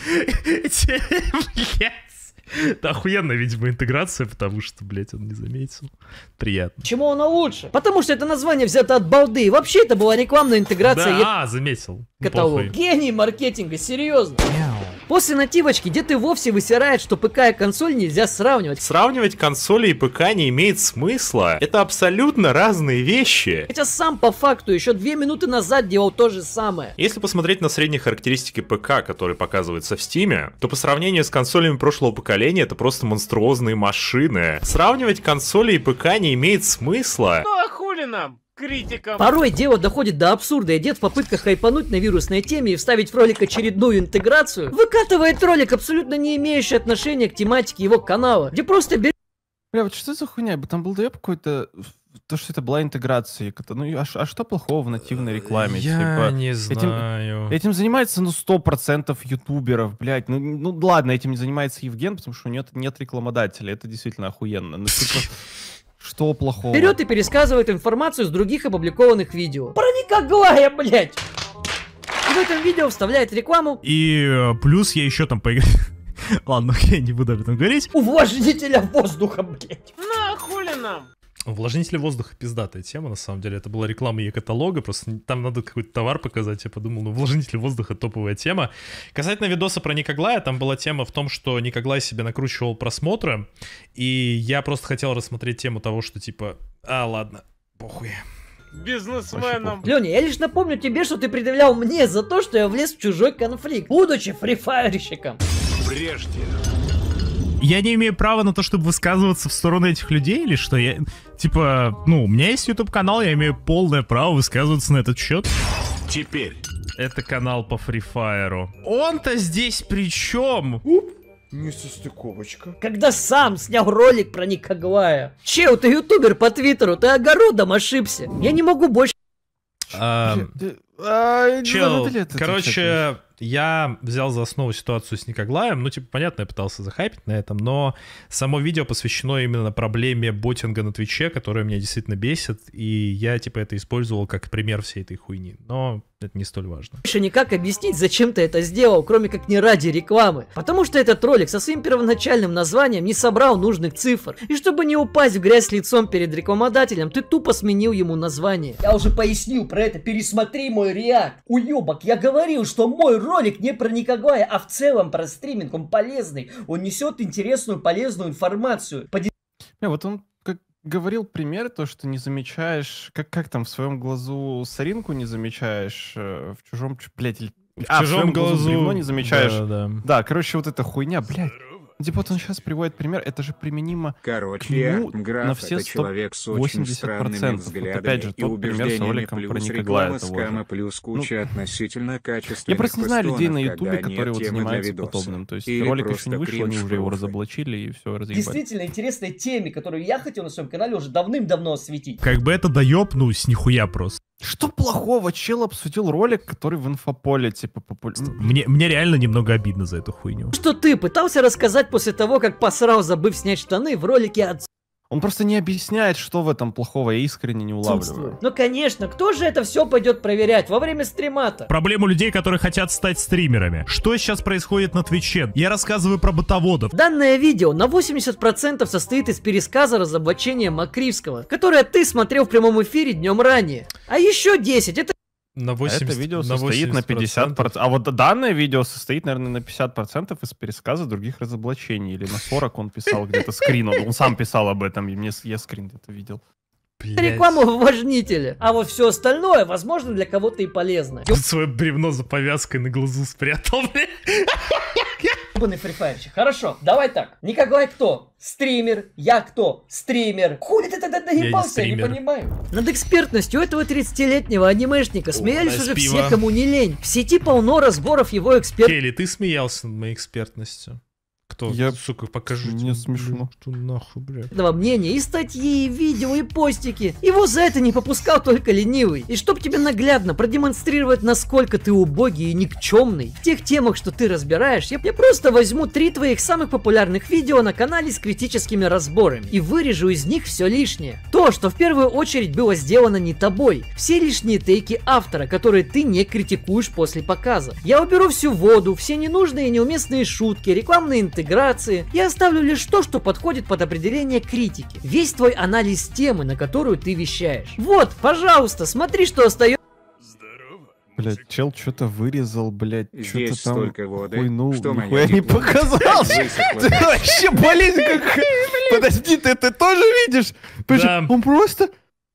да, охуенно, видимо, интеграция, потому что, блядь, он не заметил. Приятно. Чему она лучше? Потому что это название взято от балды. вообще это была рекламная интеграция. Да, я... А, заметил. Каталог. Гений маркетинга, серьезно. Yeah. После нативочки дед и вовсе высирает, что ПК и консоль нельзя сравнивать. Сравнивать консоли и ПК не имеет смысла. Это абсолютно разные вещи. Хотя сам по факту еще две минуты назад делал то же самое. Если посмотреть на средние характеристики ПК, которые показываются в Стиме, то по сравнению с консолями прошлого поколения это просто монструозные машины. Сравнивать консоли и ПК не имеет смысла. Ну а хули нам? критикам. Порой дело доходит до абсурда, и дед в попытках хайпануть на вирусной теме и вставить в ролик очередную интеграцию, выкатывает ролик, абсолютно не имеющий отношения к тематике его канала, где просто берет... Бля, вот что за хуйня? Там был доеб какой-то то, что это была интеграция. Ну, а, а что плохого в нативной рекламе? Я типа, не знаю. Этим, этим занимается, ну, 100% ютуберов, блядь. Ну, ну, ладно, этим не занимается Евген, потому что у него нет рекламодателя. Это действительно охуенно. Ну, типа... Что плохого? Берет и пересказывает информацию с других опубликованных видео. Проникоглая, блядь! И в этом видео вставляет рекламу. И э, плюс я еще там поиграю. Ладно, я не буду об этом говорить. Увлажнителя воздуха, блядь. На нам? Увлажнители воздуха пиздатая тема, на самом деле. Это была реклама e-каталога, просто там надо какой-то товар показать. Я подумал, ну, увлажнитель воздуха топовая тема. Касательно видоса про Никоглая, там была тема в том, что Никоглай себе накручивал просмотры, и я просто хотел рассмотреть тему того, что типа, а, ладно, похуй бизнесменом. Леня, я лишь напомню тебе, что ты предъявлял мне за то, что я влез в чужой конфликт, будучи фрифайрщиком. Прежде. Я не имею права на то, чтобы высказываться в сторону этих людей или что? Я... Типа, ну, у меня есть YouTube канал, я имею полное право высказываться на этот счет. Теперь. Это канал по Free Fire. Он-то здесь при чем? Уп. Не состыковочка. Когда сам снял ролик про Никогвая. Чел, ты ютубер по твиттеру, ты огородом ошибся. Я не могу больше... Эм, Чел, короче, я взял за основу ситуацию с Никоглаем, ну, типа, понятно, я пытался захайпить на этом, но само видео посвящено именно проблеме ботинга на Твиче, которая меня действительно бесит, и я, типа, это использовал как пример всей этой хуйни, но это не столь важно. Еще никак объяснить, зачем ты это сделал, кроме как не ради рекламы. Потому что этот ролик со своим первоначальным названием не собрал нужных цифр. И чтобы не упасть в грязь лицом перед рекламодателем, ты тупо сменил ему название. Я уже пояснил про это, пересмотри мой реакт. Уебок, я говорил, что мой ролик не про Никогая, а в целом про стриминг. Он полезный, он несет интересную, полезную информацию. По... Yeah, вот он как говорил пример, то, что не замечаешь, как, как там, в своем глазу соринку не замечаешь, э, в чужом, блядь, в а, чужом глазу бревно не замечаешь. Да, да. да, короче, вот эта хуйня, блядь. Депот, типа он сейчас приводит пример, это же применимо Короче, к нему граф на все 180%. Вот опять же, тот пример с роликом плюс про Николая того плюс ну, куча ну, относительно Я просто не знаю людей на Ютубе, которые вот занимаются подобным. То есть Или ролик еще не вышел, они уже его разоблачили и все разъебали. Действительно интересная тема, которую я хотел на своем канале уже давным-давно осветить. Как бы это доеб, ну, с нихуя просто. Что плохого? Чел обсудил ролик, который в инфополе, типа, популярный. Мне, мне реально немного обидно за эту хуйню. Что ты пытался рассказать назад после того, как посрал, забыв снять штаны в ролике от... Он просто не объясняет, что в этом плохого, я искренне не улавливаю. Ну, конечно, кто же это все пойдет проверять во время стримата? Проблему людей, которые хотят стать стримерами. Что сейчас происходит на Твиче? Я рассказываю про ботоводов. Данное видео на 80% состоит из пересказа разоблачения Макривского, которое ты смотрел в прямом эфире днем ранее. А еще 10 это на 80, а Это видео на состоит 80%. на 50%. А вот данное видео состоит, наверное, на 50% из пересказа других разоблачений. Или на 40 он писал где-то скрин. Он сам писал об этом, и мне я скрин где-то видел. Блять. Рекламу в вожнителе. А вот все остальное, возможно, для кого-то и полезно. Свое бревно за повязкой на глазу спрятал, блядь. Ебаный фрифайрщик. Хорошо, давай так. Николай кто? Стример. Я кто? Стример. Хули ты тогда доебался, я не, я не понимаю. Над экспертностью этого 30-летнего анимешника О, смеялись уже пиво. все, кому не лень. В сети полно разборов его эксперт... Келли, ты смеялся над моей экспертностью кто, я, сука, покажу. Мне смешно. Что нахуй, бля. Этого мнения и статьи, и видео, и постики. Его за это не попускал только ленивый. И чтоб тебе наглядно продемонстрировать, насколько ты убогий и никчемный, в тех темах, что ты разбираешь, я, я просто возьму три твоих самых популярных видео на канале с критическими разборами и вырежу из них все лишнее. То, что в первую очередь было сделано не тобой. Все лишние тейки автора, которые ты не критикуешь после показа. Я уберу всю воду, все ненужные и неуместные шутки, рекламные интервью, интеграции. Я оставлю лишь то, что подходит под определение критики. Весь твой анализ темы, на которую ты вещаешь. Вот, пожалуйста, смотри, что остается. Блять, чел что-то вырезал, блять, что-то там воды, хуйнул, что нихуя не показал. Ты вообще болезнь как... Подожди, ты это тоже видишь? Он просто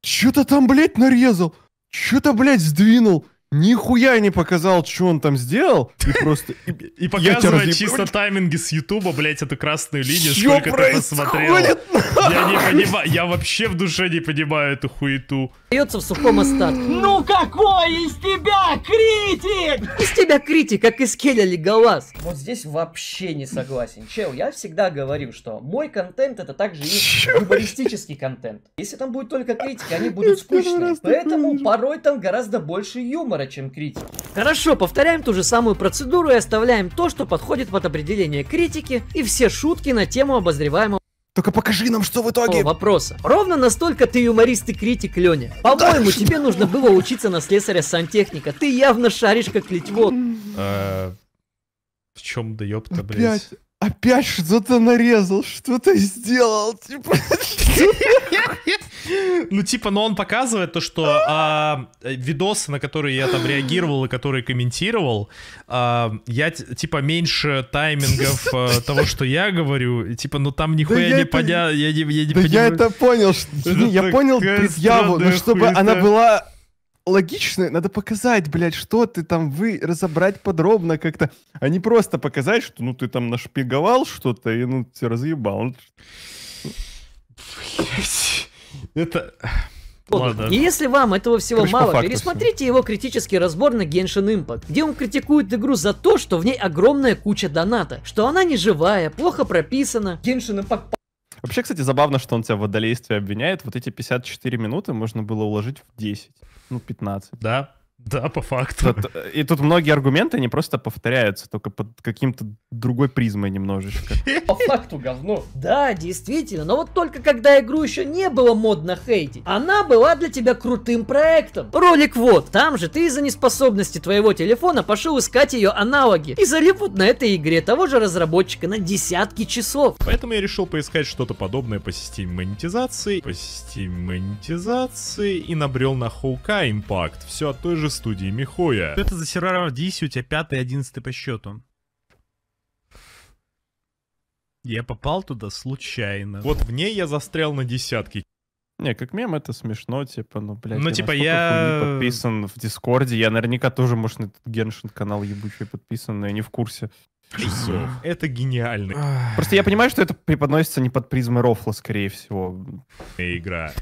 что-то там, блять, нарезал, что-то, блять, сдвинул нихуя не показал, что он там сделал, и просто... И, показывает чисто тайминги с Ютуба, блять, эту красную линию, что сколько ты посмотрел. Я не понимаю, я вообще в душе не понимаю эту хуету. Остается в сухом остатке. Ну какой из тебя критик? Из тебя критик, как из Келя Леголас. Вот здесь вообще не согласен. Чел, я всегда говорил, что мой контент это также и юмористический контент. Если там будет только критика, они будут скучные. Поэтому порой там гораздо больше юмора удара, чем критики. Хорошо, повторяем ту же самую процедуру и оставляем то, что подходит под определение критики, и все шутки на тему обозреваемого только покажи нам, что в итоге. О, вопроса. Ровно настолько ты юморист и критик, Леня. По-моему, да. тебе нужно было учиться на слесаря сантехника. Ты явно шаришь как литьво. В э, чем да ёпта, блядь? опять что-то нарезал, что-то сделал, типа. Ну, типа, но он показывает то, что а, видосы, на которые я там реагировал и которые комментировал, а, я, типа, меньше таймингов а, того, что я говорю, и, типа, ну там нихуя да не поня... Я не, я не да понимаю. я это понял, что... я понял предъяву, но чтобы она была Логично, надо показать, блядь, что ты там, вы разобрать подробно как-то, а не просто показать, что ну ты там нашпиговал что-то и ну ты разъебал. Ну, Блять. Это... Ладно. И если вам этого всего Короче, мало, факту, пересмотрите все. его критический разбор на Genshin Impact, где он критикует игру за то, что в ней огромная куча доната, что она не живая, плохо прописана. Genshin Impact Вообще, кстати, забавно, что он тебя в водолействе обвиняет. Вот эти 54 минуты можно было уложить в 10. Ну, 15. Да? Да, по факту. Тут, э, и тут многие аргументы, они просто повторяются, только под каким-то другой призмой немножечко. По факту говно. Да, действительно, но вот только когда игру еще не было модно хейтить, она была для тебя крутым проектом. Ролик вот, там же ты из-за неспособности твоего телефона пошел искать ее аналоги и залип вот на этой игре того же разработчика на десятки часов. Поэтому я решил поискать что-то подобное по системе монетизации, по системе монетизации и набрел на Хоука Impact. Все от той же студии Михоя. Что это за сервера в Дисе у тебя пятый, одиннадцатый по счету? Я попал туда случайно. Вот в ней я застрял на десятке. Не, как мем это смешно, типа, ну, блядь. Ну, я типа, я... подписан в Дискорде, я наверняка тоже, может, на этот Геншин канал ебучий подписан, но я не в курсе. Часов. Это гениально. Просто я понимаю, что это преподносится не под призмы рофла, скорее всего. Игра.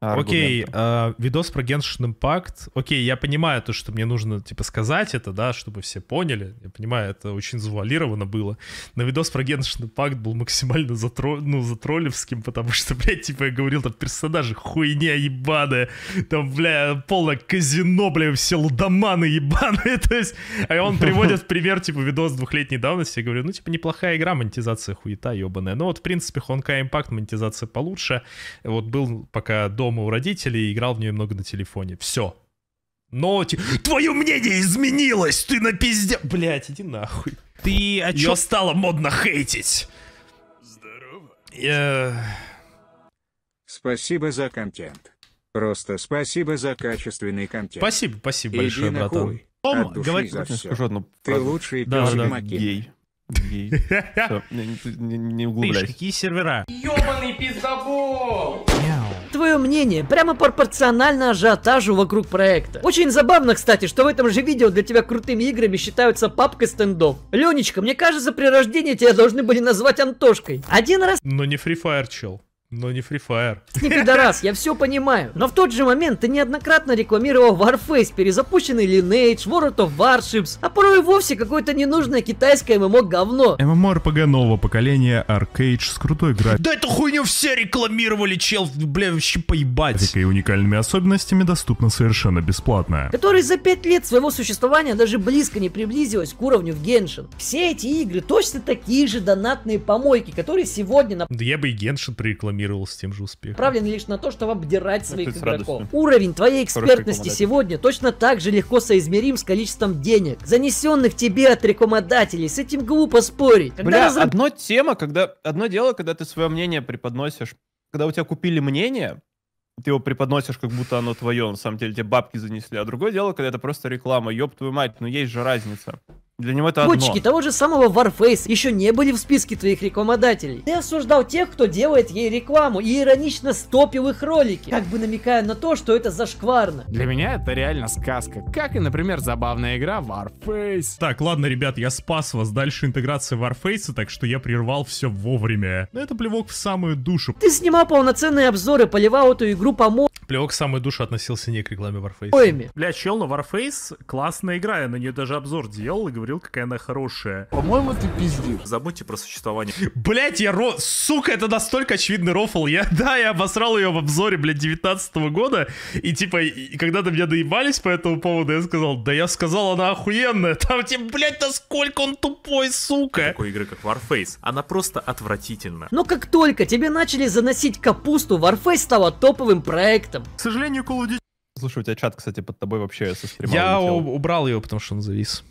Аргументом. Окей, э, видос про Genshin Impact. Окей, я понимаю то, что мне нужно, типа, сказать это, да, чтобы все поняли. Я понимаю, это очень завуалировано было. Но видос про Genshin Impact был максимально затро... ну, затроллевским, потому что, блядь, типа, я говорил, там персонажи хуйня ебаная. Там, бля, полное казино, бля, все лудоманы ебаные. То есть, а он приводит пример, типа, видос двухлетней давности. Я говорю, ну, типа, неплохая игра, монетизация хуета ебаная. Ну, вот, в принципе, Honkai импакт монетизация получше. Вот был пока до дома у родителей и играл в нее много на телефоне. Все. Но типа, твое мнение изменилось, ты на пизде... Блять, иди нахуй. Ты о чем? Ее стало модно хейтить. Здорово. Я... Спасибо за контент. Просто спасибо за качественный контент. Спасибо, спасибо Иди большое, на братан. Том, говори... за все. Скажу одну Ты лучший да, да, да. Гей. Гей. Все, не, не, не углубляйся. Какие сервера? Ёбаный пиздобол! твое мнение прямо пропорционально ажиотажу вокруг проекта. Очень забавно, кстати, что в этом же видео для тебя крутыми играми считаются папка стендов. Ленечка, мне кажется, при рождении тебя должны были назвать Антошкой. Один раз... Но не Free Fire, чел. Но не Free Fire. Не пидорас, я все понимаю. Но в тот же момент ты неоднократно рекламировал Warface, перезапущенный Lineage, World of Warships, а порой вовсе какое-то ненужное китайское ММО говно. ММО-РПГ нового поколения, аркейдж с крутой графикой. Да эту хуйню все рекламировали, чел, бля, вообще поебать. и уникальными особенностями доступна совершенно бесплатно. Который за пять лет своего существования даже близко не приблизилась к уровню в Геншин. Все эти игры точно такие же донатные помойки, которые сегодня на... Да я бы и Геншин прирекламировал рекламировал с тем же успехом. Правлен лишь на то, чтобы обдирать ну, своих Это игроков. Уровень твоей экспертности сегодня точно так же легко соизмерим с количеством денег, занесенных тебе от рекомендателей. С этим глупо спорить. Когда Бля, разраб... одно тема, когда... Одно дело, когда ты свое мнение преподносишь. Когда у тебя купили мнение, ты его преподносишь, как будто оно твое, на самом деле тебе бабки занесли. А другое дело, когда это просто реклама, ёб твою мать, ну есть же разница. Для него это Разработчики одно. того же самого Warface еще не были в списке твоих рекламодателей. Ты осуждал тех, кто делает ей рекламу, и иронично стопил их ролики, как бы намекая на то, что это зашкварно. Для меня это реально сказка, как и, например, забавная игра Warface. Так, ладно, ребят, я спас вас. Дальше интеграции Warface, так что я прервал все вовремя. Но это плевок в самую душу. Ты снимал полноценные обзоры, поливал эту игру по морю. Плевок в самую душу относился не к рекламе Warface. Ойми. Бля, чел, но Warface классная игра, я на нее даже обзор делал и говорил, говорил, какая она хорошая. По-моему, ты пиздишь. Забудьте про существование. Блять, я ро... Сука, это настолько очевидный рофл. Я, да, я обосрал ее в обзоре, блядь, 19 -го года. И типа, и, когда-то меня доебались по этому поводу, я сказал, да я сказал, она охуенная. Там типа блядь, насколько он тупой, сука. Такой игры, как Warface, она просто отвратительна. Но как только тебе начали заносить капусту, Warface стала топовым проектом. К сожалению, Call of Duty Слушай, у тебя чат, кстати, под тобой вообще со стрима Я убрал ее, потому что он завис.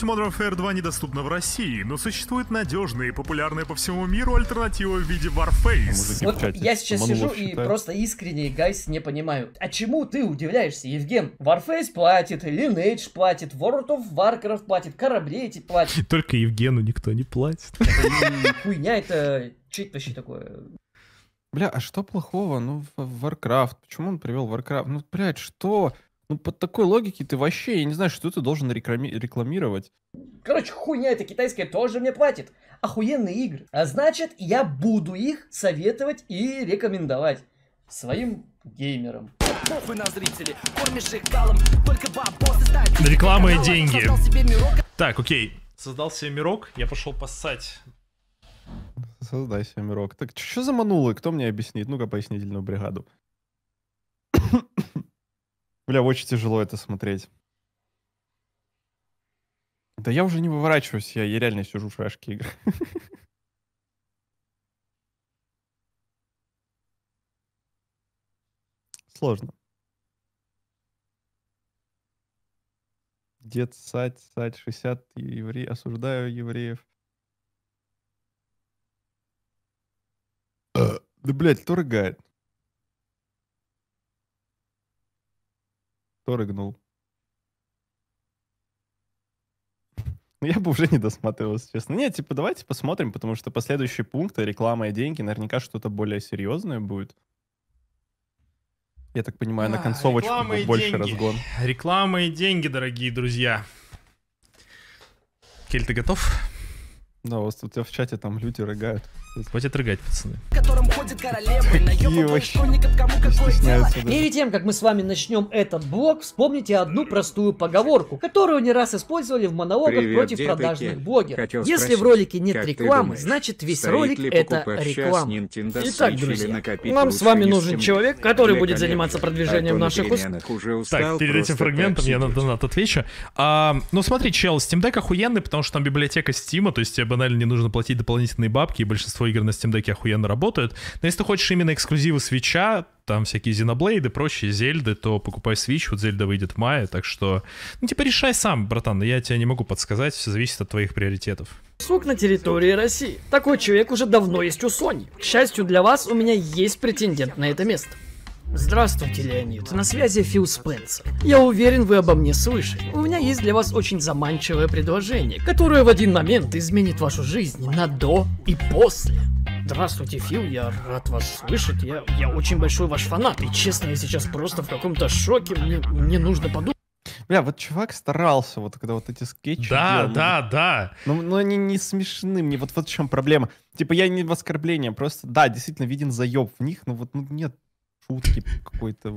Modern Warfare 2 недоступна в России, но существует надежная и популярная по всему миру альтернатива в виде Warface. А вот я сейчас сижу и просто искренне, гайс, не понимаю. А чему ты удивляешься, Евген? Warface платит, Lineage платит, World of Warcraft платит, корабли эти платят. Только Евгену никто не платит. Хуйня это... Что это вообще такое? Бля, а что плохого? Ну, Warcraft. Почему он привел Warcraft? Ну, блядь, что? Ну, под такой логике ты вообще, я не знаю, что ты должен реклами- рекламировать. Короче, хуйня эта китайская тоже мне платит. Охуенные игры. А значит, я буду их советовать и рекомендовать своим геймерам. Реклама и деньги. Так, окей. Создал себе мирок, я пошел поссать. Создай себе мирок. Так, что за манулы? Кто мне объяснит? Ну-ка, пояснительную бригаду. Бля, очень тяжело это смотреть. Да я уже не выворачиваюсь, я, я реально сижу в шашки играю. Сложно. Дед Сать, Сать, 60 евреев, осуждаю евреев. Да, блядь, кто рыгает? Кто рыгнул? Ну, я бы уже не досматривал, если честно. Нет, типа, давайте посмотрим, потому что последующие пункты, реклама и деньги, наверняка что-то более серьезное будет. Я так понимаю, а, на концовочку будет больше деньги. разгон. Реклама и деньги, дорогие друзья. Кель, ты готов? Да, у, вас, у тебя в чате там люди рыгают. Хватит рыгать, пацаны. Перед тем, как мы с вами начнем этот блог, вспомните одну простую поговорку, которую не раз использовали в монологах Привет, против продажных блогеров. Хотел Если спросить, в ролике нет рекламы, думаешь, значит весь ролик это реклама. Итак, друзья, нам с вами нужен человек, который будет заниматься продвижением а наших услуг. Так, перед этим фрагментом я на донат отвечу. А, ну смотри, чел, Steam Deck охуенный, потому что там библиотека Steam, то есть тебе банально не нужно платить дополнительные бабки, и большинство большинство игр на Steam Deck охуенно работают. Но если ты хочешь именно эксклюзивы свеча, там всякие Xenoblade и прочие Зельды, то покупай Switch, вот Зельда выйдет в мае, так что, ну, типа, решай сам, братан, я тебе не могу подсказать, все зависит от твоих приоритетов. Сук на территории России. Такой человек уже давно есть у Sony. К счастью для вас, у меня есть претендент на это место. Здравствуйте, Леонид. На связи Фил Спенсер. Я уверен, вы обо мне слышали. У меня есть для вас очень заманчивое предложение, которое в один момент изменит вашу жизнь на до и после. Здравствуйте, Фил, я рад вас слышать. Я, я очень большой ваш фанат. И честно, я сейчас просто в каком-то шоке. Мне, мне нужно подумать. Бля, вот чувак старался, вот когда вот эти скетчи. Да, делал, да, да. Но, ну, но ну, они не смешны, мне вот, вот в чем проблема. Типа я не в оскорбление, просто, да, действительно виден заеб в них, но вот ну, нет утки какой-то.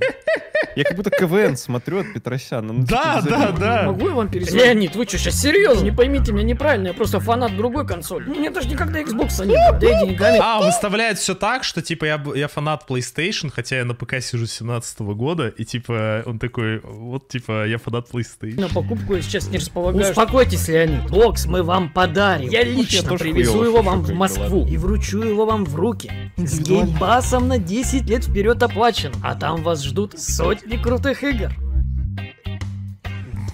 Я как будто КВН смотрю от Петросяна. Ну, да, типа, да, да. Могу я вам перезвонить? Леонид, вы что, сейчас серьезно? Не поймите меня неправильно, я просто фанат другой консоли. Ну, мне даже никогда Xbox не было, деньгами. А, выставляет все так, что типа я, я фанат PlayStation, хотя я на ПК сижу с 17 -го года, и типа он такой, вот типа я фанат PlayStation. На покупку я сейчас не располагаю. Успокойтесь, Леонид, бокс мы вам подарим. Я лично я привезу его вам в Москву и вручу его вам в руки. С геймбасом на 10 лет вперед оплатим захвачен, а там вас ждут сотни крутых игр.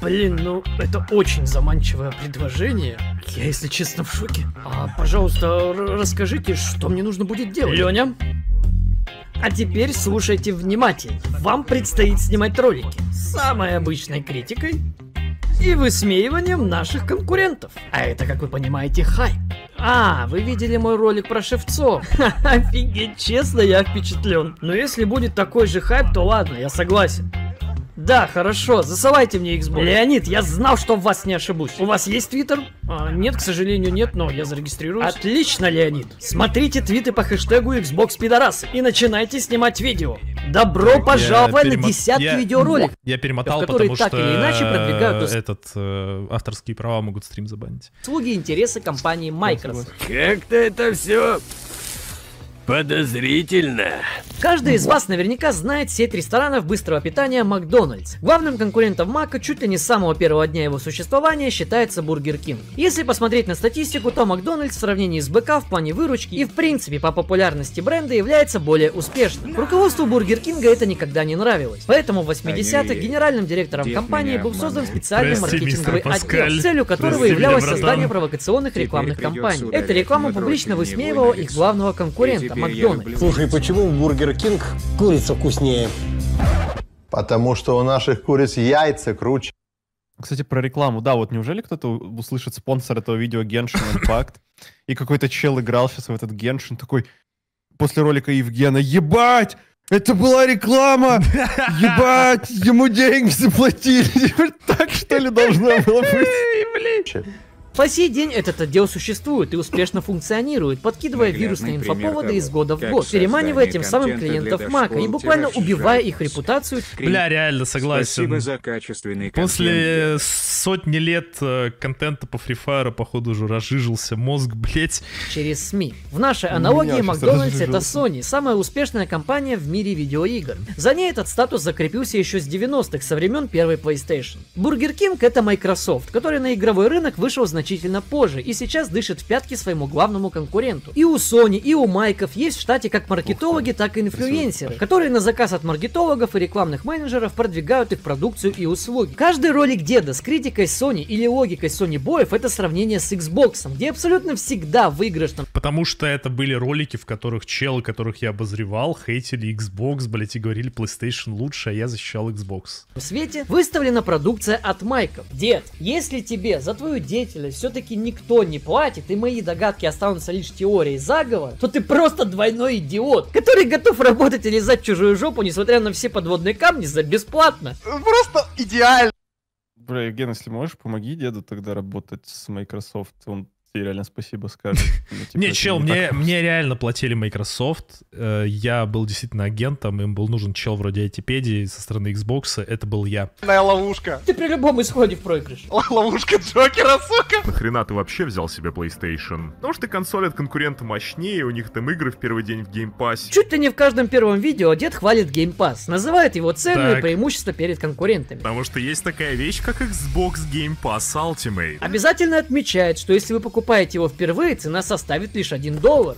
Блин, ну это очень заманчивое предложение. Я, если честно, в шоке. А, пожалуйста, расскажите, что мне нужно будет делать? Леня? А теперь слушайте внимательно. Вам предстоит снимать ролики самой обычной критикой и высмеиванием наших конкурентов. А это, как вы понимаете, хай. А, вы видели мой ролик про Шевцов? Офигеть, честно, я впечатлен. Но ну, если будет такой же хайп, то ладно, я согласен. Да, хорошо, засылайте мне Xbox. Леонид, я знал, что в вас не ошибусь. У вас есть Twitter? А, нет, к сожалению, нет, но я зарегистрируюсь. Отлично, Леонид. Смотрите твиты по хэштегу Xbox пидорасы и начинайте снимать видео. Добро я пожаловать перемот... на десятки я... видеороликов. Я перемотал, потому так что или иначе продвигают... Э, этот э, авторские права могут стрим забанить. Слуги интереса компании Microsoft. Как-то это все Подозрительно. Каждый из вас наверняка знает сеть ресторанов быстрого питания Макдональдс. Главным конкурентом Мака чуть ли не с самого первого дня его существования считается Бургер Кинг. Если посмотреть на статистику, то Макдональдс в сравнении с БК в плане выручки и в принципе по популярности бренда является более успешным. Руководству Бургер Кинга это никогда не нравилось. Поэтому в 80-х генеральным директором компании был создан специальный Прости, маркетинговый отдел, целью которого Прости являлось меня, создание провокационных рекламных кампаний. Эта реклама публично высмеивала их главного конкурента Макдональдс. Слушай, почему в Бургер Кинг курица вкуснее? Потому что у наших куриц яйца круче. Кстати, про рекламу. Да, вот неужели кто-то услышит спонсор этого видео Genshin Impact? И какой-то чел играл сейчас в этот Genshin, такой, после ролика Евгена, ебать! Это была реклама! Ебать! Ему деньги заплатили! Так что ли должно было быть? По сей день этот отдел существует и успешно функционирует, подкидывая вирусные инфоповоды из года в год, переманивая тем самым клиентов Мака и буквально убивая их репутацию. Бля, реально согласен. Спасибо за качественный контент. После э, сотни лет э, контента по Free Fire, походу, уже разжижился мозг, блять. Через СМИ. В нашей аналогии Макдональдс это Sony, самая успешная компания в мире видеоигр. За ней этот статус закрепился еще с 90-х, со времен первой PlayStation. Бургер Кинг это Microsoft, который на игровой рынок вышел значительно значительно позже и сейчас дышит в пятки своему главному конкуренту. И у Sony, и у Майков есть в штате как маркетологи, так и инфлюенсеры, которые на заказ от маркетологов и рекламных менеджеров продвигают их продукцию и услуги. Каждый ролик деда с критикой Sony или логикой Sony боев это сравнение с Xbox, где абсолютно всегда выигрышно. Потому что это были ролики, в которых чел, которых я обозревал, хейтили Xbox, блять, и говорили PlayStation лучше, а я защищал Xbox. В свете выставлена продукция от Майков. Дед, если тебе за твою деятельность все-таки никто не платит, и мои догадки останутся лишь теорией заговора, то ты просто двойной идиот, который готов работать и лизать чужую жопу, несмотря на все подводные камни, за бесплатно. Просто идеально. Бля, Евген, если можешь, помоги деду тогда работать с Microsoft. Он тебе реально спасибо скажет. Ну, типа, не, чел, мне мне реально платили Microsoft. Э, я был действительно агентом, им был нужен чел вроде айтипедии со стороны Xbox, это был я. На ловушка. Ты при любом исходе в проигрыш. Ловушка Джокера, сука. Нахрена ты вообще взял себе PlayStation? Потому что консоль от конкурента мощнее, у них там игры в первый день в Game Pass. Чуть ли не в каждом первом видео дед хвалит Game Pass, называет его цену и перед конкурентами. Потому что есть такая вещь, как Xbox Game Pass Ultimate. Обязательно отмечает, что если вы покупаете покупаете его впервые, цена составит лишь 1 доллар.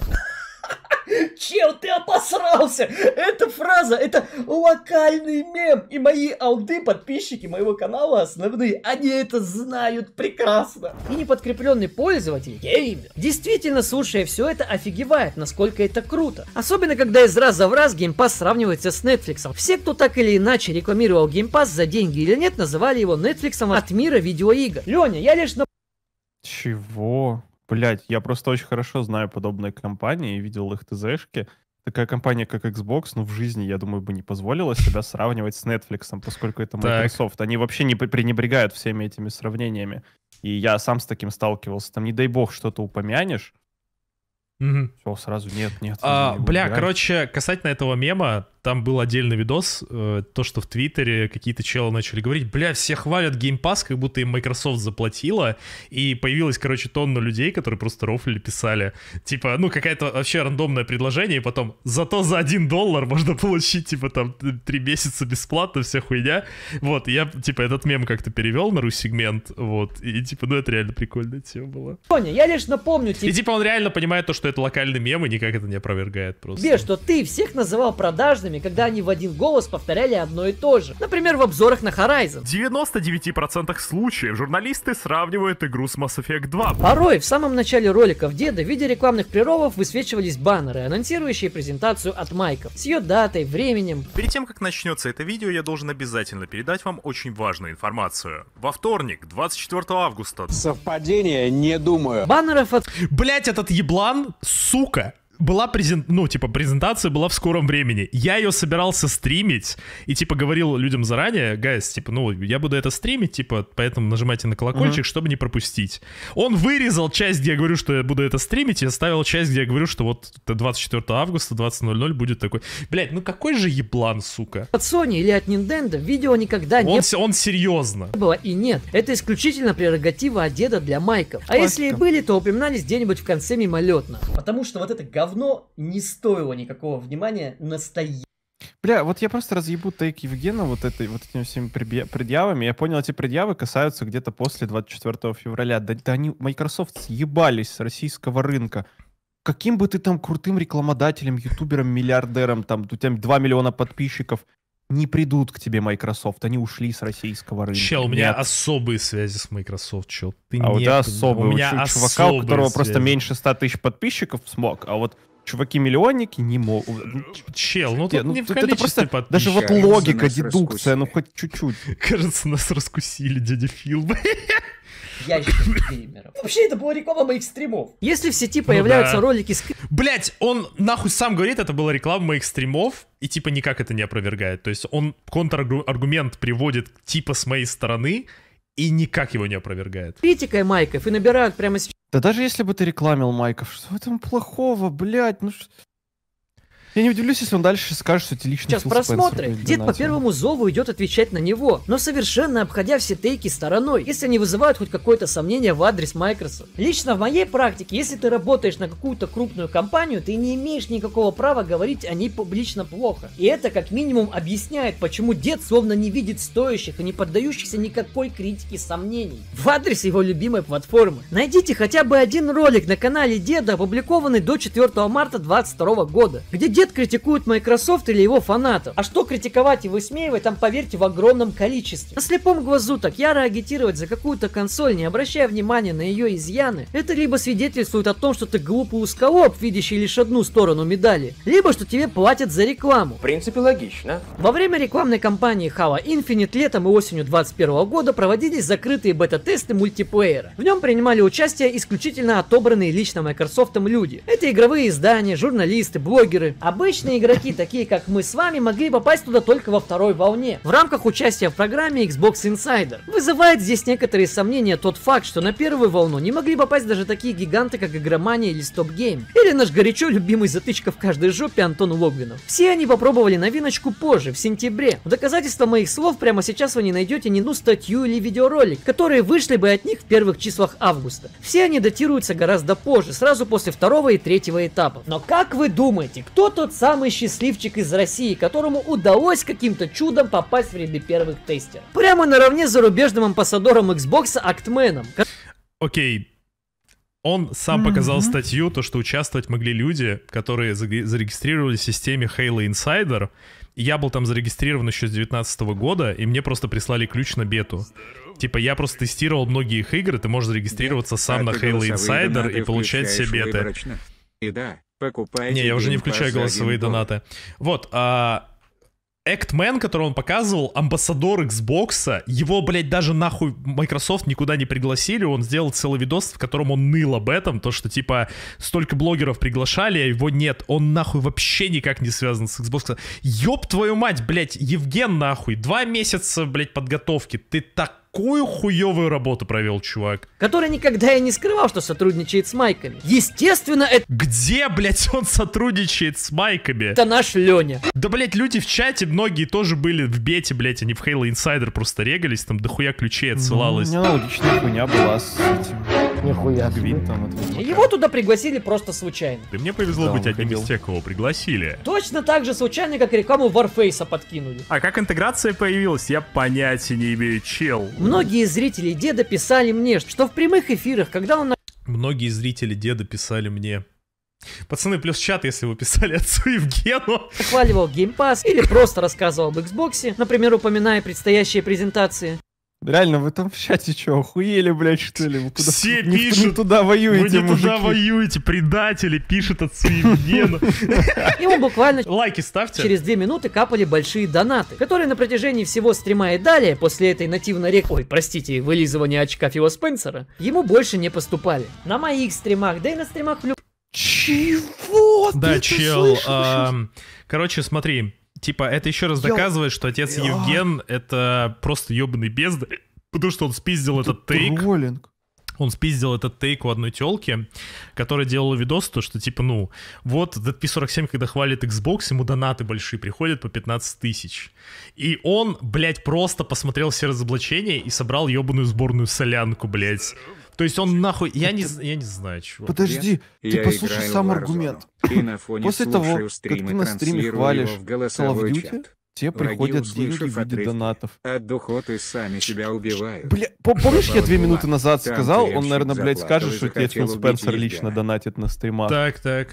Чел, ты обосрался! Эта фраза, это локальный мем. И мои алды, подписчики моего канала основные, они это знают прекрасно. И неподкрепленный пользователь, геймер, действительно, слушая все это, офигевает, насколько это круто. Особенно, когда из раза в раз Game сравнивается с Netflix. Все, кто так или иначе рекламировал Game за деньги или нет, называли его Netflix от мира видеоигр. Леня, я лишь на чего? Блять, я просто очень хорошо знаю подобные компании, и видел их ТЗшки. Такая компания, как Xbox, ну, в жизни, я думаю, бы не позволила себя сравнивать с Netflix, поскольку это Microsoft. Так. Они вообще не пренебрегают всеми этими сравнениями. И я сам с таким сталкивался. Там, не дай бог, что-то упомянешь, Угу. Все, сразу нет, нет. А, не бля, убирай. короче, касательно этого мема, там был отдельный видос, э, то, что в Твиттере какие-то челы начали говорить, бля, все хвалят Game Pass, как будто им Microsoft заплатила, и появилась, короче, тонна людей, которые просто рофлили, писали, типа, ну, какая то вообще рандомное предложение, и потом, зато за один доллар можно получить, типа, там, три месяца бесплатно, вся хуйня, вот, я, типа, этот мем как-то перевел на ру-сегмент, вот, и, типа, ну, это реально прикольная тема была. Тоня, я лишь напомню тебе... И, типа, он реально понимает то, что это локальный мем, и никак это не опровергает просто. Тебе, что ты всех называл продажными, обзорами, когда они в один голос повторяли одно и то же. Например, в обзорах на Horizon. В 99% случаев журналисты сравнивают игру с Mass Effect 2. Порой в самом начале роликов деда в виде рекламных преролов высвечивались баннеры, анонсирующие презентацию от Майков с ее датой, временем. Перед тем, как начнется это видео, я должен обязательно передать вам очень важную информацию. Во вторник, 24 августа. Совпадение? Не думаю. Баннеров от... Блять, этот еблан, сука, была презент, ну, типа, презентация была в скором времени. Я ее собирался стримить и, типа, говорил людям заранее, гайс, типа, ну, я буду это стримить, типа, поэтому нажимайте на колокольчик, угу. чтобы не пропустить. Он вырезал часть, где я говорю, что я буду это стримить, и оставил часть, где я говорю, что вот 24 августа 20.00 будет такой. Блять, ну какой же еблан, сука. От Sony или от Nintendo видео никогда он, не... С... Он серьезно. Было и нет. Это исключительно прерогатива от для майков. А Классика. если и были, то упоминались где-нибудь в конце мимолетно. Потому что вот это говно равно не стоило никакого внимания настоящего. Бля, вот я просто разъебу тейк Евгена вот, этой, вот этими всеми предъявами. Я понял, эти предъявы касаются где-то после 24 февраля. Да, да они, Microsoft, съебались с российского рынка. Каким бы ты там крутым рекламодателем, ютубером, миллиардером, там, у тебя 2 миллиона подписчиков, не придут к тебе Microsoft, они ушли с российского рынка. Чел, у меня Нет. особые связи с Microsoft, чел. Ты а не... у тебя особые, у, меня у особые чувака, у которого связи. просто меньше 100 тысяч подписчиков смог, а вот чуваки-миллионники не могут. Ну, чел, ну тут ну, не в это просто подписчиков. Даже вот логика, дедукция, раскусили. ну хоть чуть-чуть. Кажется, нас раскусили, дядя Фил ящик геймеров. Вообще, это была реклама моих стримов. Если в сети ну появляются ну, да. ролики с... Блять, он нахуй сам говорит, это была реклама моих стримов, и типа никак это не опровергает. То есть он контраргумент приводит типа с моей стороны, и никак его не опровергает. Критикой майков и набирают прямо сейчас. Да даже если бы ты рекламил майков, что в этом плохого, блять, ну что... Я не удивлюсь, если он дальше скажет, что эти личные Сейчас просмотры. Дед по первому зову идет отвечать на него, но совершенно обходя все тейки стороной, если они вызывают хоть какое-то сомнение в адрес Microsoft. Лично в моей практике, если ты работаешь на какую-то крупную компанию, ты не имеешь никакого права говорить о ней публично плохо. И это как минимум объясняет, почему дед словно не видит стоящих и не поддающихся никакой критике сомнений. В адрес его любимой платформы. Найдите хотя бы один ролик на канале деда, опубликованный до 4 марта 2022 года, где дед Дед критикует Microsoft или его фанатов. А что критиковать и высмеивать там, поверьте, в огромном количестве. На слепом глазу так яро агитировать за какую-то консоль, не обращая внимания на ее изъяны, это либо свидетельствует о том, что ты глупый узколоб, видящий лишь одну сторону медали, либо что тебе платят за рекламу. В принципе, логично. Во время рекламной кампании Halo Infinite летом и осенью 2021 года проводились закрытые бета-тесты мультиплеера. В нем принимали участие исключительно отобранные лично Microsoft люди. Это игровые издания, журналисты, блогеры. А Обычные игроки, такие как мы с вами, могли попасть туда только во второй волне. В рамках участия в программе Xbox Insider. Вызывает здесь некоторые сомнения тот факт, что на первую волну не могли попасть даже такие гиганты, как Игромания или Stop Game. Или наш горячо любимый затычка в каждой жопе Антон Логвинов. Все они попробовали новиночку позже, в сентябре. В доказательство моих слов прямо сейчас вы не найдете ни одну статью или видеоролик, которые вышли бы от них в первых числах августа. Все они датируются гораздо позже, сразу после второго и третьего этапа. Но как вы думаете, кто-то тот самый счастливчик из России, которому удалось каким-то чудом попасть в ряды первых тестеров. Прямо наравне с зарубежным амбассадором Xbox Актменом. Окей, okay. Он сам mm-hmm. показал статью, то, что участвовать могли люди, которые зарегистрировались в системе Halo Insider. Я был там зарегистрирован еще с 2019 года, и мне просто прислали ключ на бету. Типа, я просто тестировал многие их игры, ты можешь зарегистрироваться да. сам на Halo Insider и получать все беты. И да, Покупайте. Не, я уже не включаю голосовые донаты. Вот, а, Actman, который он показывал, амбассадор Xbox, его, блядь, даже нахуй Microsoft никуда не пригласили, он сделал целый видос, в котором он ныл об этом, то, что, типа, столько блогеров приглашали, а его нет, он нахуй вообще никак не связан с Xbox. Ёб твою мать, блядь, Евген, нахуй, два месяца, блядь, подготовки, ты так такую хуевую работу провел, чувак. Который никогда и не скрывал, что сотрудничает с майками. Естественно, это... Где, блядь, он сотрудничает с майками? Это наш Леня. Да, блядь, люди в чате многие тоже были в бете, блядь, они в Halo Insider просто регались, там дохуя ключей отсылалось. Ну, у меня логичная хуйня была с этим. Нихуя ну, себе. Там Его туда пригласили просто случайно. Ты мне повезло да, быть одним ходил. из тех, кого пригласили. Точно так же случайно, как рекламу Warface подкинули. А как интеграция появилась, я понятия не имею, чел. Многие зрители деда писали мне, что в прямых эфирах, когда он... Многие зрители деда писали мне, Пацаны, плюс чат, если вы писали отцу Евгену. Похваливал Game Pass или просто рассказывал об Xbox, например, упоминая предстоящие презентации. Реально, вы там в чате что, охуели, блядь, что ли? Вы куда, Все не, пишут. Не туда воюете, Вы не мужики. туда воюете, предатели, пишут от Свингена. Ему буквально лайки ставьте. Через две минуты капали большие донаты, которые на протяжении всего стрима и далее, после этой нативной рек... Ой, простите, вылизывания очка Фила Спенсера, ему больше не поступали. На моих стримах, да и на стримах люб... Чего? Да, чел, короче, смотри, типа, это еще раз доказывает, Ё... что отец Ё... Евген это просто ебаный безд, потому что он спиздил это этот тейк. Троллинг. Он спиздил этот тейк у одной телки, которая делала видос, то что типа, ну, вот этот p 47 когда хвалит Xbox, ему донаты большие приходят по 15 тысяч. И он, блядь, просто посмотрел все разоблачения и собрал ебаную сборную солянку, блядь. То есть он нахуй... Я не, я не знаю, чего. Подожди, ты послушай сам аргумент. После того, как ты на стриме хвалишь Call of Duty, те приходят деньги в виде донатов. От духоты сами себя убивают. Бля, помнишь, я две минуты назад сказал, он, наверное, блядь, скажет, что тебе Фил Спенсер лично донатит на стримах. Так, так.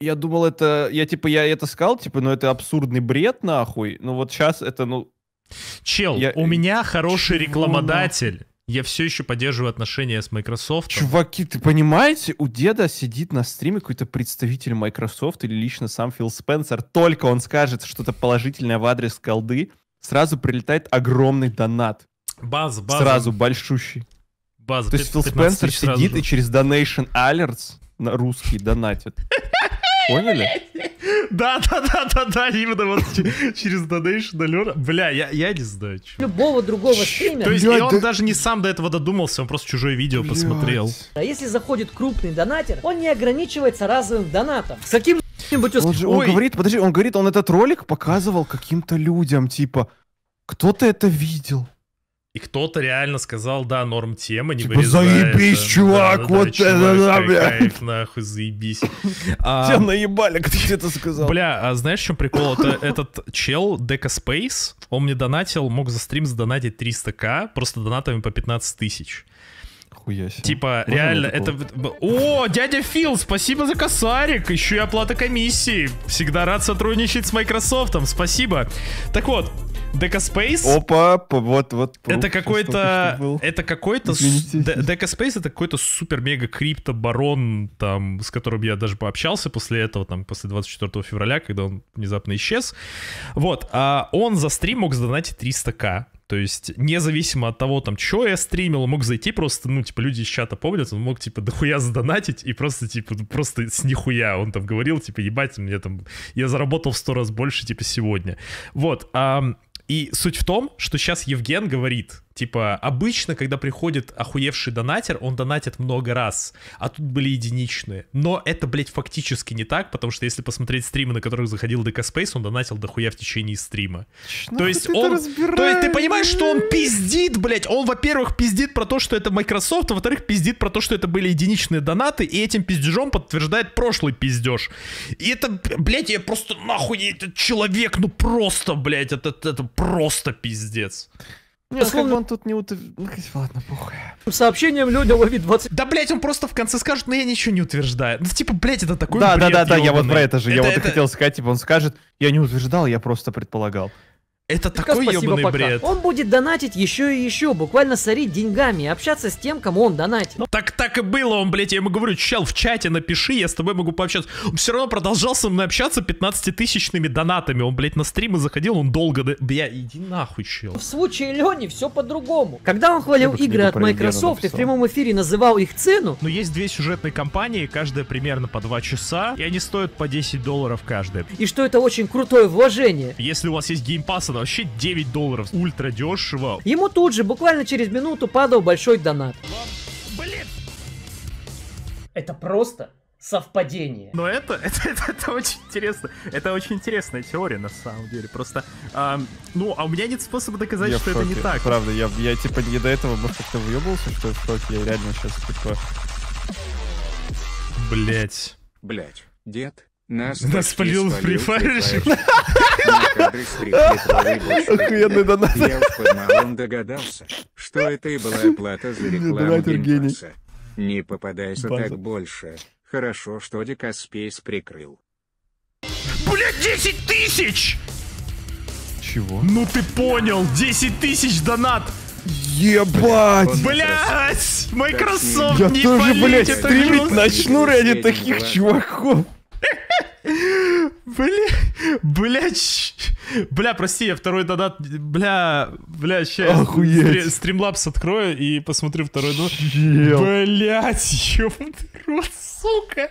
Я думал, это... Я, типа, я это сказал, типа, ну это абсурдный бред, нахуй. ну вот сейчас это, ну... Чел, я... у э, меня хороший ну, рекламодатель я все еще поддерживаю отношения с Microsoft. Чуваки, ты понимаете, у деда сидит на стриме какой-то представитель Microsoft или лично сам Фил Спенсер. Только он скажет что-то положительное в адрес колды, сразу прилетает огромный донат. База, база. Сразу большущий. База. То есть Фил Спенсер сидит и через Donation Alerts на русский донатит. Поняли? Да, да, да, да, да, именно вот через донейшн доллара. Бля, я, я не знаю, чего. Любого другого стримера. То есть Блядь, он да... даже не сам до этого додумался, он просто чужое видео Блядь. посмотрел. А если заходит крупный донатер, он не ограничивается разовым донатом. С каким он, же, он говорит, подожди, он говорит, он этот ролик показывал каким-то людям, типа, кто-то это видел. И кто-то реально сказал, да, норм тема, не типа, вырезается. заебись, чувак, да, вот да, чувак, это, да, бля. Кайф, нахуй, заебись. А, Тебя наебали, как тебе это сказал. Бля, а знаешь, в чем прикол? Это, этот чел, Дека Space, он мне донатил, мог за стрим задонатить 300к, просто донатами по 15 тысяч. Нихуя Типа, Можно реально, это... О, дядя Фил, спасибо за косарик, еще и оплата комиссии. Всегда рад сотрудничать с Microsoft, спасибо. Так вот, Дека Space. Опа, вот, вот. Это какой-то, это какой-то, Дека Space это какой-то супер мега крипто барон там, с которым я даже пообщался после этого, там, после 24 февраля, когда он внезапно исчез. Вот, а он за стрим мог сдонатить 300к. То есть, независимо от того, там, что я стримил, мог зайти просто, ну, типа, люди из чата помнят, он мог, типа, дохуя задонатить и просто, типа, ну, просто с нихуя. Он там говорил, типа, ебать, мне там, я заработал в сто раз больше, типа, сегодня. Вот, а и суть в том, что сейчас Евген говорит, типа, обычно, когда приходит охуевший донатер, он донатит много раз, а тут были единичные. Но это, блядь, фактически не так, потому что если посмотреть стримы, на которых заходил DK Space, он донатил дохуя в течение стрима. Что то есть он... То есть ты понимаешь, что он пиздит, блядь, он, во-первых, пиздит про то, что это Microsoft, а во-вторых, пиздит про то, что это были единичные донаты, и этим пиздежом подтверждает прошлый пиздеж. И это, блядь, я просто нахуй этот человек, ну просто, блядь, этот, этот просто пиздец. Нет, Словно... Ну, как бы он тут не утв... Ну, ладно, похуй. Сообщением Леня ловит 20... Да, блядь, он просто в конце скажет, но «Ну, я ничего не утверждаю. Ну, типа, блядь, это такой Да, бред, да, да, да, я вот про это же. Это, я это... вот и хотел сказать, типа, он скажет, я не утверждал, я просто предполагал. Это Только такой ебаный пока. бред. Он будет донатить еще и еще, буквально сорить деньгами, общаться с тем, кому он донатит. Ну, так так и было, он, блядь, я ему говорю, чел, в чате напиши, я с тобой могу пообщаться. Он все равно продолжал со мной общаться 15-тысячными донатами. Он, блядь, на стримы заходил, он долго... До... Бля, иди нахуй, чел. В случае Лени все по-другому. Когда он хвалил игры от Microsoft и в прямом эфире называл их цену... Но ну, есть две сюжетные кампании, каждая примерно по 2 часа, и они стоят по 10 долларов каждая. И что это очень крутое вложение. Если у вас есть геймпасс, вообще 9 долларов. Ультра дешево. Ему тут же, буквально через минуту, падал большой донат. Блин! Это просто совпадение. Но это, это, это, это очень интересно. Это очень интересная теория, на самом деле. Просто, эм, ну, а у меня нет способа доказать, я что это не так. Правда, я, я типа не до этого, может, как-то выебался, что в шоке. Я реально сейчас типа... Блять. Блять. Дед, нас, Нас спалил Free Fire. Охуенный донат. Я уж под догадался, что это и была плата за рекламу Генбаса. Не попадайся так больше. Хорошо, что Дикаспейс прикрыл. Блять, 10 тысяч! Чего? Ну ты понял, 10 тысяч донат! Ебать! Блять! Microsoft Я не тоже, блять, стримить начну ради таких чуваков. Бля, блядь, бля, прости, я второй донат, бля, бля, сейчас стри, стримлабс открою и посмотрю второй донат. Блядь, ёбаный рот, сука.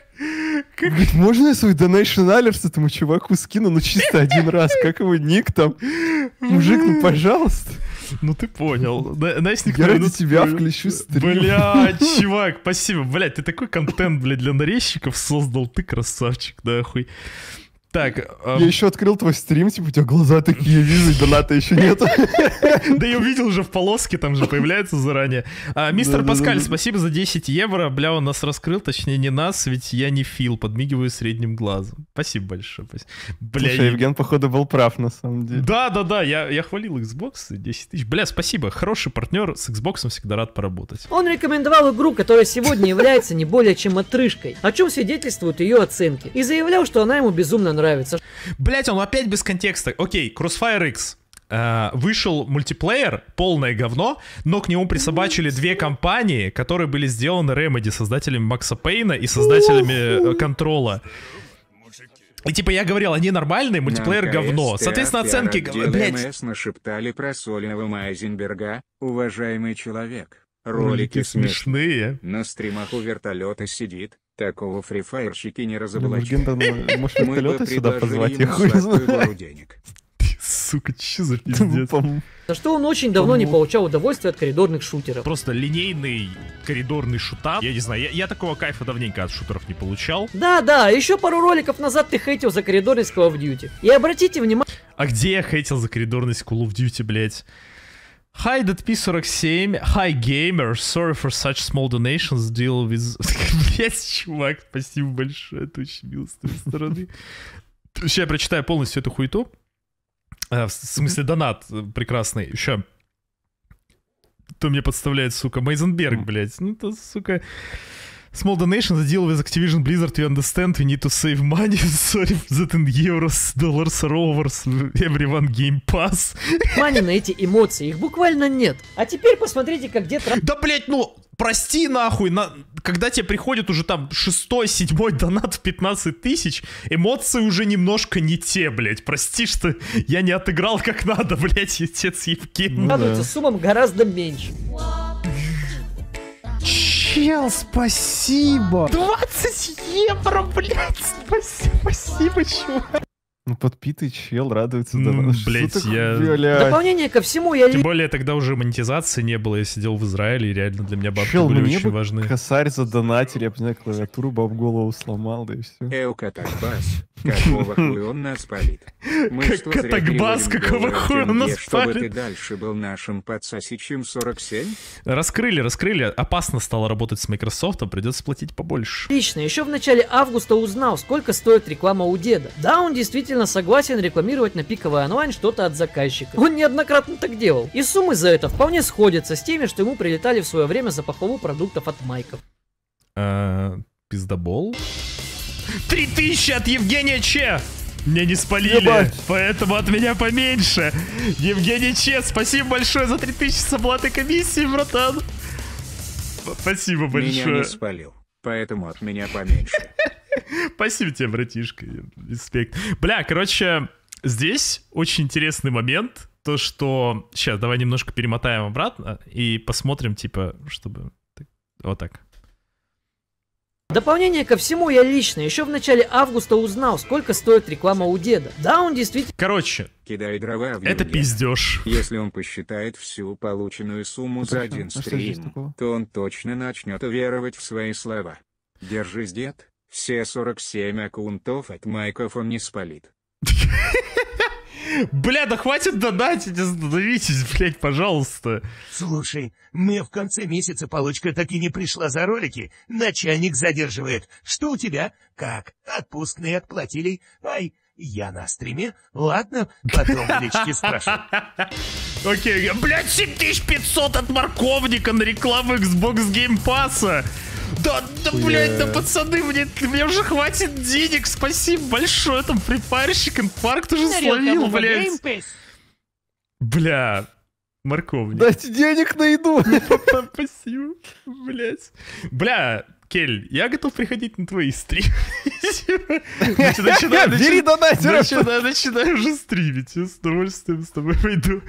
Как... Говорит, можно я свой донейшн алерс этому чуваку скину, ну чисто один раз, как его ник там? Мужик, ну пожалуйста. Ну ты понял. Настик, я ради тебя э, включу стрим. Блядь, чувак, спасибо. Блядь, ты такой контент, блядь, для нарезчиков создал. Ты красавчик, да, хуй. Так. Я эм, еще открыл твой стрим, типа, у тебя глаза такие, вижу, доната еще нет. Да я увидел уже в полоске, там же появляется заранее. А, мистер Паскаль, спасибо за 10 евро. Бля, он нас раскрыл, точнее не нас, ведь я не Фил, подмигиваю средним глазом. Спасибо большое. Бля, Евген, походу, был прав, на самом деле. Да, да, да, я хвалил Xbox, 10 тысяч. Бля, спасибо, хороший партнер, с Xbox всегда рад поработать. Он рекомендовал игру, которая сегодня является не более чем отрыжкой, о чем свидетельствуют ее оценки, и заявлял, что она ему безумно нравится. Блять, он опять без контекста. Окей, Crossfire X. Uh, вышел мультиплеер, полное говно, но к нему присобачили две компании, которые были сделаны Remedy, создателями Макса Пейна и создателями э, Контрола. И типа я говорил, они нормальные, мультиплеер говно. Соответственно, оценки... Блядь. нашептали про Солева Майзенберга, уважаемый человек. Ролики, Ролики смешные. На стримах у вертолета сидит, Такого фрифайерщики не разоблачают. Э, может, вертолеты сюда позвать? Я хуй денег. Сука, че за пиздец? Ну, за что он очень давно не получал удовольствия от коридорных шутеров. Просто линейный коридорный шутап. Я не знаю, я, я такого кайфа давненько от шутеров не получал. Да, да, еще пару роликов назад ты хейтил за коридорность Call of Duty. И обратите внимание... А где я хейтил за коридорность Call of Duty, блять? Hi, that 47 Hi, gamer. Sorry for such small donations. Deal with... Блять, чувак, спасибо большое. Ты очень мил с твоей стороны. Сейчас я прочитаю полностью эту хуету. Э, в смысле, донат э, прекрасный. Еще кто мне подставляет, сука, Мейзенберг, блядь. Ну, то, сука small donation the deal with Activision Blizzard, you understand, we need to save money, sorry, that in euros, dollars, rovers, everyone game pass. Внимание на эти эмоции, их буквально нет. А теперь посмотрите, как где-то. Да, блять, ну, прости нахуй, на... когда тебе приходит уже там шестой, седьмой донат в 15 тысяч, эмоции уже немножко не те, блять. Прости, что я не отыграл как надо, блять, отец Евгений. Ну, Радуется суммам гораздо меньше. Чел, спасибо! 20 евро, блядь! Спасибо, спасибо чувак! Ну, подпитый чел радуется. Ну, блять, я... Блядь. Дополнение ко всему я... Тем более, тогда уже монетизации не было, я сидел в Израиле, и реально для меня бабки чел, ну были мне очень бы важны. косарь задонатили, я, понимаю, клавиатуру баб голову сломал, да и все. Эука, так, бас. Какого хуя он нас палит? Мы как, что, зря так бас, какого хуя он нас чтобы палит? ты дальше был нашим подсосичем 47? Раскрыли, раскрыли. Опасно стало работать с Microsoft, придется платить побольше. Лично еще в начале августа узнал, сколько стоит реклама у деда. Да, он действительно согласен рекламировать на пиковый онлайн что-то от заказчика. Он неоднократно так делал. И суммы за это вполне сходятся с теми, что ему прилетали в свое время за похвалу продуктов от Майков. А, пиздобол? Uh, 3000 от Евгения Че! Мне не спалили, Ебать. поэтому от меня поменьше. Евгений Че, спасибо большое за 3000 с оплаты комиссии, братан. Спасибо большое. Меня не спалил, поэтому от меня поменьше. Спасибо тебе, братишка. Респект. Бля, короче, здесь очень интересный момент. То, что... Сейчас, давай немножко перемотаем обратно и посмотрим, типа, чтобы... Вот так дополнение ко всему, я лично еще в начале августа узнал, сколько стоит реклама у деда. Да, он действительно... Короче, Кидай дрова в это пиздешь. Если он посчитает всю полученную сумму за один а стрим, то он точно начнет веровать в свои слова. Держись, дед, все 47 аккаунтов от майков он не спалит. Бля, да хватит донатить, остановитесь, блядь, пожалуйста. Слушай, мне в конце месяца получка так и не пришла за ролики. Начальник задерживает. Что у тебя? Как? Отпускные отплатили? Ай, я на стриме? Ладно, потом в личке спрошу. Окей, блядь, 7500 от морковника на рекламу Xbox Game Pass. Да, да, Хуя. блядь, да, пацаны, мне, мне уже хватит денег, спасибо большое, там, припарщик, инфаркт уже словил, блядь. Бля, морковник. Дайте денег на еду. Спасибо, блядь. Бля, Кель, я готов приходить на твои стримы. Бери Начинаю уже стримить. С удовольствием с тобой пойду.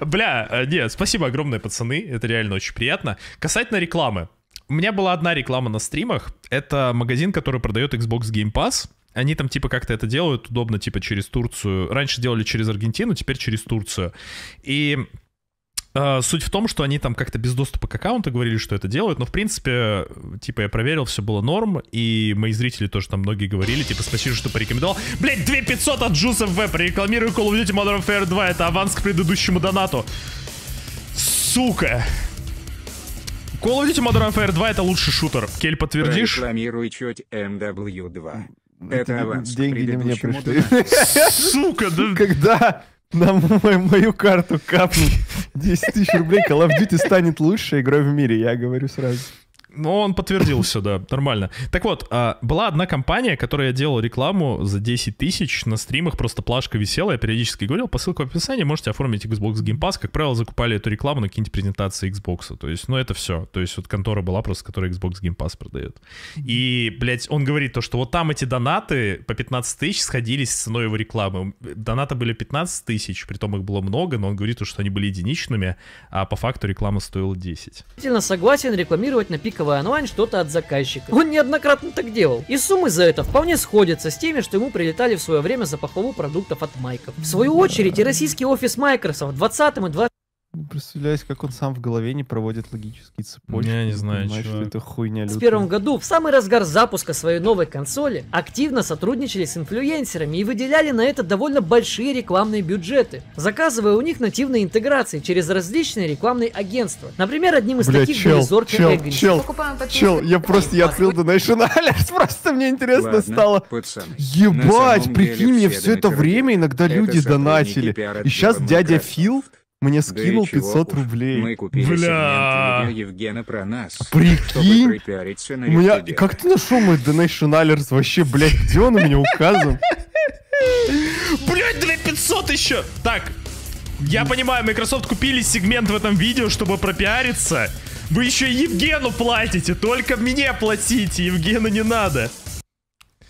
Бля, э, нет, спасибо огромное, пацаны. Это реально очень приятно. Касательно рекламы. У меня была одна реклама на стримах. Это магазин, который продает Xbox Game Pass. Они там типа как-то это делают удобно, типа через Турцию. Раньше делали через Аргентину, теперь через Турцию. И э, суть в том, что они там как-то без доступа к аккаунту говорили, что это делают. Но в принципе, типа я проверил, все было норм. И мои зрители тоже там многие говорили, типа спасибо, что порекомендовал. Блять, 2500 от Juice в прорекламирую Call of Duty Modern Warfare 2, это аванс к предыдущему донату. Сука! Call of Duty Modern Warfare 2 это лучший шутер. Кель, подтвердишь? Рекламируй чуть MW2. Это, это аванс деньги не мне пришли. Сука, да... Когда на мою, мою карту капнут 10 тысяч рублей, Call of Duty станет лучшей игрой в мире, я говорю сразу. Ну, он подтвердился да, нормально. Так вот, а, была одна компания, которая делала рекламу за 10 тысяч на стримах, просто плашка висела, я периодически говорил, по ссылке в описании можете оформить Xbox Game Pass. Как правило, закупали эту рекламу на какие-нибудь презентации Xbox. То есть, ну, это все. То есть, вот контора была просто, которая Xbox Game Pass продает. И, блядь, он говорит то, что вот там эти донаты по 15 тысяч сходились с ценой его рекламы. Донаты были 15 тысяч, притом их было много, но он говорит, то, что они были единичными, а по факту реклама стоила 10. Согласен, рекламировать на пиковой заказывая онлайн что-то от заказчика. Он неоднократно так делал. И суммы за это вполне сходятся с теми, что ему прилетали в свое время за похвалу продуктов от Майков. В свою очередь и российский офис Microsoft в 20 и 20 Представляешь, как он сам в голове не проводит логические цепочки. Я не знаю, что это хуйня лютая. В первом году, в самый разгар запуска своей новой консоли, активно сотрудничали с инфлюенсерами и выделяли на это довольно большие рекламные бюджеты, заказывая у них нативные интеграции через различные рекламные агентства. Например, одним из Бля, таких чел, был Зорка чел, Эггинс. чел, чел, я просто, я открыл Donation Alerts, просто мне интересно Ладно, стало. Пацаны, Ебать, прикинь, мне все это время иногда люди донатили. И сейчас дядя Фил мне скинул да 500 рублей. Мы купили Бля. Евгена про нас. А прикинь, чтобы на у меня... как ты нашел мой Donation Alerts вообще, блядь, где он у меня указан? Блядь, 500 еще! Так, я понимаю, Microsoft купили сегмент в этом видео, чтобы пропиариться. Вы еще Евгену платите, только мне платите, Евгену не надо.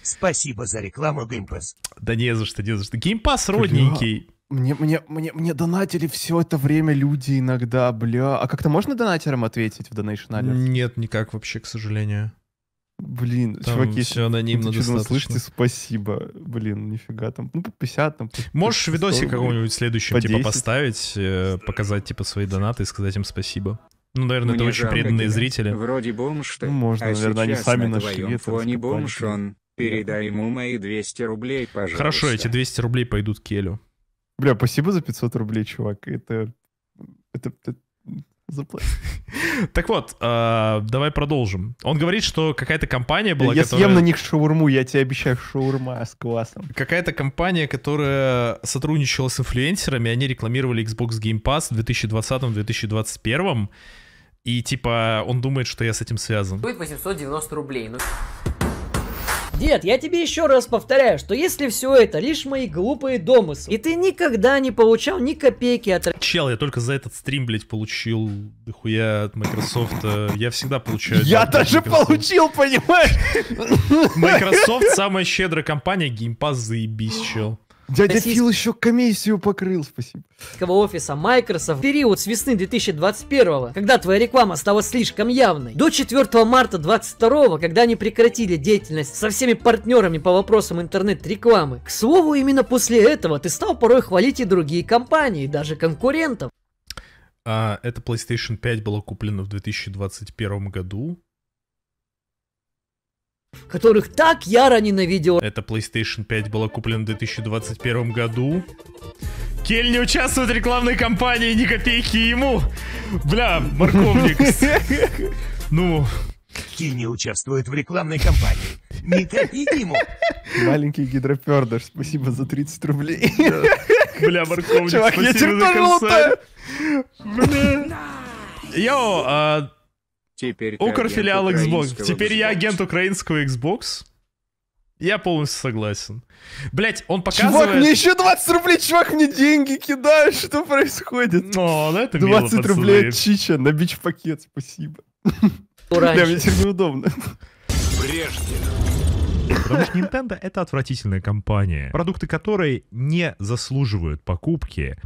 Спасибо за рекламу, Game Pass. Да не за что, не за что. Game Pass родненький. Мне, мне, мне, мне донатили все это время люди иногда, бля. А как-то можно донатерам ответить в Donation Alert? Нет, никак вообще, к сожалению. Блин, там чуваки, все анонимно если достаточно. Слышите, спасибо. Блин, нифига там. Ну, по 50 там. По 50, Можешь видосик какого-нибудь следующим, по типа, 10. поставить, э, показать, типа, свои донаты и сказать им спасибо. Ну, наверное, Мне это очень преданные тебя. зрители. Вроде бомж ты. Ну, можно, а наверное, они сами на нашли это. фоне бомж он. Передай ему мои 200 рублей, пожалуйста. Хорошо, эти 200 рублей пойдут Келю. Бля, спасибо за 500 рублей, чувак. Это... Это... это... Так вот, э, давай продолжим. Он говорит, что какая-то компания была, Я которая... съем на них шаурму, я тебе обещаю, шаурма с классом. Какая-то компания, которая сотрудничала с инфлюенсерами, они рекламировали Xbox Game Pass в 2020-2021, и типа он думает, что я с этим связан. Будет 890 рублей, ну... Дед, я тебе еще раз повторяю, что если все это лишь мои глупые домыслы, и ты никогда не получал ни копейки от... Чел, я только за этот стрим, блядь, получил дохуя от Microsoft. Э, я всегда получаю... Я даже получил, понимаешь? Microsoft самая щедрая компания, геймпаз заебись, чел. Дядя российского... Фил еще комиссию покрыл, спасибо. офиса Microsoft в период с весны 2021, когда твоя реклама стала слишком явной, до 4 марта 2022, когда они прекратили деятельность со всеми партнерами по вопросам интернет-рекламы. К слову, именно после этого ты стал порой хвалить и другие компании, даже конкурентов. А, это PlayStation 5 было куплено в 2021 году которых так яро ненавидела. Это PlayStation 5 была куплена в 2021 году. Кель не участвует в рекламной кампании, ни копейки ему. Бля, морковник. Ну... Кель не участвует в рекламной кампании. Ни копейки ему. Маленький гидропердыш, спасибо за 30 рублей. Бля, морковник, Чувак, я тебя тоже лутаю. Бля. Йоу, а Теперь Укрфилиал Xbox. Теперь Xbox. я агент украинского Xbox. Я полностью согласен. Блять, он показывает... Чувак, мне еще 20 рублей, чувак, мне деньги кидают, что происходит? Ну, ну это 20 мило, рублей от Чича на бич-пакет, спасибо. Бля, мне теперь неудобно. Прежде. Потому что Nintendo — это отвратительная компания, продукты которой не заслуживают покупки.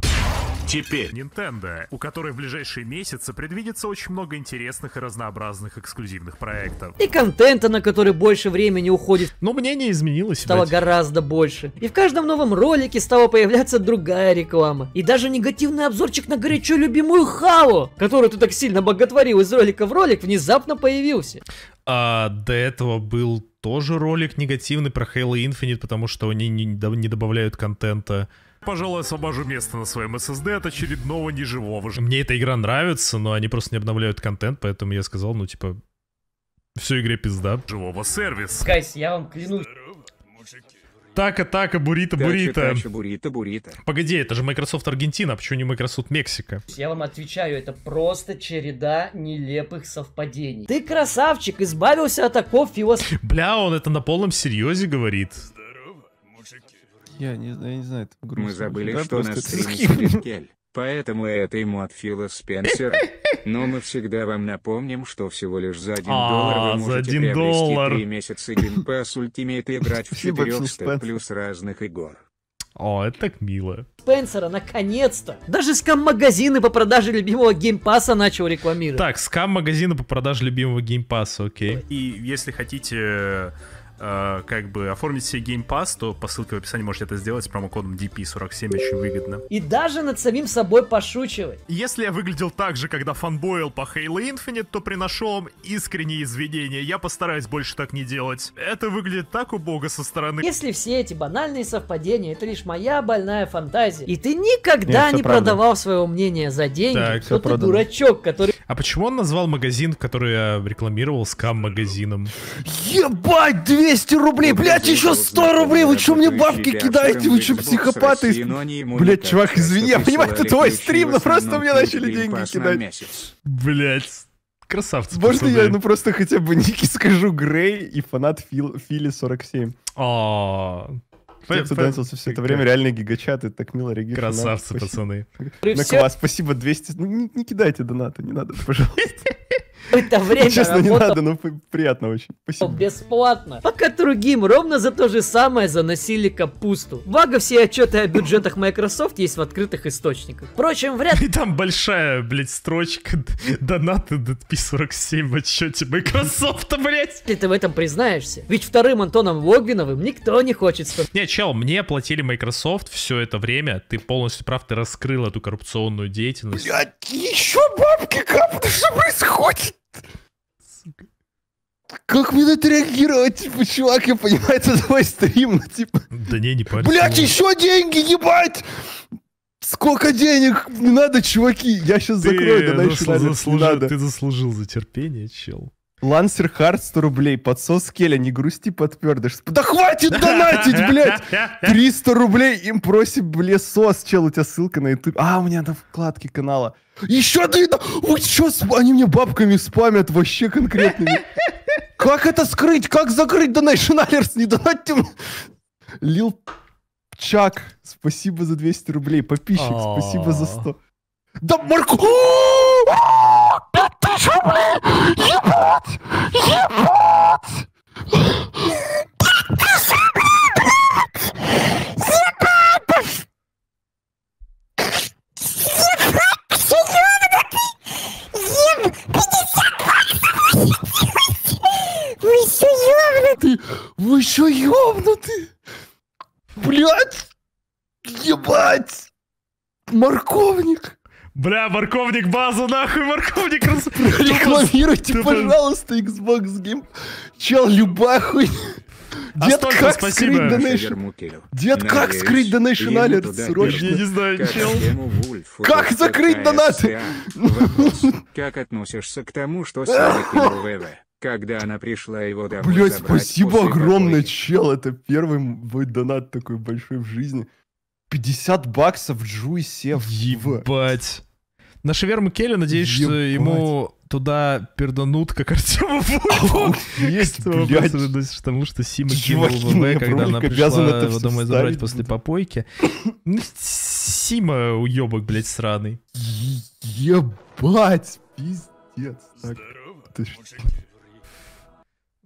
Теперь Nintendo, у которой в ближайшие месяцы предвидится очень много интересных и разнообразных эксклюзивных проектов. И контента, на который больше времени уходит. Но мнение изменилось. Стало блядь. гораздо больше. И в каждом новом ролике стала появляться другая реклама. И даже негативный обзорчик на горячо любимую Хау, которую ты так сильно боготворил из ролика в ролик, внезапно появился. А до этого был тоже ролик негативный про Halo Infinite, потому что они не, не добавляют контента Пожалуй, освобожу место на своем SSD от очередного неживого. Мне эта игра нравится, но они просто не обновляют контент, поэтому я сказал, ну типа, все игре пизда. Живого сервис. Гайс, я вам клянусь. Така, така, бурита, бурита. бурита, бурита. Погоди, это же Microsoft Аргентина, а почему не Microsoft Мексика? Я вам отвечаю, это просто череда нелепых совпадений. Ты красавчик, избавился от оков его... Бля, он это на полном серьезе говорит. Я не, я не знаю, это грустно. Мы забыли, да, что на стриме Кель. Поэтому это ему от Фила Спенсера. Но мы всегда вам напомним, что всего лишь за один а, доллар вы можете приобрести три месяца геймпасс Ultimate и играть в 400 плюс разных игр. О, это так мило. Спенсера, наконец-то! Даже скам-магазины по продаже любимого геймпаса начал рекламировать. Так, скам-магазины по продаже любимого геймпаса, окей. И если хотите э, Э, как бы оформить себе Game Pass, то по ссылке в описании можете это сделать с промокодом DP47, очень выгодно. И даже над самим собой пошучивать. Если я выглядел так же, когда фанбоил по Halo Infinite, то приношу вам искренние извинения. Я постараюсь больше так не делать. Это выглядит так убого со стороны. Если все эти банальные совпадения, это лишь моя больная фантазия. И ты никогда Нет, не правда. продавал своего мнения за деньги, так, то ты продано. дурачок, который... А почему он назвал магазин, который я рекламировал, скам-магазином? Ебать, две. 200 рублей, блять, еще 100 рублей, вы что мне бабки кидаете, вы что психопаты? Блять, чувак, извини, я понимаю, это твой стрим, но просто мне ну, начали деньги кидать. Блять, красавцы. Можно я, ну просто хотя бы ники скажу Грей и фанат Фил, Фили 47. А, кто дансился все это время, реальные гигачаты, так мило реагируют. Красавцы, пацаны. На класс, спасибо, 200. Ну, не кидайте донаты, не надо, пожалуйста. Это ну, время Честно, работал. не надо, но ну, приятно очень. Спасибо. Бесплатно. Пока другим ровно за то же самое заносили капусту. Благо, все отчеты о бюджетах Microsoft есть в открытых источниках. Впрочем, вряд ли... И там большая, блядь, строчка донаты до DP47 в отчете Microsoft, блядь. Ты в этом признаешься. Ведь вторым Антоном Логвиновым никто не хочет Не, чел, мне платили Microsoft все это время. Ты полностью прав, ты раскрыл эту коррупционную деятельность. Блядь, еще бабки капли, что происходит? как мне на это реагировать? Типа, чувак, я понимаю, это твой стрим, но типа... Да не, не парься. Блять, еще деньги, ебать! Сколько денег? Не надо, чуваки, я сейчас ты закрою, да дальше заслужил, заслужил, надо. Ты заслужил за терпение, чел. Лансер Харт 100 рублей, подсос Келя, не грусти, подпердышь. Да хватит донатить, блядь! 300 рублей, им просим, блядь, сос, чел, у тебя ссылка на YouTube. А, у меня на вкладке канала. Еще ты, вы чё, они мне бабками спамят, вообще конкретными. Как это скрыть? Как закрыть Donation Alerts? Не донатьте Лил Чак, спасибо за 200 рублей. Подписчик, спасибо за 100. Да, Марку! 5000 рублей! Ебать! Ебать! 5000 ты, Вы еще ебнутый! Блять! Ебать! Морковник! Бля, морковник базу нахуй, морковник раз... Рекламируйте, пожалуйста, Xbox Game. Чел, любая хуйня. А Дед, как скрыть донейшн? Дед, как скрыть донейшн алерт срочно? Я не знаю, чел. Как закрыть донаты? Как относишься к тому, что сами ВВ? Когда она пришла его домой Блять, спасибо огромное, такой... чел. Это первый мой донат такой большой в жизни. 50 баксов Джуйсе в Ебать. На шаверму Келли, надеюсь, Ебать. что ему туда перданут, как Артему а Вульфу. Есть, блядь. Потому что Сима кинул ВВ, когда она пришла его домой забрать после попойки. Ну, Сима уебок, блядь, сраный. Ебать, пиздец. Здорово, мужики.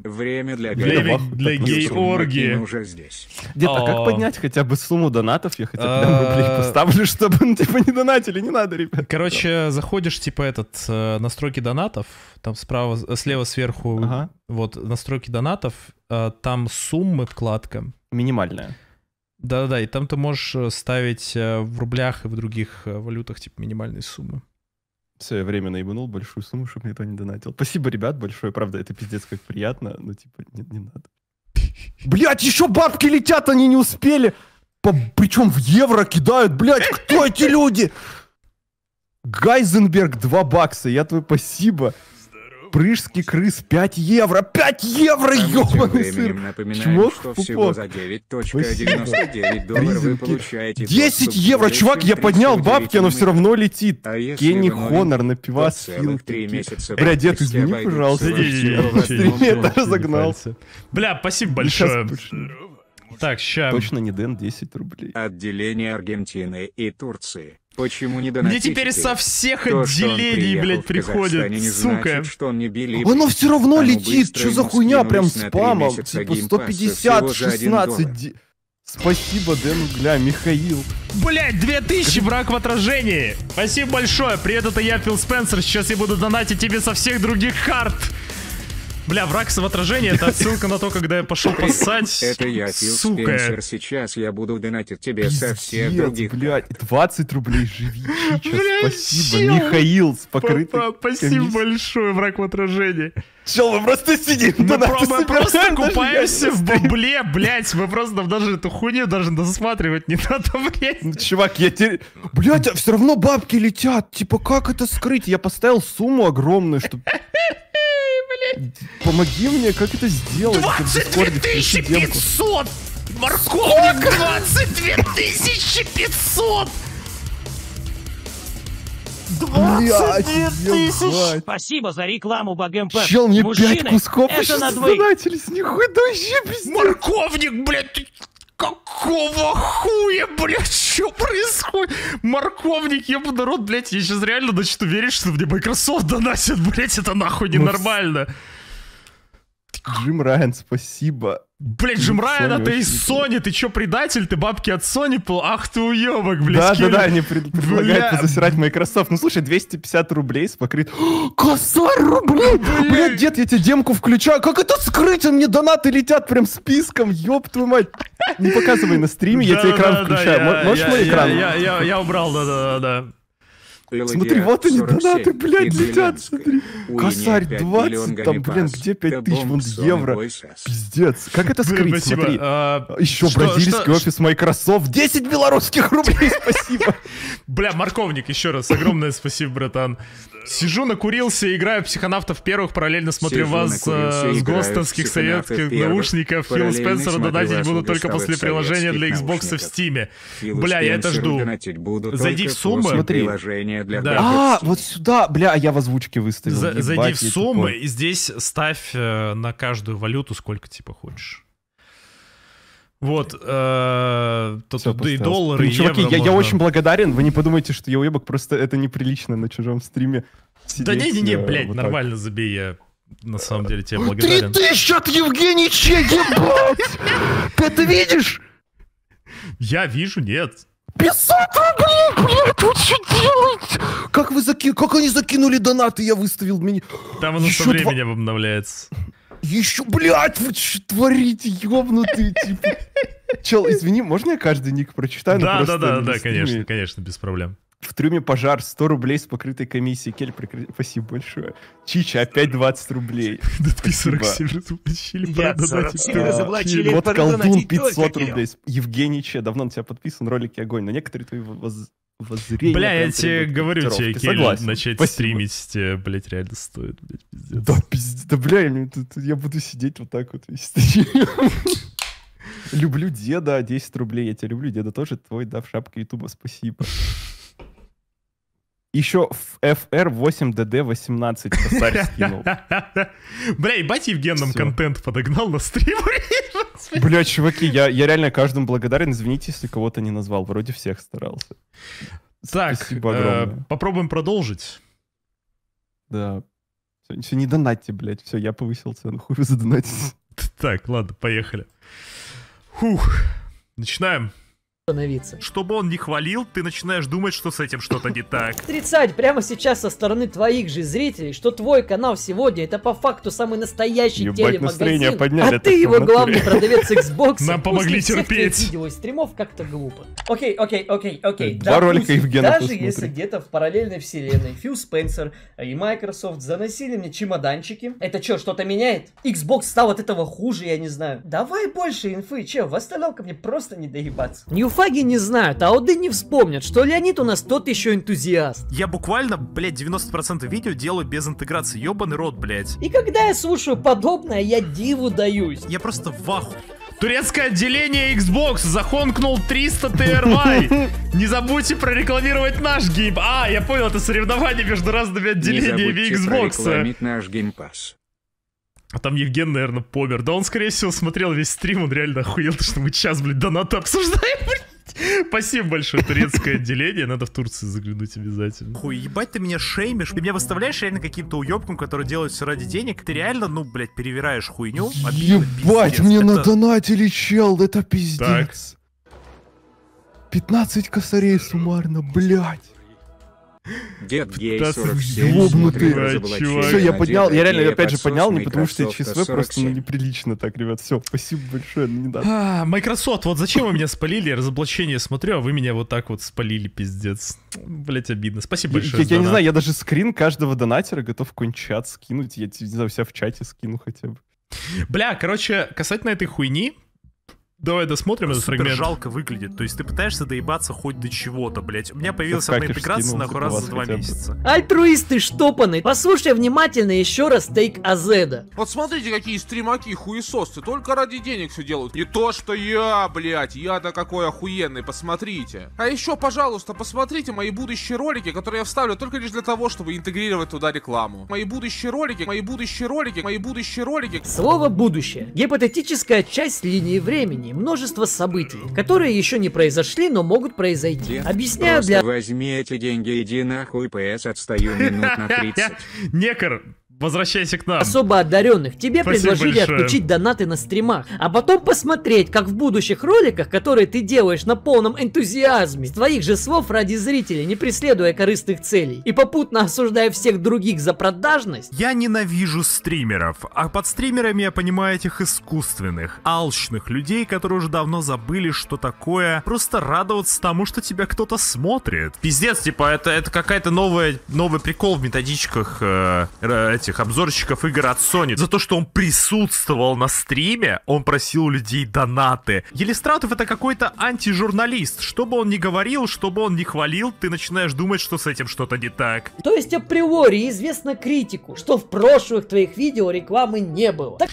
Время для, Время для гей-оргии. уже здесь. Дед, а как а. поднять хотя бы сумму донатов? Я хотя бы рублей а. поставлю, чтобы, ну, типа, не донатили, не надо, ребят. Короче, заходишь, типа, этот, э, настройки донатов, там справа, слева сверху, вот, настройки донатов, э, там суммы вкладка. Минимальная. Да-да-да, и там ты можешь э, ставить в рублях и в других валютах, типа, минимальные суммы. Все, время временно большую сумму, чтобы никто не донатил. Спасибо, ребят, большое. Правда, это пиздец как приятно. но типа, нет, не надо. Блять, еще бабки летят, они не успели. По... Причем в евро кидают, блять, кто эти люди? Гайзенберг 2 бакса, я твой спасибо. Прыжки крыс 5 евро. 5 евро, ёбаный сыр. Чмок что всего за 9.99 долларов вы получаете 10 евро, чувак, я поднял бабки, оно все равно летит. А Кенни Хонор на пивас Фил. Бля, дед, извини, пожалуйста. Я разогнался. Бля, спасибо ну, большое. Так, сейчас. Точно не Дэн, 10 рублей. Отделение Аргентины и Турции. Почему не Мне теперь со всех то, отделений, блядь, приходят, сука. Значит, что он не били, Оно ну все равно летит, что за хуйня, прям спамом. Типа 150, 16... Спасибо, Дэн Угля, Михаил. Блять, 2000 враг в отражении. Спасибо большое. Привет, это я, Фил Спенсер. Сейчас я буду донатить тебе со всех других карт. Бля, враг в отражении, это отсылка на то, когда я пошел поссать. Это я, Фил Сука. Спенсер, сейчас я буду донатить тебе со всех других. блядь, 20 рублей живи, Чича, спасибо. Михаил с покрытым. Спасибо большое, враг в отражении. Чел, мы просто сидим. Мы, про, мы просто купаемся в бабле, блядь. Мы просто даже эту хуйню даже досматривать не надо, блядь. Ну, чувак, я теперь... Блядь, а все равно бабки летят. Типа, как это скрыть? Я поставил сумму огромную, чтобы блядь? Помоги мне, как это сделать? 22 500! Морковник 22 500! 22 тысячи! Спасибо за рекламу БГМП. Чел, мне Мужчины, пять кусков это на двоих. нихуя, да вообще без Морковник, блядь, Какого хуя, блядь, что происходит? Морковник, я рот, блядь, я сейчас реально начну верить, что мне Microsoft доносит, блядь, это нахуй ну, ненормально. Ну, Джим Райан, спасибо. Блять, Джим Райан, а ты из Sony, ты чё, предатель? Ты бабки от Sony пол? Ах ты уёбок, блядь. Да-да-да, они пред, предлагают Бля... засирать Microsoft. Ну слушай, 250 рублей с покрыт... Косарь рублей! Блядь, дед, я тебе демку включаю. Как это скрыть? мне донаты летят прям списком, ёб твою мать. Не показывай на стриме, я тебе экран включаю. Можешь мой экран? Я убрал, да-да-да. Смотри, а, вот они, донаты, блядь, летят, смотри. Косарь 20, там, блин, где 5 тысяч, вон евро. Пиздец. Как это скрыть, смотри. А, еще бразильский офис Microsoft. 10 белорусских рублей, спасибо. Бля, морковник, еще раз, огромное спасибо, братан. Сижу, накурился, играю психонавтов первых, параллельно смотрю вас э, с гостовских советских наушников. Фил Спенсер, донатить буду только после приложения для Xbox в Steam. Бля, я это жду. Зайди в сумму. Смотри приложение для да. А, вот сюда, бля, я в озвучке выставил. За, Ебать, зайди в типа суммы, и здесь ставь э, на каждую валюту сколько типа хочешь. Вот, э, тут и доллары, и Чуваки, евро я, можно... я очень благодарен, вы не подумайте, что я уебок, просто это неприлично на чужом стриме Да не-не-не, э, блядь, вот нормально забей, я на самом деле тебе благодарен. Три тысячи от Евгения Че, ебать! Ты это видишь? Я вижу, нет. 500 рублей, блядь, вы что делаете? Как вы заки, как они закинули донаты, я выставил меня. Там оно Еще со временем два... обновляется. Еще, блядь, вы что творите, ёбнутые, типа. Чел, извини, можно я каждый ник прочитаю? Да, да, да, да, конечно, конечно, без проблем. В трюме пожар, 100 рублей с покрытой комиссией. Кель, прикр... спасибо большое. Чича, опять 20 рублей. Да ты 47 разоблачили, разоблачили. Вот колдун 500 рублей. Евгений Че, давно на тебя подписан, ролики огонь. На некоторые твои воззрения. Бля, я тебе говорю, тебе Келли начать стримить, тебе, блядь, реально стоит, Да, пиздец, да, бля, я, буду сидеть вот так вот и Люблю деда, 10 рублей, я тебя люблю, деда тоже твой, да, в шапке ютуба, спасибо еще в FR8DD18 косарь скинул. Бля, ебать Евгеном контент подогнал на стримы. Бля, чуваки, я, я реально каждому благодарен. Извините, если кого-то не назвал. Вроде всех старался. Так, э, попробуем продолжить. Да. Все, все, не донатьте, блядь. Все, я повысил цену. Хуй вы задонатите. Так, ладно, поехали. Фух. Начинаем становиться. Чтобы он не хвалил, ты начинаешь думать, что с этим что-то не так. Отрицать прямо сейчас со стороны твоих же зрителей, что твой канал сегодня это по факту самый настоящий Ебать, телемагазин, подняли, а ты его главный продавец Xbox. Нам помогли терпеть. видео стримов как-то глупо. Окей, окей, окей, окей. Два ролика Евгена Даже если где-то в параллельной вселенной Фил Спенсер и Microsoft заносили мне чемоданчики, это что, что-то меняет? Xbox стал от этого хуже, я не знаю. Давай больше инфы, че, в остальном ко мне просто не доебаться. New Фаги не знают, а Оды не вспомнят, что Леонид у нас тот еще энтузиаст. Я буквально, блядь, 90% видео делаю без интеграции, ебаный рот, блядь. И когда я слушаю подобное, я диву даюсь. Я просто в ахуе. Турецкое отделение Xbox захонкнул 300 TRY. Не забудьте прорекламировать наш гейм. А, я понял, это соревнование между разными отделениями Не Xbox. Прорекламить наш геймпас. А там Евген, наверное, помер. Да он, скорее всего, смотрел весь стрим, он реально охуел, что мы сейчас, блядь, донаты обсуждаем, блядь. Спасибо большое, турецкое отделение. Надо в Турцию заглянуть обязательно. Хуй, ебать ты меня шеймишь. Ты меня выставляешь реально каким-то уебком, который делает все ради денег. Ты реально, ну, блядь, перевираешь хуйню. Обидно, ебать, пиздец. мне это... надонатили, чел, это пиздец. Так. 15 косарей суммарно, блядь. Дед гей 47. Лобнутый, Все, я поднял, я реально опять же поднял, не потому что ЧСВ просто ну, неприлично так, ребят. Все, спасибо большое, ну не надо. А, Microsoft, вот зачем вы меня спалили? Разоблачение смотрю, а вы меня вот так вот спалили, пиздец. Блять, обидно. Спасибо большое. Я, не знаю, я даже скрин каждого донатера готов какой скинуть. Я, не знаю, себя в чате скину хотя бы. Бля, короче, касательно этой хуйни, Давай досмотрим этот фрагмент. жалко выглядит. То есть ты пытаешься доебаться хоть до чего-то, блять. У меня появился одна интеграция нахуй раз типа за два месяца. Альтруисты штопаны. Послушай внимательно еще раз тейк Азеда. Вот смотрите, какие стримаки хуесосы. Только ради денег все делают. Не то, что я, блять, Я-то какой охуенный, посмотрите. А еще, пожалуйста, посмотрите мои будущие ролики, которые я вставлю только лишь для того, чтобы интегрировать туда рекламу. Мои будущие ролики, мои будущие ролики, мои будущие ролики. Слово «будущее». Гипотетическая часть линии времени времени множество событий, которые еще не произошли, но могут произойти. Дед, Объясняю для... возьми эти деньги, иди нахуй, ПС, отстаю минут на 30. Некор, возвращайся к нам. Особо одаренных. Тебе Спасибо предложили большое. отключить донаты на стримах, а потом посмотреть, как в будущих роликах, которые ты делаешь на полном энтузиазме, с твоих же слов ради зрителей, не преследуя корыстных целей, и попутно осуждая всех других за продажность. Я ненавижу стримеров, а под стримерами я понимаю этих искусственных, алчных людей, которые уже давно забыли, что такое просто радоваться тому, что тебя кто-то смотрит. Пиздец, типа, это, это какая-то новая, новый прикол в методичках э, э, этих обзорщиков игр от Sony за то, что он присутствовал на стриме, он просил у людей донаты. Елистратов это какой-то антижурналист. Что бы он ни говорил, что бы он ни хвалил, ты начинаешь думать, что с этим что-то не так. То есть априори известно критику, что в прошлых твоих видео рекламы не было. Так...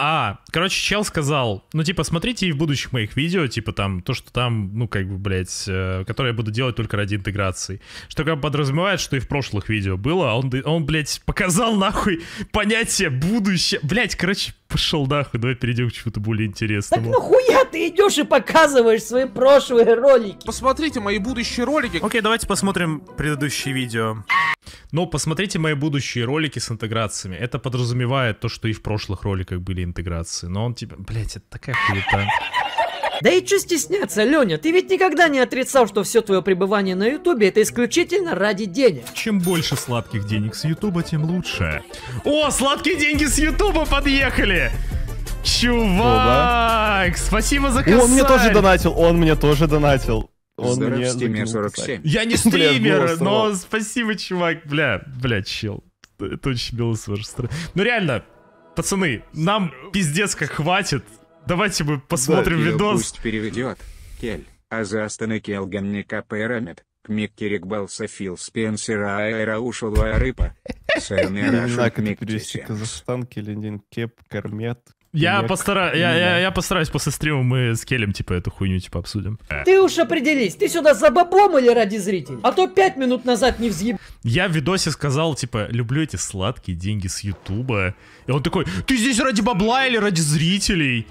А, короче, чел сказал, ну, типа, смотрите и в будущих моих видео, типа, там, то, что там, ну, как бы, блядь, э, которое я буду делать только ради интеграции. Что как бы подразумевает, что и в прошлых видео было, а он, он, блядь, показал нахуй понятие будущее. Блядь, короче, пошел нахуй, давай перейдем к чему-то более интересному. Так нахуя ты идешь и показываешь свои прошлые ролики? Посмотрите мои будущие ролики. Окей, давайте посмотрим предыдущие видео. Но ну, посмотрите мои будущие ролики с интеграциями. Это подразумевает то, что и в прошлых роликах были интеграции, но он типа, блядь, это такая хуета. Да и чё стесняться, Леня, ты ведь никогда не отрицал, что все твое пребывание на Ютубе это исключительно ради денег. Чем больше сладких денег с Ютуба, тем лучше. О, сладкие деньги с Ютуба подъехали! Чувак, Оба. спасибо за косарь. Он мне тоже донатил, он мне тоже донатил. Он мне 47. Я не стример, но спасибо, чувак, бля, бля, чел. Это очень мило с вашей стороны. Ну реально, пацаны, нам пиздец как хватит. Давайте мы посмотрим Бабью видос. Пусть переведет. Кель. А за Астана Келган не капэрамет. Кмик Кирикбалса Фил Спенсера Аэра ушел Рыпа. Сайнера Шак Мик Казахстан, Келендин Кеп, Кармет, я, Нет, постара... я, я, я постараюсь после стрима мы с Келем, типа, эту хуйню, типа, обсудим. Ты уж определись, ты сюда за бабом или ради зрителей? А то пять минут назад не взъеб... Я в видосе сказал, типа, люблю эти сладкие деньги с Ютуба. И он такой, ты здесь ради бабла или ради зрителей?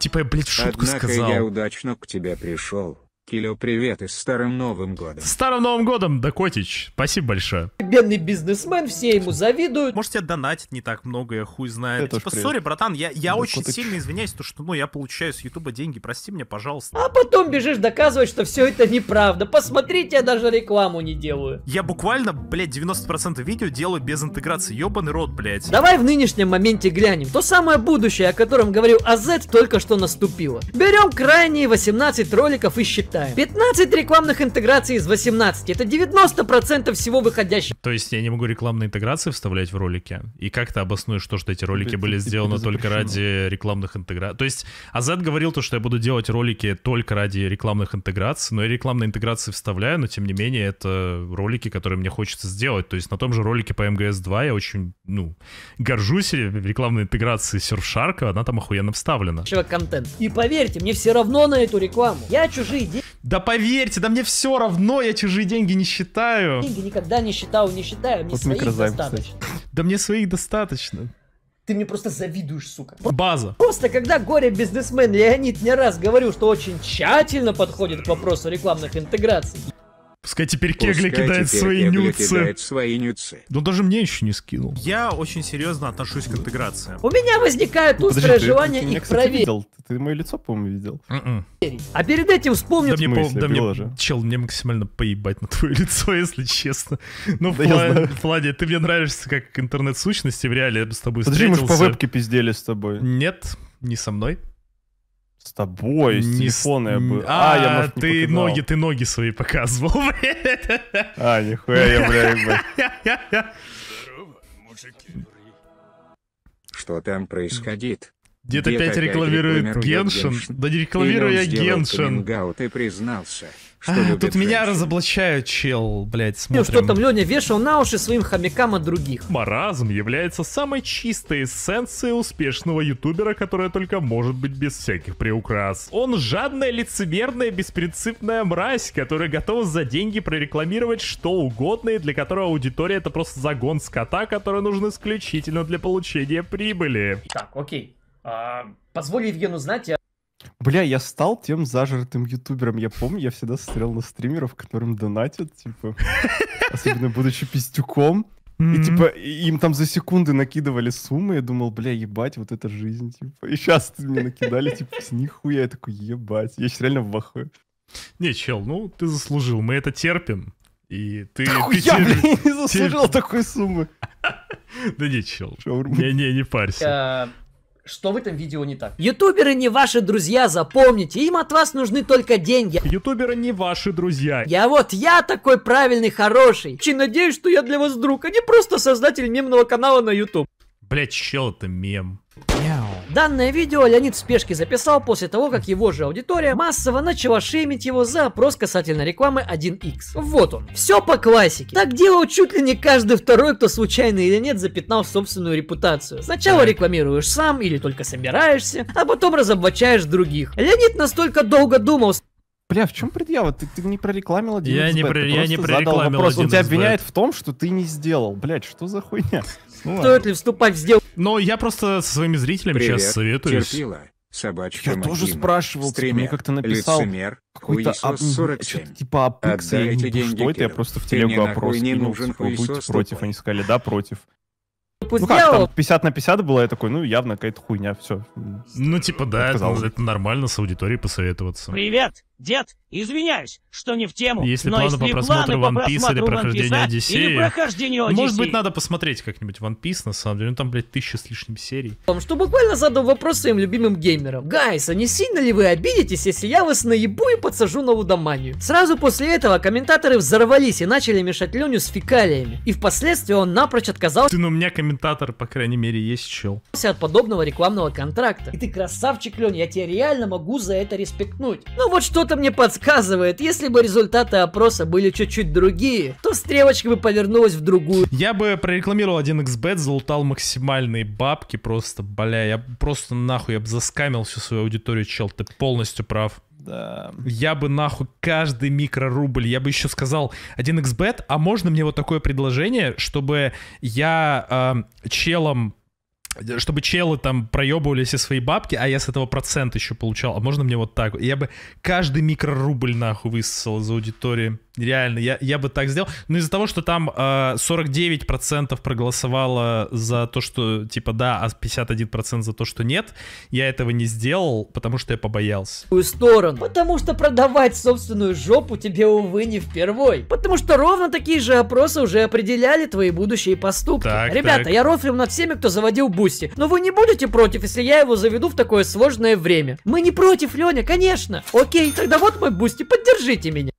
Типа, я, блядь, шутку Однако сказал. я удачно к тебе пришел. Килю, привет и Старым Новым Годом. Старым Новым Годом, Дакотич. спасибо большое. Бедный бизнесмен, все ему завидуют. Может, тебя донатить не так много, я хуй знаю. Это типа, сори, братан, я, я да, очень Котыч. сильно извиняюсь, то, что, ну, я получаю с Ютуба деньги, прости меня, пожалуйста. А потом бежишь доказывать, что все это неправда. Посмотрите, я даже рекламу не делаю. Я буквально, блядь, 90% видео делаю без интеграции, ебаный рот, блядь. Давай в нынешнем моменте глянем. То самое будущее, о котором говорил АЗ, только что наступило. Берем крайние 18 роликов и считаем считаем. 15 рекламных интеграций из 18. Это 90% всего выходящего. То есть я не могу рекламные интеграции вставлять в ролики? И как ты обоснуешь то, что эти ролики это, были сделаны только ради рекламных интеграций? То есть Азат говорил то, что я буду делать ролики только ради рекламных интеграций, но я рекламные интеграции вставляю, но тем не менее это ролики, которые мне хочется сделать. То есть на том же ролике по МГС-2 я очень, ну, горжусь рекламной интеграцией Surfshark, она там охуенно вставлена. Человек контент. И поверьте, мне все равно на эту рекламу. Я чужие деньги да поверьте, да мне все равно, я чужие деньги не считаю. Деньги никогда не считал, не считаю, а мне вот своих достаточно. Кстати. Да мне своих достаточно. Ты мне просто завидуешь, сука. База. Просто когда горе-бизнесмен Леонид не раз говорил, что очень тщательно подходит к вопросу рекламных интеграций, Пускай теперь Кегля Пускай кидает теперь свои Кегля нюцы. Кидает свои нюцы. Ну даже мне еще не скинул. Я очень серьезно отношусь к интеграции. У меня возникает острое Подожди, желание ты, ты, ты их проверить. Ты мое лицо, по-моему, видел. Mm -mm. А перед этим вспомню. Да, мне, смысле, да мне, чел, мне максимально поебать на твое лицо, если честно. Ну, да в, плане, в плане, ты мне нравишься как интернет-сущности, в реале я бы с тобой Подожди, встретился. Подожди, мы же по вебке пиздели с тобой. Нет, не со мной. С тобой, с телефона я был. А, а я, может, ты ноги, ты ноги свои показывал, блядь. А, нихуя я, блядь. Что там происходит? Где-то опять рекламирует Геншин. Да не рекламирую я Геншин. Ты признался. А, тут меня разоблачают, чел, блядь, смотрим. что там Леня вешал на уши своим хомякам от других. Маразм является самой чистой эссенцией успешного ютубера, которая только может быть без всяких приукрас. Он жадная, лицемерная, беспринципная мразь, которая готова за деньги прорекламировать что угодно, и для которого аудитория это просто загон скота, который нужен исключительно для получения прибыли. Так, окей. А, позволь Евгену знать, Бля, я стал тем зажратым ютубером. Я помню, я всегда смотрел на стримеров, которым донатят, типа, особенно будучи пистюком. Mm-hmm. И типа им там за секунды накидывали суммы, я думал, бля, ебать, вот это жизнь, типа. И сейчас мне накидали, типа, с нихуя, я такой, ебать, я сейчас реально в ахуе. Не, чел, ну ты заслужил, мы это терпим. И ты... Да ты я, блин, не заслужил терп... такой суммы. Да не, чел, не-не, не парься. Что в этом видео не так? Ютуберы не ваши друзья, запомните, им от вас нужны только деньги. Ютуберы не ваши друзья. Я вот, я такой правильный, хороший. Чи надеюсь, что я для вас друг, а не просто создатель мемного канала на YouTube. Блять, чел это мем. Я Данное видео Леонид в спешке записал после того, как его же аудитория массово начала шеймить его за опрос касательно рекламы 1x. Вот он. Все по классике. Так делал чуть ли не каждый второй, кто случайно или нет запятнал собственную репутацию. Сначала рекламируешь сам или только собираешься, а потом разоблачаешь других. Леонид настолько долго думал, Бля, в чем предъява? Ты, ты не прорекламил один Я не, про, я не прорекламил вопрос. Он тебя обвиняет в том, что ты не сделал. Блять, что за хуйня? Ну, Стоит ладно. ли вступать в сделку? Но я просто со своими зрителями Привет, сейчас советую. Терпила. Собачка я Макима. тоже спрашивал, типа, Стример, мне как-то написал лицемер, какой-то об... Ну, типа апыкса, я не думаю, что это, я просто в телегу опрос не ну, нужен типа, будете против, они сказали, да, против. Ну, ну как, там 50 на 50 было, я такой, ну явно какая-то хуйня, все. Ну типа да, это, это нормально с аудиторией посоветоваться. Привет, дед, Извиняюсь, что не в тему. Если но планы если по просмотру планы One Piece по или прохождения One Одиссеи. Или прохождение Одиссеи. Может быть, надо посмотреть как-нибудь One Piece, на самом деле. Ну там, блядь, тысяча с лишним серий. Что буквально задал вопрос своим любимым геймерам. Гайс, а не сильно ли вы обидитесь, если я вас наебу и подсажу на лудоманию? Сразу после этого комментаторы взорвались и начали мешать Леню с фекалиями. И впоследствии он напрочь отказался. Ты, ну у меня комментатор, по крайней мере, есть чел. От подобного рекламного контракта. И ты красавчик, Лен, я тебя реально могу за это респектнуть. Ну вот что-то мне подсказывает подсказывает, если бы результаты опроса были чуть-чуть другие, то стрелочка бы повернулась в другую. Я бы прорекламировал 1xbet, залутал максимальные бабки, просто, бля, я просто нахуй, я бы заскамил всю свою аудиторию, чел, ты полностью прав. Да. Я бы нахуй каждый микрорубль, я бы еще сказал 1xbet, а можно мне вот такое предложение, чтобы я э, челом Э, чтобы челы там проебывали все свои бабки, а я с этого процент еще получал. А можно мне вот так? Я бы каждый микрорубль нахуй высосал из аудитории. Реально, я, я бы так сделал. Но из-за того, что там э, 49% проголосовало за то, что типа да, а 51% за то, что нет, я этого не сделал, потому что я побоялся. сторону. Потому что продавать собственную жопу тебе, увы, не впервой. Потому что ровно такие же опросы уже определяли твои будущие поступки. Так, Ребята, так. я рофлил над всеми, кто заводил бур. Густи. Но вы не будете против, если я его заведу в такое сложное время? Мы не против, Леня, конечно. Окей, тогда вот мой Бусти, поддержите меня.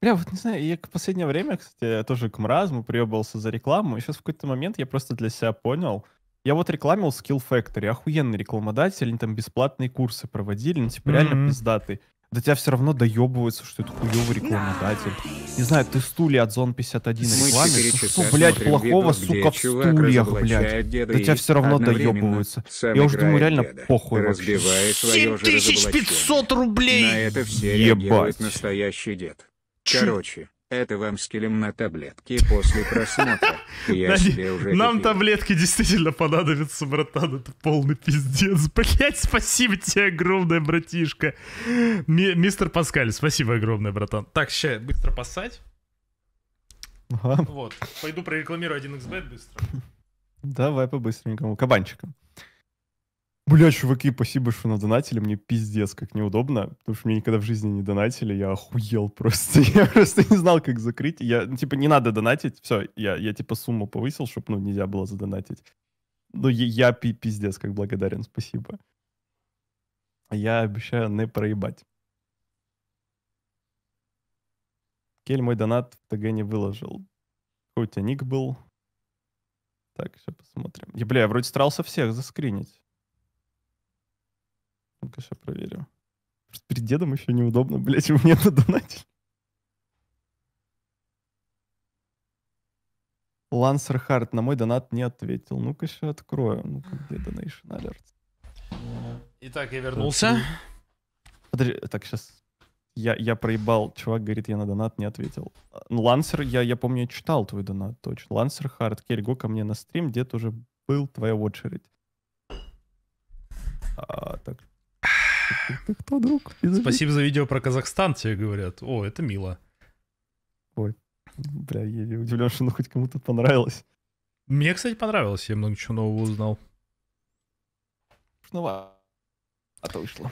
Бля, вот не знаю, я в последнее время, кстати, тоже к мразму приебался за рекламу, и сейчас в какой-то момент я просто для себя понял, я вот рекламил Skill Factory, охуенный рекламодатель, они там бесплатные курсы проводили, ну типа mm-hmm. реально пиздатый до тебя все равно доебываются, что это хуёвый рекламодатель. Не знаю, ты стулья от Зон 51 рекламишь, что, блядь, плохого, видео, сука, в стульях, блядь. До тебя все равно доебываются. Я уже думаю, реально деда, похуй вообще. 7500 рублей! На это все Ебать. настоящий дед. Короче, это вам с келем на таблетки после просмотра. Я уже нам таблетки действительно понадобятся, братан. Это полный пиздец. Блять, спасибо тебе огромное, братишка. Ми мистер Паскаль, спасибо огромное, братан. Так, ща быстро поссать. Ага. Вот. Пойду прорекламирую 1xbet быстро. Давай по-быстренькому. Кабанчиком. Бля, чуваки, спасибо, что надонатили. Мне пиздец, как неудобно, потому что мне никогда в жизни не донатили. Я охуел просто. Я просто не знал, как закрыть. Я, ну, типа, не надо донатить. Все, я, я типа, сумму повысил, чтобы, ну, нельзя было задонатить. но ну, я, я пиздец, как благодарен, спасибо. Я обещаю не проебать. Кель мой донат в ТГ не выложил. хоть у тебя ник был? Так, все посмотрим. Я, бля, я вроде старался всех заскринить. Ну-ка, сейчас проверю. Просто перед дедом еще неудобно, блядь, его мне донатить. Лансер Харт на мой донат не ответил. Ну-ка, сейчас открою. Ну-ка, где Donation алерт. Итак, я вернулся. Подожди, так, сейчас. Я, я проебал. Чувак говорит, я на донат не ответил. Ну, Лансер, я, я помню, я читал твой донат точно. Лансер Харт, Кельго ко мне на стрим, дед уже был, твоя очередь. А, так, кто, друг? Спасибо за видео про Казахстан, тебе говорят. О, это мило. Ой, бля, я удивлен, что оно хоть кому-то понравилось. Мне, кстати, понравилось, я много чего нового узнал. Шнова. А то вышло.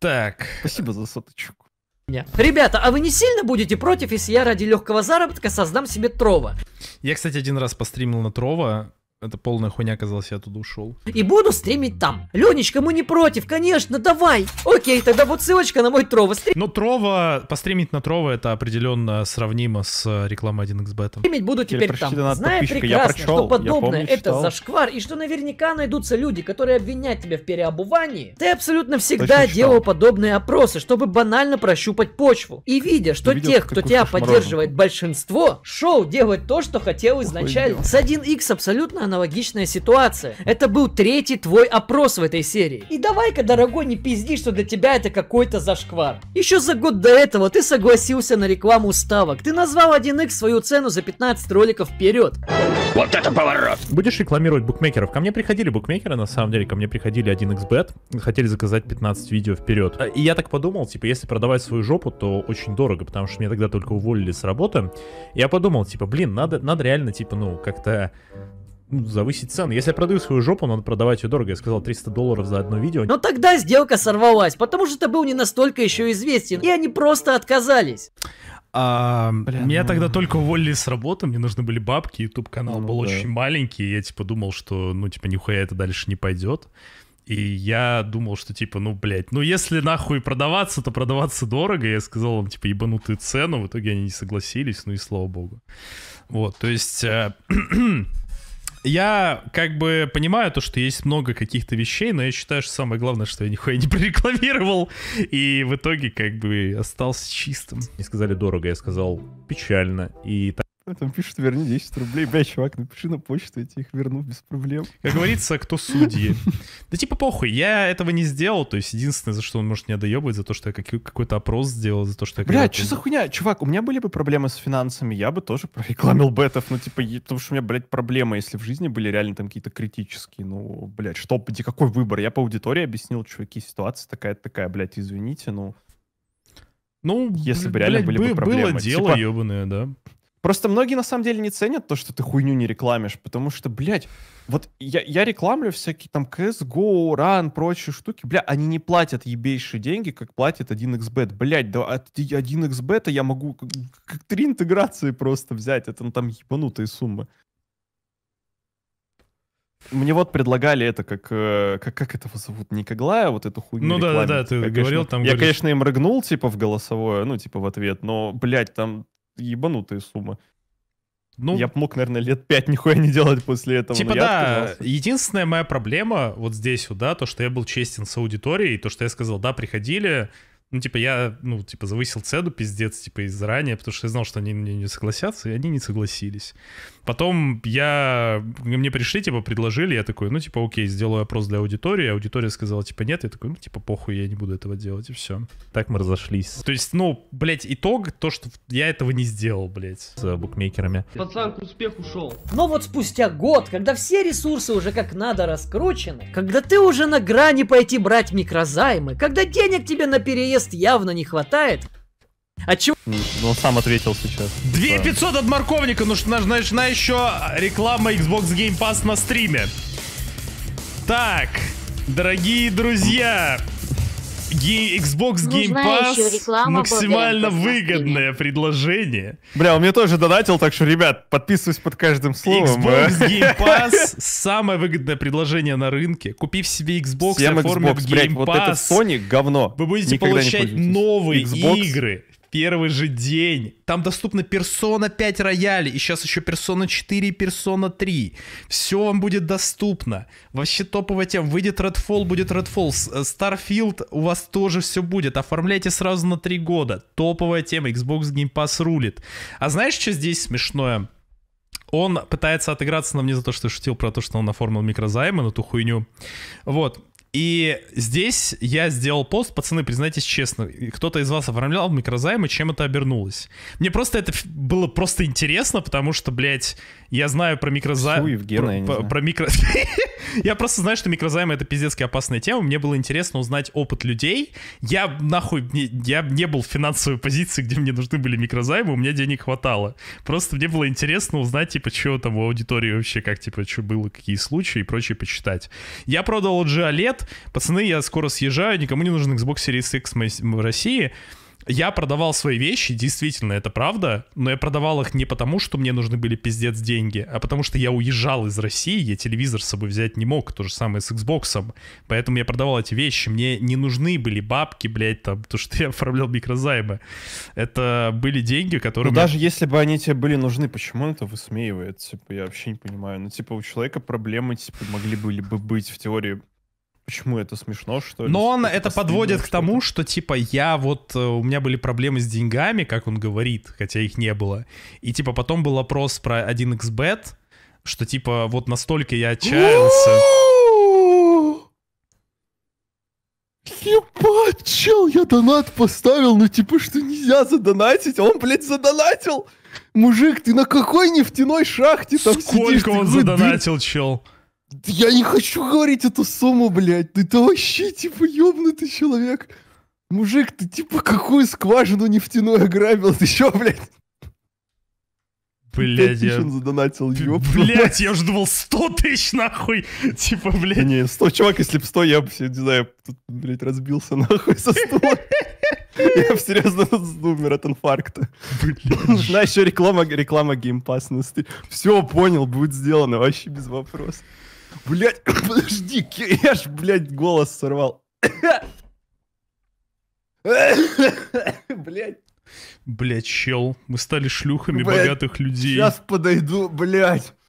Так. Спасибо за соточку. Нет. Ребята, а вы не сильно будете против, если я ради легкого заработка создам себе Трова? Я, кстати, один раз постримил на Трова, это полная хуйня оказалась, я туда ушел. И буду стримить там. Ленечка, мы не против, конечно, давай. Окей, тогда вот ссылочка на мой Трова. Стрим... Но Трова, постримить на Трова, это определенно сравнимо с э, рекламой 1xbet. Стримить буду теперь Или там. Зная прекрасно, я прочел, что подобное помню, это зашквар, и что наверняка найдутся люди, которые обвинят тебя в переобувании. Ты абсолютно всегда Точно делал читал. подобные опросы, чтобы банально прощупать почву. И видя, что видел, тех, кто тебя поддерживает мороженое. большинство, шоу делать то, что хотел изначально. С 1x абсолютно аналогичная ситуация. Это был третий твой опрос в этой серии. И давай-ка, дорогой, не пизди, что для тебя это какой-то зашквар. Еще за год до этого ты согласился на рекламу ставок. Ты назвал 1x свою цену за 15 роликов вперед. Вот это поворот! Будешь рекламировать букмекеров? Ко мне приходили букмекеры, на самом деле, ко мне приходили 1xbet, хотели заказать 15 видео вперед. Э, и я так подумал, типа, если продавать свою жопу, то очень дорого, потому что меня тогда только уволили с работы. Я подумал, типа, блин, надо, надо реально, типа, ну, как-то ну, завысить цены. Если я продаю свою жопу, надо продавать ее дорого. Я сказал 300 долларов за одно видео. Но ну тогда сделка сорвалась, потому что ты был не настолько еще известен, и они просто отказались. А, Блин, меня ну... тогда только уволили с работы, мне нужны были бабки, YouTube канал ну, был да. очень маленький, и я типа думал, что ну типа нихуя это дальше не пойдет. И я думал, что типа, ну, блять, ну если нахуй продаваться, то продаваться дорого. Я сказал им, типа, ебанутую цену. В итоге они не согласились, ну и слава богу. Вот, то есть... Э, я как бы понимаю то, что есть много каких-то вещей, но я считаю, что самое главное, что я нихуя не прорекламировал, и в итоге как бы остался чистым. Не сказали дорого, я сказал печально. И так Там пишут, верни 10 рублей. Бля, чувак, напиши на почту, я тебе их верну без проблем. Как говорится, кто судьи. Да типа похуй, я этого не сделал. То есть единственное, за что он может меня доебывать, за то, что я какой-то опрос сделал, за то, что я... Бля, что за хуйня? Чувак, у меня были бы проблемы с финансами, я бы тоже прорекламил бетов. Ну типа, потому что у меня, блядь, проблемы, если в жизни были реально там какие-то критические. Ну, блядь, что, где какой выбор? Я по аудитории объяснил, чуваки, ситуация такая-такая, блядь, извините, ну... Ну, если бы реально были бы проблемы. Было дело, типа ебаное, да. Просто многие на самом деле не ценят то, что ты хуйню не рекламишь, потому что, блядь, вот я, я рекламлю всякие там CSGO, RAN, прочие штуки, бля, они не платят ебейшие деньги, как платит 1xbet, блядь, да от 1xbet я могу как три интеграции просто взять, это ну, там ебанутые суммы. Мне вот предлагали это, как, э, как, как этого зовут, Никоглая, вот эту хуйню. Ну да, да, да, ты я, говорил конечно, там. Я, говоришь... конечно, им рыгнул, типа, в голосовое, ну, типа, в ответ, но, блядь, там ебанутые суммы. Ну, я мог, наверное, лет пять нихуя не делать после этого. Типа да, отказался. единственная моя проблема вот здесь вот, да, то, что я был честен с аудиторией, то, что я сказал, да, приходили, ну, типа, я, ну, типа, завысил цену, пиздец, типа, из заранее, потому что я знал, что они мне не согласятся, и они не согласились. Потом я... Мне пришли, типа, предложили, я такой, ну, типа, окей, сделаю опрос для аудитории. Аудитория сказала, типа, нет. Я такой, ну, типа, похуй, я не буду этого делать, и все. Так мы разошлись. То есть, ну, блядь, итог, то, что я этого не сделал, блядь, с э, букмекерами. Пацан к успеху ушел Но вот спустя год, когда все ресурсы уже как надо раскручены, когда ты уже на грани пойти брать микрозаймы, когда денег тебе на переезд явно не хватает, а чего? Ну, сам ответил сейчас. 2500 да. от морковника, ну что, знаешь, на еще реклама Xbox Game Pass на стриме. Так, дорогие друзья, Xbox Game Pass максимально выгодное предложение. Бля, он мне тоже донатил, так что, ребят, подписывайся под каждым словом. Xbox а. Game Pass самое выгодное предложение на рынке. Купив себе Xbox, Всем оформив Xbox, Game Pass. Вот это Sony говно. Вы будете получать новые игры первый же день. Там доступна персона 5 рояли, и сейчас еще персона 4 и Persona 3. Все вам будет доступно. Вообще топовая тема. Выйдет Redfall, будет Redfall. Э, Starfield у вас тоже все будет. Оформляйте сразу на 3 года. Топовая тема. Xbox Game Pass рулит. А знаешь, что здесь смешное? Он пытается отыграться на мне за то, что я шутил про то, что он оформил микрозаймы на ту хуйню. Вот. И здесь я сделал пост, пацаны, признайтесь честно, кто-то из вас оформлял микрозаймы, чем это обернулось. Мне просто это было просто интересно, потому что, блядь, я знаю про микрозайм. про, про, про микро... я просто знаю, что микрозаймы это пиздецки опасная тема. Мне было интересно узнать опыт людей. Я нахуй не, я не был в финансовой позиции, где мне нужны были микрозаймы, у меня денег хватало. Просто мне было интересно узнать, типа, что там у аудитории вообще, как, типа, что было, какие случаи и прочее почитать. Я продал LG OLED. Пацаны, я скоро съезжаю, никому не нужен Xbox Series X в России. Я продавал свои вещи, действительно, это правда, но я продавал их не потому, что мне нужны были пиздец деньги, а потому что я уезжал из России, я телевизор с собой взять не мог, то же самое с Xbox. Поэтому я продавал эти вещи, мне не нужны были бабки, блядь, там, то, что я оформлял микрозаймы. Это были деньги, которые... Ну, мне... даже если бы они тебе были нужны, почему он это высмеивает? Типа, я вообще не понимаю. Ну, типа, у человека проблемы, типа, могли были бы быть в теории Почему это смешно, что ли? Но он типа, это, это подводит к тому, что типа я вот э, у меня были проблемы с деньгами, как он говорит, хотя их не было. И типа потом был опрос про 1xbet, что типа вот настолько я отчаялся. Ебать, чел, я донат поставил, но ну, типа что нельзя задонатить, а он, блядь, задонатил. Мужик, ты на какой нефтяной шахте там Сколько сидишь? Сколько он задонатил, дыр... чел? Я не хочу говорить эту сумму, блядь. Ты ну, это вообще, типа, ёбнутый человек. Мужик, ты типа какую скважину нефтяную ограбил? Ты чё, блядь? Блядь, я... задонатил, ёб. Блядь, я уже думал 100 тысяч, нахуй. Типа, блядь. Не, 100, чувак, если бы 100, я бы, не знаю, тут, блядь, разбился, нахуй, со стула. Я бы серьезно умер от инфаркта. Знаешь еще реклама, реклама геймпасности. Все, понял, будет сделано, вообще без вопросов. Блять, подожди, я ж, блядь, голос сорвал. Блять. Блять, чел, мы стали шлюхами блядь, богатых людей. Сейчас подойду, блять.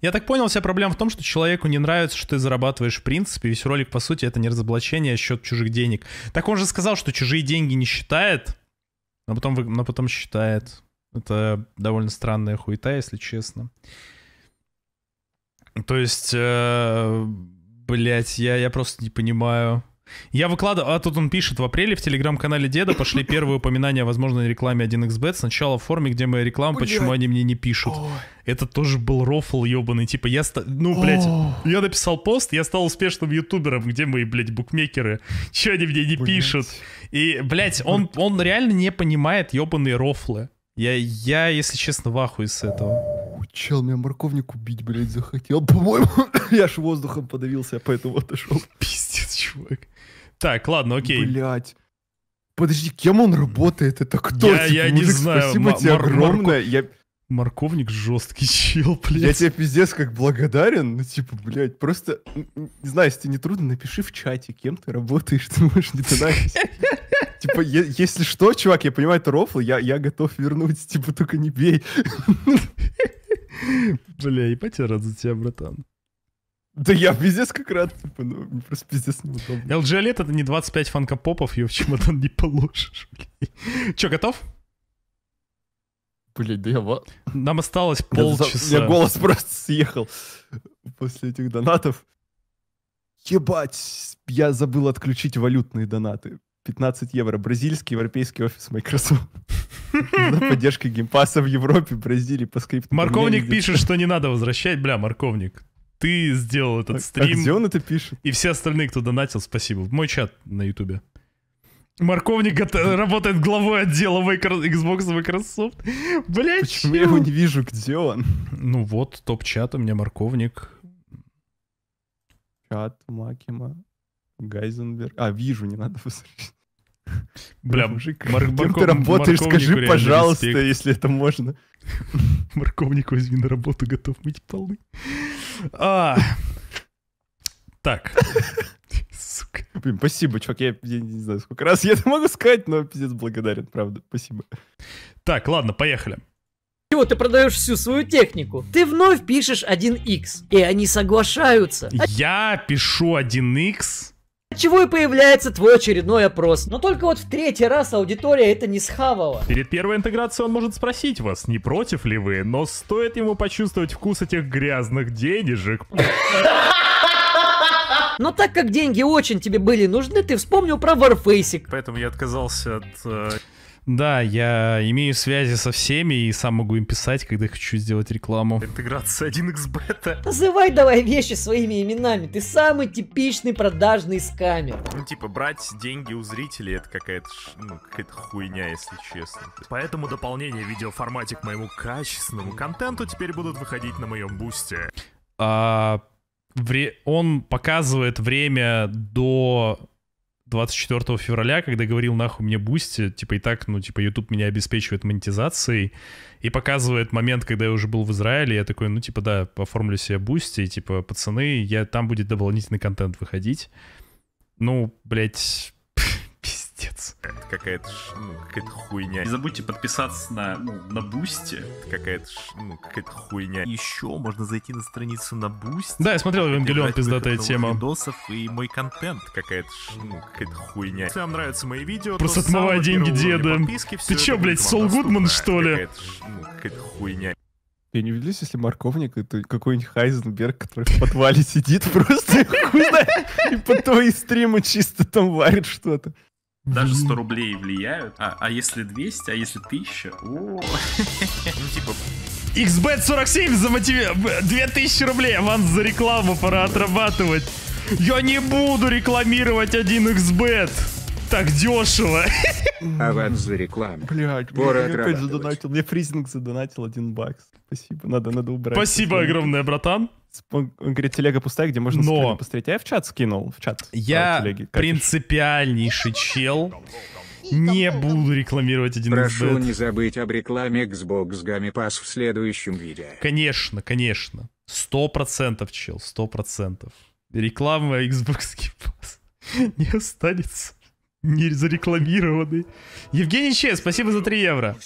Я так понял, вся проблема в том, что человеку не нравится, что ты зарабатываешь в принципе, весь ролик, по сути, это не разоблачение, а счет чужих денег. Так он же сказал, что чужие деньги не считает, но потом, но потом считает. Это довольно странная хуета, если честно. То есть, э, блядь, я, я просто не понимаю. Я выкладываю, а тут он пишет, в апреле в телеграм-канале Деда пошли первые упоминания о возможной рекламе 1xbet, сначала в форме, где моя реклама, Ой, почему они мне не пишут. Ой. Это тоже был рофл ебаный, типа я, ста... ну, блядь, я написал пост, я стал успешным ютубером, где мои, блядь, букмекеры, чё они мне не блядь. пишут. И, блядь, он, он реально не понимает ебаные рофлы. Я, я, если честно, в ахуе с этого. Чел, меня морковник убить, блядь, захотел. По-моему, я аж воздухом подавился, я поэтому отошел. Пиздец, чувак. Так, ладно, окей. Блядь. Подожди, кем он работает? Это кто? Я, типа, я мужик, не знаю. Спасибо М- тебе огромное. Я... Морковник жесткий чел, блядь. Я тебе пиздец как благодарен, ну типа, блядь, просто, не знаю, если тебе не трудно, напиши в чате, кем ты работаешь, ты можешь не туда. Типа, если что, чувак, я понимаю, это рофл, я, я готов вернуть, типа, только не бей. Бля, и я рад за тебя, братан. Да я пиздец как рад, типа, ну, просто пиздец неудобно. LG OLED это не 25 попов, ее в чемодан не положишь. Че, готов? Блин, да я... Нам осталось полчаса. Я, я голос просто съехал после этих донатов. Ебать, я забыл отключить валютные донаты. 15 евро. Бразильский европейский офис Microsoft. Поддержка поддержкой геймпаса в Европе, Бразилии, по скрипту. Морковник пишет, что не надо возвращать, бля, морковник. Ты сделал этот а стрим. А где он это пишет? И все остальные, кто донатил, спасибо. Мой чат на ютубе. Морковник работает главой отдела Xbox Microsoft. Блять, Почему чё? я его не вижу, где он? Ну вот, топ-чат у меня морковник. Чат Макима. Гайзенберг. А, вижу, не надо посмотреть. Бля, мужик, мар- кем ты работаешь, скажи, пожалуйста, респект. если это можно. Морковник возьми на работу, готов мыть полы. А, так. Сука. Блин, спасибо, чувак. Я, я не знаю, сколько раз я это могу сказать, но пиздец благодарен, правда. Спасибо. Так, ладно, поехали. Чего ты продаешь всю свою технику? Ты вновь пишешь 1x, и они соглашаются. Я пишу 1x? Чего и появляется твой очередной опрос. Но только вот в третий раз аудитория это не схавала. Перед первой интеграцией он может спросить вас, не против ли вы, но стоит ему почувствовать вкус этих грязных денежек. Но так как деньги очень тебе были нужны, ты вспомнил про Warface. Поэтому я отказался от... Э, да, я имею связи со всеми и сам могу им писать, когда хочу сделать рекламу. Интеграция 1xbet. Называй давай вещи своими именами. Ты самый типичный продажный скамер. Ну, типа, брать деньги у зрителей это какая-то ну, какая хуйня, если честно. Поэтому дополнение видеоформате к моему качественному контенту теперь будут выходить на моем бусте. А вре- он показывает время до 24 февраля, когда говорил, нахуй мне бусти, типа и так, ну, типа, YouTube меня обеспечивает монетизацией, и показывает момент, когда я уже был в Израиле, я такой, ну, типа, да, оформлю себе бусти, типа, пацаны, я, там будет дополнительный контент выходить. Ну, блядь, пиздец. Какая-то ну, какая хуйня. Не забудьте подписаться на, ну, на Бусти. Какая-то ну, какая-то хуйня. Еще можно зайти на страницу на Бусти. Да, я смотрел Евангелион, пиздатая тема. Видосов и мой контент какая-то ну, какая-то хуйня. Если вам нравятся мои видео, Просто отмывай деньги деда. Ты че, блядь, Сол Гудман, что ли? Какая-то ну, какая хуйня. Я не удивлюсь, если морковник это какой-нибудь Хайзенберг, который в подвале сидит просто и по твои стримы чисто там варит что-то. Даже 100 рублей влияют. А, а если 200, а если 1000? О, ну типа... XBET 47 за мотиве... 2000 рублей аванс за рекламу пора отрабатывать. Я не буду рекламировать 1xBet так дешево. Аванс за рекламу. Блядь, Пора мне опять задонатил. Мне фризинг задонатил один бакс. Спасибо, надо, надо убрать. Спасибо это. огромное, братан. Он говорит, телега пустая, где можно Но... посмотреть. А я в чат скинул, в чат. А, я принципиальнейший чел. Не буду рекламировать один Прошу не забыть об рекламе Xbox Game Pass в следующем видео. Конечно, конечно. Сто процентов, чел, сто процентов. Реклама Xbox Game Pass не останется. Не зарекламированный. Евгений Че, спасибо за 3 евро.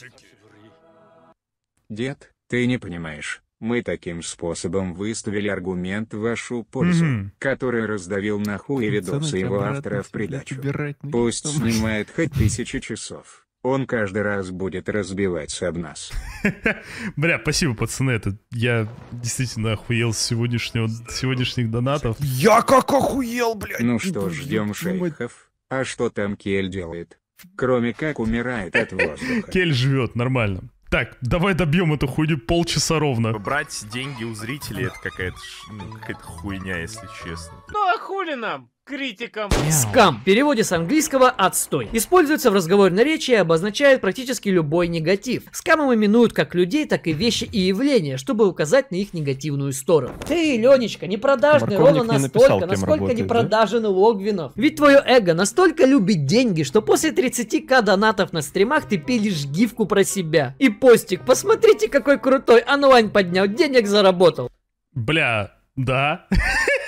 Дед, ты не понимаешь. Мы таким способом выставили аргумент в вашу пользу, mm-hmm. который раздавил нахуй видосы его автора в придачу. Пусть снимает хоть тысячи часов. Он каждый раз будет разбиваться об нас. Бля, спасибо, пацаны. Это я действительно охуел с сегодняшнего, сегодняшних донатов. Я как охуел, блядь! Ну что, ждем шейхов. А что там Кель делает? Кроме как умирает от воздуха. Кель живет нормально. Так, давай добьем эту хуйню полчаса ровно. Брать деньги у зрителей это какая-то ну, какая хуйня, если честно. Ну а хули нам? критикам. Скам. В переводе с английского «отстой». Используется в разговорной речи и обозначает практически любой негатив. Скамом именуют как людей, так и вещи и явления, чтобы указать на их негативную сторону. Ты, Ленечка, не продажный ровно настолько, написал, насколько не продажен да? Логвинов. Ведь твое эго настолько любит деньги, что после 30к донатов на стримах ты пилишь гифку про себя. И постик, посмотрите, какой крутой, онлайн поднял, денег заработал. Бля, да.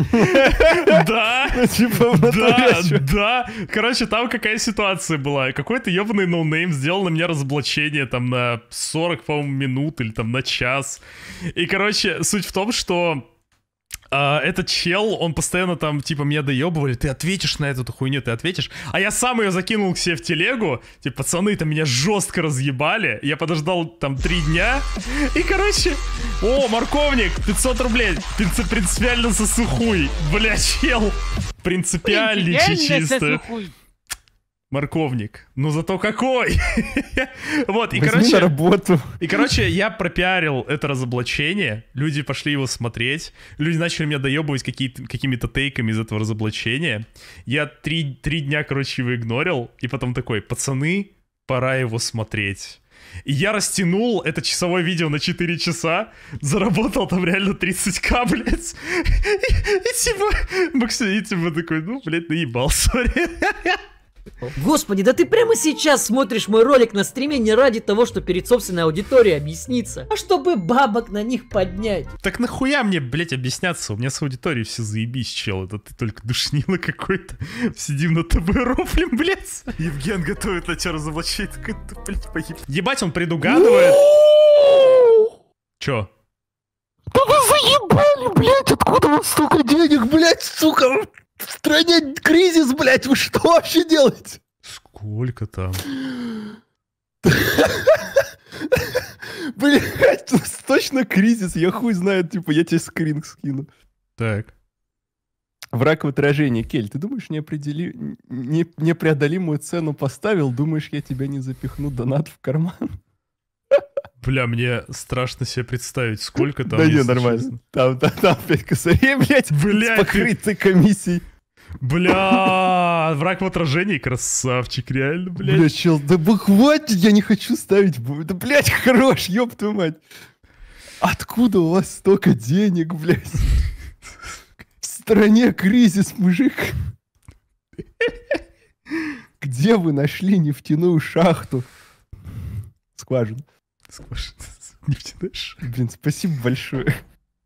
Да, ну, типа, да, да. Короче, там какая ситуация была. Какой-то ебаный ноунейм сделал на меня разоблачение там на 40, по-моему, минут или там на час. И, короче, суть в том, что а, этот чел, он постоянно там, типа, меня доебывали, ты ответишь на эту хуйню, ты ответишь. А я сам ее закинул к себе в телегу, типа, пацаны там меня жестко разъебали, я подождал там три дня, и, короче, о, морковник, 500 рублей, принци принципиально сосухуй, бля, чел, принципиально чисто. Сосухуй. Морковник. Ну зато какой! вот, и Возьми короче... на работу. и, короче, я пропиарил это разоблачение, люди пошли его смотреть, люди начали меня доебывать какими-то тейками из этого разоблачения. Я три, три дня, короче, его игнорил, и потом такой, пацаны, пора его смотреть. И я растянул это часовое видео на 4 часа, заработал там реально 30к, блядь. И, и типа, Максим, и типа такой, ну, блядь, наебал, сори. Господи, да ты прямо сейчас смотришь мой ролик на стриме не ради того, что перед собственной аудиторией объясниться, а чтобы бабок на них поднять. Так нахуя мне, блять, объясняться? У меня с аудиторией все заебись, чел. Это ты только душнила какой-то. Сидим на ТБ рофлем, блядь. Евген готовит на тебя разоблачить. ты, Блядь, погиб. Ебать, он предугадывает. Чё? Да вы заебали, блядь, откуда вас столько денег, блядь, сука? в стране кризис, блядь, вы что вообще делаете? Сколько там? Блять, тут точно кризис, я хуй знает, типа, я тебе скрин скину. Так. Враг в отражении. Кель, ты думаешь, неопредели... не... непреодолимую цену поставил? Думаешь, я тебя не запихну донат в карман? Бля, мне страшно себе представить, сколько там. Да не, нормально. Там, там, там 5 косарей, блядь, блядь, с покрытой комиссией. Бля, враг в отражении, красавчик, реально, блядь. Бля, чел, да бы хватит, я не хочу ставить. Да, блядь, хорош, ёб твою мать. Откуда у вас столько денег, блядь? В стране кризис, мужик. Где вы нашли нефтяную шахту? Скважину. Скважину. Нефтяная шахта. Блин, спасибо большое.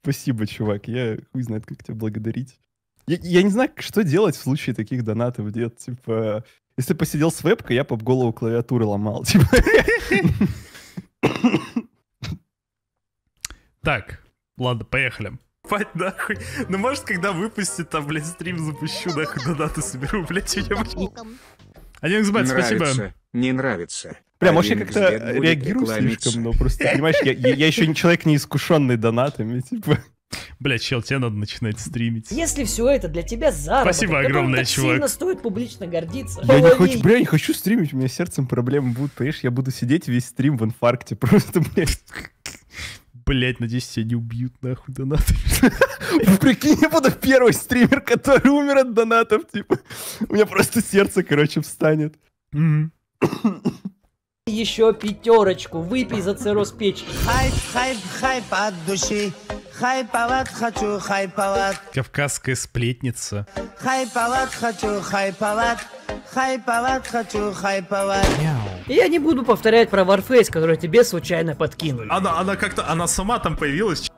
Спасибо, чувак. Я хуй знает, как тебя благодарить. Я, я не знаю, что делать в случае таких донатов, дед. Типа, если посидел с вебкой, я бы голову клавиатуры ломал. Типа. Так, ладно, поехали. Пать нахуй. Ну, может, когда выпустит, там, блядь, стрим запущу, нахуй, донаты соберу, блядь, я Один Бат, спасибо. Не нравится. Прям вообще как-то реагирую слишком, но ну, просто, понимаешь, я, я еще не человек неискушенный донатами, типа. Бля, чел, тебе надо начинать стримить. Если все это для тебя заработок, Спасибо огромное, так чувак. сильно стоит публично гордиться. Я не хочу, бля, не хочу стримить, у меня сердцем проблемы будут, понимаешь? Я буду сидеть весь стрим в инфаркте просто, блядь. Блять, надеюсь, тебя не убьют нахуй донаты. Прикинь, я буду первый стример, который умер от донатов, типа. У меня просто сердце, короче, встанет. Еще пятерочку, выпей за цирроз печки. Хайп, хайп, хайп от души. Хайповат хочу, хайповат. Кавказская сплетница. Хайповат хочу, хайповат. Хайповат хочу, хайповат. Я не буду повторять про Warface, который тебе случайно подкинули. Она, она как-то, она сама там появилась.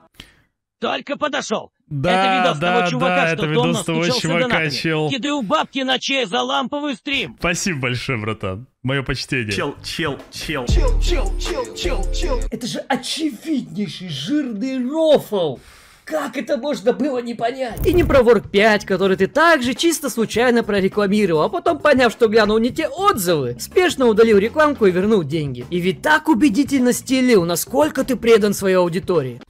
Только подошел. Да, это видос да, того чувака, да, что это видос того чувака, чел. Кидаю бабки на чай за ламповый стрим. Спасибо большое, братан. Мое почтение. Чел, чел, чел. Чел, чел, чел, чел, чел. Это же очевиднейший жирный рофл. Как это можно было не понять? И не про Work 5, который ты также чисто случайно прорекламировал, а потом, поняв, что глянул не те отзывы, спешно удалил рекламку и вернул деньги. И ведь так убедительно стелил, насколько ты предан своей аудитории.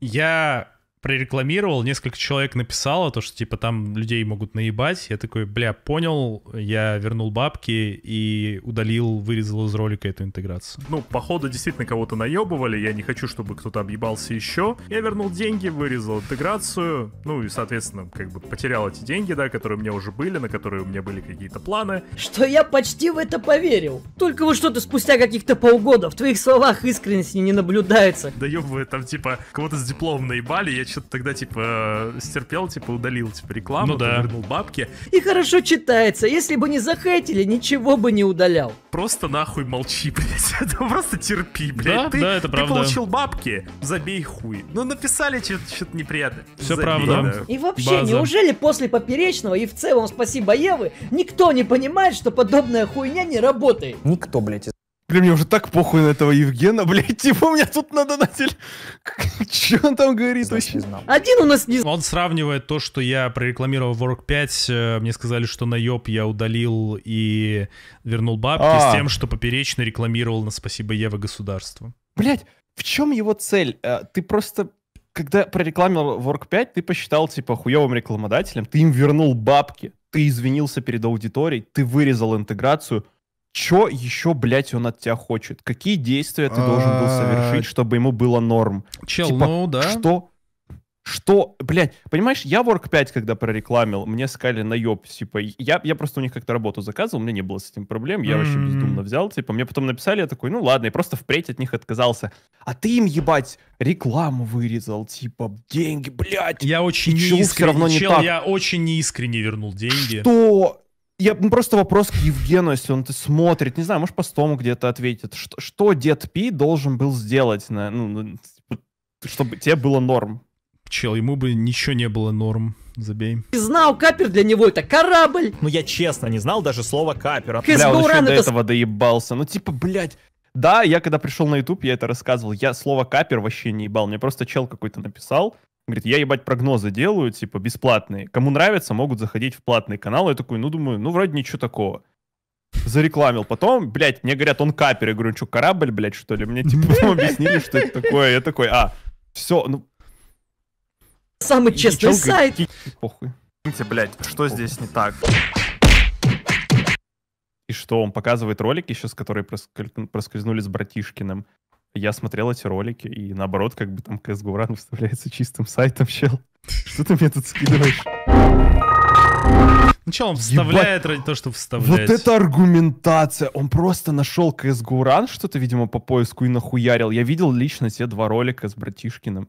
Я прорекламировал, несколько человек написало то, что типа там людей могут наебать. Я такой, бля, понял, я вернул бабки и удалил, вырезал из ролика эту интеграцию. Ну, походу, действительно кого-то наебывали, я не хочу, чтобы кто-то объебался еще. Я вернул деньги, вырезал интеграцию, ну и, соответственно, как бы потерял эти деньги, да, которые у меня уже были, на которые у меня были какие-то планы. Что я почти в это поверил. Только вот что-то спустя каких-то полгода в твоих словах искренности не наблюдается. Да ёбывай, там типа кого-то с диплом наебали, я что-то тогда, типа, э, стерпел, типа, удалил, типа, рекламу, ну, да. вернул бабки. И хорошо читается. Если бы не захейтили, ничего бы не удалял. Просто нахуй молчи, блядь. просто терпи, блядь. Да, ты, да, это правда. Ты получил бабки, забей хуй. Ну, написали что-то неприятное. Все забей, правда. Да. И вообще, База. неужели после Поперечного и в целом спасибо Евы никто не понимает, что подобная хуйня не работает? Никто, блядь, Блин, мне уже так похуй на этого Евгена, блядь, типа у меня тут надо на донатель. Че он там говорит вообще? Один у нас не Он сравнивает то, что я прорекламировал Work 5, э, мне сказали, что на ёб я удалил и вернул бабки а. с тем, что поперечно рекламировал на «Спасибо, Ева, государству». Блять, в чем его цель? Э, ты просто когда прорекламил Work 5, ты посчитал, типа, хуевым рекламодателем, ты им вернул бабки, ты извинился перед аудиторией, ты вырезал интеграцию — Чё еще, блядь, он от тебя хочет? Какие действия ты должен был а, совершить, чтобы ему было норм? Чел, типа, ну да. Что? Что, блядь, понимаешь, я Work 5, когда прорекламил, мне сказали на ёб, типа, я, я просто у них как-то работу заказывал, у меня не было с этим проблем, я вообще бездумно взял, типа, мне потом написали, я такой, ну ладно, и просто впредь от них отказался. А ты им, ебать, рекламу вырезал, типа, деньги, блядь. Я очень неискренне, чел, не так. я очень неискренне вернул деньги. Что? Я ну, просто вопрос к Евгену, если он смотрит, не знаю, может, постому где-то ответит. Что, что дед Пи должен был сделать, на, ну, ну типа, чтобы тебе было норм? Чел, ему бы ничего не было норм. Забей. Не знал, капер для него это корабль. Ну я честно не знал даже слова капер. Бля, он еще до этого доебался. Ну типа, блядь. Да, я когда пришел на YouTube, я это рассказывал. Я слово капер вообще не ебал. Мне просто чел какой-то написал. Говорит, я, ебать, прогнозы делаю, типа, бесплатные. Кому нравится, могут заходить в платный канал. Я такой, ну, думаю, ну, вроде ничего такого. Зарекламил. Потом, блядь, мне говорят, он капер. Я говорю, что, корабль, блядь, что ли? Мне, типа, объяснили, что это такое. Я такой, а, все, ну... Самый честный сайт. Похуй. Блядь, что здесь не так? И что, он показывает ролики сейчас, которые проскользнули с Братишкиным я смотрел эти ролики, и наоборот, как бы там CSGO Run выставляется чистым сайтом, чел. Что ты мне тут скидываешь? Ну что, он вставляет Ебать. ради того, чтобы вставлять. Вот это аргументация. Он просто нашел CSGO Run что-то, видимо, по поиску и нахуярил. Я видел лично те два ролика с братишкиным.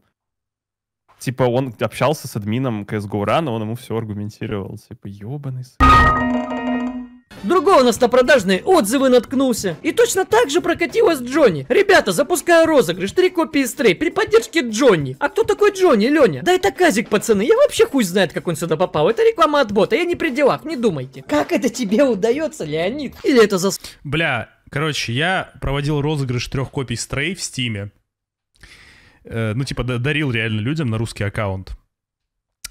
Типа он общался с админом CSGO Run, он ему все аргументировал. Типа, ебаный Другого у нас на продажные отзывы наткнулся. И точно так же прокатилась Джонни. Ребята, запускаю розыгрыш, три копии стрей при поддержке Джонни. А кто такой Джонни, Леня? Да это Казик, пацаны. Я вообще хуй знает, как он сюда попал. Это реклама от бота, я не при делах, не думайте. Как это тебе удается, Леонид? Или это за... Бля, короче, я проводил розыгрыш трех копий стрей в Стиме. Э, ну, типа, дарил реально людям на русский аккаунт.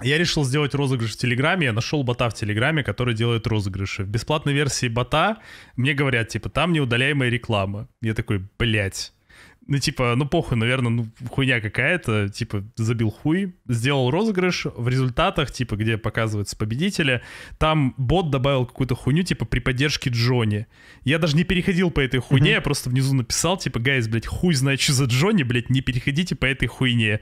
Я решил сделать розыгрыш в Телеграме, я нашел бота в Телеграме, который делает розыгрыши. В бесплатной версии бота мне говорят, типа, там неудаляемая реклама. Я такой, блядь. Ну, типа, ну похуй, наверное, ну хуйня какая-то, типа, забил хуй, сделал розыгрыш, в результатах, типа, где показывается победителя, там бот добавил какую-то хуйню, типа, при поддержке Джонни. Я даже не переходил по этой хуйне, mm-hmm. я просто внизу написал, типа, гайз, блядь, хуй знает, что за Джонни, блядь, не переходите по этой хуйне.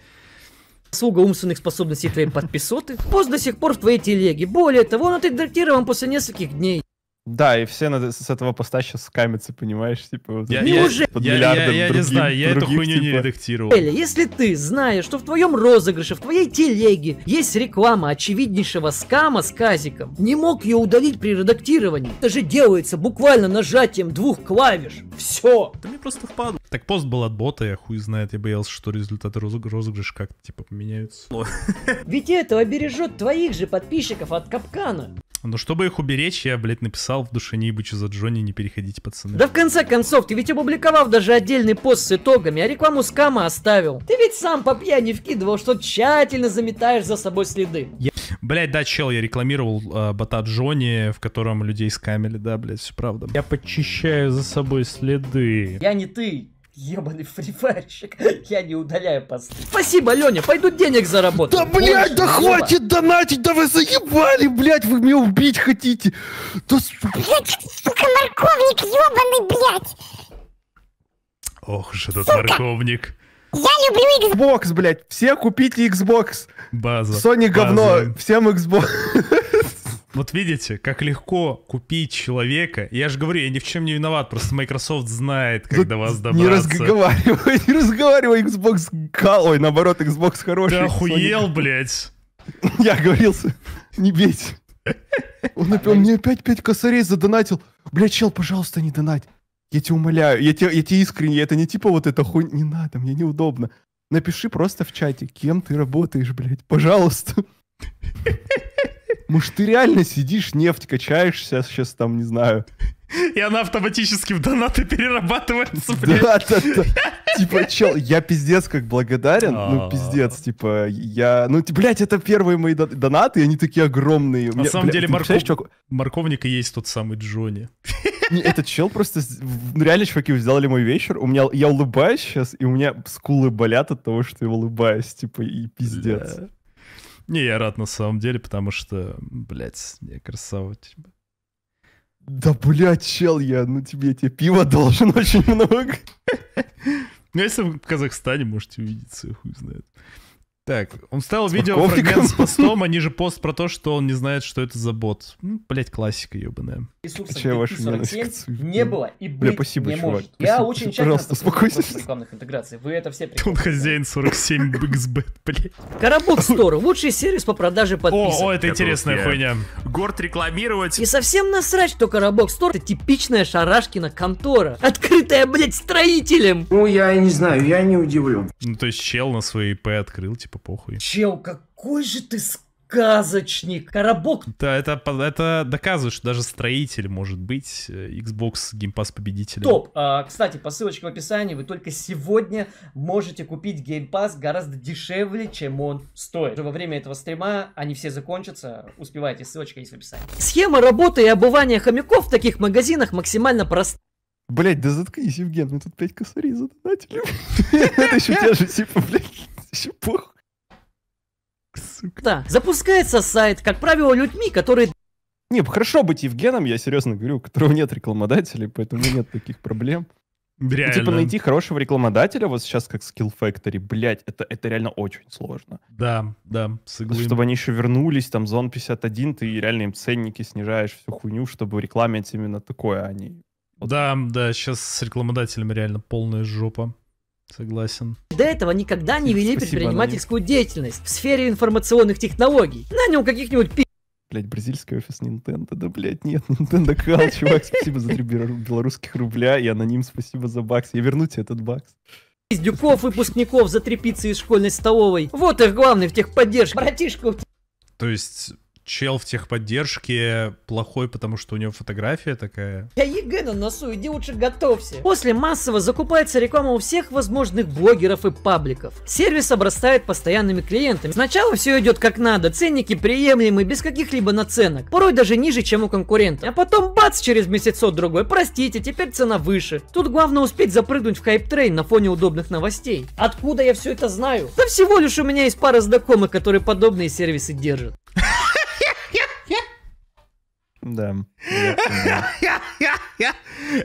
Слуга умственных способностей твоей подписоты. Пост до сих пор в твоей телеге. Более того, он отредактирован после нескольких дней. Да, и все надо с этого поста сейчас скамятся, понимаешь? Типа, вот, я, уже... под я, я, я, я другим, не знаю, я других, эту хуйню типа... не редактировал. Эля, если ты знаешь, что в твоем розыгрыше, в твоей телеге есть реклама очевиднейшего скама с казиком, не мог ее удалить при редактировании. Это же делается буквально нажатием двух клавиш. Все. Ты мне просто впаду. Так пост был от бота, я хуй знает, я боялся, что результаты розыгрыша как-то типа поменяются. Ведь это обережет твоих же подписчиков от капкана. Но ну, чтобы их уберечь, я, блядь, написал в душе неебучу за Джонни, не переходите, пацаны. Да в конце концов, ты ведь опубликовал даже отдельный пост с итогами, а рекламу скама оставил. Ты ведь сам по пьяни вкидывал, что тщательно заметаешь за собой следы. Я... Блять, да, чел, я рекламировал э, бота Джонни, в котором людей скамили, да, блять, все правда. Я подчищаю за собой следы. Я не ты, Ебаный фрифарщик. Я не удаляю пост. Спасибо, Леня, пойду денег заработать. Да, блядь, Больше да хватит донатить, да вы заебали, блядь, вы меня убить хотите. Да, блядь, сука, морковник, ебаный, блядь. Ох уж этот морковник. Я люблю Xbox, блядь. Все купите Xbox. База. Sony база. говно. Всем Xbox. Вот видите, как легко купить человека. Я же говорю, я ни в чем не виноват, просто Microsoft знает, ну, когда Тут вас добраться. Не разговаривай, не разговаривай, Xbox ой, наоборот, Xbox хороший. Ты охуел, Sony. блядь. Я говорил, не бейте. Он, он мне опять 5 косарей задонатил. Блядь, чел, пожалуйста, не донать. Я тебя умоляю, я тебе, я тебе искренне, это не типа вот это хуй не надо, мне неудобно. Напиши просто в чате, кем ты работаешь, блядь, пожалуйста. Может, ты реально сидишь, нефть качаешься, сейчас а там, не знаю. И она автоматически в донаты перерабатывается, блядь. Да, да, да. Типа, чел, я пиздец как благодарен. Ну, а. пиздец, типа, я... Ну, блядь, это первые мои донаты, они такие огромные. На самом деле, морковник и есть тот самый Джонни. Этот чел просто... Ну, реально, чуваки, вы сделали мой вечер. У меня... Я улыбаюсь сейчас, и у меня скулы болят от того, что я улыбаюсь. Типа, и пиздец. Не, я рад на самом деле, потому что, блядь, я красава, тебе. Да, блядь, чел, я, ну тебе, тебе пива должен очень много. Ну, если вы в Казахстане можете увидеться, хуй знает. Так, он стал видеофрагмент с постом, а ниже пост про то, что он не знает, что это за бот. Ну, блядь, классика ебаная. Ресурсов 47 не было и быть Бля, спасибо, не чувак. может. Спасибо, Я очень часто. успокойся. рекламных интеграций. Вы это все Он хозяин 47 XB, блядь. Карабук Стор, лучший сервис по продаже подписок. О, о это интересная хуйня. Горд рекламировать. И совсем насрать, что Карабок Стор это типичная шарашкина контора. Открытая, блядь, строителем. Ну, я не знаю, я не удивлю. Ну, то есть чел на свои IP открыл, типа, типа похуй. Чел, какой же ты сказочник, коробок. Да, это, это доказывает, что даже строитель может быть э, Xbox Game Pass победителем. Топ. А, кстати, по ссылочке в описании вы только сегодня можете купить Game Pass гораздо дешевле, чем он стоит. Во время этого стрима они все закончатся. Успевайте, ссылочка есть в описании. Схема работы и обувания хомяков в таких магазинах максимально проста. Блять, да заткнись, Евген, мы ну тут 5 косарей задонатили. Это еще же типа, блять, еще похуй сука. Да, запускается сайт, как правило, людьми, которые... Не, хорошо быть Евгеном, я серьезно говорю, у которого нет рекламодателей, поэтому нет таких проблем. Ну, типа, реально. Типа найти хорошего рекламодателя, вот сейчас как Skill Factory, блядь, это, это реально очень сложно. Да, да, согласен. Чтобы они еще вернулись, там, зон 51, ты реально им ценники снижаешь, всю хуйню, чтобы рекламить именно такое, а не... Вот. Да, да, сейчас с рекламодателями реально полная жопа. Согласен. До этого никогда не вели Спасибо, предпринимательскую деятельность в сфере информационных технологий. На нем каких-нибудь пи... Блять, бразильский офис Nintendo, да, блять, нет, Nintendo Хал, чувак, спасибо за три белорусских рубля и аноним, спасибо за бакс. Я верну тебе этот бакс. Пиздюков, выпускников за три пиццы из школьной столовой. Вот их главный в техподдержке. Братишка, То есть чел в техподдержке плохой, потому что у него фотография такая. Я ЕГЭ на носу, иди лучше готовься. После массово закупается реклама у всех возможных блогеров и пабликов. Сервис обрастает постоянными клиентами. Сначала все идет как надо, ценники приемлемы, без каких-либо наценок. Порой даже ниже, чем у конкурента. А потом бац, через месяцок-другой, простите, теперь цена выше. Тут главное успеть запрыгнуть в хайп-трейн на фоне удобных новостей. Откуда я все это знаю? Да всего лишь у меня есть пара знакомых, которые подобные сервисы держат. Да.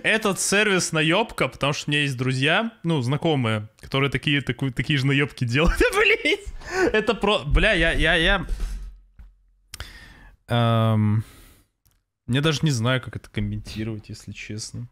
Этот сервис наебка, потому что у меня есть друзья, ну, знакомые, которые такие, такие такие же наебки делают. Блин, это про... Бля, я... я, я... Мне эм, даже не знаю, как это комментировать, если честно.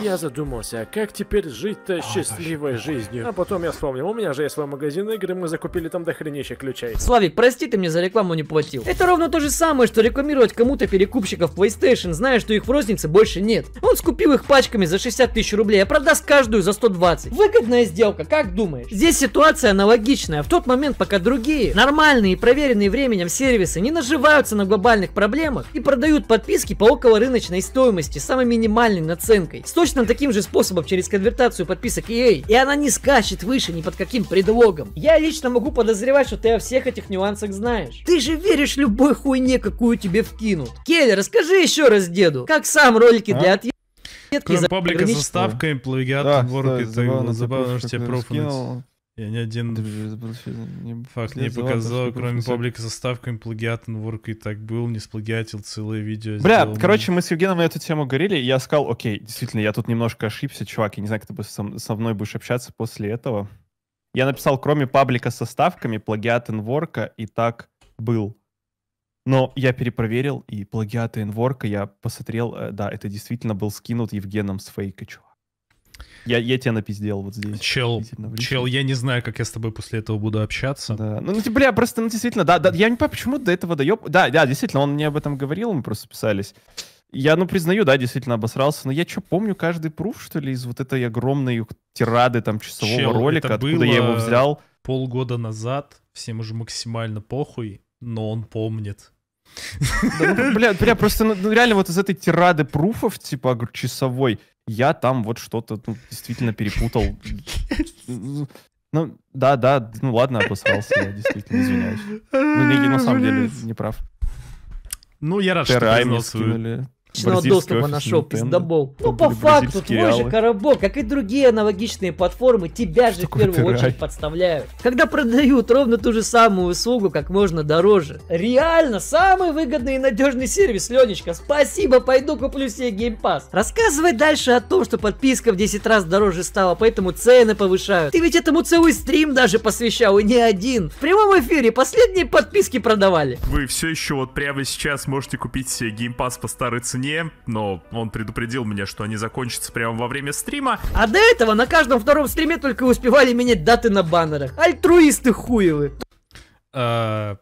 Я задумался, а как теперь жить-то счастливой жизнью. А потом я вспомнил, у меня же есть свой магазин игр, и мы закупили там до ключей. Славик, прости, ты мне за рекламу не платил. Это ровно то же самое, что рекламировать кому-то перекупщиков PlayStation, зная, что их в рознице больше нет. Он скупил их пачками за 60 тысяч рублей, а продаст каждую за 120. Выгодная сделка, как думаешь? Здесь ситуация аналогичная. В тот момент, пока другие, нормальные и проверенные временем сервисы не наживаются на глобальных проблемах и продают подписки по около рыночной стоимости, самой минимальной наценкой точно таким же способом через конвертацию подписок EA, и она не скачет выше ни под каким предлогом. Я лично могу подозревать, что ты о всех этих нюансах знаешь. Ты же веришь любой хуйне, какую тебе вкинут. Келли, расскажи еще раз деду, как сам ролики а? для отъезда. Кроме паблика с заставкой, плагиат, да, ворот и забавно, что тебе профунуть. Я ни один факт не показал, кроме паблика со ставками плагиат инворк и так был, не сплагиатил целое видео. Бля, сделано. короче, мы с Евгеном на эту тему говорили, и я сказал, окей, действительно, я тут немножко ошибся, чувак, я не знаю, как ты со, со мной будешь общаться после этого. Я написал, кроме паблика со ставками, плагиат инворка и так был. Но я перепроверил, и плагиат инворка я посмотрел, э, да, это действительно был скинут Евгеном с фейка, чувак. Я, я тебя напиздел вот здесь. Чел, чел, я не знаю, как я с тобой после этого буду общаться. Да. Ну, ну, типа, бля, просто, ну, действительно, да, да, я не понимаю, почему до этого доеб... Да, да, действительно, он мне об этом говорил, мы просто писались. Я, ну, признаю, да, действительно обосрался, но я что, помню каждый пруф, что ли, из вот этой огромной тирады, там, часового Чел, ролика, откуда я его взял? полгода назад, всем уже максимально похуй, но он помнит. Да, ну, бля, бля, просто ну, ну реально вот из этой тирады пруфов, типа, часовой, я там вот что-то ну, действительно перепутал. Ну, да, да, ну ладно, обосрался, я действительно извиняюсь. Ну, Неги на самом деле не прав. Ну, я рад, Терами что признал свою... Бразильского доступа нашел, Nintendo. пиздобол. Ну, по факту, твой реалы. же коробок, как и другие аналогичные платформы, тебя же Штука в первую очередь подставляют. Когда продают ровно ту же самую услугу, как можно дороже. Реально, самый выгодный и надежный сервис, Ленечка. Спасибо, пойду куплю себе геймпас. Рассказывай дальше о том, что подписка в 10 раз дороже стала, поэтому цены повышают. Ты ведь этому целый стрим даже посвящал, и не один. В прямом эфире последние подписки продавали. Вы все еще вот прямо сейчас можете купить себе геймпас по старой цене цене, но он предупредил меня, что они закончатся прямо во время стрима. А до этого на каждом втором стриме только успевали менять даты на баннерах. Альтруисты хуевы. А,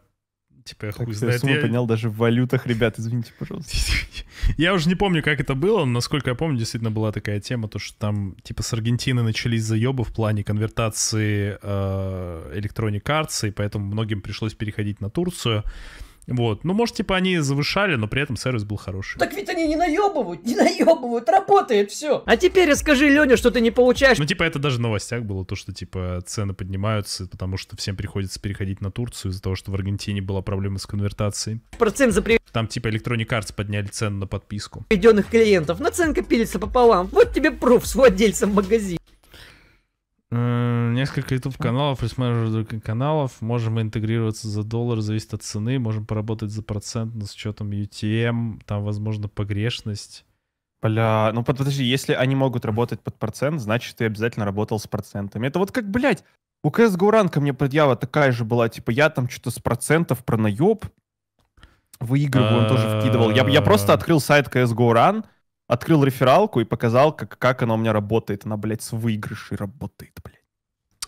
типа, я хуй знает. Я понял даже в валютах, ребят, извините, пожалуйста. я уже не помню, как это было, но, насколько я помню, действительно была такая тема, то, что там, типа, с Аргентины начались заебы в плане конвертации э, Electronic Arts, и поэтому многим пришлось переходить на Турцию. Вот. Ну, может, типа они завышали, но при этом сервис был хороший. Так ведь они не наебывают, не наебывают, работает все. А теперь расскажи, Леня, что ты не получаешь. Ну, типа, это даже в новостях было, то, что, типа, цены поднимаются, потому что всем приходится переходить на Турцию из-за того, что в Аргентине была проблема с конвертацией. Процент за при... Там, типа, Electronic Arts подняли цену на подписку. Приведенных клиентов, наценка пилится пополам. Вот тебе проф с владельцем магазина. Несколько YouTube каналов, риск-менеджеров других каналов. Можем интегрироваться за доллар, зависит от цены. Можем поработать за процент но с учетом UTM. Там, возможно, погрешность. Бля, ну подожди, если они могут работать под процент, значит, ты обязательно работал с процентами. Это вот как, блядь, у CSGO ко мне предъява такая же была, типа, я там что-то с процентов пронаеб выигрываю, он тоже вкидывал. Я, я просто открыл сайт CSGO Run, открыл рефералку и показал, как, как она у меня работает. Она, блядь, с выигрышей работает, блядь.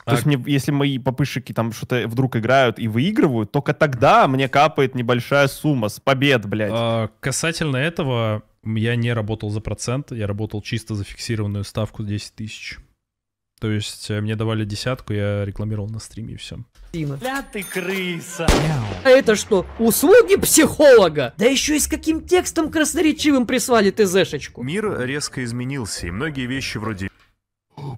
То есть, мне, если мои попышики там что-то вдруг играют и выигрывают, только тогда мне капает небольшая сумма с побед, блядь. А, касательно этого, я не работал за процент, я работал чисто за фиксированную ставку 10 тысяч. То есть э, мне давали десятку, я рекламировал на стриме и все. Да ты крыса! А это что, услуги психолога? Да еще и с каким текстом красноречивым прислали ты зэшечку? Мир резко изменился, и многие вещи вроде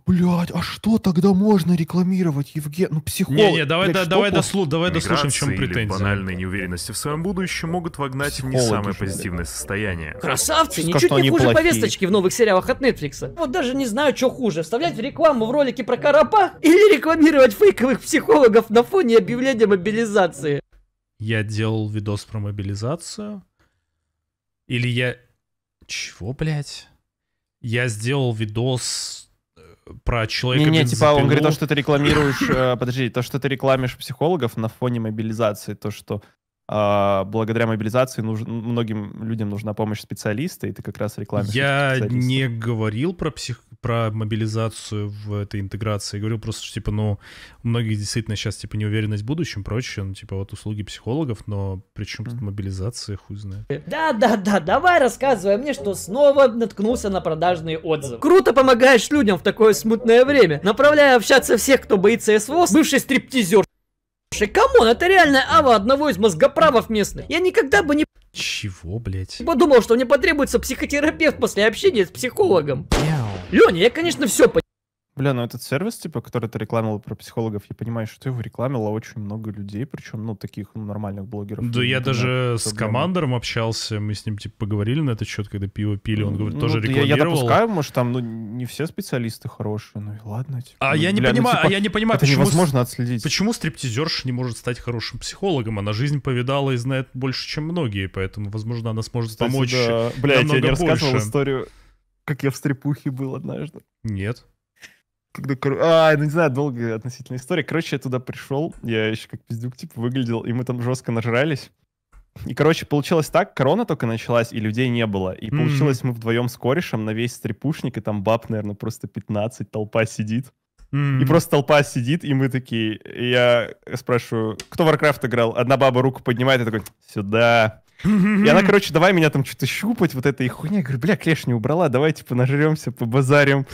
Блять, а что тогда можно рекламировать, Евген? Ну, психолог. Не, не, давай, блядь, да, давай, дослу, давай дослушаем, в чем претензия. банальные неуверенности в своем будущем могут вогнать Психологи, в не самое позитивное состояние. Красавцы, Сейчас ничуть не хуже плохие. повесточки в новых сериалах от Netflix. Вот даже не знаю, что хуже, вставлять рекламу в ролике про Карапа или рекламировать фейковых психологов на фоне объявления мобилизации. Я делал видос про мобилизацию. Или я... Чего, блядь? Я сделал видос про человека Не, не типа он говорит то, что ты рекламируешь, э, подожди, то, что ты рекламишь психологов на фоне мобилизации, то, что а, благодаря мобилизации нуж... многим людям нужна помощь специалиста, и ты как раз рекламируешь. Я не говорил про, псих... про мобилизацию в этой интеграции. Я говорил просто, что, типа, ну, у многих действительно сейчас, типа, неуверенность в будущем, прочее, ну, типа, вот услуги психологов, но при чем тут мобилизация, хуй знает. Да-да-да, давай рассказывай мне, что снова наткнулся на продажные отзывы. Круто помогаешь людям в такое смутное время, направляя общаться всех, кто боится СВО, бывший стриптизер Слушай, камон, это реально ава одного из мозгоправов местных. Я никогда бы не... Чего, блять? Подумал, типа что мне потребуется психотерапевт после общения с психологом. Леня, я, конечно, все понимаю. Бля, ну этот сервис, типа, который ты рекламил про психологов, я понимаю, что ты его рекламила очень много людей, причем, ну, таких ну, нормальных блогеров. Да я даже с командором общался, мы с ним, типа, поговорили на этот счет, когда пиво пили, он говорит, ну, тоже рекламировал. Я, я допускаю, может, там, ну, не все специалисты хорошие, ну и ладно. Типа, а ну, я не бля, ну, понимаю, ну, типа, а я не понимаю, это почему... невозможно отследить. Почему стриптизерша не может стать хорошим психологом? Она жизнь повидала и знает больше, чем многие, поэтому, возможно, она сможет Кстати, помочь да. Бля, я тебе не больше. рассказывал историю, как я в стрипухе был однажды. Нет когда... А, ну не знаю, долгая относительная история. Короче, я туда пришел, я еще как пиздюк, типа, выглядел, и мы там жестко нажрались. И, короче, получилось так, корона только началась, и людей не было. И mm-hmm. получилось, мы вдвоем с корешем на весь стрипушник, и там баб, наверное, просто 15, толпа сидит. Mm-hmm. И просто толпа сидит, и мы такие... И я спрашиваю, кто Warcraft играл? Одна баба руку поднимает, и такой, сюда. И она, короче, давай меня там что-то щупать, вот этой хуйня. Я говорю, бля, клеш не убрала, давай, типа, нажремся, побазарим.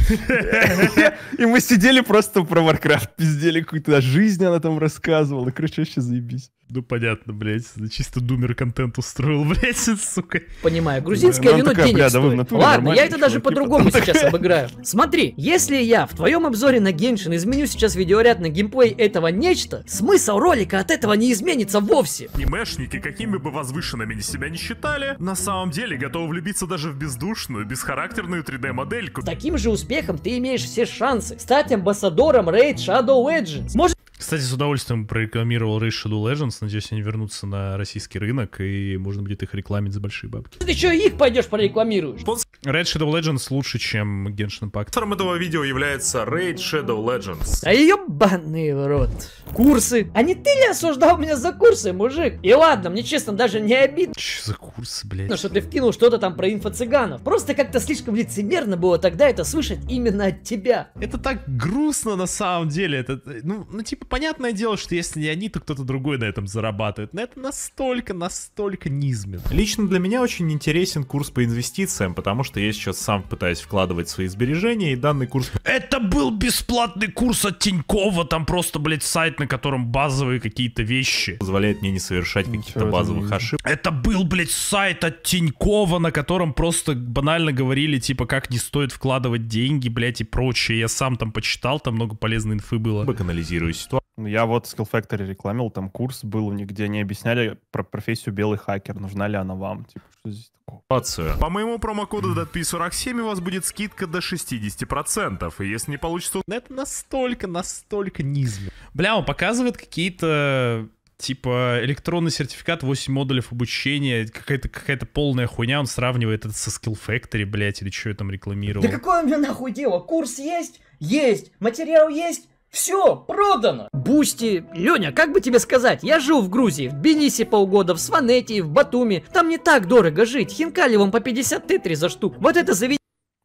И мы сидели просто про Warcraft, пиздели какую-то жизнь она там рассказывала. Короче, вообще заебись. Ну, понятно, блядь. Чисто думер контент устроил, блядь, сука. Понимаю. Грузинское ну, вино такая, денег бля, да стоит. Ладно, я это даже типа, по-другому такая... сейчас обыграю. Смотри, если я в твоем обзоре на Геншин изменю сейчас видеоряд на геймплей этого нечто, смысл ролика от этого не изменится вовсе. Анимешники, какими бы возвышенными ни себя не считали, на самом деле готовы влюбиться даже в бездушную, бесхарактерную 3D-модельку. Таким же успехом ты имеешь все шансы стать амбассадором Raid Shadow Legends. Может кстати, с удовольствием прорекламировал Raid Shadow Legends. Надеюсь, они вернутся на российский рынок, и можно будет их рекламить за большие бабки. Ты что, их пойдешь прорекламируешь? Raid Shadow Legends лучше, чем Genshin Impact. Автором этого видео является Raid Shadow Legends. А ее банный в рот. Курсы. А не ты ли осуждал меня за курсы, мужик? И ладно, мне честно даже не обидно. Че за курсы, блядь? Ну что ты вкинул что-то там про инфо-цыганов. Просто как-то слишком лицемерно было тогда это слышать именно от тебя. Это так грустно на самом деле. Это, ну, ну типа, Понятное дело, что если не они, то кто-то другой на этом зарабатывает. Но это настолько, настолько низменно. Лично для меня очень интересен курс по инвестициям, потому что я сейчас сам пытаюсь вкладывать свои сбережения, и данный курс... Это был бесплатный курс от Тинькова, там просто, блядь, сайт, на котором базовые какие-то вещи. Позволяет мне не совершать каких-то базовых ошибок. Это был, блядь, сайт от Тинькова, на котором просто банально говорили, типа, как не стоит вкладывать деньги, блядь, и прочее. Я сам там почитал, там много полезной инфы было. Канализирую ситуацию большинство... Я вот Skill Factory рекламил, там курс был, нигде не объясняли про профессию белый хакер, нужна ли она вам. Типа, что здесь такое? Пацию. По моему промокоду DATP47 у вас будет скидка до 60%, и если не получится... Ну, это настолько, настолько низко. Бля, он показывает какие-то типа электронный сертификат, 8 модулей обучения, какая-то какая полная хуйня, он сравнивает это со Skill Factory, блядь, или что я там рекламировал. Да какое у меня нахуй дело? Курс есть? Есть! Материал есть? Все, продано. Бусти. Леня, как бы тебе сказать, я жил в Грузии, в Бенисе полгода, в Сванете, в Батуми. Там не так дорого жить. Хинкали вам по 50 тетри за штуку. Вот это заведение.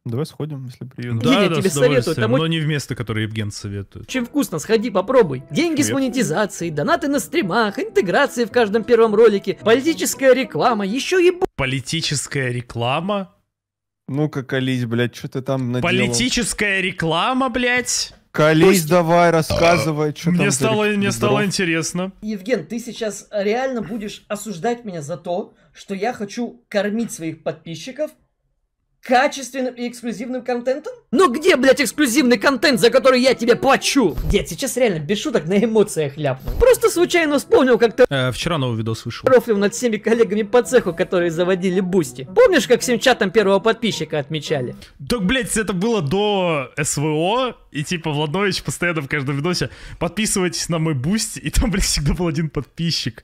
Давай сходим, если приеду. Да, Нет, да, я тебе советую. Там но не в место, которое Евген советует. Чем вкусно, сходи, попробуй. Деньги Привет. с монетизацией, донаты на стримах, интеграции в каждом первом ролике, политическая реклама, еще и... Политическая реклама? Ну-ка, колись, блядь, что ты там наделал? Политическая реклама, блядь? Колись Пусть... давай, а, рассказывай, что мне там стало, Мне здоров. стало интересно. Евген, ты сейчас реально будешь осуждать меня за то, что я хочу кормить своих подписчиков качественным и эксклюзивным контентом? Ну где, блядь, эксклюзивный контент, за который я тебе плачу? Дед, сейчас реально без шуток на эмоциях ляпнул. Просто случайно вспомнил, как ты... Э, вчера новый видос вышел. Профлил над всеми коллегами по цеху, которые заводили бусти. Помнишь, как всем чатом первого подписчика отмечали? Так, блядь, это было до СВО, и типа Владнович постоянно в каждом видосе подписывайтесь на мой буст, и там, блядь, всегда был один подписчик.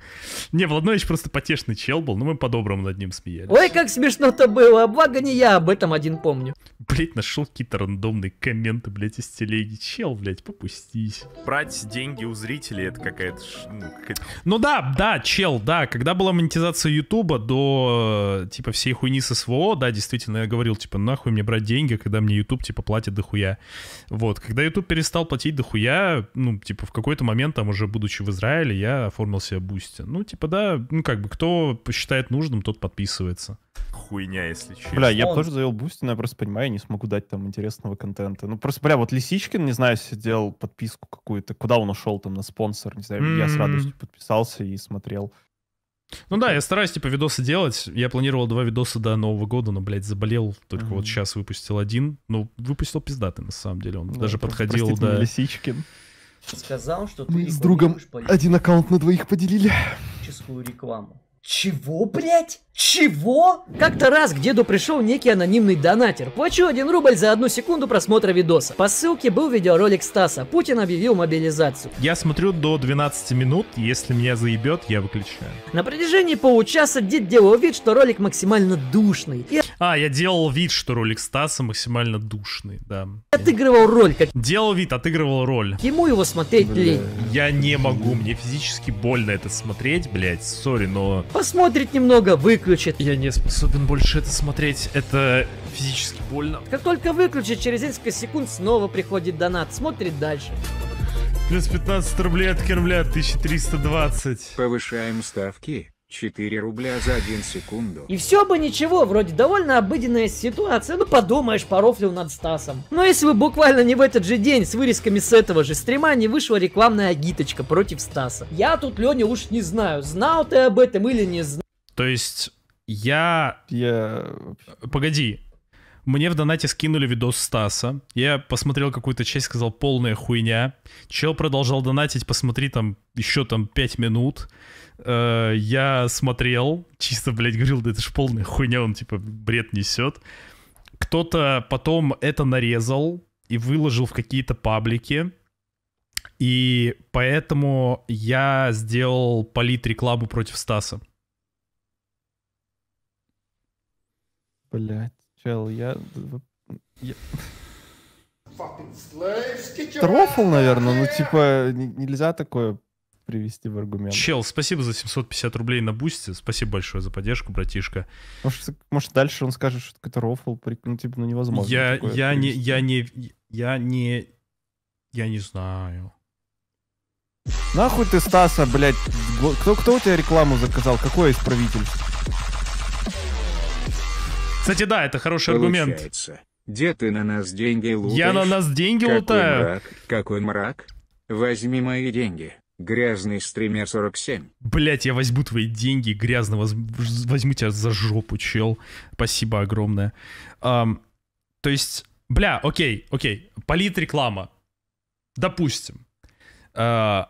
Не, Владнович просто потешный чел был, но мы по-доброму над ним смеялись. Ой, как смешно-то было, благо не я об об этом один помню. Блять, нашел какие-то рандомные комменты, блять, из телеги. Чел, блять, попустись. Брать деньги у зрителей, это какая-то... Ну, какая ну да, да, чел, да. Когда была монетизация Ютуба до, э, типа, всей хуйни с СВО, да, действительно, я говорил, типа, нахуй мне брать деньги, когда мне Ютуб, типа, платит дохуя. Вот, когда Ютуб перестал платить дохуя, ну, типа, в какой-то момент, там, уже будучи в Израиле, я оформил себе бусти. Ну, типа, да, ну, как бы, кто считает нужным, тот подписывается хуйня, если честно. Бля, я бы тоже завел бусти, но я просто понимаю, я не смогу дать там интересного контента. Ну, просто, бля, вот Лисичкин, не знаю, сидел подписку какую-то, куда он ушел там на спонсор, не знаю, mm-hmm. я с м-м. радостью подписался и смотрел. Ну да, я стараюсь, типа, видосы делать. Я планировал два видоса до Нового года, но, блядь, заболел. Только mm-hmm. вот сейчас выпустил один. Ну, выпустил пиздатый, на самом деле. Он ну, даже подходил до... Лисичкин. Сказал, что Мы с другом один аккаунт на двоих поделили. Ческую рекламу. Чего, блядь? Чего? Как-то раз к деду пришел некий анонимный донатер. Плачу один рубль за одну секунду просмотра видоса. По ссылке был видеоролик Стаса. Путин объявил мобилизацию. Я смотрю до 12 минут. Если меня заебет, я выключаю. На протяжении получаса дед делал вид, что ролик максимально душный. И... А, я делал вид, что ролик Стаса максимально душный, да. Отыгрывал роль как... Делал вид, отыгрывал роль. Ему его смотреть лень. Я не могу, мне физически больно это смотреть, блядь, сори, но посмотрит немного, выключит. Я не способен больше это смотреть, это физически больно. Как только выключит, через несколько секунд снова приходит донат, смотрит дальше. Плюс 15 рублей от Кремля, 1320. Повышаем ставки. 4 рубля за 1 секунду. И все бы ничего, вроде довольно обыденная ситуация. Ну подумаешь, порофлил над Стасом. Но если бы буквально не в этот же день с вырезками с этого же стрима не вышла рекламная агиточка против Стаса. Я тут, Леня, уж не знаю, знал ты об этом или не знал. То есть я... Я... Погоди, мне в донате скинули видос Стаса. Я посмотрел какую-то часть, сказал полная хуйня. Чел продолжал донатить, посмотри там еще там 5 минут. Э, я смотрел, чисто, блядь, говорил, да это ж полная хуйня, он, типа, бред несет. Кто-то потом это нарезал и выложил в какие-то паблики. И поэтому я сделал полит рекламу против Стаса. Блять, чел, я... я... Трофл, наверное, ну типа нельзя такое привести в аргумент. Чел, спасибо за 750 рублей на бусте. Спасибо большое за поддержку, братишка. Может, может дальше он скажет, что это рофл, ну, типа, ну невозможно. Я, я, не, я не, я не, я не знаю. Нахуй ты, Стаса, блядь. Кто, кто у тебя рекламу заказал? Какой исправитель? Кстати, да, это хороший Получается. аргумент. Где ты на нас деньги лутаешь? Я на нас деньги какой лутаю. Мрак, какой мрак? Возьми мои деньги. Грязный стример 47. Блять, я возьму твои деньги, грязно воз... возьму тебя за жопу, чел. Спасибо огромное. Um, то есть, бля, окей, окей, полит реклама. Допустим. Uh,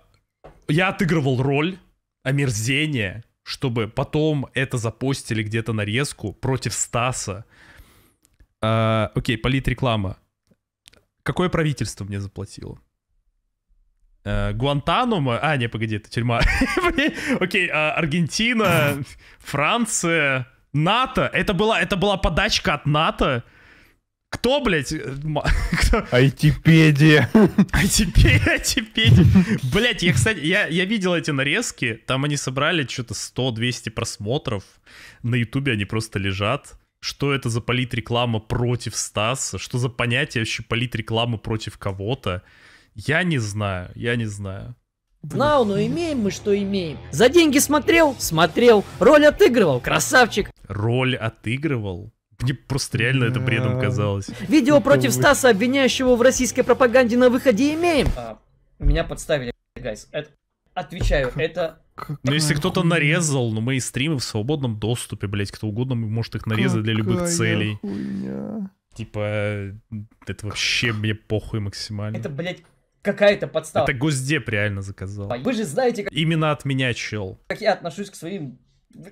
я отыгрывал роль омерзения, чтобы потом это запостили где-то нарезку против Стаса. Uh, окей, полит реклама. Какое правительство мне заплатило? Э, Гуантанума, А, не, погоди, это тюрьма. Окей, а, Аргентина, Франция, НАТО. Это была, это была подачка от НАТО. Кто, блядь? Э, кто? Айтипедия. Айтипедия, айтипедия. Блядь, я, кстати, я, я видел эти нарезки. Там они собрали что-то 100-200 просмотров. На ютубе они просто лежат. Что это за политреклама против Стаса? Что за понятие вообще политреклама против кого-то? Я не знаю, я не знаю. Нау, но имеем мы, что имеем. За деньги смотрел? Смотрел. Роль отыгрывал? Красавчик. Роль отыгрывал? Мне просто реально это бредом казалось. Видео против Стаса, обвиняющего в российской пропаганде на выходе, имеем. А, меня подставили, гайс. Это... Отвечаю, это... Ну, если кто-то нарезал, но ну, мои стримы в свободном доступе, блять, кто угодно может их нарезать для любых целей. Хуйня. Типа, э, это вообще мне похуй максимально. Это, блять какая-то подстава. Это Госдеп реально заказал. Вы же знаете, как... Именно от меня, чел. Как я отношусь к своим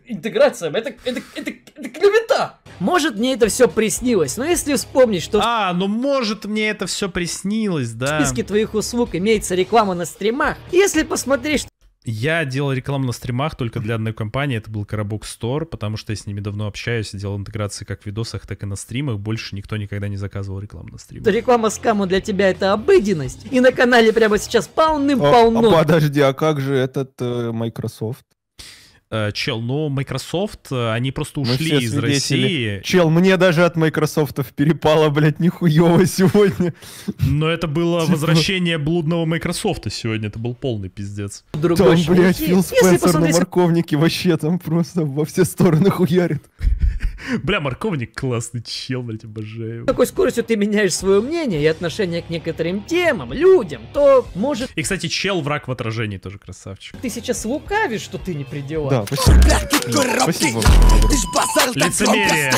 интеграциям. Это, это, это, это клевета! Может, мне это все приснилось, но если вспомнить, что... А, ну может, мне это все приснилось, да. В списке твоих услуг имеется реклама на стримах. Если посмотреть, что... Я делал рекламу на стримах только для одной компании, это был Карабок Store, потому что я с ними давно общаюсь, делал интеграции как в видосах, так и на стримах, больше никто никогда не заказывал рекламу на стримах. Реклама скаму для тебя это обыденность, и на канале прямо сейчас полным-полно. А, а подожди, а как же этот э, Microsoft? Э, чел, но Microsoft, э, они просто ушли из России. Чел, мне даже от Microsoft перепало, блядь, нихуево сегодня. Но это было типа... возвращение блудного Microsoft сегодня, это был полный пиздец. Другой там, блядь, Фил Спенсер на морковнике вообще там просто во все стороны хуярит. Бля, морковник классный чел, блядь, обожаю. С какой скоростью ты меняешь свое мнение и отношение к некоторым темам, людям, то может... И, кстати, чел враг в отражении тоже красавчик. Ты сейчас лукавишь, что ты не при делах. Да, спасибо. спасибо. Лицемерие.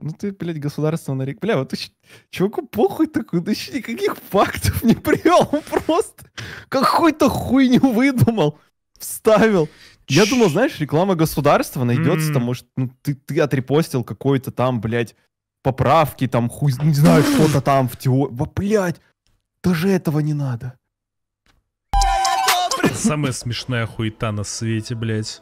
Ну ты, блядь, государственный рек... Бля, вот ты, чуваку похуй такой, ты еще никаких фактов не привел, он просто какую-то хуйню выдумал, вставил. Я думал, знаешь, реклама государства найдется, mm. там, может, ну, ты, ты отрепостил какой-то там, блядь, поправки, там, хуй, не знаю, что-то там в теории. Блядь, даже этого не надо. Самая смешная хуета на свете, блядь.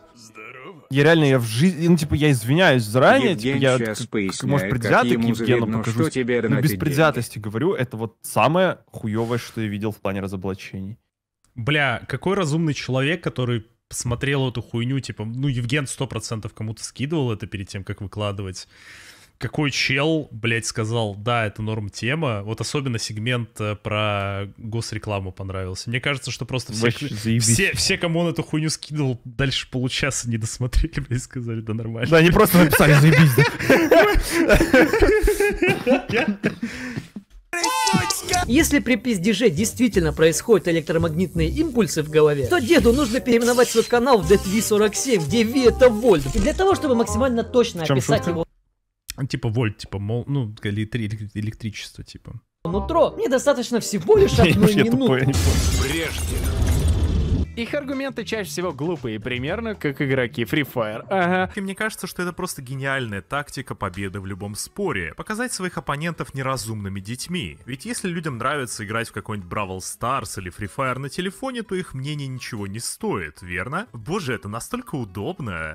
Я реально, я в жизни, ну, типа, я извиняюсь заранее, Евген типа, я, сейчас как, поясняю, может, предвзятый к Евгену покажусь, но ну, без предвзятости деньги. говорю, это вот самое хуевое, что я видел в плане разоблачений. Бля, какой разумный человек, который посмотрел эту хуйню, типа, ну, Евген процентов кому-то скидывал это перед тем, как выкладывать. Какой чел, блядь, сказал, да, это норм тема. Вот особенно сегмент э, про госрекламу понравился. Мне кажется, что просто все, все, все, кому он эту хуйню скидывал, дальше получаса не досмотрели, блядь, сказали, да нормально. Да, они просто написали, заебись. Если при пиздеже действительно происходят электромагнитные импульсы в голове, то деду нужно переименовать свой канал в DTV47, где V это вольт. И для того, чтобы максимально точно описать шутка? его... Типа вольт, типа, мол, ну, электри- электричество, типа. Нутро, мне достаточно всего лишь одной минуты. Прежде их аргументы чаще всего глупые, примерно как игроки Free Fire. Ага. И мне кажется, что это просто гениальная тактика победы в любом споре. Показать своих оппонентов неразумными детьми. Ведь если людям нравится играть в какой-нибудь Бравл Stars или Free Fire на телефоне, то их мнение ничего не стоит, верно? Боже, это настолько удобно.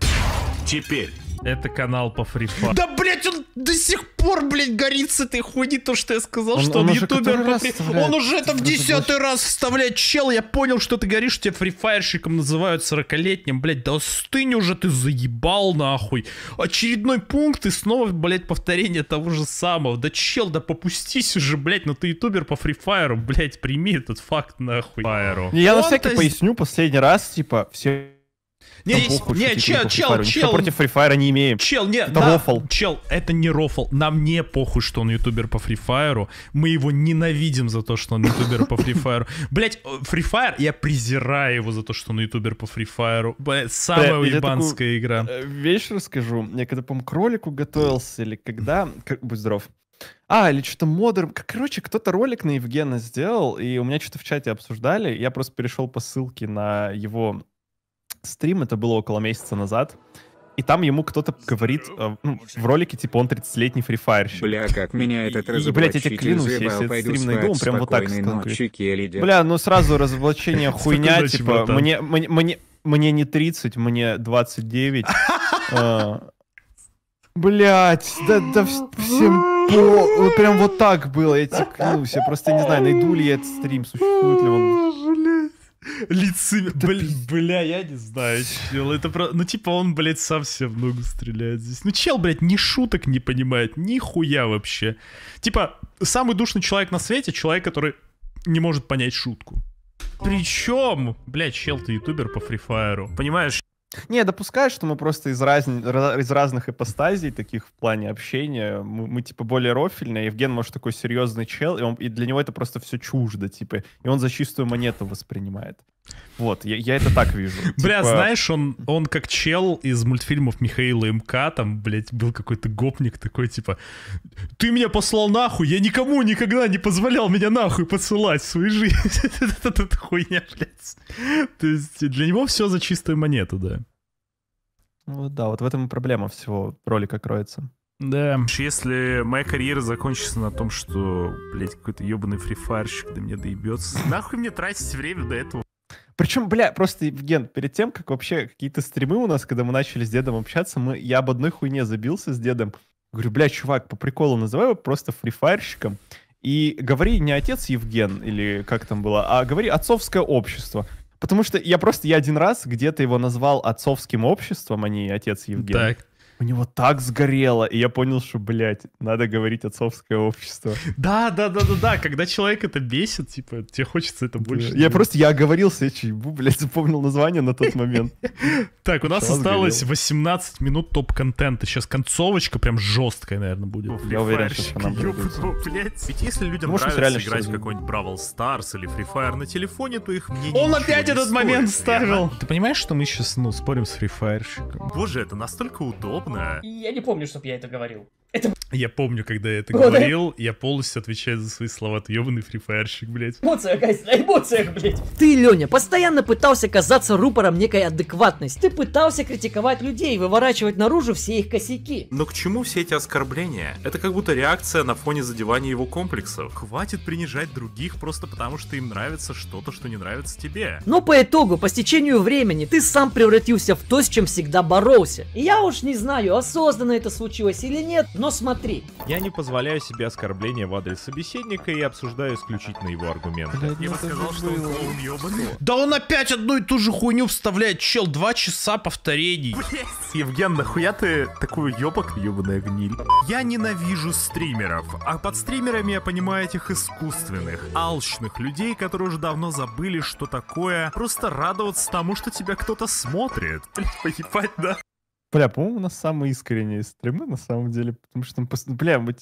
Теперь. Это канал по Free Fire. Да, блять, он до сих пор, блядь, горит с этой хуйни, то, что я сказал, он, что он, он ютубер. По... Он уже это в десятый раз вставляет, чел, я понял, что ты горишь, тебе Free фрифайрщиком называют 40-летним, блядь, да стынь уже ты заебал нахуй. Очередной пункт и снова, блядь, повторение того же самого. Да чел, да попустись уже, блядь, но ну ты ютубер по фрифайеру, блядь, прими этот факт нахуй. Файру. Я Он на ну, всякий поясню последний раз, типа, все не, не, чел, чел, чел. против Free Fire не имеем. Чел, нет, это рофл. Чел, это не рофл. Нам не похуй, что он ютубер по Free Fire. Мы его ненавидим за то, что он ютубер по Free Fire. Блять, э, Free Fire, я презираю его за то, что он ютубер по Free Fire. Самая уебанская э, игра. Вещь расскажу. Я когда, по-моему, к ролику готовился, или когда... Будь здоров. А, или что-то модер... Короче, кто-то ролик на Евгена сделал, и у меня что-то в чате обсуждали. Я просто перешел по ссылке на его стрим, это было около месяца назад, и там ему кто-то говорит э, ну, в ролике, типа, он 30-летний фрифайрщик. Бля, как меня этот разоблачитель И, блядь, я тебе клянусь, если этот стрим найду, он прям вот так сказал. Бля, ну сразу разоблачение хуйня, типа, мне, мне, мне, мне не 30, мне 29. А. Блять, да, да всем по... прям вот так было, я тебе клянусь. Я просто не знаю, найду ли я этот стрим, существует ли он. Лицемер. бля, я не знаю, чел. Это про... Ну, типа, он, блядь, сам себе в ногу стреляет здесь. Ну, чел, блядь, ни шуток не понимает, ни хуя вообще. Типа, самый душный человек на свете, человек, который не может понять шутку. Причем, блядь, чел, ты ютубер по фрифайру. Понимаешь? Не, допускаю, что мы просто из, раз... из разных ипостазий, таких в плане общения, мы, мы типа более рофильные. Евген, может, такой серьезный чел, и, он, и для него это просто все чуждо, типа, и он за чистую монету воспринимает. Вот, я, я это так вижу. Бля, типа... знаешь, он, он как чел из мультфильмов Михаила МК, там, блядь, был какой-то гопник такой, типа, ты меня послал нахуй, я никому никогда не позволял меня нахуй посылать в свою жизнь. Это хуйня, блядь. То есть для него все за чистую монету, да. Вот да, вот в этом и проблема всего ролика кроется. Да. Если моя карьера закончится на том, что, блядь, какой-то ебаный фрифарщик до меня доебется, нахуй мне тратить время до этого? Причем, бля, просто, Евген, перед тем, как вообще какие-то стримы у нас, когда мы начали с дедом общаться, мы, я об одной хуйне забился с дедом. Говорю, бля, чувак, по приколу называй его просто фрифайрщиком. И говори не отец Евген, или как там было, а говори отцовское общество. Потому что я просто, я один раз где-то его назвал отцовским обществом, а не отец Евген. Так у него так сгорело, и я понял, что, блядь, надо говорить отцовское общество. Да, да, да, да, да, когда человек это бесит, типа, тебе хочется это больше. Я просто, я оговорился, я чебу, блядь, запомнил название на тот момент. Так, у нас осталось 18 минут топ-контента, сейчас концовочка прям жесткая, наверное, будет. Я уверен, что блядь. Ведь если людям нравится играть в какой-нибудь Бравл Старс или Free Fire на телефоне, то их мнение Он опять этот момент ставил! Ты понимаешь, что мы сейчас, ну, спорим с Free Fire? Боже, это настолько удобно внезапно. Я не помню, чтобы я это говорил. Это... Я помню, когда я это Года. говорил, я полностью отвечаю за свои слова. Ты ебаный фрифаерщик, блядь. Эмоциях, Айс, на эмоциях, блядь. Ты, Леня, постоянно пытался казаться рупором некой адекватности. Ты пытался критиковать людей, выворачивать наружу все их косяки. Но к чему все эти оскорбления? Это как будто реакция на фоне задевания его комплексов. Хватит принижать других просто потому, что им нравится что-то, что не нравится тебе. Но по итогу, по стечению времени, ты сам превратился в то, с чем всегда боролся. И я уж не знаю, осознанно это случилось или нет, но но смотри. Я не позволяю себе оскорбления в адрес собеседника и обсуждаю исключительно его аргументы. Да, я ну сказал, что он ебаный. Да он опять одну и ту же хуйню вставляет, чел, два часа повторений. Блять. Евген, нахуя ты такую ебок, ебаная гниль? Я ненавижу стримеров, а под стримерами я понимаю этих искусственных, алчных людей, которые уже давно забыли, что такое просто радоваться тому, что тебя кто-то смотрит. Блять, поебать, да? Бля, по-моему, у нас самые искренние стримы, на самом деле. Потому что, бля, мы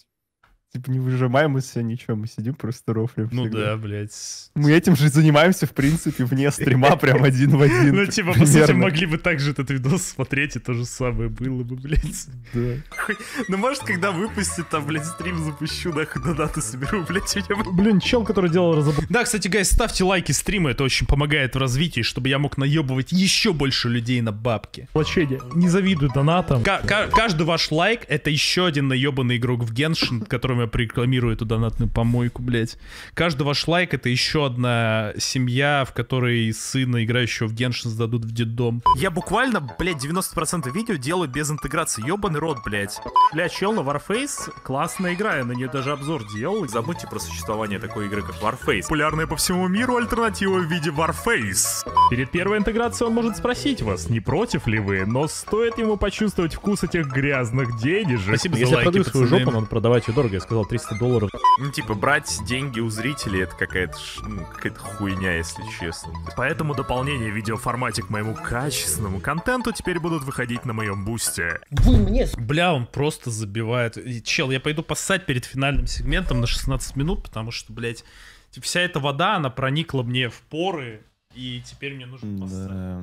Типа не выжимаем из себя ничего, мы сидим просто рофлим. Ну всегда. да, блядь. Мы этим же занимаемся, в принципе, вне стрима прям один в один. Ну типа, по сути, могли бы также этот видос смотреть, и то же самое было бы, блядь. Да. Ну может, когда выпустит, там, блядь, стрим запущу, нахуй донаты соберу, блядь. Блин, чел, который делал разобрал. Да, кстати, гайс, ставьте лайки стрима, это очень помогает в развитии, чтобы я мог наебывать еще больше людей на бабки. Плачение. Не завидую донатам. Каждый ваш лайк — это еще один наебанный игрок в Геншин, которым я прорекламирую эту донатную помойку, блядь. Каждый ваш лайк — это еще одна семья, в которой сына, играющего в Геншин, сдадут в детдом. Я буквально, блядь, 90% видео делаю без интеграции. Ёбаный рот, блядь. Бля, чел на Warface — классная игра, я на нее даже обзор делал. Забудьте про существование такой игры, как Warface. Популярная по всему миру альтернатива в виде Warface. Перед первой интеграцией он может спросить вас, не против ли вы, но стоит ему почувствовать вкус этих грязных денежек. Спасибо за лайки, я продаю свою пацаны. жопу, он продавать ее дорого, я сказал сказал, 300 долларов. Ну, типа, брать деньги у зрителей — это какая-то ну, какая хуйня, если честно. Поэтому дополнение в видеоформате к моему качественному контенту теперь будут выходить на моем бусте. Бля, он просто забивает. Чел, я пойду поссать перед финальным сегментом на 16 минут, потому что, блядь, вся эта вода, она проникла мне в поры, и теперь мне нужно поссать. Да.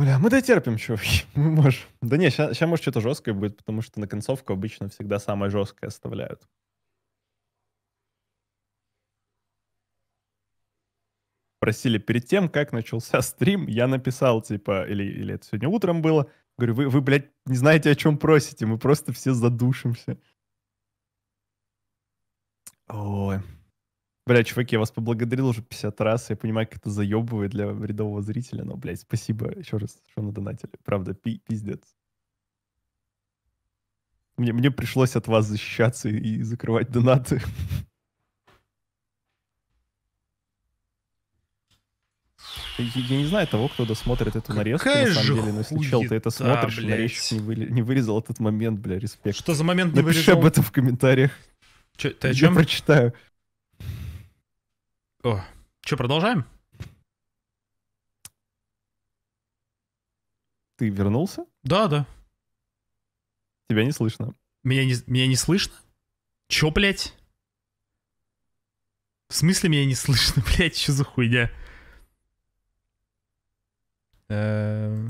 Бля, мы дотерпим, чуваки, мы можем. Да не, сейчас, может, что-то жесткое будет, потому что на концовку обычно всегда самое жесткое оставляют. Просили перед тем, как начался стрим, я написал, типа, или, или это сегодня утром было, говорю, вы, вы, блядь, не знаете, о чем просите, мы просто все задушимся. Ой, Бля, чуваки, я вас поблагодарил уже 50 раз. Я понимаю, как это заебывает для рядового зрителя, но, блядь, спасибо еще раз, что донатили. Правда, пи пиздец. Мне, мне пришлось от вас защищаться и, и закрывать донаты. Я не знаю того, кто досмотрит эту нарезку, Какая на самом деле, но если чел, ты это смотришь, блядь. нарезчик не, выли, не вырезал этот момент, бля, респект. Что за момент не Напиши вырезал? об этом в комментариях. Че, ты о чем? Я прочитаю. О, что, продолжаем? Ты вернулся? Да, да. Тебя не слышно. Меня не, меня не слышно? Чё, блядь? В смысле меня не слышно, блядь, что за хуйня? Э,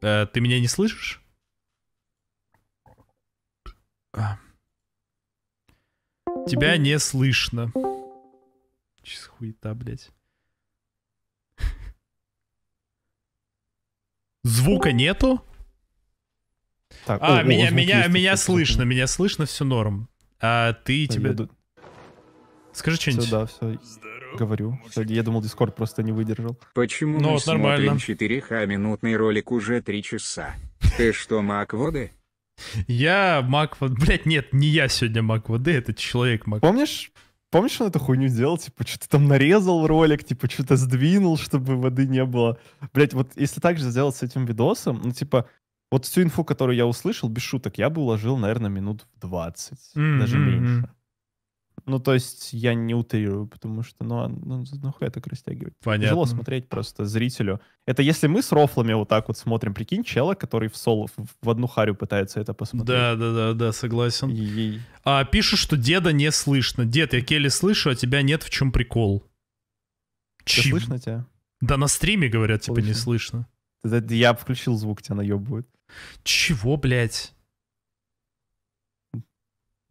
э, ты меня не слышишь? А. Тебя не слышно. Чис хуета, блядь. Звука нету? Так, а, о, меня, о, меня, есть, меня слышно, меня слышно, все норм. А ты да, тебя... Я... Скажи что-нибудь. Все, да, все. Здорово, Говорю. Все, я думал, Дискорд просто не выдержал. Почему ну, мы вот смотрим нормально. 4 ха минутный ролик уже 3 часа? Ты что, маг воды? Я Маква... блять, нет, не я сегодня воды, это человек Мак... Помнишь, Помнишь, он эту хуйню делал? Типа, что-то там нарезал ролик, типа, что-то сдвинул, чтобы воды не было. Блять, вот если так же сделать с этим видосом, ну, типа, вот всю инфу, которую я услышал, без шуток, я бы уложил, наверное, минут в 20, mm-hmm. даже меньше. Ну, то есть я не утрирую, потому что, ну, а, ну, ну хуя так растягивать. Понятно. Тяжело смотреть просто зрителю. Это если мы с рофлами вот так вот смотрим, прикинь, чела, который в соло в одну харю пытается это посмотреть. Да, да, да, да, согласен. Ей. А пишешь, что деда не слышно. Дед, я Келли слышу, а тебя нет, в чем прикол? Чего? Да слышно тебя? Да на стриме, говорят, слышно. типа не слышно. Я включил звук, тебя наебывают. Чего, блядь?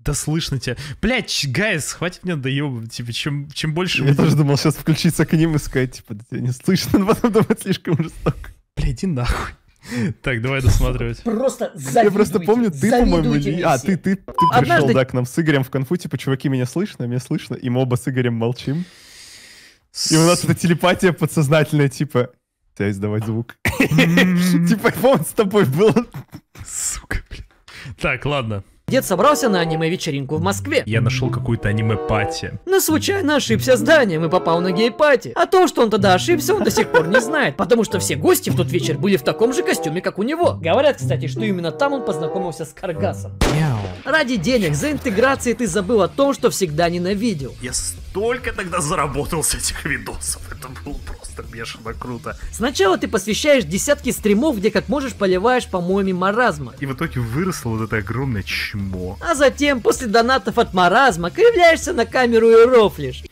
Да слышно тебя. Блять, гайс, хватит мне доебывать. Типа, чем, чем больше... Я тоже думал сейчас включиться к ним и сказать, типа, да тебя не слышно, но потом думать слишком жестоко. Бля, иди нахуй. Так, давай досматривать. Просто завидуйте. Я просто помню, ты, по-моему, ли... а, ты, ты, ты Однажды... пришел, да, к нам с Игорем в конфу, типа, чуваки, меня слышно, меня слышно, и мы оба с Игорем молчим. И у нас эта телепатия подсознательная, типа, тебя издавать звук. Типа, помню, с тобой было. Сука, блин. Так, ладно. Дед собрался на аниме-вечеринку в Москве. Я нашел какую-то аниме-пати. На случайно ошибся зданием и попал на гей-пати. А то, что он тогда ошибся, он до сих пор не знает, потому что все гости в тот вечер были в таком же костюме, как у него. Говорят, кстати, что именно там он познакомился с Каргасом. Ради денег за интеграции ты забыл о том, что всегда ненавидел. Я столько тогда заработал с этих видосов, это было просто просто бешено круто. Сначала ты посвящаешь десятки стримов, где как можешь поливаешь по моему маразма. И в итоге выросло вот это огромное чмо. А затем, после донатов от маразма, кривляешься на камеру и рофлишь.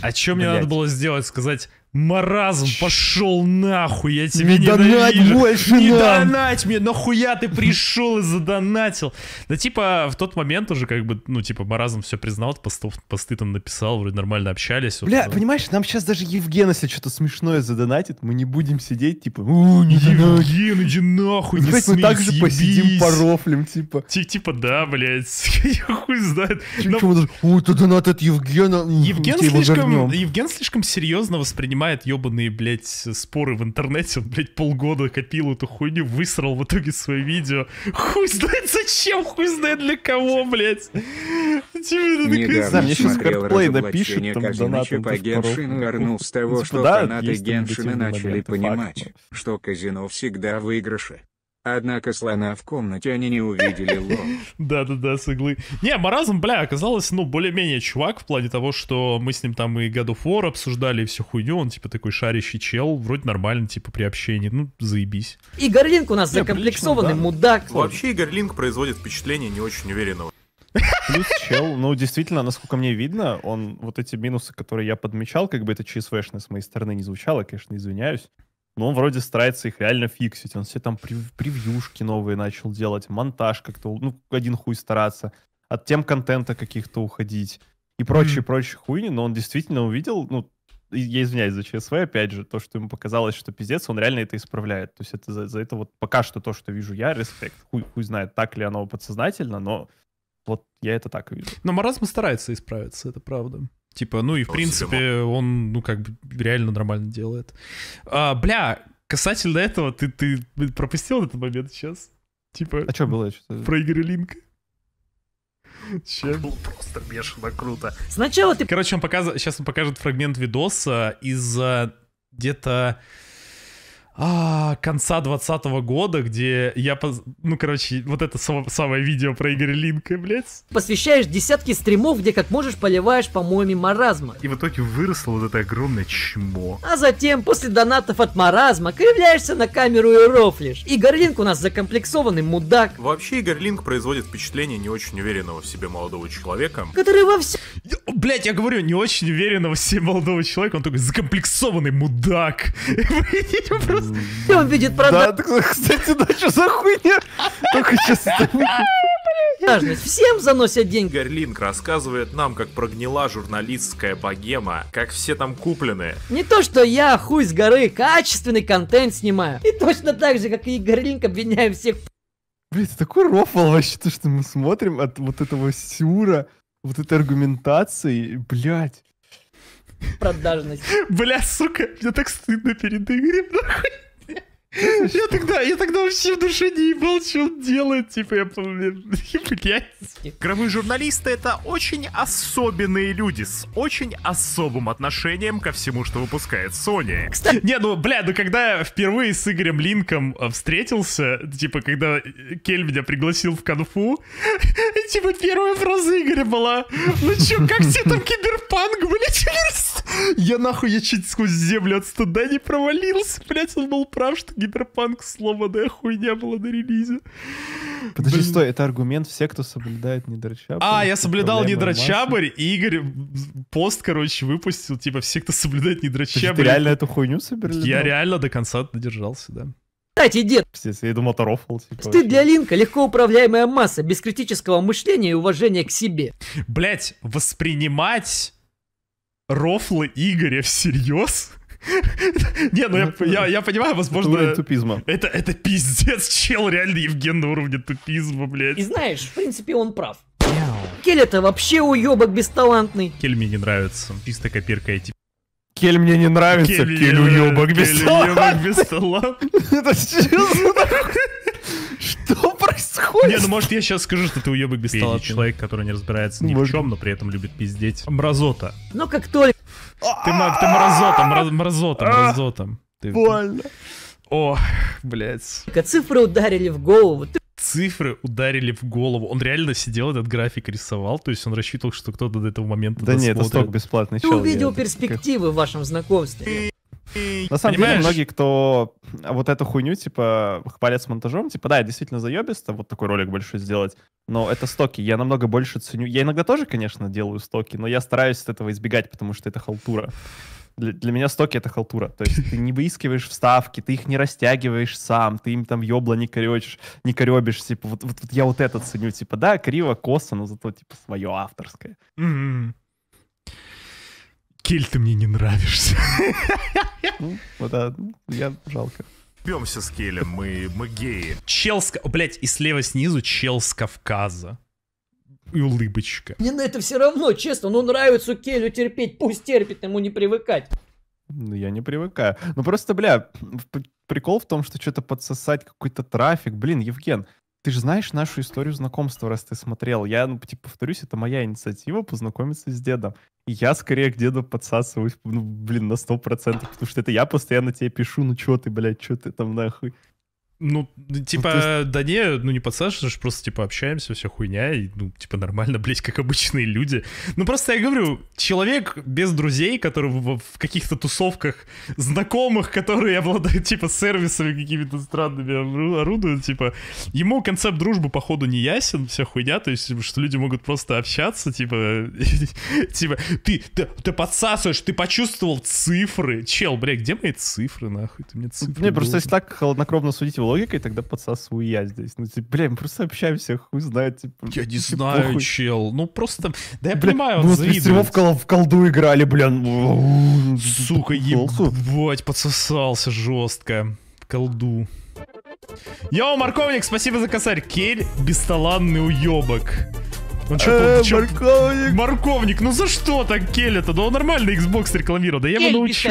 А что мне надо было сделать? Сказать, Маразм, пошел нахуй, я тебе не донать больше Не нам. донать мне, нахуя ты пришел и задонатил? Да типа в тот момент уже как бы, ну типа Маразм все признал, постов, посты там написал, вроде нормально общались. Бля, вот, понимаешь, нам сейчас даже Евген, если что-то смешное задонатит, мы не будем сидеть типа, у, не Евген, иди нахуй, не смей, мы так же посидим, порофлим, типа. типа да, блядь, я хуй знает. Ой, даже, у, это донат от Евгена, Евген слишком серьезно воспринимает поднимает ебаные, блядь, споры в интернете. Он, блядь, полгода копил эту хуйню, высрал в итоге свое видео. Хуй знает зачем, хуй знает для кого, блядь. Типа, ты такой... Мне сейчас картплей напишет, там, донаты по Геншину вернул с того, ну что фанаты Геншина начали понимать, что казино всегда выигрыши. Однако слона в комнате они не увидели лоб. Да-да-да, с иглы. Не, маразм, бля, оказалось, ну, более-менее чувак в плане того, что мы с ним там и God of War обсуждали, и всю хуйню, он, типа, такой шарящий чел, вроде нормально, типа, при общении, ну, заебись. И Линк у нас не, закомплексованный ну мудак. Ну, вообще, Игорь производит впечатление не очень уверенного. Плюс чел, ну, действительно, насколько мне видно, он вот эти минусы, которые я подмечал, как бы это ЧСВшно с моей стороны не звучало, конечно, извиняюсь, но ну, он вроде старается их реально фиксить. Он все там превьюшки новые начал делать, монтаж как-то, ну, один хуй стараться, от тем контента каких-то уходить и прочие, mm-hmm. прочие хуйни, но он действительно увидел, ну, я извиняюсь за ЧСВ, опять же, то, что ему показалось, что пиздец, он реально это исправляет. То есть это за, за это вот пока что то, что вижу я, респект. Хуй, хуй знает, так ли оно подсознательно, но вот я это так вижу. Но маразм старается исправиться, это правда. Типа, ну и в принципе он, ну как бы реально нормально делает. А, бля, касательно этого, ты, ты пропустил этот момент сейчас? Типа... А что было? Что про Игоря Линка. Чем? Было просто бешено круто. Сначала ты... Короче, он показ... сейчас он покажет фрагмент видоса из а, где-то а, конца 2020 года, где я, поз... ну, короче, вот это само, самое видео про Игоря Линка, блядь. Посвящаешь десятки стримов, где как можешь поливаешь по моему маразма. И в итоге выросло вот это огромное чмо. А затем, после донатов от маразма, кривляешься на камеру и рофлишь. Игорь Линк у нас закомплексованный мудак. Вообще, Игорь Линк производит впечатление не очень уверенного в себе молодого человека. Который во всем... Блять, я говорю, не очень уверенного в себе молодого человека, он такой закомплексованный мудак. И он видит продажность. Да, ну, кстати, да, что за хуйня? Только сейчас... Всем заносят деньги. Игорь Линк рассказывает нам, как прогнила журналистская богема, как все там куплены. Не то, что я хуй с горы качественный контент снимаю. И точно так же, как и Игорь Линк, обвиняем всех Блять, такой рофл вообще, то, что мы смотрим от вот этого сюра, вот этой аргументации, блять продажность. Бля, сука, мне так стыдно перед Игорем, нахуй. Я тогда, я тогда вообще в душе не ебал, что он делает, типа, я, блядь. Игровые журналисты — это очень особенные люди с очень особым отношением ко всему, что выпускает Sony. Кстати, не, ну, бля, ну когда я впервые с Игорем Линком э, встретился, типа, когда э, Кель меня пригласил в конфу, типа, первая фраза Игоря была, ну чё, как тебе там киберпанк, блядь? Я нахуй, я чуть сквозь землю от стыда не провалился, блядь, он был прав, что киберпанк сломанная хуйня была на релизе. Подожди, Блин. стой, это аргумент все, кто соблюдает Недорчабрь. А, я соблюдал Недорчабрь, и Игорь пост, короче, выпустил, типа, все, кто соблюдает Недорчабрь. Ты реально эту хуйню собирали? Я реально до конца додержался, да. Кстати, дед. Я думал, это рофл. Типа, Стыд для Линка, легко управляемая масса, без критического мышления и уважения к себе. Блять, воспринимать рофлы Игоря всерьез? Не, ну я, я, понимаю, возможно... Это тупизма. Это, пиздец, чел реально Евген на уровне тупизма, блядь. И знаешь, в принципе, он прав. Кель это вообще уебок бесталантный. Кель мне не нравится, чисто копирка эти. Кель мне не нравится, Кель, Кель уебок бесталантный. Это что происходит? Не, ну может я сейчас скажу, что ты уебок бесталантный. Человек, который не разбирается ни в чем, но при этом любит пиздеть. Мразота. Но как только... Ты, ты мразотом, мразотом, а, мразотом. Ты, Больно. О, блядь. Цифры ударили в голову. Цифры ударили в голову. Он реально сидел, этот график рисовал, то есть он рассчитывал, что кто-то до этого момента Да досмотрит. нет, это сток бесплатный. Ты увидел перспективы в вашем знакомстве. На самом Понимаешь? деле, многие, кто вот эту хуйню, типа, хвалят с монтажом, типа, да, действительно заебисто, вот такой ролик большой сделать, но это стоки, я намного больше ценю. Я иногда тоже, конечно, делаю стоки, но я стараюсь от этого избегать, потому что это халтура. Для, для меня стоки — это халтура. То есть ты не выискиваешь вставки, ты их не растягиваешь сам, ты им там ёбла не корёбишь, не корёбишь, типа, вот, вот, вот я вот это ценю, типа, да, криво, косо, но зато, типа, свое авторское. Mm-hmm. Киль, ты мне не нравишься. Ну, вот, ну, я жалко. Пьемся с Келем, мы, мы геи. Чел с... Блять, и слева снизу чел с Кавказа. И улыбочка. Мне на ну, это все равно, честно. Ну, нравится Келю терпеть, пусть терпит, ему не привыкать. Ну, я не привыкаю. Ну, просто, бля, прикол в том, что что-то подсосать, какой-то трафик. Блин, Евген, ты же знаешь нашу историю знакомства, раз ты смотрел. Я, ну, типа, повторюсь, это моя инициатива познакомиться с дедом. И я скорее к деду подсасываюсь, ну, блин, на сто процентов, потому что это я постоянно тебе пишу, ну чё ты, блядь, чё ты там нахуй. Ну, ну, типа, ну, есть... да не, ну не подсаживаешь, просто типа общаемся, вся хуйня, и, ну, типа, нормально, блядь, как обычные люди. Ну, просто я говорю, человек без друзей, который в, в каких-то тусовках знакомых, которые обладают, типа, сервисами какими-то странными орудуют, типа, ему концепт дружбы, походу, не ясен, вся хуйня, то есть, что люди могут просто общаться, типа, типа, ты, ты, ты подсасываешь, ты почувствовал цифры, чел, блядь, где мои цифры, нахуй, ты мне цифры... Не, просто если так холоднокровно судить логикой тогда подсасываю я здесь. Ну, типа, блин просто общаемся, хуй знает. Типа, я не знаю, похуй. чел. Ну, просто... Да я бля, понимаю, он завидует. Мы в, колду играли, блин Сука, ебать, подсосался жестко. Колду. Йоу, морковник, спасибо за косарь. Кель, бесталанный уебок. Он что, э, морковник. Морковник, ну за что так Келли-то? Да он нормально Xbox рекламировал, да я его научу.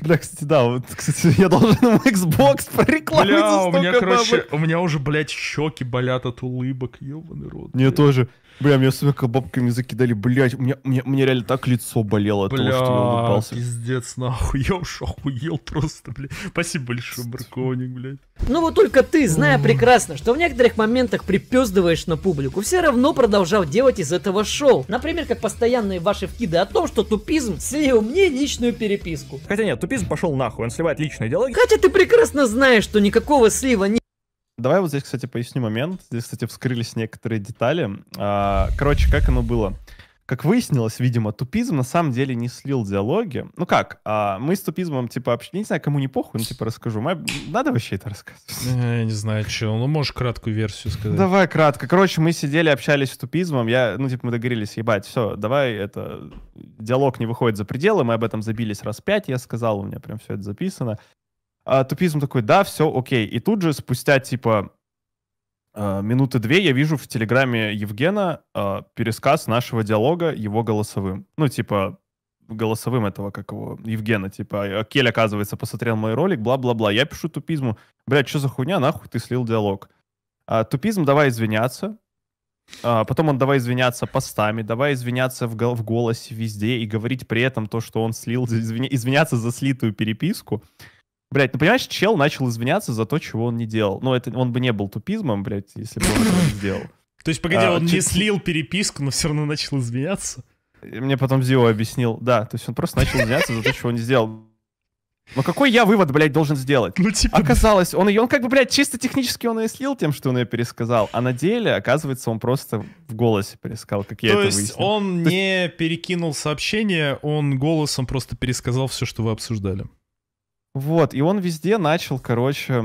Бля, кстати, да, вот, кстати, я должен Xbox порекламить. Бля, у меня, короче, у меня уже, блядь, щеки болят от улыбок, ебаный рот. Мне тоже. Бля, меня сука бабками закидали, блядь, у меня, мне, мне реально так лицо болело от Бля, того, что я улыбался. пиздец, нахуй, я уж охуел просто, блядь. Спасибо большое, барконик, блядь. Ну вот только ты, зная прекрасно, что в некоторых моментах припездываешь на публику, все равно продолжал делать из этого шоу. Например, как постоянные ваши вкиды о том, что тупизм слил мне личную переписку. Хотя нет, тупизм пошел нахуй, он сливает личные диалоги. Хотя ты прекрасно знаешь, что никакого слива не Давай вот здесь, кстати, поясню момент. Здесь, кстати, вскрылись некоторые детали. А, короче, как оно было? Как выяснилось, видимо, тупизм на самом деле не слил диалоги. Ну как, а, мы с тупизмом, типа, общ... не знаю, кому не похуй, ну, типа, расскажу. Мы... Надо вообще это рассказывать? Э, я не знаю, что. Ну, можешь краткую версию сказать. Давай кратко. Короче, мы сидели, общались с тупизмом. Я, ну, типа, мы договорились, ебать, все, давай, это... Диалог не выходит за пределы, мы об этом забились раз пять, я сказал, у меня прям все это записано. А, тупизм такой, да, все, окей. И тут же спустя, типа, а, минуты две я вижу в Телеграме Евгена а, пересказ нашего диалога его голосовым. Ну, типа, голосовым этого, как его, Евгена, типа, Кель, оказывается, посмотрел мой ролик, бла-бла-бла. Я пишу тупизму, блядь, что за хуйня, нахуй ты слил диалог. А, тупизм, давай извиняться. А, потом он давай извиняться постами, давай извиняться в, гол- в голосе везде и говорить при этом то, что он слил, извиня- извиняться за слитую переписку. Блять, ну понимаешь, чел начал извиняться за то, чего он не делал. Ну, это он бы не был тупизмом, блять, если бы он это сделал. То есть, погоди, а, он не слил переписку, но все равно начал извиняться? Мне потом Зио объяснил, да. То есть он просто начал извиняться за то, чего он не сделал. Но какой я вывод, блядь, должен сделать? Ну, типа... Оказалось, он ее, он как бы, блядь, чисто технически он ее слил тем, что он ее пересказал, а на деле, оказывается, он просто в голосе пересказал, как я То это есть выяснил. он То не перекинул сообщение, он голосом просто пересказал все, что вы обсуждали. Вот, и он везде начал, короче,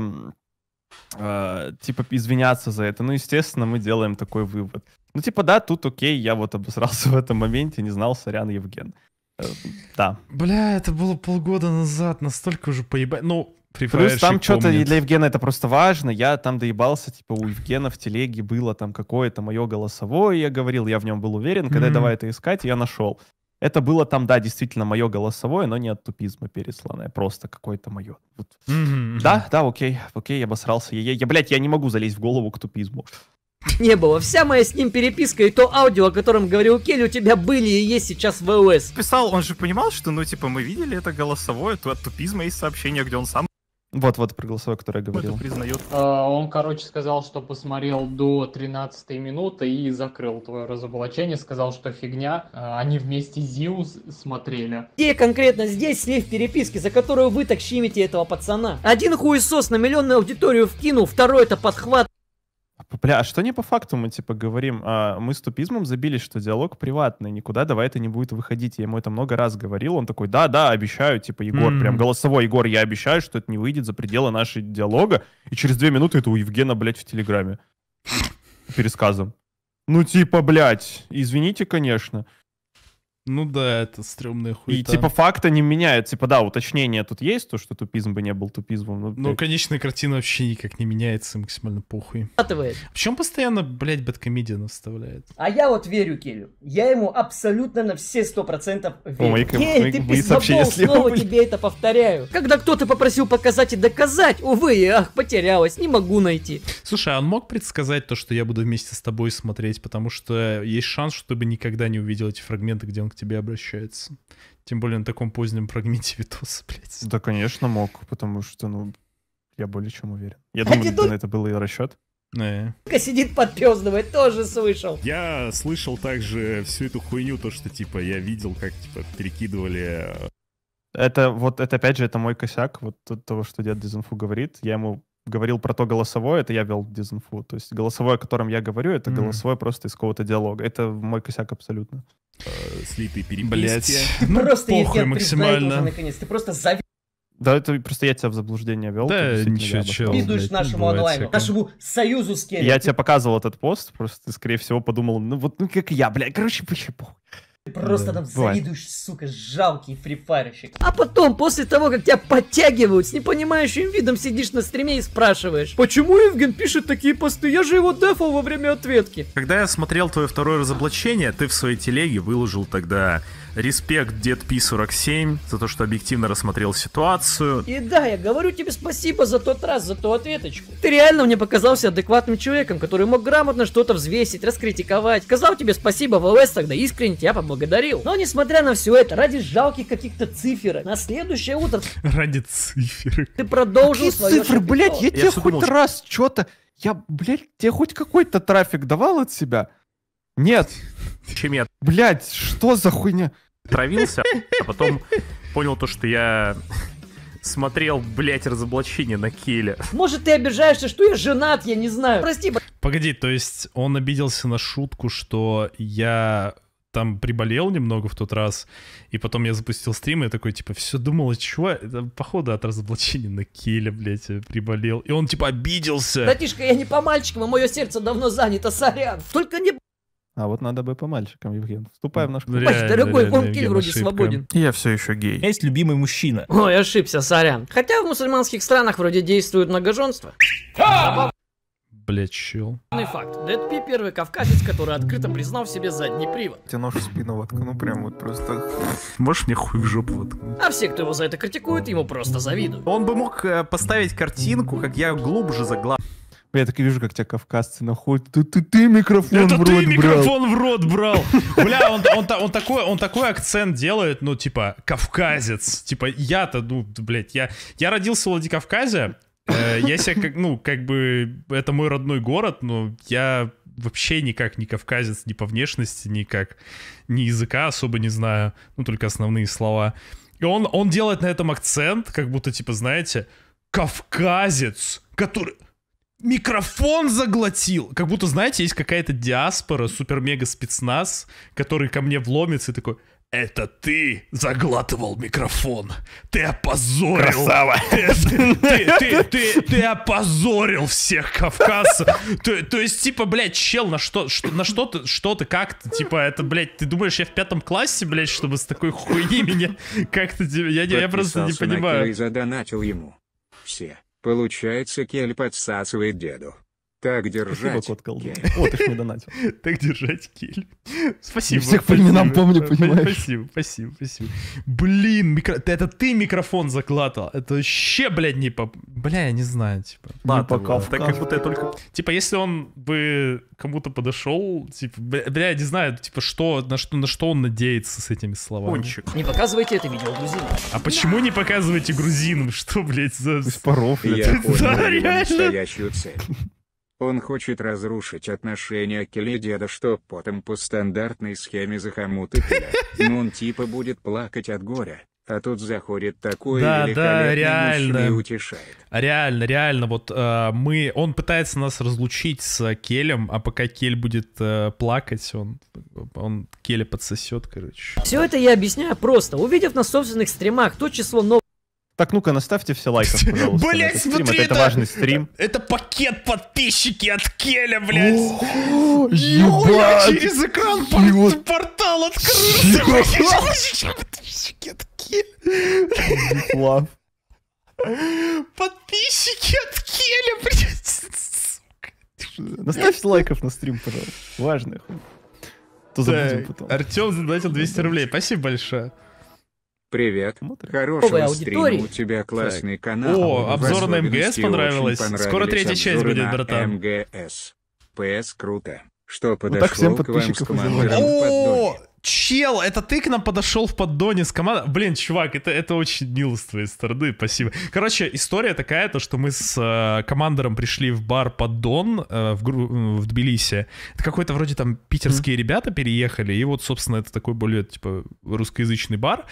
э, типа извиняться за это. Ну, естественно, мы делаем такой вывод. Ну, типа, да, тут окей, я вот обосрался в этом моменте, не знал, сорян, Евген. Э, да. Бля, это было полгода назад, настолько уже поебать. Ну, Плюс там что-то для Евгена это просто важно. Я там доебался, типа, у Евгена в телеге было там какое-то мое голосовое, я говорил, я в нем был уверен. Когда mm-hmm. давай это искать, я нашел. Это было там, да, действительно мое голосовое, но не от тупизма пересланное, просто какое-то мое. Вот. Mm-hmm. Да, да, окей, окей, я обосрался. Я, я, я, блядь, я не могу залезть в голову к тупизму. Не было. Вся моя с ним переписка и то аудио, о котором говорил Келли, у тебя были и есть сейчас в ВОС. Писал, он же понимал, что, ну, типа, мы видели это голосовое, то от тупизма есть сообщение, где он сам вот-вот про голосовой, который я ну, говорил. Это признает. Э, он, короче, сказал, что посмотрел до 13 минуты и закрыл твое разоблачение, сказал, что фигня. Э, они вместе Зиус смотрели. Где конкретно здесь с ней в переписке, за которую вы так щемите этого пацана? Один хуесос на миллионную аудиторию вкинул, второй это подхват Типа, Бля, а что не по факту мы, типа, говорим? А, мы с тупизмом забились, что диалог приватный, никуда давай это не будет выходить. Я ему это много раз говорил, он такой, да-да, обещаю, типа, Егор, mm. прям голосовой, Егор, я обещаю, что это не выйдет за пределы нашей диалога, и через две минуты это у Евгена, блядь, в Телеграме. Пересказом. Ну, типа, блядь, извините, конечно. Ну да, это стрёмная хуйня. И типа факта не меняют. Типа да, уточнение тут есть, то, что тупизм бы не был тупизмом. Но, но конечная картина вообще никак не меняется, максимально похуй. В Причем постоянно, блядь, бэткомедиан оставляет. А я вот верю Келю. Я ему абсолютно на все сто процентов верю. Ой, Кель, ты если снова были. тебе это повторяю. Когда кто-то попросил показать и доказать, увы, и ах, потерялась, не могу найти. Слушай, а он мог предсказать то, что я буду вместе с тобой смотреть, потому что есть шанс, чтобы никогда не увидел эти фрагменты, где он к тебе обращается. Тем более на таком позднем фрагменте видоса, блядь. Да, конечно, мог, потому что, ну, я более чем уверен. Я а думаю, дедуль... это был и расчет. Не. Э. Сидит подпездывает, тоже слышал. Я слышал также всю эту хуйню, то, что, типа, я видел, как, типа, перекидывали... Э, это вот, это опять же, это мой косяк, вот того, что дед Дизенфу говорит. Я ему говорил про то голосовое, это я вел дизинфу. То есть голосовое, о котором я говорю, это mm голосовое просто из какого-то диалога. Это мой косяк абсолютно. Э, слитые переписки. Ну, просто похуй максимально. наконец. Ты просто завис. Да, это просто я тебя в заблуждение вел. Да, ничего, чел. Идуешь нашему онлайну, нашему союзу с Я тебе показывал этот пост, просто ты, скорее всего, подумал, ну вот ну как я, блядь, короче, почему? Ты просто там завидуешь, сука, жалкий фрифарщик. А потом, после того, как тебя подтягивают, с непонимающим видом сидишь на стриме и спрашиваешь, почему Евген пишет такие посты? Я же его дефал во время ответки. Когда я смотрел твое второе разоблачение, ты в своей телеге выложил тогда Респект Дед Пи-47 за то, что объективно рассмотрел ситуацию. И да, я говорю тебе спасибо за тот раз, за ту ответочку. Ты реально мне показался адекватным человеком, который мог грамотно что-то взвесить, раскритиковать. Сказал тебе спасибо ВВС тогда, искренне тебя поблагодарил. Но несмотря на все это, ради жалких каких-то циферок, на следующее утро... Ради циферок. Ты продолжил Какие свое цифры, шапито? блядь, я, я тебе хоть думал, раз что-то... Я, блядь, тебе хоть какой-то трафик давал от себя? Нет. Чем нет? Блять, что за хуйня? травился, а потом понял то, что я смотрел, блядь, разоблачение на Келе. Может, ты обижаешься, что я женат, я не знаю. Прости, б... Погоди, то есть он обиделся на шутку, что я там приболел немного в тот раз, и потом я запустил стрим, и я такой, типа, все думал, чего? Это, походу, от разоблачения на Келе, блядь, приболел. И он, типа, обиделся. Братишка, я не по мальчикам, а мое сердце давно занято, сорян. Только не, а вот надо бы по мальчикам, Евген. Вступай в наш ну, клуб. Почти дорогой, он киль вроде ошибка. свободен. Я все еще гей. У меня Есть любимый мужчина. Ой, ошибся, сорян. Хотя в мусульманских странах вроде действует многоженство. Блять, чел. факт. Дэдпи первый кавказец, который открыто признал в себе задний привод. Тебе нож в спину воткну, прям вот просто... Можешь мне хуй в жопу воткнуть? А все, кто его за это критикует, ему просто завидуют. Он бы мог э, поставить картинку, как я глубже за я так и вижу, как тебя кавказцы находят. Ты, ты, ты микрофон Это в рот ты брал. микрофон в рот брал. Бля, он, он, он, такой, он такой акцент делает, ну, типа, кавказец. Типа, я-то, ну, блядь, я, я родился в Владикавказе. Э, я себя, ну, как бы, это мой родной город, но я вообще никак не кавказец, ни по внешности, никак, ни языка особо не знаю. Ну, только основные слова. И он, он делает на этом акцент, как будто, типа, знаете, кавказец, который микрофон заглотил. Как будто, знаете, есть какая-то диаспора, супер-мега-спецназ, который ко мне вломится и такой... Это ты заглатывал микрофон. Ты опозорил. Красава. Ты, ты, ты, ты, ты опозорил всех кавказцев. То, то есть, типа, блядь, чел, на что, что на что ты, что ты, как ты, типа, это, блядь, ты думаешь, я в пятом классе, блядь, чтобы с такой хуйни меня как-то, я, я, просто не понимаю. И задоначил ему. Все. Получается Кель подсасывает деду. Так держать. Спасибо, кот колдун. О, ты ж мне донатил. Так держать, Кель. Спасибо. Всех по именам помню, понимаешь? Спасибо, спасибо, спасибо. Блин, это ты микрофон заклатал. Это вообще, блядь, не по... Бля, я не знаю, типа. Ладно, пока. Так как будто я только... Типа, если он бы кому-то подошел, типа, бля, я не знаю, типа, что, на что, на что он надеется с этими словами. Кончик. Не показывайте это видео грузинам. А почему не показывайте грузинам? Что, блядь, за... Из паров, я Да, реально. Настоящую цель. Он хочет разрушить отношения Келли деда, что потом по стандартной схеме Захамута Ну он типа будет плакать от горя. А тут заходит такой да, да, реально. и утешает. Реально, реально. Вот э, мы, он пытается нас разлучить с Келем, а пока Кель будет э, плакать, он, он Келя подсосет, короче. Все это я объясняю просто. Увидев на собственных стримах то число новых так, ну-ка, наставьте все лайков, пожалуйста. Блять, смотри, это, это важный стрим. Это пакет подписчики от Келя, блять. Ну, ебать! через экран портал открылся. Подписчики от Келя. Подписчики от Келя, блять. Наставьте лайков на стрим, пожалуйста. Важных. То забудем потом. Артем задонатил 200 рублей. Спасибо большое. Привет. Хорошего аудитории. у тебя классный канал. О, обзор на МГС понравилось. Скоро третья часть будет, братан. МГС. ПС круто. Что подошло вот к вам с О, чел, это ты к нам подошел в поддоне с командой? Блин, чувак, это, это очень мило с твоей стороны, спасибо. Короче, история такая, то, что мы с э, командором пришли в бар поддон э, в, гру... Э, в Тбилиси. Это какой-то вроде там питерские mm-hmm. ребята переехали, и вот, собственно, это такой более, типа, русскоязычный бар.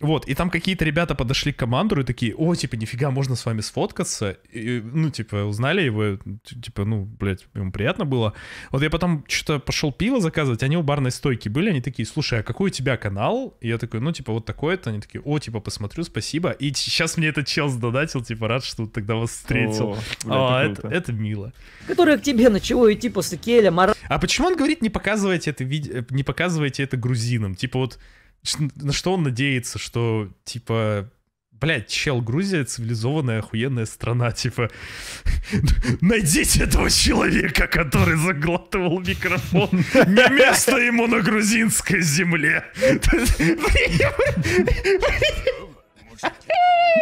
Вот, и там какие-то ребята подошли к командору и такие, о, типа, нифига, можно с вами сфоткаться. И, ну, типа, узнали его, типа, ну, блядь, ему приятно было. Вот я потом что-то пошел пиво заказывать, они у барной стойки были, они такие, слушай, а какой у тебя канал? И я такой, ну, типа, вот такое-то. Они такие, о, типа, посмотрю, спасибо. И сейчас мне этот чел задатил, типа, рад, что тогда вас встретил. О, блядь, а, это, это, мило. Которое к тебе начало идти после Келя, Мар... А почему он говорит, не показывайте это, ви... Э, не показывайте это грузинам? Типа, вот на что он надеется, что, типа, блядь, чел, Грузия цивилизованная, охуенная страна, типа, найдите этого человека, который заглатывал микрофон, не место ему на грузинской земле.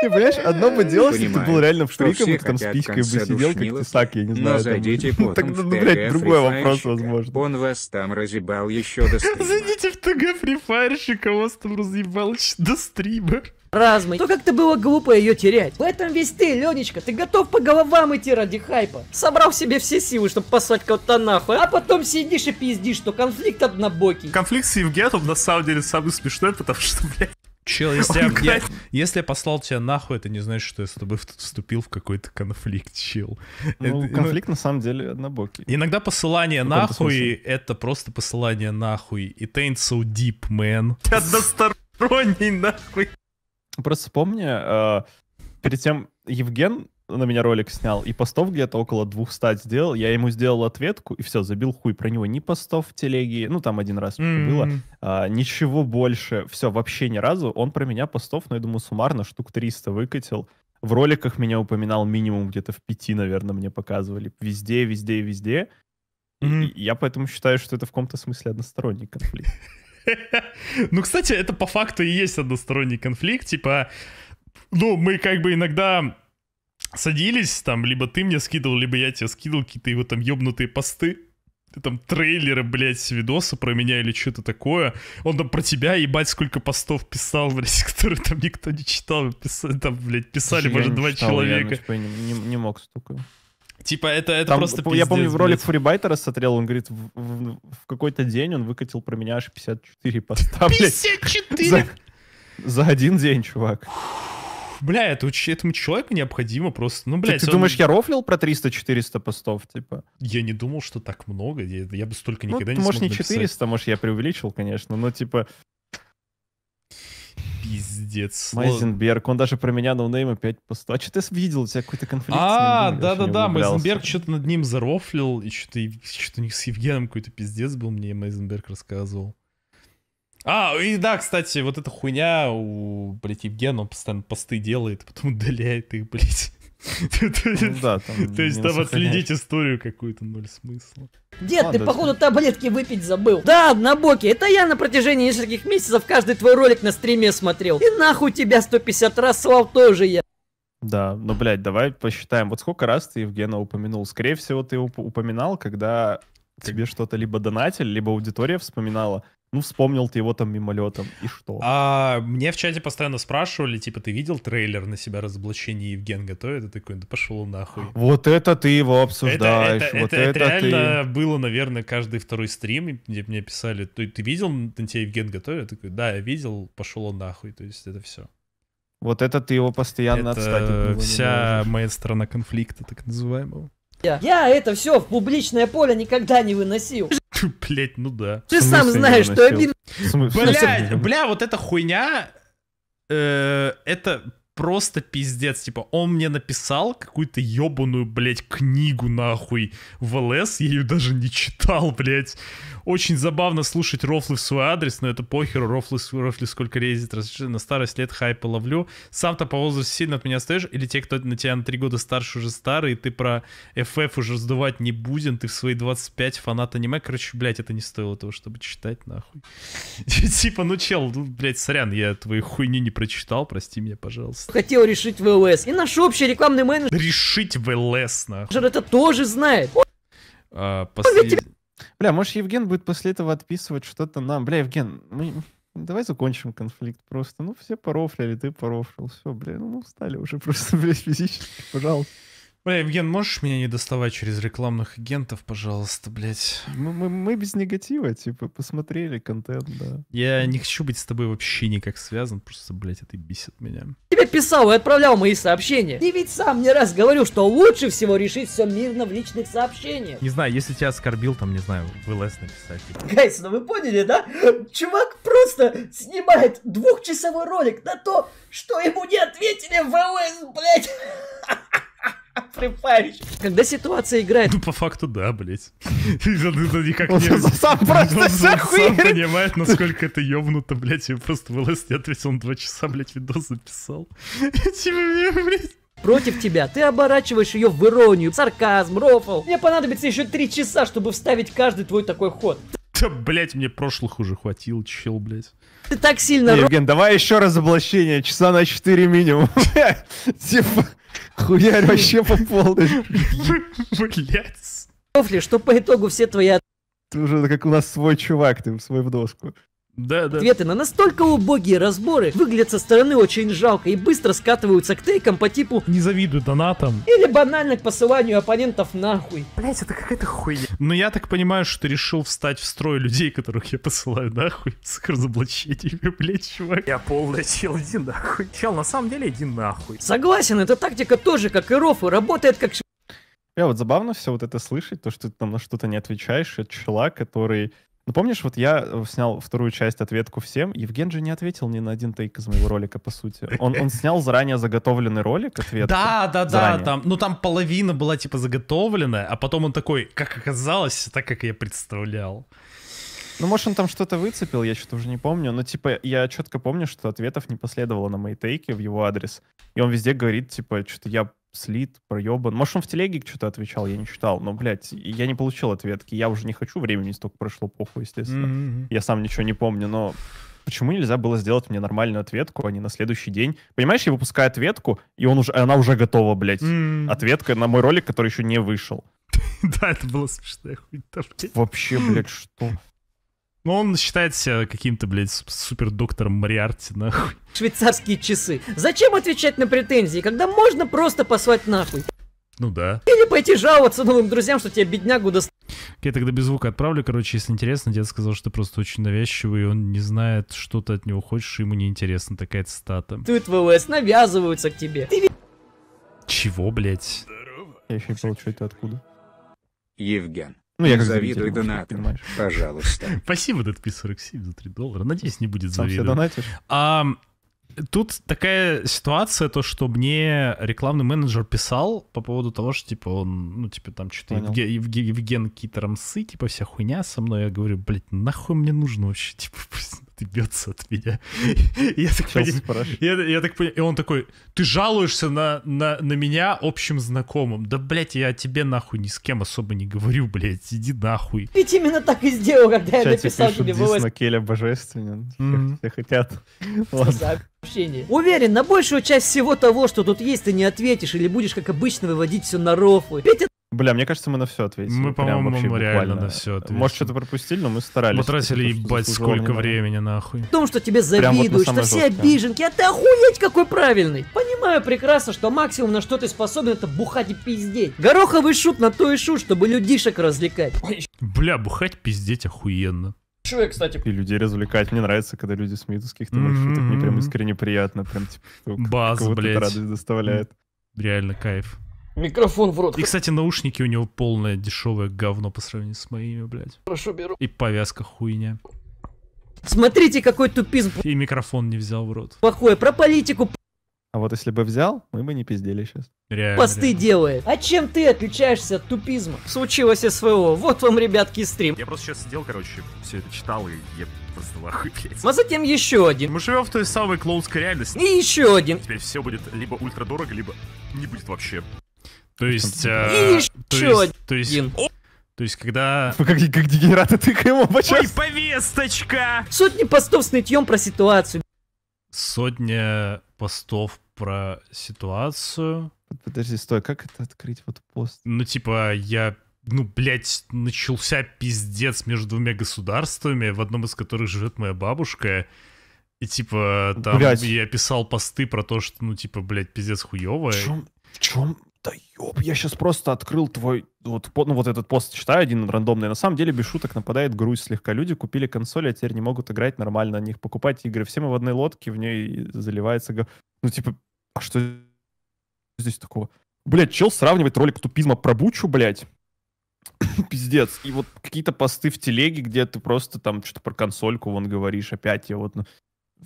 Ты понимаешь, одно бы дело, если ты был реально в штриках, там с писькой бы сидел, как то так, я не знаю. Но зайдите потом в блядь, другой вопрос, возможно. Он вас там разъебал еще до стрима. Зайдите в ТГ фрифайрщика, вас там разъебал еще до стрима. Размой. То как-то было глупо ее терять. В этом весь ты, Ленечка. Ты готов по головам идти ради хайпа. Собрал в себе все силы, чтобы послать кого-то нахуй. А? а потом сидишь и пиздишь, что конфликт однобокий. Конфликт с Евгеном на самом деле самый смешной, потому что, блядь, Чел, если, я, я, если я послал тебя нахуй, это не значит, что я с тобой вступил в какой-то конфликт, чел. Ну, это, ну, конфликт ну, на самом деле однобокий. Иногда посылание нахуй это просто посылание нахуй. И ain't so deep, man. Ты односторонний нахуй. Просто помни, э, перед тем Евген на меня ролик снял, и постов где-то около 200 сделал. Я ему сделал ответку, и все, забил хуй. Про него ни постов в телеге, ну, там один раз mm-hmm. было, а, ничего больше. Все, вообще ни разу. Он про меня постов, ну, я думаю, суммарно штук 300 выкатил. В роликах меня упоминал минимум где-то в пяти, наверное, мне показывали. Везде, везде, везде. Mm-hmm. И я поэтому считаю, что это в каком-то смысле односторонний конфликт. Ну, кстати, это по факту и есть односторонний конфликт. Типа, ну, мы как бы иногда садились, там, либо ты мне скидывал, либо я тебе скидывал какие-то его там ёбнутые посты. Там трейлеры, блядь, видосы про меня или что-то такое. Он там про тебя, ебать, сколько постов писал, блядь, которые там никто не читал. Писали, там, блядь, писали, Слушай, может, два читал, ну, человека. Я, типа, не, не, мог столько. Типа, это, это там, просто Я пиздец, помню, в ролик Фрибайтера смотрел, он говорит, в, в, в какой-то день он выкатил про меня аж 54 поста, 54? За, за один день, чувак бля, это, этому человеку необходимо просто, ну, блядь. Ты, ты он... думаешь, я рофлил про 300-400 постов, типа? Я не думал, что так много, я, я бы столько ну, никогда ну, не может, смог может, не 400, написать. может, я преувеличил, конечно, но, типа... Пиздец. Майзенберг, он даже про меня ноунейм опять поста. А что ты видел? У тебя какой-то конфликт А, да-да-да, Майзенберг что-то над ним зарофлил, и что-то что у них с Евгеном какой-то пиздец был, мне Майзенберг рассказывал. А, и да, кстати, вот эта хуйня у, блядь, Евгена, он постоянно посты делает, а потом удаляет их, блядь. Ну То есть там отследить историю какую-то ноль смысла. Дед, ты походу таблетки выпить забыл. Да, на боке. Это я на протяжении нескольких месяцев каждый твой ролик на стриме смотрел. И нахуй тебя 150 раз слал тоже я. Да, ну, блядь, давай посчитаем. Вот сколько раз ты Евгена упомянул? Скорее всего, ты упоминал, когда тебе что-то либо донатили, либо аудитория вспоминала ну, вспомнил ты его там мимолетом, и что? А, мне в чате постоянно спрашивали, типа, ты видел трейлер на себя разоблачение Евген готовит? И такой, да пошел нахуй. Вот это ты его обсуждаешь, это, это, вот это, это, это реально ты... было, наверное, каждый второй стрим, где мне писали, ты, ты видел на тебя Евген готовит? Я такой, да, я видел, пошел он нахуй, то есть это все. Вот это ты его постоянно это отстать от вся моя сторона конфликта, так называемого. Я это все в публичное поле никогда не выносил. Блять, ну да. Ты сам знаешь, что обидно. Блять, бля, вот эта хуйня, э, это просто пиздец. Типа, он мне написал какую-то ебаную, блядь, книгу нахуй в ЛС, я ее даже не читал, блядь очень забавно слушать рофлы в свой адрес, но это похеру, рофлы, рофлы сколько резит, на старость лет хайпа ловлю. Сам-то по возрасту сильно от меня стоишь, или те, кто на тебя на три года старше уже старый, ты про FF уже раздувать не будем, ты в свои 25 фанат аниме, короче, блядь, это не стоило того, чтобы читать, нахуй. Типа, ну чел, ну, блядь, сорян, я твои хуйни не прочитал, прости меня, пожалуйста. Хотел решить ВЛС, и наш общий рекламный менеджер... Решить ВЛС, нахуй. Это тоже знает. А, послед... Бля, может, Евген будет после этого отписывать что-то нам. Бля, Евген, мы... Давай закончим конфликт просто. Ну, все порофлили, ты порофлил. Все, бля, ну, мы устали уже просто, блядь, физически. Пожалуйста. Бля, Евген, можешь меня не доставать через рекламных агентов, пожалуйста, блядь? Мы, мы, мы без негатива, типа, посмотрели контент, да. Я не хочу быть с тобой вообще никак связан, просто, блядь, это бесит меня. Тебе писал и отправлял мои сообщения. Ты ведь сам не раз говорил, что лучше всего решить все мирно в личных сообщениях. Не знаю, если тебя оскорбил, там, не знаю, в ЛС написать. Гайс, ну вы поняли, да? Чувак просто снимает двухчасовой ролик на то, что ему не ответили в ЛС, блядь. Припарич. Когда ситуация играет... Ну, по факту, да, блядь. Он никак не... сам просто сам понимает, насколько это ёбнуто, блядь. Я просто вылез, не ответил, он два часа, блядь, видос записал. против тебя. Ты оборачиваешь ее в иронию, сарказм, рофл. Мне понадобится еще три часа, чтобы вставить каждый твой такой ход. Да, блять, мне прошлых уже хватило, чел, блять. Ты так сильно... Евген, давай еще раз разоблачение, часа на 4 минимум. Типа... Хуярь вообще по полной. Блять. ли, что по итогу все твои... Ты уже как у нас свой чувак, ты свой в доску. Да, да. Ответы на настолько убогие разборы выглядят со стороны очень жалко и быстро скатываются к тейкам по типу «Не завидую донатам» или банально к посыланию оппонентов нахуй. Блять, это какая-то хуйня. Но ну, я так понимаю, что ты решил встать в строй людей, которых я посылаю нахуй с их разоблачениями, блять, чувак. Я полный чел, иди нахуй. Чел, на самом деле иди нахуй. Согласен, эта тактика тоже, как и Рофу, работает как Я вот забавно все вот это слышать, то, что ты там на что-то не отвечаешь от чела, который ну, помнишь, вот я э, снял вторую часть «Ответку всем», Евген же не ответил ни на один тейк из моего ролика, по сути. Он, он снял заранее заготовленный ролик ответ. Да, да, да, там, ну там половина была типа заготовленная, а потом он такой, как оказалось, так, как я представлял. Ну, может, он там что-то выцепил, я что-то уже не помню, но, типа, я четко помню, что ответов не последовало на мои тейки в его адрес. И он везде говорит, типа, что я слит, проебан. Может, он в телеге что-то отвечал, я не читал, но, блядь, я не получил ответки. Я уже не хочу, времени столько прошло, похуй, естественно. Mm-hmm. Я сам ничего не помню, но почему нельзя было сделать мне нормальную ответку, а не на следующий день? Понимаешь, я выпускаю ответку, и он уже, она уже готова, блядь. mm Ответка на мой ролик, который еще не вышел. Да, это было смешно, Вообще, блядь, что? Ну, он считает себя каким-то, блядь, супер доктором Мариарти, нахуй. Швейцарские часы. Зачем отвечать на претензии, когда можно просто послать нахуй? Ну да. Или пойти жаловаться новым друзьям, что тебя беднягу даст. Я тогда без звука отправлю. Короче, если интересно, дед сказал, что ты просто очень навязчивый, и он не знает, что ты от него хочешь, и ему неинтересно. Такая цитата. Тут ВВС навязываются к тебе. Ты... Чего, блядь? Здорово. Я еще получу это откуда? Евген. Ну, я как завидую донатам, пожалуйста. Спасибо, этот 47 за 3 доллара. Надеюсь, не будет завидовать. А, тут такая ситуация, то, что мне рекламный менеджер писал по поводу того, что, типа, он, ну, типа, там что-то Евген, Евген какие-то рамсы, типа, вся хуйня со мной. Я говорю, блядь, нахуй мне нужно вообще, типа, Бьется от меня. я, так понимаю, я, так понимаю, и он такой, ты жалуешься на, на, на меня общим знакомым. Да, блядь, я тебе нахуй ни с кем особо не говорю, блядь, иди нахуй. Ведь именно так и сделал, когда я написал тебе вывоз. Келя божественен, mm все, хотят. Ладно Уверен, на большую часть всего того, что тут есть, ты не ответишь или будешь, как обычно, выводить все на рофлы. Ведь Бля, мне кажется, мы на все ответили. Мы, по-моему, реально буквально. на все ответили. Может, что-то пропустили, но мы старались. Мы тратили, ебать, сколько времени, нахуй. В том, что тебе завидуют, вот что все обиженки, а ты охуеть какой правильный. Понимаю прекрасно, что максимум на что ты способен, это бухать и пиздеть. Гороховый шут на то и шут, чтобы людишек развлекать. Бля, бухать, пиздеть охуенно. Шо я, кстати... И людей развлекать. Мне нравится, когда люди смеются с каких-то mm-hmm. шуток. Мне прям искренне приятно. Прям, типа, Баз, блядь. радость доставляет. Реально кайф. Микрофон в рот. И, кстати, наушники у него полное дешевое говно по сравнению с моими, блядь. Прошу, беру. И повязка хуйня. Смотрите, какой тупизм. И микрофон не взял в рот. Плохое, про политику. А вот если бы взял, мы бы не пиздели сейчас. Реально, Посты реально. делает. А чем ты отличаешься от тупизма? Случилось СВО. Вот вам, ребятки, стрим. Я просто сейчас сидел, короче, все это читал, и я просто в охуеть. А затем еще один. Мы живем в той самой клоунской реальности. И еще один. Теперь все будет либо ультра дорого, либо не будет вообще. То есть... Э, то есть, то есть, когда... Как, как дегенераты тыкаем оба Ой, повесточка! Сотни постов с нытьем про ситуацию. Сотня постов про ситуацию. Подожди, стой, как это открыть вот пост? Ну, типа, я ну, блядь, начался пиздец между двумя государствами, в одном из которых живет моя бабушка. И, типа, там блядь. я писал посты про то, что, ну, типа, блядь, пиздец хуёво. В чем, в чем да ёб, я сейчас просто открыл твой... Вот, ну, вот этот пост читаю, один рандомный. На самом деле, без шуток, нападает грусть слегка. Люди купили консоли, а теперь не могут играть нормально, на них покупать игры. Все мы в одной лодке, в ней заливается... Ну, типа, а что здесь такого? Блять, чел сравнивает ролик тупизма про Бучу, блядь. Пиздец. И вот какие-то посты в телеге, где ты просто там что-то про консольку вон говоришь опять. Я вот... Ну,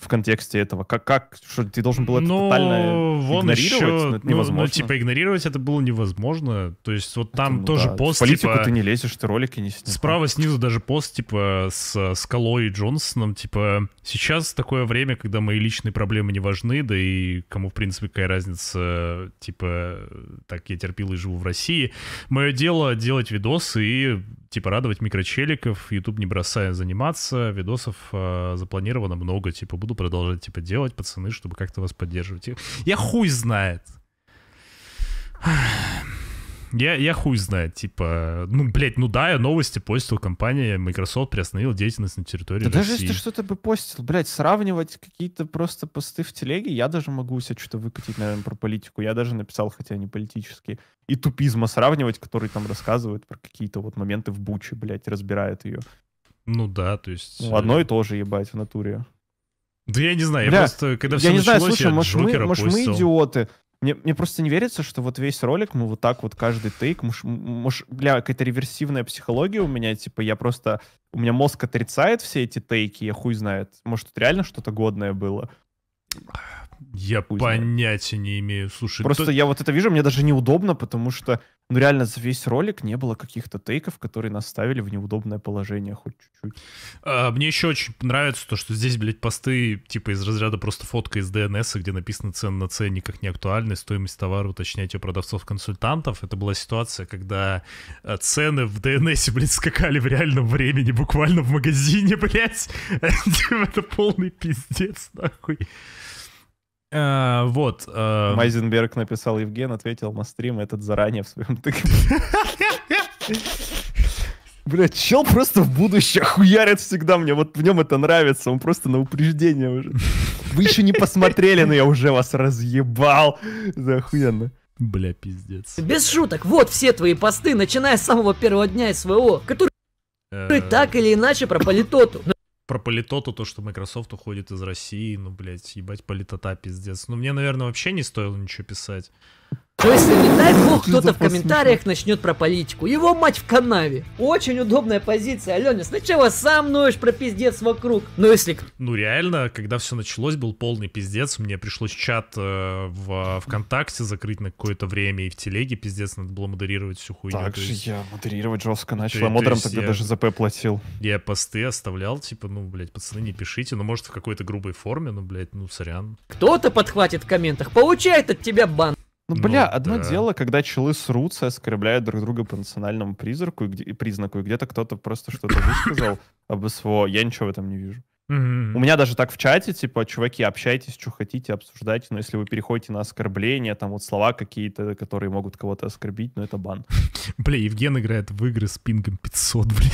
в контексте этого? Как, как что, ты должен был это ну, тотально вон игнорировать? Еще, ну, это невозможно. Ну, ну, типа, игнорировать это было невозможно. То есть вот там ну, тоже да. пост, в политику типа, ты не лезешь, ты ролики не снимаешь. Справа снизу даже пост, типа, с Скалой и Джонсоном, типа, сейчас такое время, когда мои личные проблемы не важны, да и кому, в принципе, какая разница, типа, так я терпил и живу в России. Мое дело делать видосы и типа, радовать микрочеликов, YouTube не бросая заниматься, видосов э, запланировано много, типа, буду продолжать, типа, делать, пацаны, чтобы как-то вас поддерживать. Я хуй знает. Я, я хуй знает, типа, ну, блядь, ну да, я новости постил, компания Microsoft приостановила деятельность на территории да России. даже если ты что-то бы постил, блядь, сравнивать какие-то просто посты в телеге, я даже могу себя что-то выкатить, наверное, про политику. Я даже написал, хотя не политически. И тупизма сравнивать, который там рассказывает про какие-то вот моменты в Буче, блядь, разбирает ее. Ну да, то есть... Ну, э, одно и то же, ебать, в натуре. Да я не знаю, я просто, когда я все я не началось, знаю, слушай, я может, Джокера мы, может, постил. мы идиоты, мне, мне просто не верится, что вот весь ролик мы ну, вот так вот каждый тейк, муж, муж, бля, какая-то реверсивная психология у меня, типа, я просто, у меня мозг отрицает все эти тейки, я хуй знает. Может, тут реально что-то годное было? Я хуй понятия знает. не имею, слушай. Просто то... я вот это вижу, мне даже неудобно, потому что ну реально за весь ролик не было каких-то тейков, которые нас ставили в неудобное положение хоть чуть-чуть. А, мне еще очень нравится то, что здесь, блядь, посты типа из разряда просто фотка из ДНС, где написано цены на ценниках не актуальны, стоимость товара уточняйте у продавцов-консультантов. Это была ситуация, когда а, цены в ДНС, блядь, скакали в реальном времени, буквально в магазине, блядь. Это полный пиздец, нахуй. А, вот. А... Майзенберг написал Евген, ответил на стрим этот заранее в своем Бля, чел просто в будущее хуярит всегда мне. Вот в нем это нравится. Он просто на упреждение уже. Вы еще не посмотрели, но я уже вас разъебал. Да, охуенно. Бля, пиздец. Без шуток, вот все твои посты, начиная с самого первого дня СВО, которые э. так или иначе про политоту про политоту то, то, что Microsoft уходит из России, ну, блядь, ебать, политота, пиздец. Ну, мне, наверное, вообще не стоило ничего писать. Но если, не дай бог, кто-то в комментариях начнет про политику. Его мать в канаве. Очень удобная позиция, Алене. Сначала сам ноешь про пиздец вокруг. Но ну, если... Ну реально, когда все началось, был полный пиздец. Мне пришлось чат э, в э, ВКонтакте закрыть на какое-то время. И в Телеге пиздец надо было модерировать всю хуйню. Так же я модерировать жестко начал. То, а модером тогда я, даже ЗП платил. Я посты оставлял, типа, ну, блядь, пацаны, не пишите. Ну, может, в какой-то грубой форме, ну, блядь, ну, сорян. Кто-то подхватит в комментах, получает от тебя бан. Ну, ну, бля, ну, одно да. дело, когда челы срутся, оскорбляют друг друга по национальному призраку и, где, и признаку, и где-то кто-то просто что-то высказал об СВО. Я ничего в этом не вижу. У меня даже так в чате, типа, чуваки, общайтесь, что хотите, обсуждайте, но если вы переходите на оскорбления, там вот слова какие-то, которые могут кого-то оскорбить, ну это бан. Бля, Евген играет в игры с пингом 500, блин.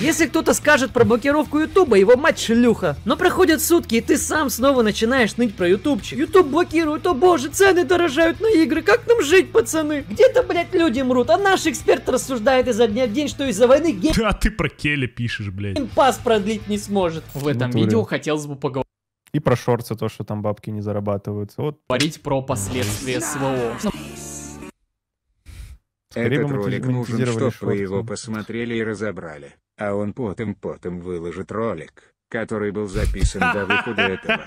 Если кто-то скажет про блокировку Ютуба, его мать шлюха. Но проходят сутки, и ты сам снова начинаешь ныть про Ютубчик. Ютуб блокирует, о боже, цены дорожают на игры, как нам жить, пацаны? Где-то, блядь, люди мрут, а наш эксперт рассуждает изо дня в день, что из-за войны гейм... А ты про теле пишешь, блядь. Пас продлить не сможет. В этом видео хотелось бы поговорить. И про шорцы, то, что там бабки не зарабатываются. Вот. Говорить про последствия СВО. Этот ролик нужен, чтобы вы его посмотрели и разобрали. А он потом потом выложит ролик который был записан до выхода этого.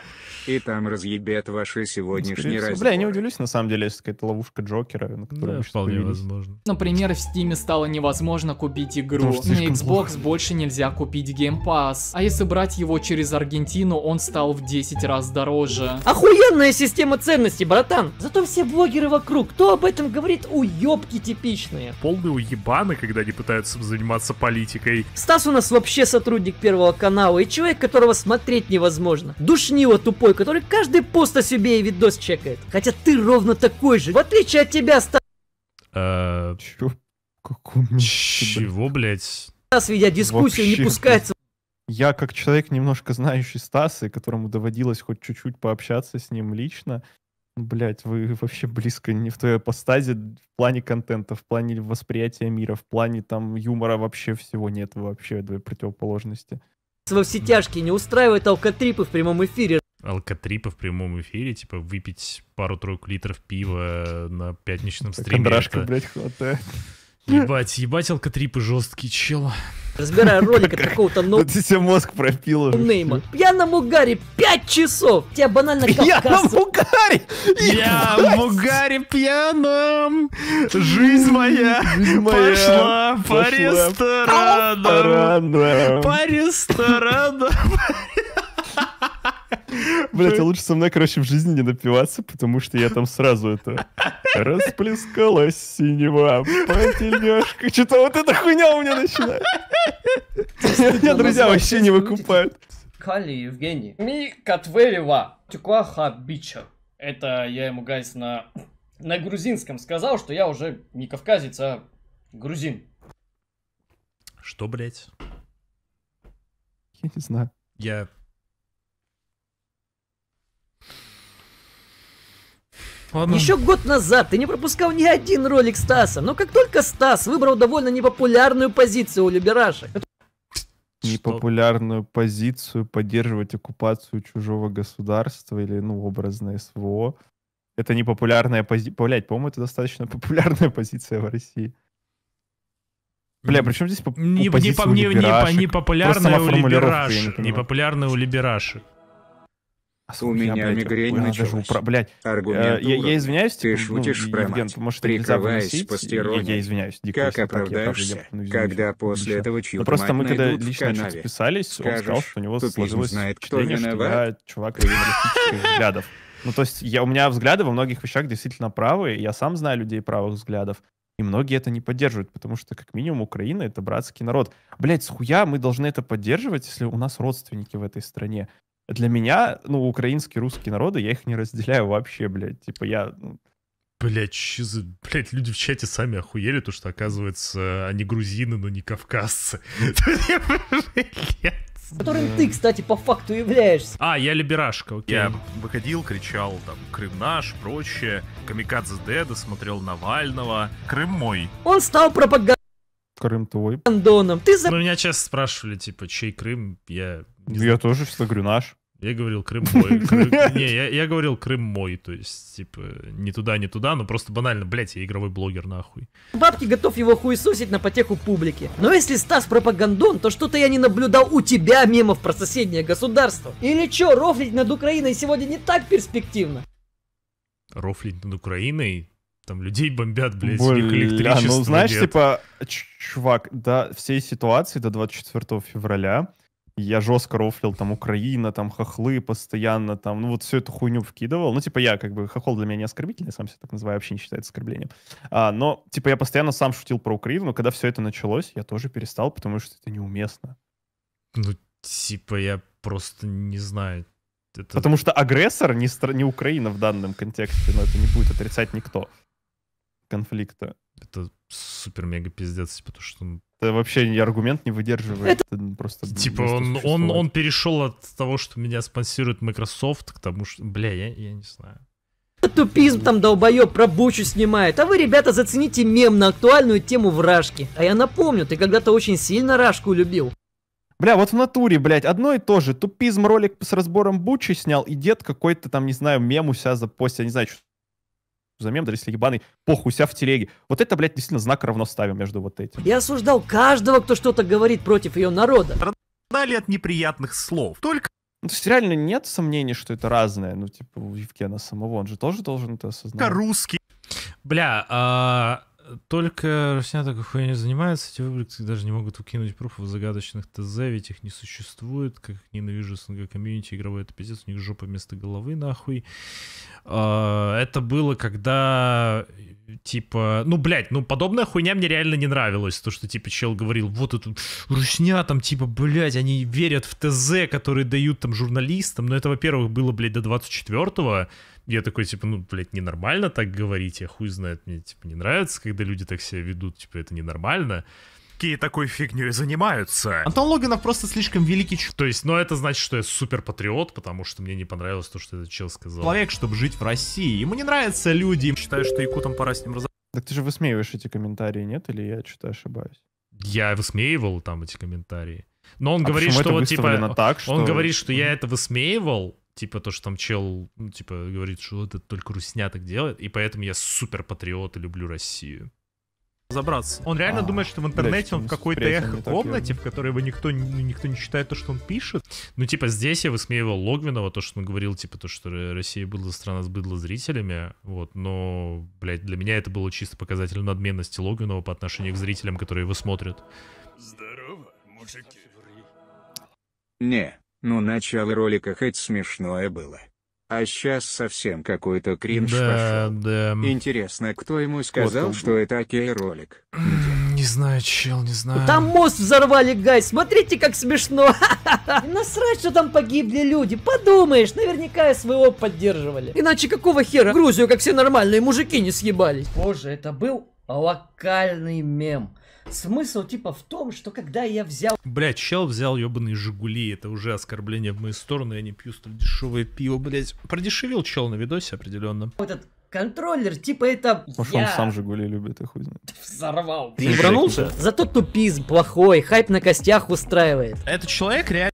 И там разъебет ваши сегодняшние разговоры. Бля, я не удивлюсь, на самом деле, если какая-то ловушка Джокера, на которую да, вполне возможно. Например, в Стиме стало невозможно купить игру. На Xbox плохо. больше нельзя купить Game Pass. А если брать его через Аргентину, он стал в 10 раз дороже. Охуенная система ценностей, братан! Зато все блогеры вокруг, кто об этом говорит, уебки типичные. Полные уебаны, когда они пытаются заниматься политикой. Стас у нас вообще сотрудник Первого канала, и чего человек, которого смотреть невозможно. Душнило тупой, который каждый пост о себе и видос чекает. Хотя ты ровно такой же. В отличие от тебя, Стас. Э, Чё? Каком... Чего, блядь? Стас, ведя дискуссию, не пускается. Я как человек, немножко знающий Стаса, и которому доводилось хоть чуть-чуть пообщаться с ним лично, Блять, вы вообще близко не в той апостазе в плане контента, в плане восприятия мира, в плане там юмора вообще всего нет вообще две противоположности во все тяжкие, не устраивает алкотрипы в прямом эфире. Алкотрипы в прямом эфире, типа выпить пару-тройку литров пива на пятничном стриме. Кондрашка, это... блядь, хватает. Ебать, ебать, алкотрипы жесткий чел. Разбирая ролик от какого-то нового... Ты себе мозг пропил. Нейма. Пьяному Гарри 5 часов. Тебя банально Пьяному Гарри! Пьяному Гарри пьяным. Жизнь моя пошла по ресторанам. По ресторанам. Блять, лучше со мной, короче, в жизни не напиваться, потому что я там сразу это... Расплескалась синева по тельняшке. Что-то вот эта хуйня у меня начинает. Меня друзья вообще не выкупают. Кали Евгений. Ми Катверева. Тюкваха Бича. Это я ему, гайс, на, на грузинском сказал, что я уже не кавказец, а грузин. Что, блядь? Я не знаю. Я Ладно. Еще год назад ты не пропускал ни один ролик Стаса, но как только Стас выбрал довольно непопулярную позицию у Люберашек... Непопулярную позицию поддерживать оккупацию чужого государства или, ну, образное СВО. Это непопулярная позиция. Блять, по-моему, это достаточно популярная позиция в России. Бля, причем здесь по не, не, не, не, не популярная у либерашек. Не популярная у либерашек. У, у меня, блядь, мигрень началась. даже управлять. Э, Аргумент я, я извиняюсь, ты шутишь, ну, прям, Евген, может, прикрываясь постеронией. Я, я извиняюсь, дико, Как оправдаешься, так, я, правда, я, ну, когда ну, после этого чью Но ну, просто мы когда лично в канаве. списались, Скажешь, он сказал, что у него сложилось знает, впечатление, что я чувак взглядов. Ну, то есть я, у меня взгляды во многих вещах действительно правые, я сам знаю людей правых взглядов. И многие это не поддерживают, потому что, как минимум, Украина — это братский народ. Блять, схуя мы должны это поддерживать, если у нас родственники в этой стране? Для меня, ну, украинские, русские народы, я их не разделяю вообще, блядь. Типа я... Ну, блядь, что за... Блядь, люди в чате сами охуели, то, что, оказывается, они грузины, но не кавказцы. Которым ты, кстати, по факту являешься. А, я либерашка, окей. Я выходил, кричал, там, Крым наш, прочее. Камикадзе Деда смотрел Навального. Крым мой. Он стал пропагандой Крым твой. Андоном. Ты за... Ну, меня часто спрашивали, типа, чей Крым? Я... Я тоже всегда говорю, наш. Я говорил Крым мой. Не, я, я говорил Крым мой, то есть, типа, не туда, не туда, но просто банально, блядь, я игровой блогер, нахуй. Бабки готов его хуесосить на потеху публики. Но если Стас пропагандон, то что-то я не наблюдал у тебя мемов про соседнее государство. Или чё, рофлить над Украиной сегодня не так перспективно? Рофлить над Украиной? там людей бомбят, блядь, Блин, их электричество. А, ну, знаешь, нет. типа, чувак, до всей ситуации, до 24 февраля, я жестко рофлил там Украина, там хохлы постоянно, там, ну вот всю эту хуйню вкидывал. Ну, типа, я как бы, хохол для меня не оскорбительный, сам себя так называю, вообще не считается оскорблением. А, но, типа, я постоянно сам шутил про Украину, но когда все это началось, я тоже перестал, потому что это неуместно. Ну, типа, я просто не знаю. Это... Потому что агрессор не, стр... не Украина в данном контексте, но это не будет отрицать никто конфликта. Это супер-мега пиздец, типа то, что... Это вообще аргумент не выдерживает. Это... Это просто типа он, он, он перешел от того, что меня спонсирует Microsoft, к тому, что... Бля, я, я не знаю. Тупизм там долбоеб про бучу снимает. А вы, ребята, зацените мем на актуальную тему вражки. А я напомню, ты когда-то очень сильно рашку любил. Бля, вот в натуре, блядь, одно и то же. Тупизм ролик с разбором Бучи снял, и дед какой-то там, не знаю, мем у себя запостил, не знаю, что за мем взамен дарители ебаный, похуй, себя в телеге. Вот это, блядь, действительно знак равно ставим между вот этим. Я осуждал каждого, кто что-то говорит против ее народа. Страдали от неприятных слов. Только ну, то есть реально нет сомнений, что это разное. Ну, типа, у Евгена самого, он же тоже должен это осознать. Русский. Бля, а, только Россия такой хуйней занимается, эти выборки даже не могут укинуть пруфов загадочных ТЗ, ведь их не существует, как их ненавижу СНГ комьюнити, игровой это пиздец, у них жопа вместо головы нахуй. А, это было, когда типа, ну, блядь, ну, подобная хуйня мне реально не нравилась, то, что, типа, чел говорил, вот эту русня там, типа, блядь, они верят в ТЗ, которые дают там журналистам, но это, во-первых, было, блядь, до 24-го, я такой, типа, ну, блядь, ненормально так говорить, я хуй знает, мне, типа, не нравится, когда люди так себя ведут, типа, это ненормально какие такой фигней занимаются. Антон Логинов просто слишком великий человек. То есть, ну это значит, что я супер патриот, потому что мне не понравилось то, что этот чел сказал. Человек, чтобы жить в России. Ему не нравятся люди. Считаю, что якутам пора с ним разобраться. Так ты же высмеиваешь эти комментарии, нет? Или я что-то ошибаюсь? Я высмеивал там эти комментарии. Но он а говорит, что вот типа... Так, что... Он говорит, что я это высмеивал, типа то, что там чел, ну, типа, говорит, что это только русня так делает, и поэтому я супер патриот и люблю Россию. Забраться. Он реально а, думает, что в интернете да, он в какой-то эхо-комнате, в которой его никто, ну, никто не читает то, что он пишет. Ну, типа, здесь я высмеивал Логвинова, то, что он говорил, типа, то, что Россия была страна с быдло зрителями, вот, но, блядь, для меня это было чисто показателем надменности Логвинова по отношению к зрителям, которые его смотрят. Здорово, мужики. Не, но начало ролика хоть смешное было. А сейчас совсем какой-то кринж да, пошел. Да. Интересно, кто ему сказал, вот что это окей ролик? Не знаю, чел, не знаю. Там мост взорвали, гай, смотрите, как смешно. И насрать, что там погибли люди. Подумаешь, наверняка СВО поддерживали. Иначе какого хера Грузию, как все нормальные мужики, не съебались? Боже, это был локальный мем. Смысл типа в том, что когда я взял... Блять, чел взял ебаные Жигули, это уже оскорбление в мою сторону, я не пью столь дешевое пиво, блять. Продешевил чел на видосе определенно. этот контроллер, типа это Может, я... он сам Жигули любит, и хуй знает. Взорвал. Ты ебранулся? Зато тупизм плохой, хайп на костях устраивает. Этот человек реально...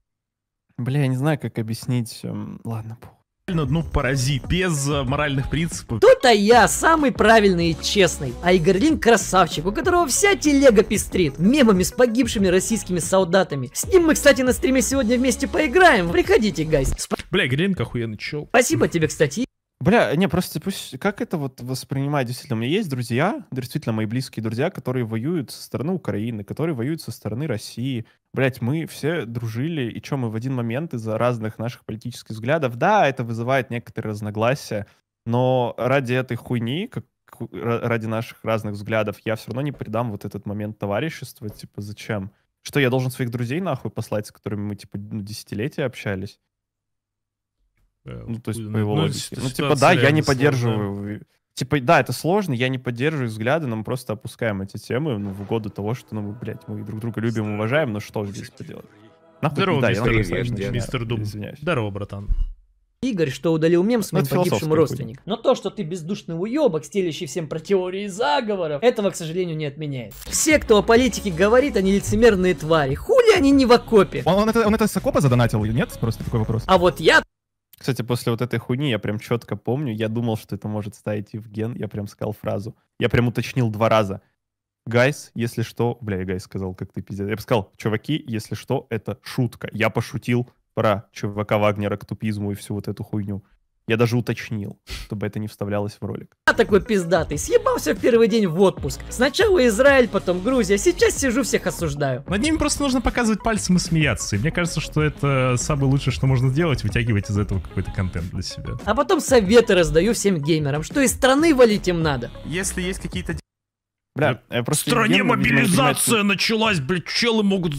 Бля, я не знаю, как объяснить. Эм, ладно, похуй ну, паразит, без э, моральных принципов. Тут-то я самый правильный и честный, а Игорь Лин красавчик, у которого вся телега пестрит, мемами с погибшими российскими солдатами. С ним мы, кстати, на стриме сегодня вместе поиграем, приходите, гайс. Сп... Бля, Игорлин охуенный чел. Спасибо тебе, кстати. Бля, не, просто пусть, как это вот воспринимать? Действительно, у меня есть друзья, действительно, мои близкие друзья, которые воюют со стороны Украины, которые воюют со стороны России. Блять, мы все дружили, и что, мы в один момент из-за разных наших политических взглядов, да, это вызывает некоторые разногласия, но ради этой хуйни, как, ради наших разных взглядов, я все равно не придам вот этот момент товарищества, типа, зачем? Что, я должен своих друзей нахуй послать, с которыми мы, типа, ну, десятилетия общались? Э, ну, то есть, ну, по его ну, логике. Ну, типа, да, я не поддерживаю. Сложная. Типа, да, это сложно, я не поддерживаю взгляды, но мы просто опускаем эти темы ну, в угоду того, что, ну, блядь, мы друг друга любим, уважаем, но что здесь типа поделать? Нахуй, Здорово, да, мистер, я привет, я, мистер Дум. Извиняюсь. Здорово, братан. Игорь, что удалил мем с моим это погибшим родственником. Но то, что ты бездушный уебок, стелящий всем про теории заговоров, этого, к сожалению, не отменяет. Все, кто о политике говорит, они лицемерные твари. Хули они не в окопе? Он, он, это, он это с окопа задонатил, нет? Просто такой вопрос. А вот я кстати, после вот этой хуйни я прям четко помню, я думал, что это может ставить Евген, я прям сказал фразу. Я прям уточнил два раза. Гайс, если что... Бля, я Гайс сказал, как ты пиздец. Я бы сказал, чуваки, если что, это шутка. Я пошутил про чувака Вагнера к тупизму и всю вот эту хуйню. Я даже уточнил, чтобы это не вставлялось в ролик. А такой пиздатый, съебался в первый день в отпуск. Сначала Израиль, потом Грузия, сейчас сижу всех осуждаю. Над ними просто нужно показывать пальцем и смеяться. И мне кажется, что это самое лучшее, что можно сделать. вытягивать из этого какой-то контент для себя. А потом советы раздаю всем геймерам, что из страны валить им надо. Если есть какие-то Бля, я просто в стране ем, мобилизация видимо, началась, блядь, челы могут...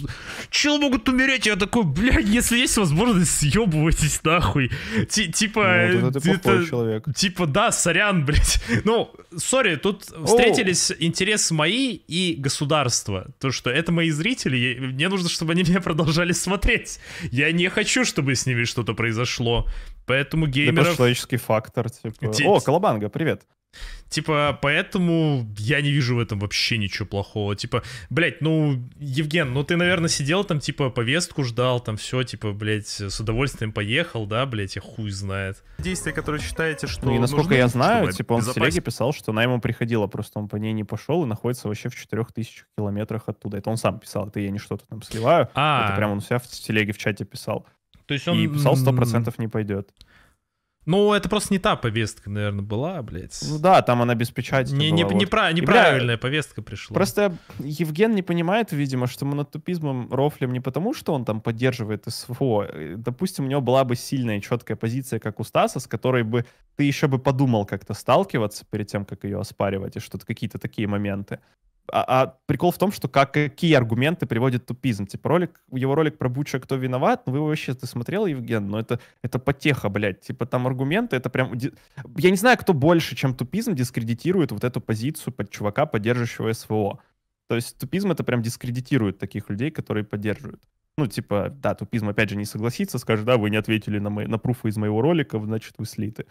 Челы могут умереть, я такой, блядь, если есть возможность, съебывайтесь нахуй. Т типа... Ну, вот это, это человек. Типа, да, сорян, блядь. Ну, сори, тут О. встретились интересы мои и государства. То, что это мои зрители, мне нужно, чтобы они меня продолжали смотреть. Я не хочу, чтобы с ними что-то произошло. Поэтому геймеров... Это человеческий фактор, типа. Т О, Колобанга, привет. Типа, поэтому я не вижу в этом вообще ничего плохого. Типа, блядь, ну, Евген, ну ты, наверное, сидел там, типа, повестку ждал, там все, типа, блядь, с удовольствием поехал, да, блядь, я хуй знает. Действия, которые считаете, что... Ну, и насколько нужны, я знаю, типа, он безопасен. в телеге писал, что она ему приходила, просто он по ней не пошел и находится вообще в 4000 километрах оттуда. Это он сам писал, это я не что-то там сливаю. А. Это прям он себя в телеге в чате писал. То есть он... И писал 100% не пойдет. Ну, это просто не та повестка, наверное, была, блядь. Ну да, там она без печати. Не, была, не, вот. непра- неправильная бля, повестка пришла. Просто Евген не понимает, видимо, что монотупизмом над не потому, что он там поддерживает СФО. Э, допустим, у него была бы сильная и четкая позиция, как у Стаса, с которой бы ты еще бы подумал как-то сталкиваться перед тем, как ее оспаривать, и что-то какие-то такие моменты. А, а, прикол в том, что как, какие аргументы приводит тупизм. Типа ролик, его ролик про Буча «Кто виноват?» Ну, вы вообще, ты смотрел, Евген? Ну, это, это потеха, блядь. Типа там аргументы, это прям... Я не знаю, кто больше, чем тупизм, дискредитирует вот эту позицию под чувака, поддерживающего СВО. То есть тупизм это прям дискредитирует таких людей, которые поддерживают. Ну, типа, да, тупизм опять же не согласится, скажет, да, вы не ответили на, мои, на пруфы из моего ролика, значит, вы слиты.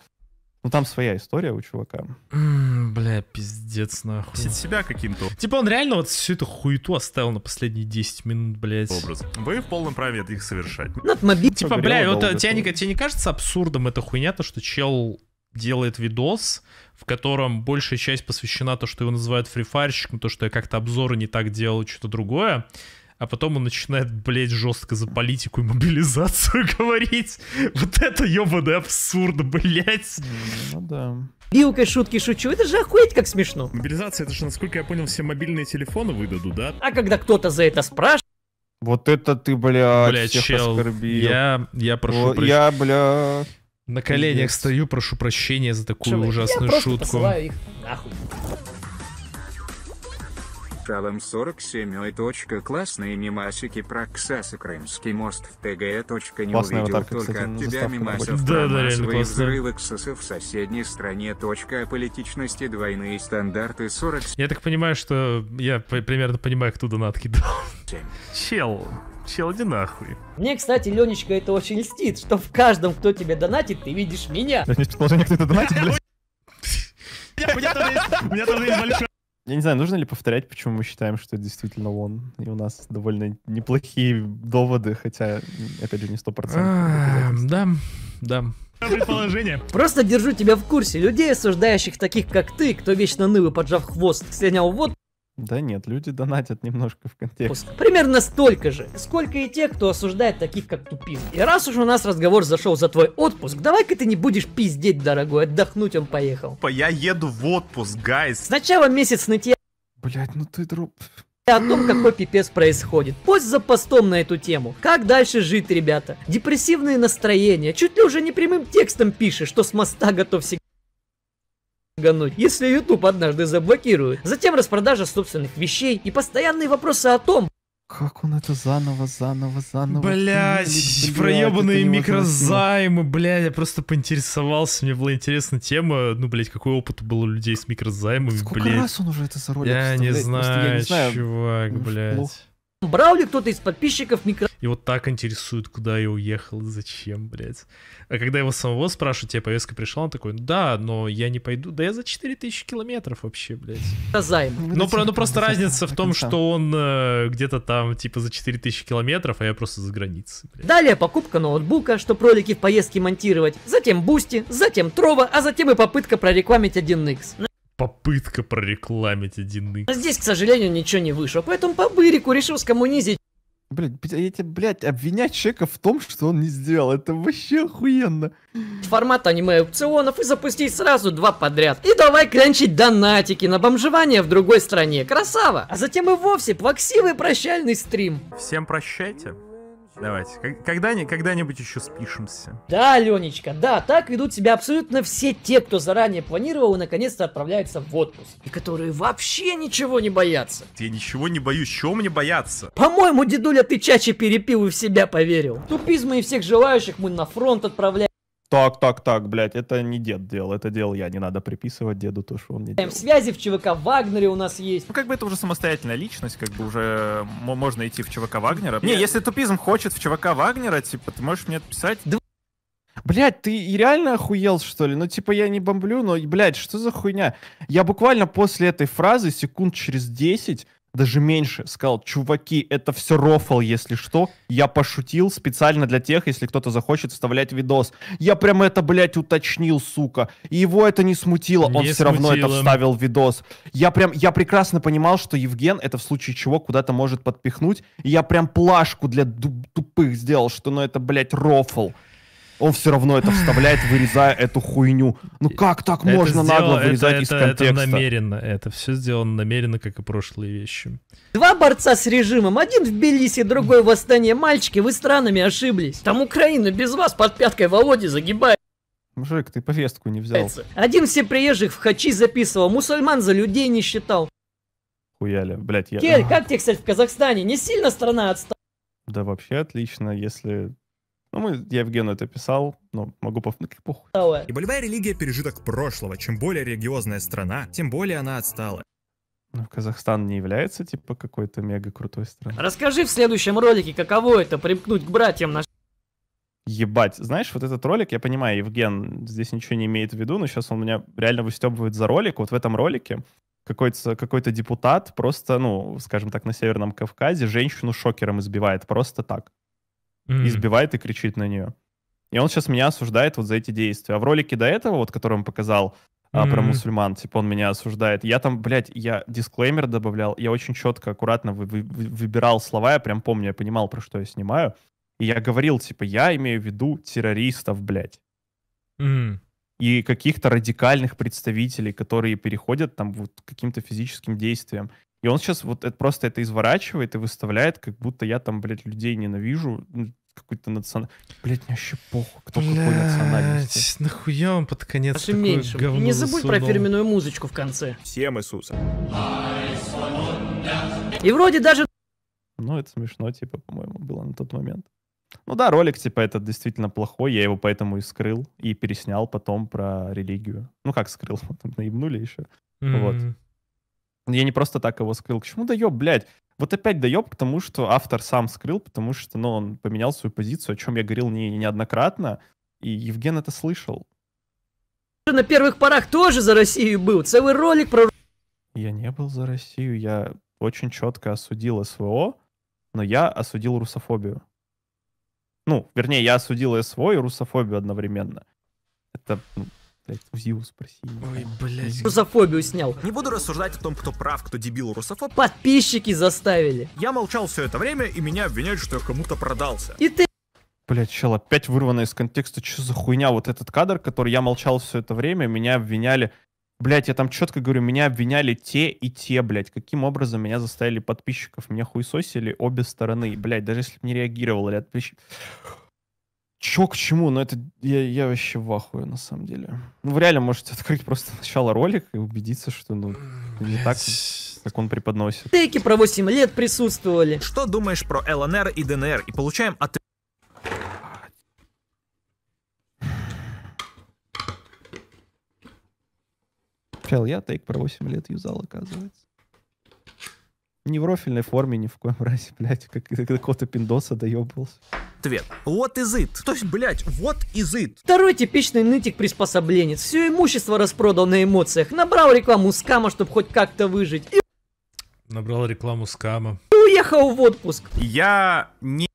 Ну там своя история у чувака. Бля, пиздец нахуй. Пиздит себя каким-то Типа он реально вот всю эту хуету оставил на последние 10 минут, блядь. образом. Вы в полном праве их совершать. Над ну, мобиль... Типа, бля, вот а, тебе тебе не кажется абсурдом эта хуйня, то, что чел делает видос, в котором большая часть посвящена то, что его называют фрифарщиком, то, что я как-то обзоры не так делал, что-то другое а потом он начинает, блядь, жестко за политику и мобилизацию говорить. Вот это ебаный абсурд, блядь. Ну да. Вилкой шутки шучу, это же охуеть как смешно. Мобилизация, это же, насколько я понял, все мобильные телефоны выдадут, да? А когда кто-то за это спрашивает, вот это ты, блядь, блядь всех чел, оскорбил. Я, я прошу О, Я, бля... На коленях Пиздец. стою, прошу прощения за такую Шо, ужасную я шутку. Их нахуй порталом 47 точка классные мимасики про Ксаса Крымский мост в ТГ. Э, не Классная увидел аватарка, только кстати, от тебя мимасов да, про да, массовые взрывы КСС в соседней стране. Точка о политичности двойные стандарты 40. Я так понимаю, что я примерно понимаю, кто донат кидал. Чел, чел, иди нахуй. Мне, кстати, Ленечка, это очень льстит, что в каждом, кто тебе донатит, ты видишь меня. У меня тоже есть большой я не знаю, нужно ли повторять, почему мы считаем, что это действительно он. И у нас довольно неплохие доводы, хотя, опять же, не сто процентов. А, да, да. Предположение. Просто держу тебя в курсе. Людей, осуждающих таких, как ты, кто вечно ныл и поджав хвост, слинял вот да нет, люди донатят немножко в контексте. Примерно столько же, сколько и те, кто осуждает таких, как Тупин. И раз уж у нас разговор зашел за твой отпуск, давай-ка ты не будешь пиздеть, дорогой, отдохнуть он поехал. Я еду в отпуск, гайс. Сначала месяц нытья. Блять, ну ты дроп о том, какой пипец происходит. Пост за постом на эту тему. Как дальше жить, ребята? Депрессивные настроения. Чуть ли уже не прямым текстом пишешь, что с моста готов всегда гануть, если YouTube однажды заблокирует. Затем распродажа собственных вещей и постоянные вопросы о том, как он это заново, заново, заново... Блять, проебанные микрозаймы, блядь, я просто поинтересовался, мне была интересна тема, ну, блядь, какой опыт был у людей с микрозаймами, Сколько блядь. раз он уже это за ролик Я не знаю, я не знаю, чувак, ну, блядь брал ли кто-то из подписчиков микро... И вот так интересует, куда я уехал, зачем, блядь. А когда его самого спрашивают, тебе повестка пришла, он такой, да, но я не пойду. Да я за 4000 километров вообще, блядь. Займ. Ну, про, ну просто разница в том, что он э, где-то там, типа, за 4000 километров, а я просто за границей, блядь. Далее покупка ноутбука, что ролики в поездке монтировать. Затем бусти, затем трова, а затем и попытка прорекламить 1x попытка прорекламить 1x. А здесь, к сожалению, ничего не вышло, поэтому по Бырику решил скоммунизить. Блять, а я тебя, блядь, обвинять человека в том, что он не сделал, это вообще охуенно. Формат аниме опционов и запустить сразу два подряд. И давай клянчить донатики на бомжевание в другой стране, красава! А затем и вовсе плаксивый прощальный стрим. Всем прощайте. Давайте. Когда-нибудь когда еще спишемся. Да, Ленечка, да, так ведут себя абсолютно все те, кто заранее планировал и наконец-то отправляется в отпуск. И которые вообще ничего не боятся. Я ничего не боюсь, чего мне бояться? По-моему, дедуля, ты чаще перепил и в себя поверил. Тупизма и всех желающих мы на фронт отправляем так, так, так, блядь, это не дед делал, это делал я, не надо приписывать деду то, что он не делал. Связи в ЧВК Вагнере у нас есть. Ну, как бы это уже самостоятельная личность, как бы уже можно идти в ЧВК Вагнера. Не, если тупизм хочет в ЧВК Вагнера, типа, ты можешь мне отписать. Да Блять, ты реально охуел, что ли? Ну, типа, я не бомблю, но, блядь, что за хуйня? Я буквально после этой фразы секунд через 10 даже меньше, сказал, чуваки, это все рофл, если что. Я пошутил специально для тех, если кто-то захочет вставлять видос. Я прям это, блядь, уточнил, сука. И его это не смутило, не он все равно это вставил в видос. Я прям, я прекрасно понимал, что Евген это в случае чего куда-то может подпихнуть. И я прям плашку для тупых сделал, что ну это, блядь, рофл он все равно это вставляет, вырезая эту хуйню. Ну как так можно нагло вырезать из контекста? Это намеренно, это все сделано намеренно, как и прошлые вещи. Два борца с режимом, один в Белисе, другой в Астане. Мальчики, вы странами ошиблись. Там Украина без вас под пяткой Володи загибает. Мужик, ну, ты повестку не взял. Один все приезжих в хачи записывал, мусульман за людей не считал. Хуяли, блять, я... Кель, как тебе, кстати, в Казахстане? Не сильно страна отстала? Да вообще отлично, если ну, мы, я Евгену это писал, но могу повторить, пух. И болевая религия пережиток прошлого. Чем более религиозная страна, тем более она отстала. Ну, Казахстан не является, типа, какой-то мега крутой страной. Расскажи в следующем ролике, каково это, примкнуть к братьям нашим. Ебать, знаешь, вот этот ролик, я понимаю, Евген здесь ничего не имеет в виду, но сейчас он меня реально выстебывает за ролик. Вот в этом ролике какой-то какой депутат просто, ну, скажем так, на Северном Кавказе женщину шокером избивает просто так mm-hmm. избивает и кричит на нее. И он сейчас меня осуждает вот за эти действия. А в ролике до этого, вот который он показал mm-hmm. а, про мусульман, типа он меня осуждает. Я там, блядь, я дисклеймер добавлял, я очень четко, аккуратно вы, вы, выбирал слова, я прям помню, я понимал, про что я снимаю. И я говорил, типа, я имею в виду террористов, блядь. Mm-hmm. И каких-то радикальных представителей, которые переходят там вот, каким-то физическим действиям. И он сейчас вот это, просто это изворачивает и выставляет, как будто я там, блядь, людей ненавижу. Ну, какой-то национальный... Блядь, мне вообще похуй, кто блядь, какой национальности. нахуя он под конец Даже такое меньше. говно не забудь засунул. про фирменную музычку в конце. Всем Иисуса. И вроде даже... Ну, это смешно, типа, по-моему, было на тот момент. Ну да, ролик, типа, этот действительно плохой, я его поэтому и скрыл, и переснял потом про религию. Ну как скрыл, там наебнули еще. Mm-hmm. Вот. Ну, я не просто так его скрыл. К чему доеб, блядь? Вот опять доеб к тому, что автор сам скрыл, потому что, ну, он поменял свою позицию, о чем я говорил не, неоднократно, и Евген это слышал. На первых порах тоже за Россию был, целый ролик про... Я не был за Россию, я очень четко осудил СВО, но я осудил русофобию. Ну, вернее, я осудил СВО и русофобию одновременно. Это ну, блядь, у спроси. Ой, блядь. Русофобию снял. Не буду рассуждать о том, кто прав, кто дебил, русофоб. Подписчики заставили. Я молчал все это время, и меня обвиняют, что я кому-то продался. И ты Блять, чел, опять вырвано из контекста, что за хуйня вот этот кадр, который я молчал все это время, меня обвиняли. Блять, я там четко говорю, меня обвиняли те и те, блять. Каким образом меня заставили подписчиков? Меня хуесосили обе стороны, блять, даже если бы не реагировал ряд подписчиков. Чё к чему? Но это я, я вообще в ахуе, на самом деле. Ну, вы реально можете открыть просто сначала ролик и убедиться, что, ну, не так, как он преподносит. Тейки про 8 лет присутствовали. Что думаешь про ЛНР и ДНР? И получаем от... Чел, я тейк про 8 лет юзал, оказывается. Не в рофильной форме ни в коем разе, блядь, как какого-то пиндоса доебывался. Ответ. What is it. То есть, блядь, what is it. Второй типичный нытик-приспособленец. Все имущество распродал на эмоциях. Набрал рекламу скама, чтобы хоть как-то выжить. И... Набрал рекламу скама. И уехал в отпуск. Я не...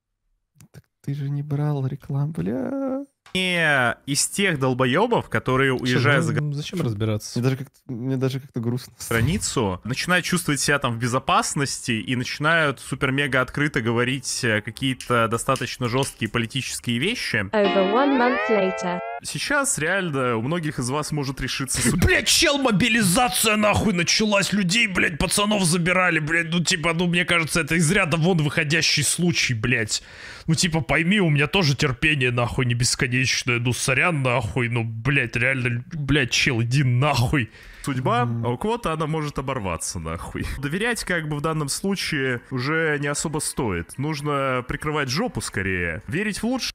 Так ты же не брал рекламу, бля не из тех долбоебов, которые уезжают за ну, Зачем разбираться? Мне даже как-то, мне даже как-то грустно. Страницу, начинают чувствовать себя там в безопасности и начинают супер-мега открыто говорить э, какие-то достаточно жесткие политические вещи. Over one month later. Сейчас реально у многих из вас может решиться... Блять, чел, мобилизация нахуй началась, людей, блять, пацанов забирали, блять, ну типа, ну мне кажется, это из ряда вон выходящий случай, блять ну типа пойми, у меня тоже терпение нахуй не бесконечное, ну сорян нахуй, ну блять, реально, блять, чел, иди нахуй. Судьба, mm. а у кого-то она может оборваться нахуй. Доверять как бы в данном случае уже не особо стоит. Нужно прикрывать жопу скорее, верить в лучшее.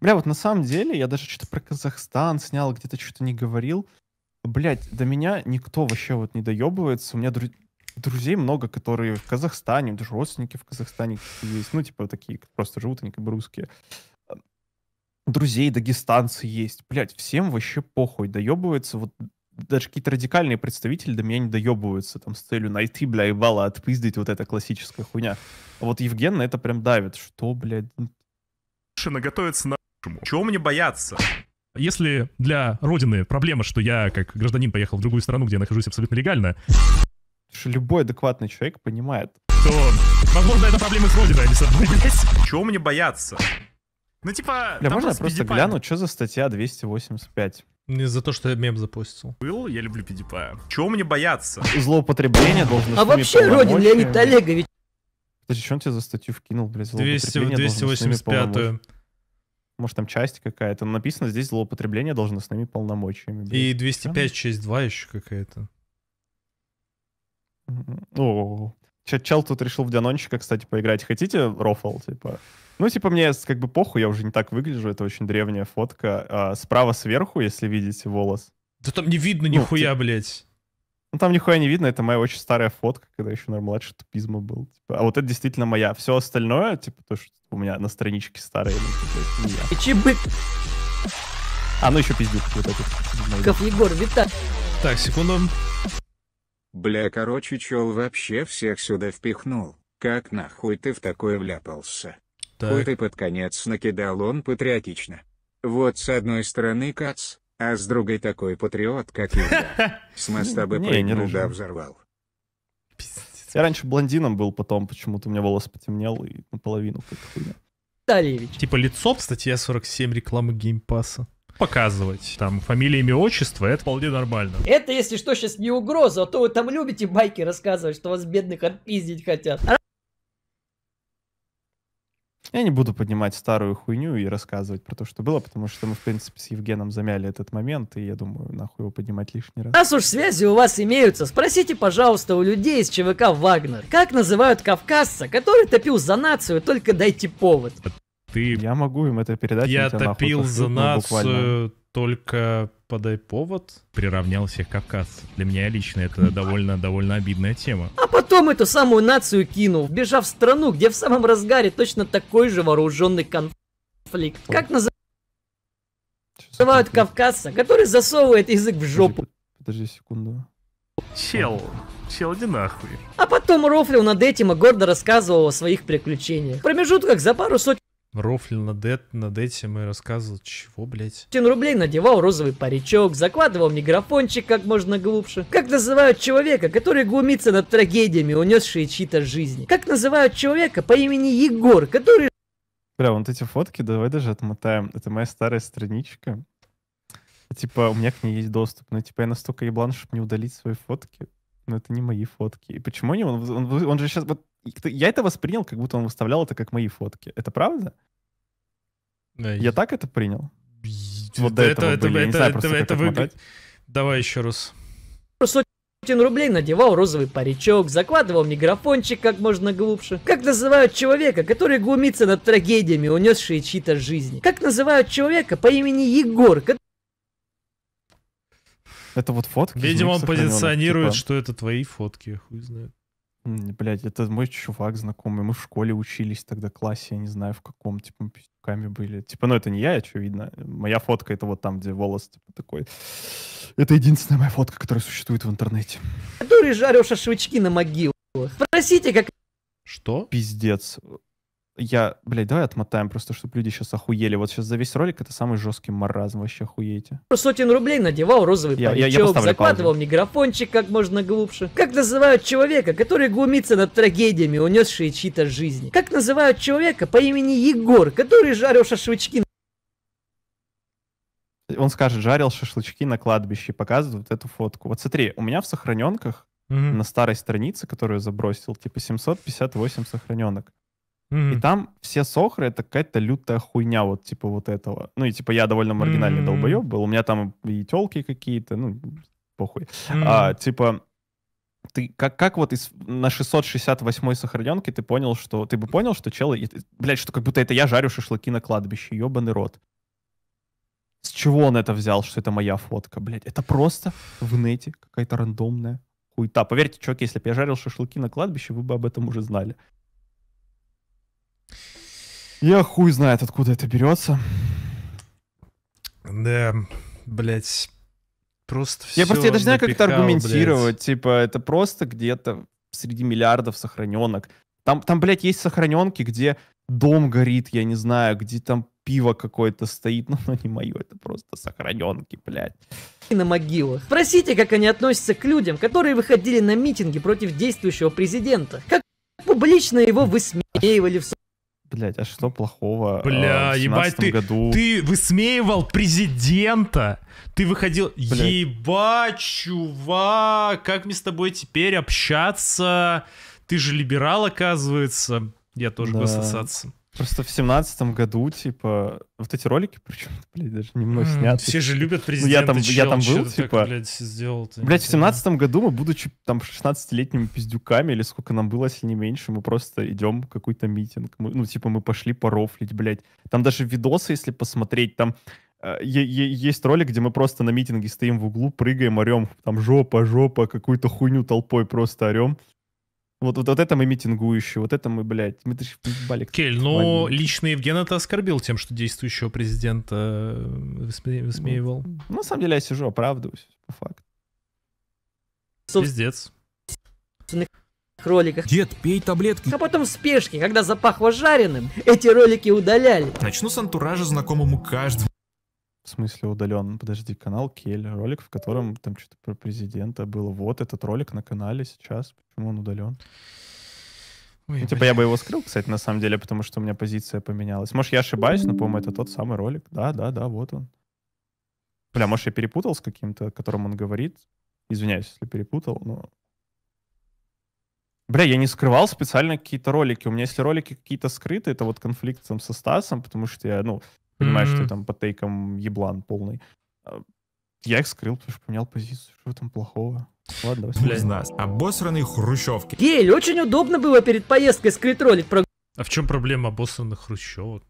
Бля, вот на самом деле, я даже что-то про Казахстан снял, где-то что-то не говорил. Блять, до меня никто вообще вот не доебывается. У меня друзья друзей много, которые в Казахстане, даже родственники в Казахстане есть, ну, типа, такие, просто живут, они как бы русские. Э, друзей дагестанцы есть. Блять, всем вообще похуй, доебывается вот даже какие-то радикальные представители до меня не доебываются там с целью найти, бля, и ебало, отпиздить вот эта классическая хуйня. А вот Евген на это прям давит. Что, блядь? Шина готовится на... Чего мне бояться? Если для Родины проблема, что я как гражданин поехал в другую страну, где я нахожусь абсолютно легально, Потому что любой адекватный человек понимает, То возможно, это проблемы с Родиной, а не с собой, блядь. Чего мне бояться? Ну, типа... Бля, можно я просто пидипай. гляну, что за статья 285? Не за то, что я мем запустил. Был, я люблю пидипая. Чего мне бояться? Злоупотребление должно А вообще, Родин Леонид Олегович... Подожди, что он тебе за статью вкинул, блядь? 285-ю. Может, там часть какая-то. Написано здесь злоупотребление должностными полномочиями. Блядь. И 205, часть 2 еще какая-то. Ну, чел тут решил в дианончика, кстати, поиграть. Хотите рофл, типа? Ну, типа, мне как бы похуй, я уже не так выгляжу, это очень древняя фотка. А, справа сверху, если видите волос. Да там не видно ну, нихуя, ну, блядь. Ну, там нихуя не видно, это моя очень старая фотка, когда еще, наверное, младше тупизма был. Типа, а вот это действительно моя. Все остальное, типа, то, что у меня на страничке старые. Ну, типа, это Чебы... А, ну еще пиздюк вот этот. Ков Егор, Вита. Так, секунду. Бля, короче, чел вообще всех сюда впихнул. Как нахуй ты в такое вляпался? Так. Хуй ты под конец накидал он патриотично. Вот с одной стороны кац, а с другой такой патриот, как я. С моста бы прыгнул, да взорвал. Я раньше блондином был, потом почему-то у меня волос потемнел и наполовину. Далевич. Типа лицо, кстати, я 47 рекламы геймпаса показывать. Там фамилия, имя, отчество, это вполне нормально. Это, если что, сейчас не угроза, а то вы там любите байки рассказывать, что вас бедных отпиздить хотят. А я не буду поднимать старую хуйню и рассказывать про то, что было, потому что мы, в принципе, с Евгеном замяли этот момент, и я думаю, нахуй его поднимать лишний раз. Раз уж связи у вас имеются, спросите, пожалуйста, у людей из ЧВК «Вагнер», как называют кавказца, который топил за нацию, только дайте повод ты... Я могу им это передать. Я топил за нацию, э, только подай повод. Приравнял всех Кавказ. Для меня лично это довольно-довольно обидная тема. А потом эту самую нацию кинул, бежав в страну, где в самом разгаре точно такой же вооруженный конфликт. Как называют кавказца, который засовывает язык в жопу? Подожди секунду. Чел, чел, иди нахуй. А потом рофлил над этим и гордо рассказывал о своих приключениях. В промежутках за пару сотен рофлил над, эт, над этим и рассказывал, чего, блядь. Тин рублей надевал розовый паричок, закладывал микрофончик как можно глубже. Как называют человека, который глумится над трагедиями, унесшие чьи-то жизни? Как называют человека по имени Егор, который... Бля, вот эти фотки давай даже отмотаем. Это моя старая страничка. Типа, у меня к ней есть доступ, но ну, типа я настолько еблан, чтобы не удалить свои фотки. Но это не мои фотки. И почему не Он, он, он же сейчас... Вот я это воспринял, как будто он выставлял это как мои фотки. Это правда? Да, я так это принял? Вот до этого это, были. Это, я не знаю это, просто, это, как это, это Давай еще раз. Сотен рублей надевал розовый паричок, закладывал микрофончик как можно глубже. Как называют человека, который глумится над трагедиями, унесшие чьи-то жизни? Как называют человека по имени Егор, Это вот фотки? Видимо, он позиционирует, типа... что это твои фотки, хуй знает. Блять, это мой чувак знакомый. Мы в школе учились тогда классе, я не знаю в каком, типа мы пиздюками были. Типа, ну это не я, очевидно. Моя фотка это вот там, где волос типа, такой. Это единственная моя фотка, которая существует в интернете. Который жарил шашлычки на могилу. Спросите, как Что? Пиздец. Я, блядь, давай отмотаем просто, чтобы люди сейчас охуели. Вот сейчас за весь ролик это самый жесткий маразм, вообще охуеете. Сотен рублей надевал розовый я, паричок, я, я закладывал паузу. микрофончик как можно глубже. Как называют человека, который глумится над трагедиями, унесшие чьи-то жизни? Как называют человека по имени Егор, который жарил шашлычки он скажет, жарил шашлычки на кладбище показывает вот эту фотку. Вот смотри, у меня в сохраненках mm-hmm. на старой странице, которую забросил, типа 758 сохраненок. Mm-hmm. И там все сохры — это какая-то лютая хуйня вот типа вот этого. Ну и типа я довольно маргинальный mm-hmm. долбоеб был. У меня там и телки какие-то, ну похуй. Mm-hmm. А, типа ты как, как вот из, на 668 сохраненке ты понял, что... Ты бы понял, что челы, Блядь, что как будто это я жарю шашлыки на кладбище, ебаный рот. С чего он это взял, что это моя фотка, блядь? Это просто в нете какая-то рандомная хуйта. Поверьте, чуваки, если бы я жарил шашлыки на кладбище, вы бы об этом уже знали. Я хуй знает, откуда это берется. Да, блядь. Просто Я просто я даже не знаю, как это аргументировать. Блядь. Типа, это просто где-то среди миллиардов сохраненок. Там, там, блядь, есть сохраненки, где дом горит, я не знаю, где там пиво какое-то стоит, но оно не мое, это просто сохраненки, блядь. И на могилу. Спросите, как они относятся к людям, которые выходили на митинги против действующего президента. Как публично его высмеивали в Блять, а что плохого? Э, Бля, э, в ебать, ты, году... ты высмеивал президента. Ты выходил... Блядь. Ебать, чувак, как мне с тобой теперь общаться? Ты же либерал, оказывается. Я тоже да. госассоциация. Просто в семнадцатом году, типа, вот эти ролики, причем, блядь, даже не мной сняты. Все же любят ну, президента, я там, чел, я там был, типа, так, блядь, сделал, блядь, в семнадцатом году мы, будучи там 16-летними пиздюками, или сколько нам было, если не меньше, мы просто идем в какой-то митинг. Мы, ну, типа, мы пошли порофлить, блядь. Там даже видосы, если посмотреть, там э, есть ролик, где мы просто на митинге стоим в углу, прыгаем, орем, там жопа, жопа, какую-то хуйню толпой просто орем. Вот, вот, вот это мы митингующие, вот это мы, блядь, мы балик. Кель, но ну, лично Евген это оскорбил тем, что действующего президента э, высме... высмеивал. Ну, ну, на самом деле я сижу, оправдываюсь, по факту. Пиздец. роликах. Дед, пей таблетки. А потом в спешке, когда запахло жареным, эти ролики удаляли. Начну с антуража, знакомому каждому. В смысле удален? Подожди, канал Кель, ролик, в котором там что-то про президента было. Вот этот ролик на канале сейчас. Почему он удален? Ой, ну, типа я бы его скрыл, кстати, на самом деле, потому что у меня позиция поменялась. Может, я ошибаюсь, но, по-моему, это тот самый ролик. Да, да, да, вот он. Бля, может, я перепутал с каким-то, о котором он говорит. Извиняюсь, если перепутал, но... Бля, я не скрывал специально какие-то ролики. У меня, если ролики какие-то скрыты, это вот конфликт там со Стасом, потому что я, ну, понимаешь, mm-hmm. что ты там по тейкам еблан полный. А, я их скрыл, потому что поменял позицию. Что там плохого? Ладно, Из нас. Обосранные хрущевки. Гель, очень удобно было перед поездкой скрыть ролик про... А в чем проблема обосранных хрущевок?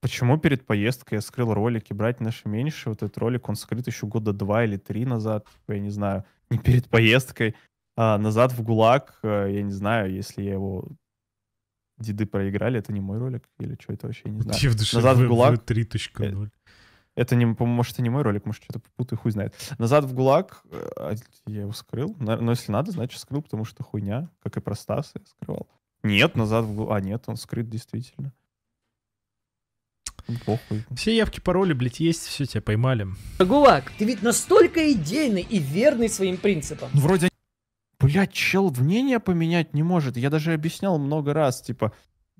Почему перед поездкой я скрыл ролики? Брать наши меньше, вот этот ролик, он скрыт еще года два или три назад, я не знаю, не перед поездкой. А назад в ГУЛАГ, э, я не знаю, если я его деды проиграли, это не мой ролик или что, это вообще не знаю. Я в душе Назад в ГУЛАГ... 3.0. Э, это, не, может, это не мой ролик, может, что-то путаю, хуй знает. «Назад в ГУЛАГ» э, а, я его скрыл. Но если надо, значит, скрыл, потому что хуйня, как и про Стаса, я скрывал. Нет, «Назад в ГУЛАГ». А, нет, он скрыт действительно. Ну, похуй. Все явки, пароли, блядь, есть, все, тебя поймали. ГУЛАГ, ты ведь настолько идейный и верный своим принципам. Ну, вроде блядь, чел мнение поменять не может. Я даже объяснял много раз, типа,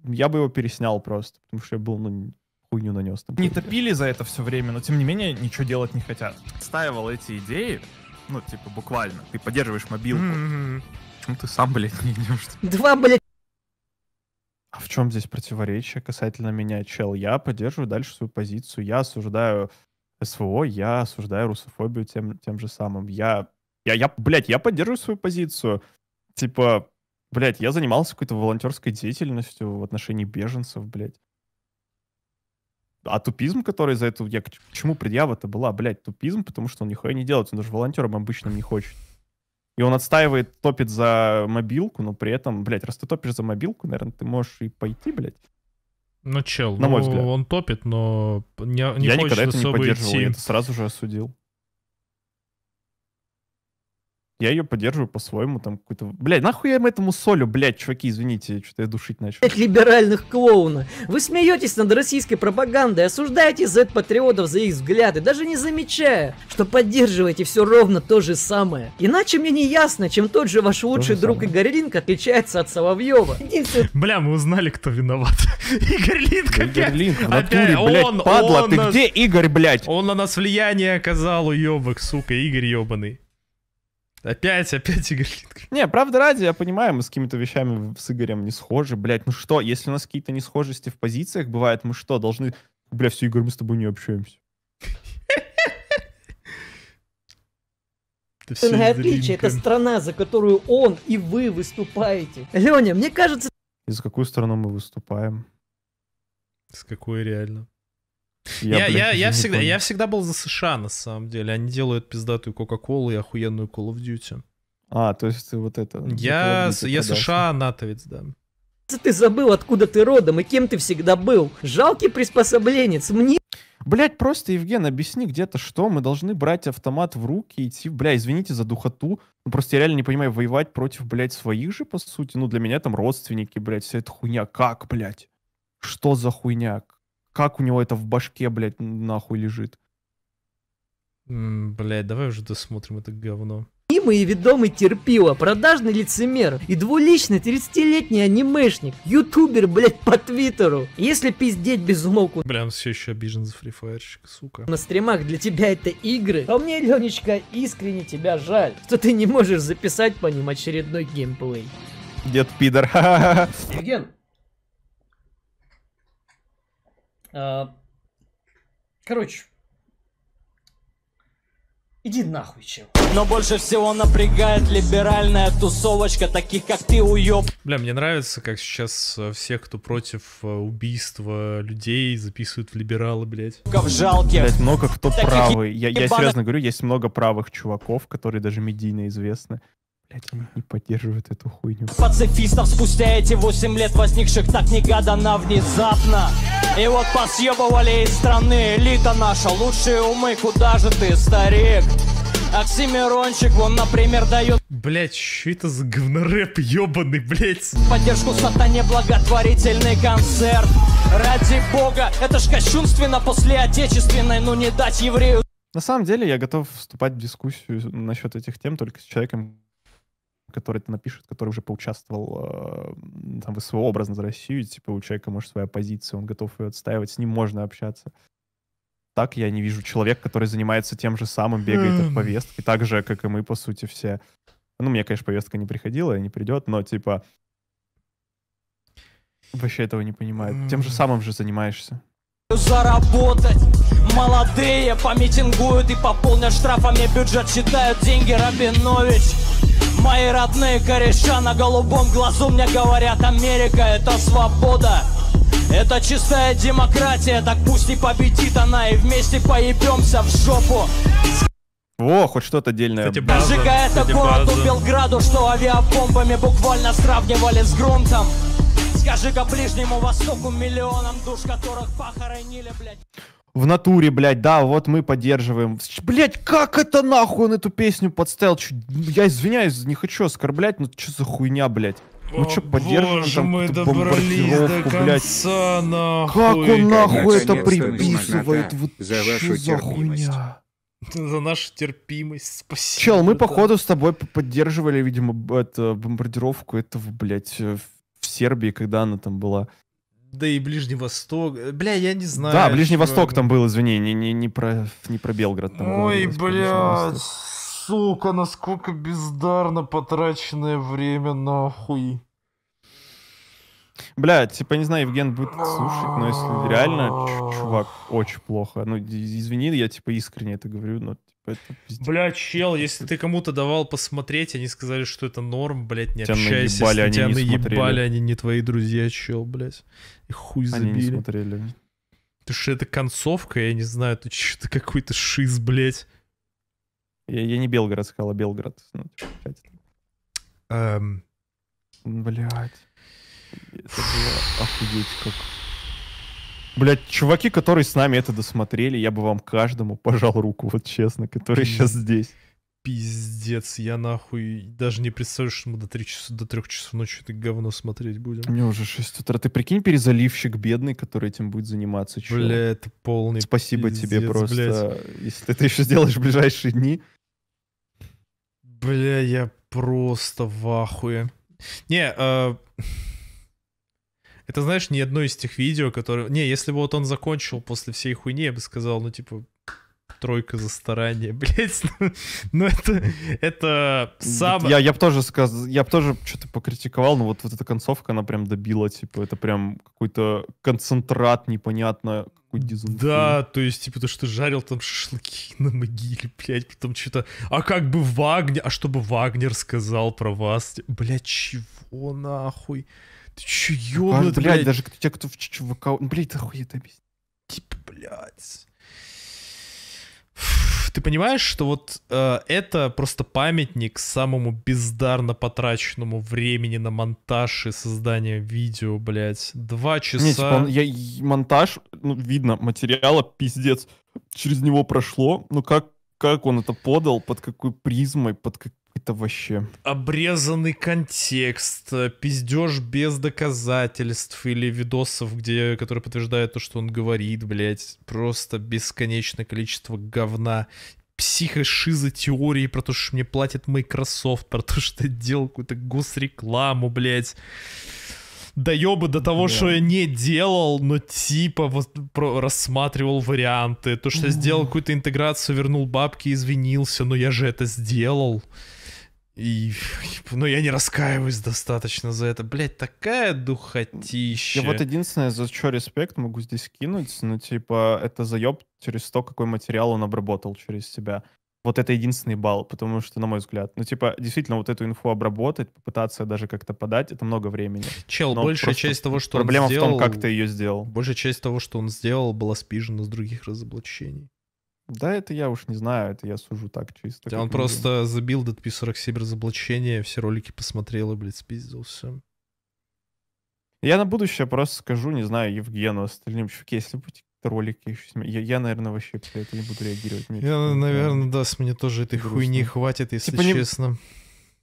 я бы его переснял просто, потому что я был, ну, хуйню нанес. Там. Не топили за это все время, но тем не менее ничего делать не хотят. Ставил эти идеи, ну, типа, буквально. Ты поддерживаешь мобилку. Почему ты сам, блядь, не идешь? Два, блядь. А в чем здесь противоречие касательно меня, чел? Я поддерживаю дальше свою позицию, я осуждаю СВО, я осуждаю русофобию тем, тем же самым. Я я, я, блядь, я поддерживаю свою позицию. Типа, блядь, я занимался какой-то волонтерской деятельностью в отношении беженцев, блядь. А тупизм, который за эту... Я, к чему предъява-то была, блядь, тупизм, потому что он нихуя не делает, он даже волонтером обычным не хочет. И он отстаивает, топит за мобилку, но при этом, блядь, раз ты топишь за мобилку, наверное, ты можешь и пойти, блядь. Ну, чел, на мой ну, взгляд. он топит, но не, не я хочет никогда это не поддерживал, идти. я это сразу же осудил. Я ее поддерживаю по-своему, там какой-то... Блядь, нахуй я им этому солю, блядь, чуваки, извините, что-то я душить начал. Блядь, либеральных клоуна. Вы смеетесь над российской пропагандой, осуждаете Z-патриотов за их взгляды, даже не замечая, что поддерживаете все ровно то же самое. Иначе мне не ясно, чем тот же ваш лучший друг самое. Игорь Линк отличается от Соловьева. Бля, мы узнали, кто виноват. Игорь Линк опять. натуре, блядь, падла, ты где Игорь, блядь? Он на нас влияние оказал, уебок, сука, Игорь ебаный. Опять, опять Игорь Литкин. Не, правда ради, я понимаю, мы с какими-то вещами с Игорем не схожи. Блять, ну что, если у нас какие-то несхожести в позициях бывает, мы что, должны... Бля, все, Игорь, мы с тобой не общаемся. Ценное отличие — это страна, за которую он и вы выступаете. Леня, мне кажется... И за какую страну мы выступаем? С какой реально? Я, я, блин, я, я, всегда, я всегда был за США, на самом деле. Они делают пиздатую Кока-Колу и охуенную Call of Duty. А, то есть ты вот это... Я, Duty, я США, натовец, да. Ты забыл, откуда ты родом и кем ты всегда был. Жалкий приспособленец, мне... Блять, просто, Евген, объясни где-то, что мы должны брать автомат в руки, идти, бля, извините за духоту. Ну, просто я реально не понимаю, воевать против, блядь, своих же, по сути. Ну, для меня там родственники, блядь, вся эта хуйня. Как, блядь? Что за хуйня? как у него это в башке, блядь, нахуй лежит. М-м, блядь, давай уже досмотрим это говно. Мимый и ведомый терпила, продажный лицемер и двуличный 30-летний анимешник, ютубер, блядь, по твиттеру. Если пиздеть без умолку... Бля, он все еще обижен за фрифаерщика, сука. На стримах для тебя это игры. А мне, Ленечка, искренне тебя жаль, что ты не можешь записать по ним очередной геймплей. Дед пидор. Евген, Э, короче, Иди нахуй, чел. Но больше всего напрягает либеральная тусовочка, таких как ты, уёб. Бля, мне нравится, как сейчас э, все, кто против э, убийства людей, записывают в либералы, блядь. В жалке. Блядь, много кто таких правый. Я, я серьезно говорю, есть много правых чуваков, которые даже медийно известны. Блять, они не поддерживают эту хуйню. Пацифистов спустя эти 8 лет возникших так негаданно внезапно. И вот посъебывали из страны элита наша, лучшие умы, куда же ты, старик? Оксимирончик, он, например, дает... Блять, что это за говнорэп ебаный, блять? Поддержку сатане благотворительный концерт. Ради бога, это ж кощунственно после отечественной, ну не дать еврею... На самом деле я готов вступать в дискуссию насчет этих тем только с человеком, который это напишет, который уже поучаствовал э, там, в СВО образно за Россию, типа у человека, может, своя позиция, он готов ее отстаивать, с ним можно общаться. Так я не вижу человека, который занимается тем же самым, бегает от хм. повестки, так же, как и мы, по сути, все. Ну, мне, конечно, повестка не приходила и не придет, но, типа, вообще этого не понимает. Тем же самым же занимаешься. Заработать Молодые помитингуют и пополнят штрафами бюджет Считают деньги Рабинович Мои родные кореша на голубом глазу мне говорят Америка это свобода это чистая демократия, так пусть и победит она, и вместе поебемся в жопу. Во, хоть что-то дельное. Кстати, база, Сжигая кстати, городу Белграду, что авиабомбами буквально сравнивали с грунтом. Скажи-ка ближнему востоку миллионам душ, которых похоронили, блядь в натуре, блядь, да, вот мы поддерживаем. Блядь, как это нахуй он эту песню подставил? Чё, я извиняюсь, не хочу оскорблять, но что за хуйня, блядь? Мы ну что, поддерживаем Боже, там мы добрались до конца, блядь. нахуй. Как он нахуй это приписывает? Вот за вашу за хуйня? За нашу терпимость, спасибо. Чел, мы, да. походу, с тобой поддерживали, видимо, эту бомбардировку этого, блядь, э, в Сербии, когда она там была. Да и Ближний Восток. Бля, я не знаю. Да, Ближний Восток это... там был, извини, не, не, не, про, не про Белград. Там Ой, бля, сука, насколько бездарно потраченное время, нахуй. Бля, типа, не знаю, Евген будет слушать, но если реально, чувак, очень плохо. Ну, извини, я, типа, искренне это говорю, но, Поэтому... Бля, чел, если ты кому-то давал посмотреть, они сказали, что это норм, блядь, не тебя общайся. Наебали, они тебя не наебали, смотрели. они не твои друзья, чел, блядь. И хуй забили. Они не смотрели. Ты что, это концовка, я не знаю, тут что-то какой-то шиз, блядь. Я, я не Белгород сказал, а Белгород. Ну, типа, эм... Блядь. Это охуеть как. Блять, чуваки, которые с нами это досмотрели, я бы вам каждому пожал руку, вот честно, который сейчас здесь. Пиздец, я нахуй даже не представляю, что мы до 3 часа, до 3 часов ночи это говно смотреть будем. Мне уже 6 утра. Ты прикинь, перезаливщик бедный, который этим будет заниматься. Чё? Бля, это полный Спасибо пиздец, тебе просто. Блядь. Если ты это еще сделаешь в ближайшие дни. Бля, я просто в ахуе. Не, э... Это, знаешь, ни одно из тех видео, которые... Не, если бы вот он закончил после всей хуйни, я бы сказал, ну, типа, тройка за старание, блядь. но ну, ну, это, это самое. Я, я бы тоже сказал, я бы тоже что-то покритиковал, но вот, вот эта концовка, она прям добила, типа, это прям какой-то концентрат непонятно, какой дизайн. Да, то есть, типа, то, что жарил там шашлыки на могиле, блядь, потом что-то... А как бы Вагнер... А чтобы Вагнер сказал про вас? Типа, блядь, чего нахуй? Ты че, ёбнут, блядь? блядь? даже те, кто в ЧВК... Ну, блядь, да хуй это объяснить. Типа, блядь. Ты понимаешь, что вот э, это просто памятник самому бездарно потраченному времени на монтаж и создание видео, блядь. Два часа... Нет, типа, я, монтаж, ну, видно, материала пиздец. Через него прошло. Ну, как, как он это подал, под какой призмой, под как это вообще. Обрезанный контекст, э, пиздеж без доказательств или видосов, где, которые подтверждают то, что он говорит, блядь. Просто бесконечное количество говна психошиза теории про то, что мне платит Microsoft, про то, что я делал какую-то госрекламу, блядь. Доебы до того, да. что я не делал, но типа вот про, рассматривал варианты. То, что я сделал какую-то интеграцию, вернул бабки, извинился, но я же это сделал. И, ну, я не раскаиваюсь достаточно за это. Блять, такая духотища. Я вот единственное, за что респект могу здесь кинуть, ну, типа, это заеб через то, какой материал он обработал через себя. Вот это единственный балл, потому что, на мой взгляд, ну, типа, действительно, вот эту инфу обработать, попытаться даже как-то подать, это много времени. Чел, Но большая часть того, что он сделал... Проблема в том, как ты ее сделал. Большая часть того, что он сделал, была спижена с других разоблачений. Да, это я уж не знаю, это я сужу так чисто. Да, он просто люди. забил DP47 разоблачение, все ролики посмотрел и, блядь, спиздил Я на будущее просто скажу, не знаю, Евгену, остальным чуваки, если будете ролики еще снимать. Я, я, наверное, вообще после этого не буду реагировать. Мне я, наверное, да, с меня тоже этой грустно. хуйни хватит, если типа честно. Не...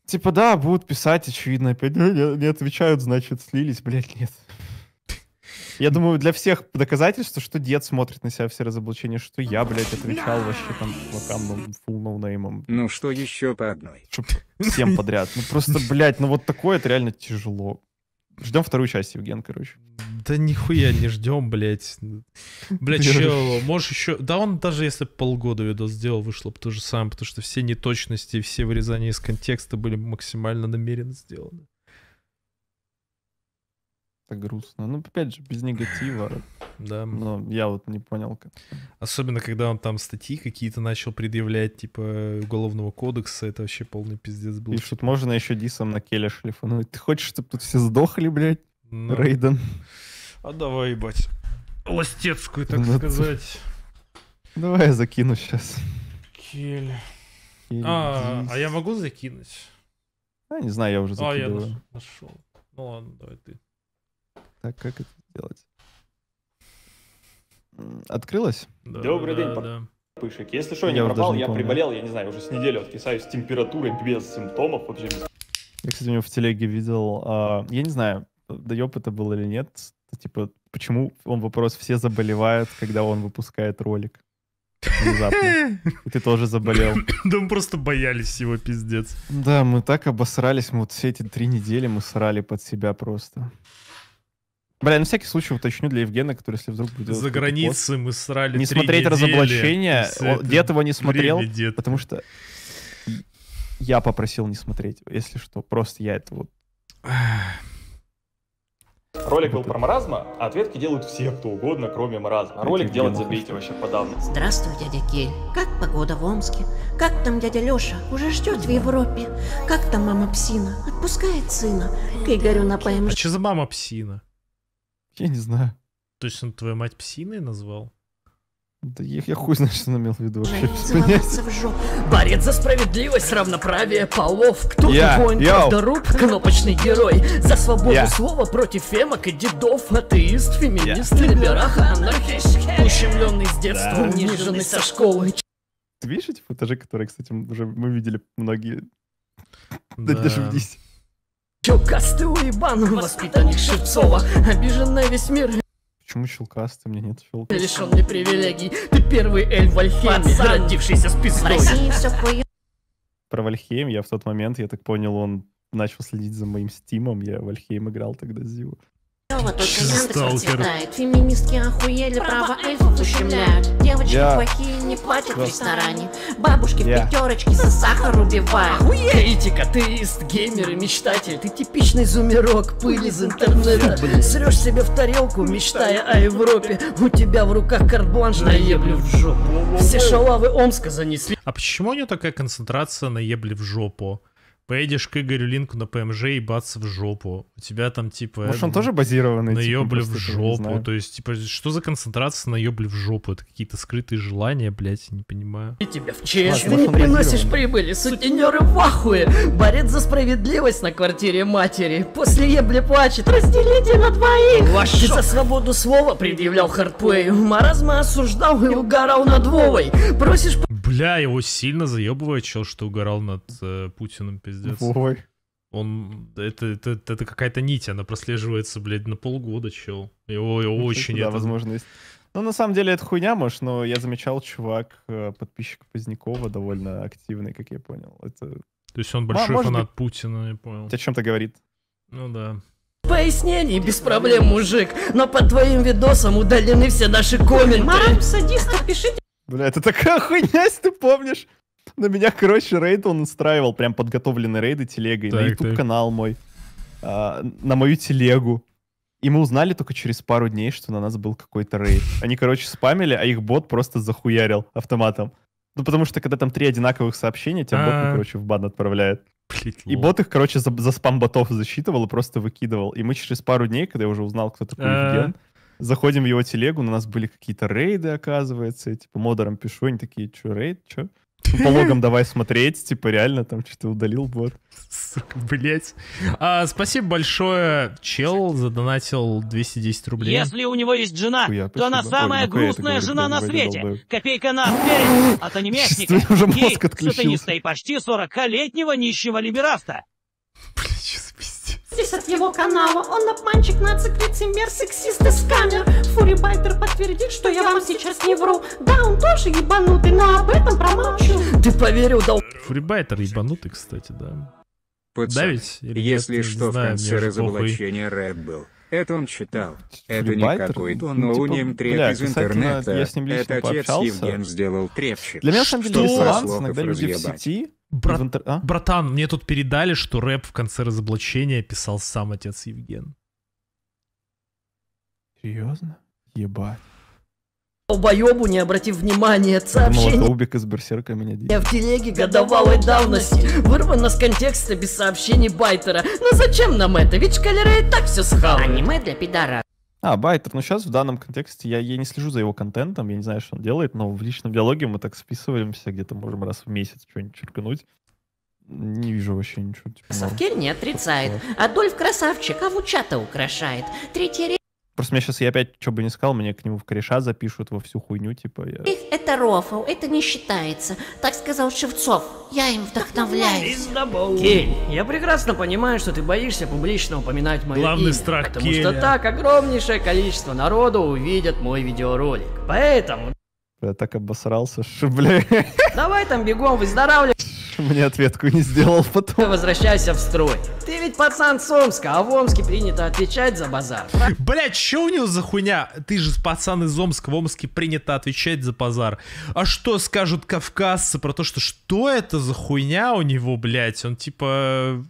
Типа да, будут писать, очевидно, опять не, не отвечают, значит, слились, блядь, нет. Я думаю, для всех доказательство, что дед смотрит на себя все разоблачения, что я, блядь, отвечал вообще там локальным фул ноунеймом. Ну что еще по одной? Чтоб всем подряд. Ну просто, блядь, ну вот такое это реально тяжело. Ждем вторую часть, Евген, короче. Да нихуя не ждем, блядь. Блядь, еще, можешь еще... Да он даже если полгода видос сделал, вышло бы то же самое, потому что все неточности, все вырезания из контекста были максимально намеренно сделаны. Так грустно. Ну, опять же, без негатива. Да. Но я вот не понял как. Особенно, когда он там статьи какие-то начал предъявлять, типа, Уголовного кодекса, это вообще полный пиздец был. И что Пишут, можно еще дисом на келе шлифануть. Ты хочешь, чтобы тут все сдохли, блядь, ну, Рейден? А давай, ебать. Ластецкую, так ну, сказать. Давай я закину сейчас. Кель. а, а я могу закинуть? А, не знаю, я уже закидываю. А, я нашел. Ну ладно, давай ты. Так, как это сделать? Открылось? Да, Добрый да, день, да. Пышек. Если что, я, не пропал, я приболел, я не знаю, уже с неделю откисаюсь с температурой без симптомов вообще. Без... Я, кстати, у него в телеге видел, э, я не знаю, да доеб это было или нет, типа, почему он вопрос «все заболевают», когда он выпускает ролик? Внезапно. И ты тоже заболел. Да мы просто боялись его, пиздец. Да, мы так обосрались, мы вот все эти три недели мы срали под себя просто. Бля, на всякий случай уточню для Евгена, который, если вдруг будет... За границей мы срали Не смотреть недели, разоблачение. дед его не смотрел, дед. потому что я попросил не смотреть, если что. Просто я это вот... Ролик был про маразма, а ответки делают все, кто угодно, кроме маразма. А ролик делать забейте вообще подавно. Здравствуй, дядя Кель. Как погода в Омске? Как там дядя Леша? Уже ждет в Европе. Как там мама Псина? Отпускает сына. К Игорю напоем... А что за мама Псина? Я не знаю. Точно твою мать псиной назвал? Да я, я хуй знаю, что он имел в виду вообще. Типа, Борец за справедливость, равноправие полов. Кто я, воин, правдоруб, кнопочный герой. За свободу я. слова против фемок и дедов. Атеист, феминист, я. либерах, анархист. Ущемленный с детства, да. униженный со школы. Ты видишь эти футажи, которые, кстати, уже мы видели многие? Да. Даже в 10. Челкасты уебан, воспитанник Шевцова, обижен на весь мир. Почему щелкастый? Мне нет щелка. Лишен мне привилегий, ты первый эль в Альхеме, родившийся с пиздой. Про Вальхейм я в тот момент, я так понял, он начал следить за моим стимом, я Вальхейм играл тогда Зиву. Клёво, только Яндекс процветает Феминистки охуели, права эльфов ущемляют Девочки yeah. плохие не платят в ресторане Бабушки yeah. пятерочки за сахар убивают Охуеете-ка, ты геймер и мечтатель Ты типичный зумерок, пыль из интернета Срешь себе в тарелку, мечтая о Европе У тебя в руках карт-бланш, наеблю в жопу Все шалавы Омска занесли А почему у нее такая концентрация наебли в жопу? поедешь к Игорю Линку на ПМЖ и бац в жопу. У тебя там типа... Может, он тоже базированный? на типа, в жопу. То есть, типа, что за концентрация на наебли в жопу? Это какие-то скрытые желания, блядь, не понимаю. И тебя в честь. Ты не приносишь прибыли, сутенеры в ахуе. Борец за справедливость на квартире матери. После ебли плачет, разделите на двоих. Ваш Ты за свободу слова предъявлял хардплею. Маразма осуждал и угорал над Вовой. Просишь Бля, его сильно заебывает чел, что угорал над э, Путиным, пиздец. Ой. Он, это, это, это какая-то нить, она прослеживается, блядь, на полгода, чел. Его, его ну, очень да, это... возможность. Ну, на самом деле, это хуйня, может, но я замечал, чувак, э, подписчик Позднякова довольно активный, как я понял. Это... То есть он большой а, фанат быть... Путина, я понял. о чем-то говорит. Ну да. Пояснений без проблем, мужик, но под твоим видосом удалены все наши комменты. Марам, садись, пишите. Бля, это такая хуйня, если ты помнишь. На меня, короче, рейд он устраивал, прям подготовленные рейды телегой так, на YouTube-канал мой, а, на мою телегу. И мы узнали только через пару дней, что на нас был какой-то рейд. Они, короче, спамили, а их бот просто захуярил автоматом. Ну, потому что, когда там три одинаковых сообщения, тебя бот, ну, а. короче, в бан отправляет. Блин, и бот их, короче, за, за спам ботов засчитывал и просто выкидывал. И мы через пару дней, когда я уже узнал, кто такой а. Евген, Заходим в его телегу, на нас были какие-то рейды, оказывается. Я, типа, модерам пишу, они такие, что, рейд, что? По логам давай смотреть, типа реально там что-то удалил бот. Сука, блять. А, спасибо большое. Чел задонатил 210 рублей. Если у него есть жена, Хуя, то она самая Ой, грустная говорю, жена на свете. Долбаю. Копейка на а то перед от анимешника. Ей, сатаниста и почти 40-летнего нищего либераста. Блять, Здесь от его канала Он обманщик, нацик, лицемер, сексист и скамер Фурибайтер подтвердит, что я вам сейчас не вру Да, он тоже ебанутый, но об этом промолчу Ты поверил, да? Фурибайтер ебанутый, кстати, да Пацан, Давить, или если нет, что, знаю, в конце разоблачения Рэд был. Это он читал. Это не какой-то ну, ноунейм типа, треп из ну, интернета. я с ним лично Это отец Евген сделал трепчик. Для меня, на самом деле, иногда люди в сети Брат, интер... а? Братан, мне тут передали, что рэп в конце разоблачения писал сам отец Евген. Серьезно? Ебать. Долбоебу, не обратив внимания, от сообщений... Молотобик из Берсерка меня Я в телеге годовалой давности, вырвано с контекста без сообщений Байтера. Но ну зачем нам это? Ведь шкалеры и так все схавали. Аниме для пидора. А, Байтер, ну сейчас в данном контексте я, я не слежу за его контентом, я не знаю, что он делает, но в личном диалоге мы так списываемся, где-то можем раз в месяц что-нибудь черкнуть. Не вижу вообще ничего. Типа, Савкель не отрицает. Адольф красавчик, а в вучата украшает. Третья Просто меня сейчас, я опять что бы не сказал, мне к нему в кореша запишут во всю хуйню, типа... Я... Это рофл, это не считается. Так сказал Шевцов. Я им вдохновляюсь. Кель, я прекрасно понимаю, что ты боишься публично упоминать мое Главный имя, страх потому Келя. что так огромнейшее количество народу увидят мой видеоролик. Поэтому... Я так обосрался, что, бля... Давай там бегом выздоравливай. Мне ответку не сделал потом. Возвращайся в строй. Ты ведь пацан с Омска, а в Омске принято отвечать за базар. Блять, что у него за хуйня? Ты же пацан из Омска, в Омске принято отвечать за базар. А что скажут кавказцы про то, что что это за хуйня у него, блять? Он типа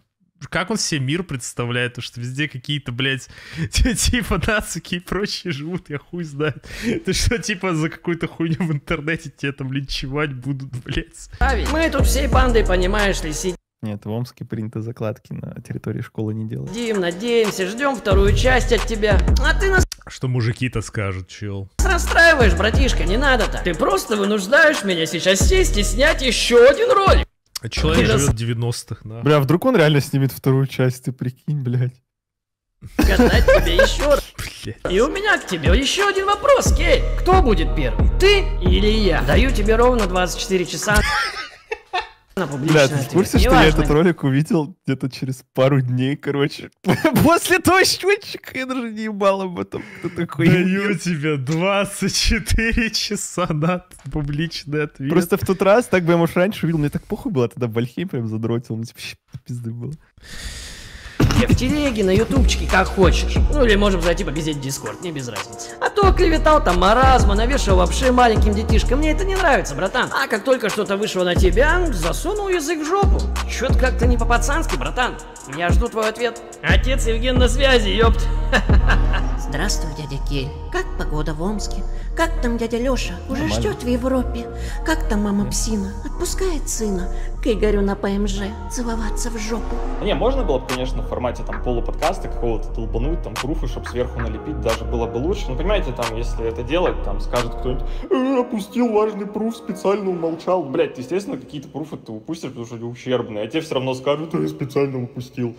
как он себе мир представляет, то что везде какие-то, блядь, типа нацики и прочие живут, я хуй знает. Ты что, типа, за какую-то хуйню в интернете тебя там линчевать будут, блядь? Мы тут всей бандой, понимаешь ли, сидим. Нет, в Омске принято закладки на территории школы не делать. Дим, надеемся, ждем вторую часть от тебя. А ты нас... А что мужики-то скажут, чел? Расстраиваешь, братишка, не надо так. Ты просто вынуждаешь меня сейчас сесть и снять еще один ролик. А Человек Ты живет в 90-х, да. Бля, а вдруг он реально снимет вторую часть, ты прикинь, блядь. Гадать тебе еще раз. И у меня к тебе еще один вопрос, кей, Кто будет первый, ты или я? Даю тебе ровно 24 часа. Бля, ты в курсе, что я этот ролик увидел где-то через пару дней, короче? После того счетчика я даже не ебал об этом. Даю тебе 24 часа на публичный ответ. Просто в тот раз, так бы я, может, раньше увидел, мне так похуй было, тогда Вальхейм прям задротил, мне типа пизды было мне в телеге, на ютубчике, как хочешь. Ну или можем зайти поглядеть в Дискорд, не без разницы. А то клеветал там маразма, навешал вообще маленьким детишкам, мне это не нравится, братан. А как только что-то вышло на тебя, засунул язык в жопу. Чё-то как-то не по-пацански, братан. Я жду твой ответ. Отец Евген на связи, ёпт. Здравствуй, дядя Кель. Как погода в Омске? Как там дядя Лёша? Уже Нормально. ждет в Европе. Как там мама псина? Отпускает сына к Игорю на ПМЖ целоваться в жопу. Не, можно было бы, конечно, формат формате там полуподкаста какого-то долбануть, там пруфы, чтобы сверху налепить, даже было бы лучше. Ну, понимаете, там, если это делать, там скажет кто-нибудь, э, опустил важный пруф, специально умолчал. Блять, естественно, какие-то пруфы ты упустишь, потому что они ущербные, а те все равно скажут, я «Э, специально упустил.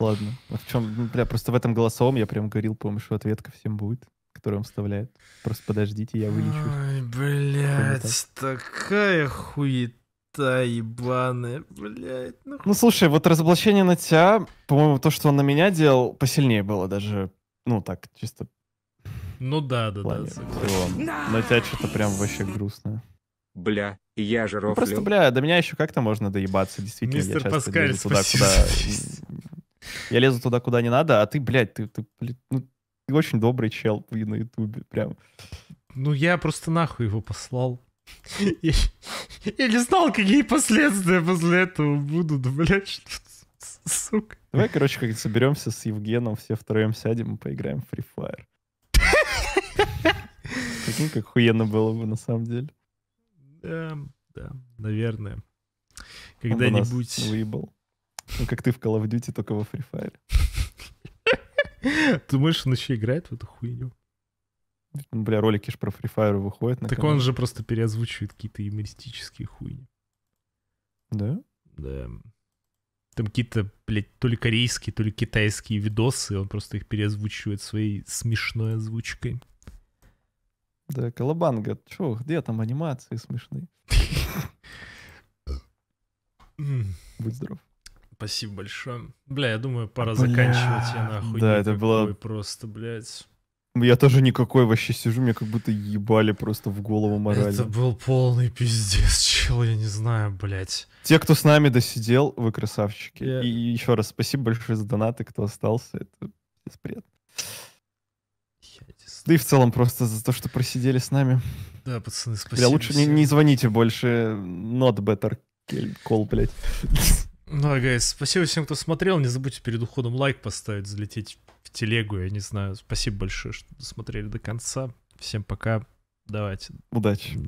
Ладно. А в чем, ну, бля, просто в этом голосовом я прям говорил, помню, что ответка всем будет, которую он вставляет. Просто подождите, я вылечу. Ой, блядь, такая хуета. Та ебаная, блядь. Ну, ну слушай, вот разоблачение на тебя, по-моему, то, что он на меня делал, посильнее было даже. Ну так, чисто. Ну да, да, да. На тебя что-то прям вообще грустное. Бля, я же рофлю. Ну, просто, бля, до меня еще как-то можно доебаться, действительно. Мистер я Паскаль, лезу туда, куда... Я лезу туда, куда не надо, а ты, блядь, ты, ты, блядь, ну, ты очень добрый чел на ютубе, прям. Ну, я просто нахуй его послал. Я, не знал, какие последствия после этого будут, блядь, что, сука. Давай, короче, как-то соберемся с Евгеном, все втроем сядем и поиграем в Free Fire. Прикинь, как хуенно было бы на самом деле. Да, да, наверное. Когда-нибудь... выебал. Ну, как ты в Call of Duty, только во Free Fire. Ты Думаешь, он еще играет в эту хуйню? Бля, ролики ж про Free Fire выходят. На так канал. он же просто переозвучивает какие-то юмористические хуйни. Да? Да. Там какие-то, блядь, то ли корейские, то ли китайские видосы, он просто их переозвучивает своей смешной озвучкой. Да, Колобанга, чё, где там анимации смешные? Будь здоров. Спасибо большое. Бля, я думаю, пора заканчивать, я нахуй. Да, это было... Просто, блядь. Я тоже никакой вообще сижу, мне как будто ебали просто в голову морально. Это был полный пиздец, чел, я не знаю, блядь. Те, кто с нами досидел, вы красавчики. Я... И еще раз спасибо большое за донаты, кто остался, это приятно. Да и в целом просто за то, что просидели с нами. Да, пацаны, спасибо. Бля, лучше не, не звоните больше. Э, not better call, блядь. Ну, а, guys, спасибо всем, кто смотрел. Не забудьте перед уходом лайк поставить, залететь телегу, я не знаю. Спасибо большое, что досмотрели до конца. Всем пока. Давайте. Удачи.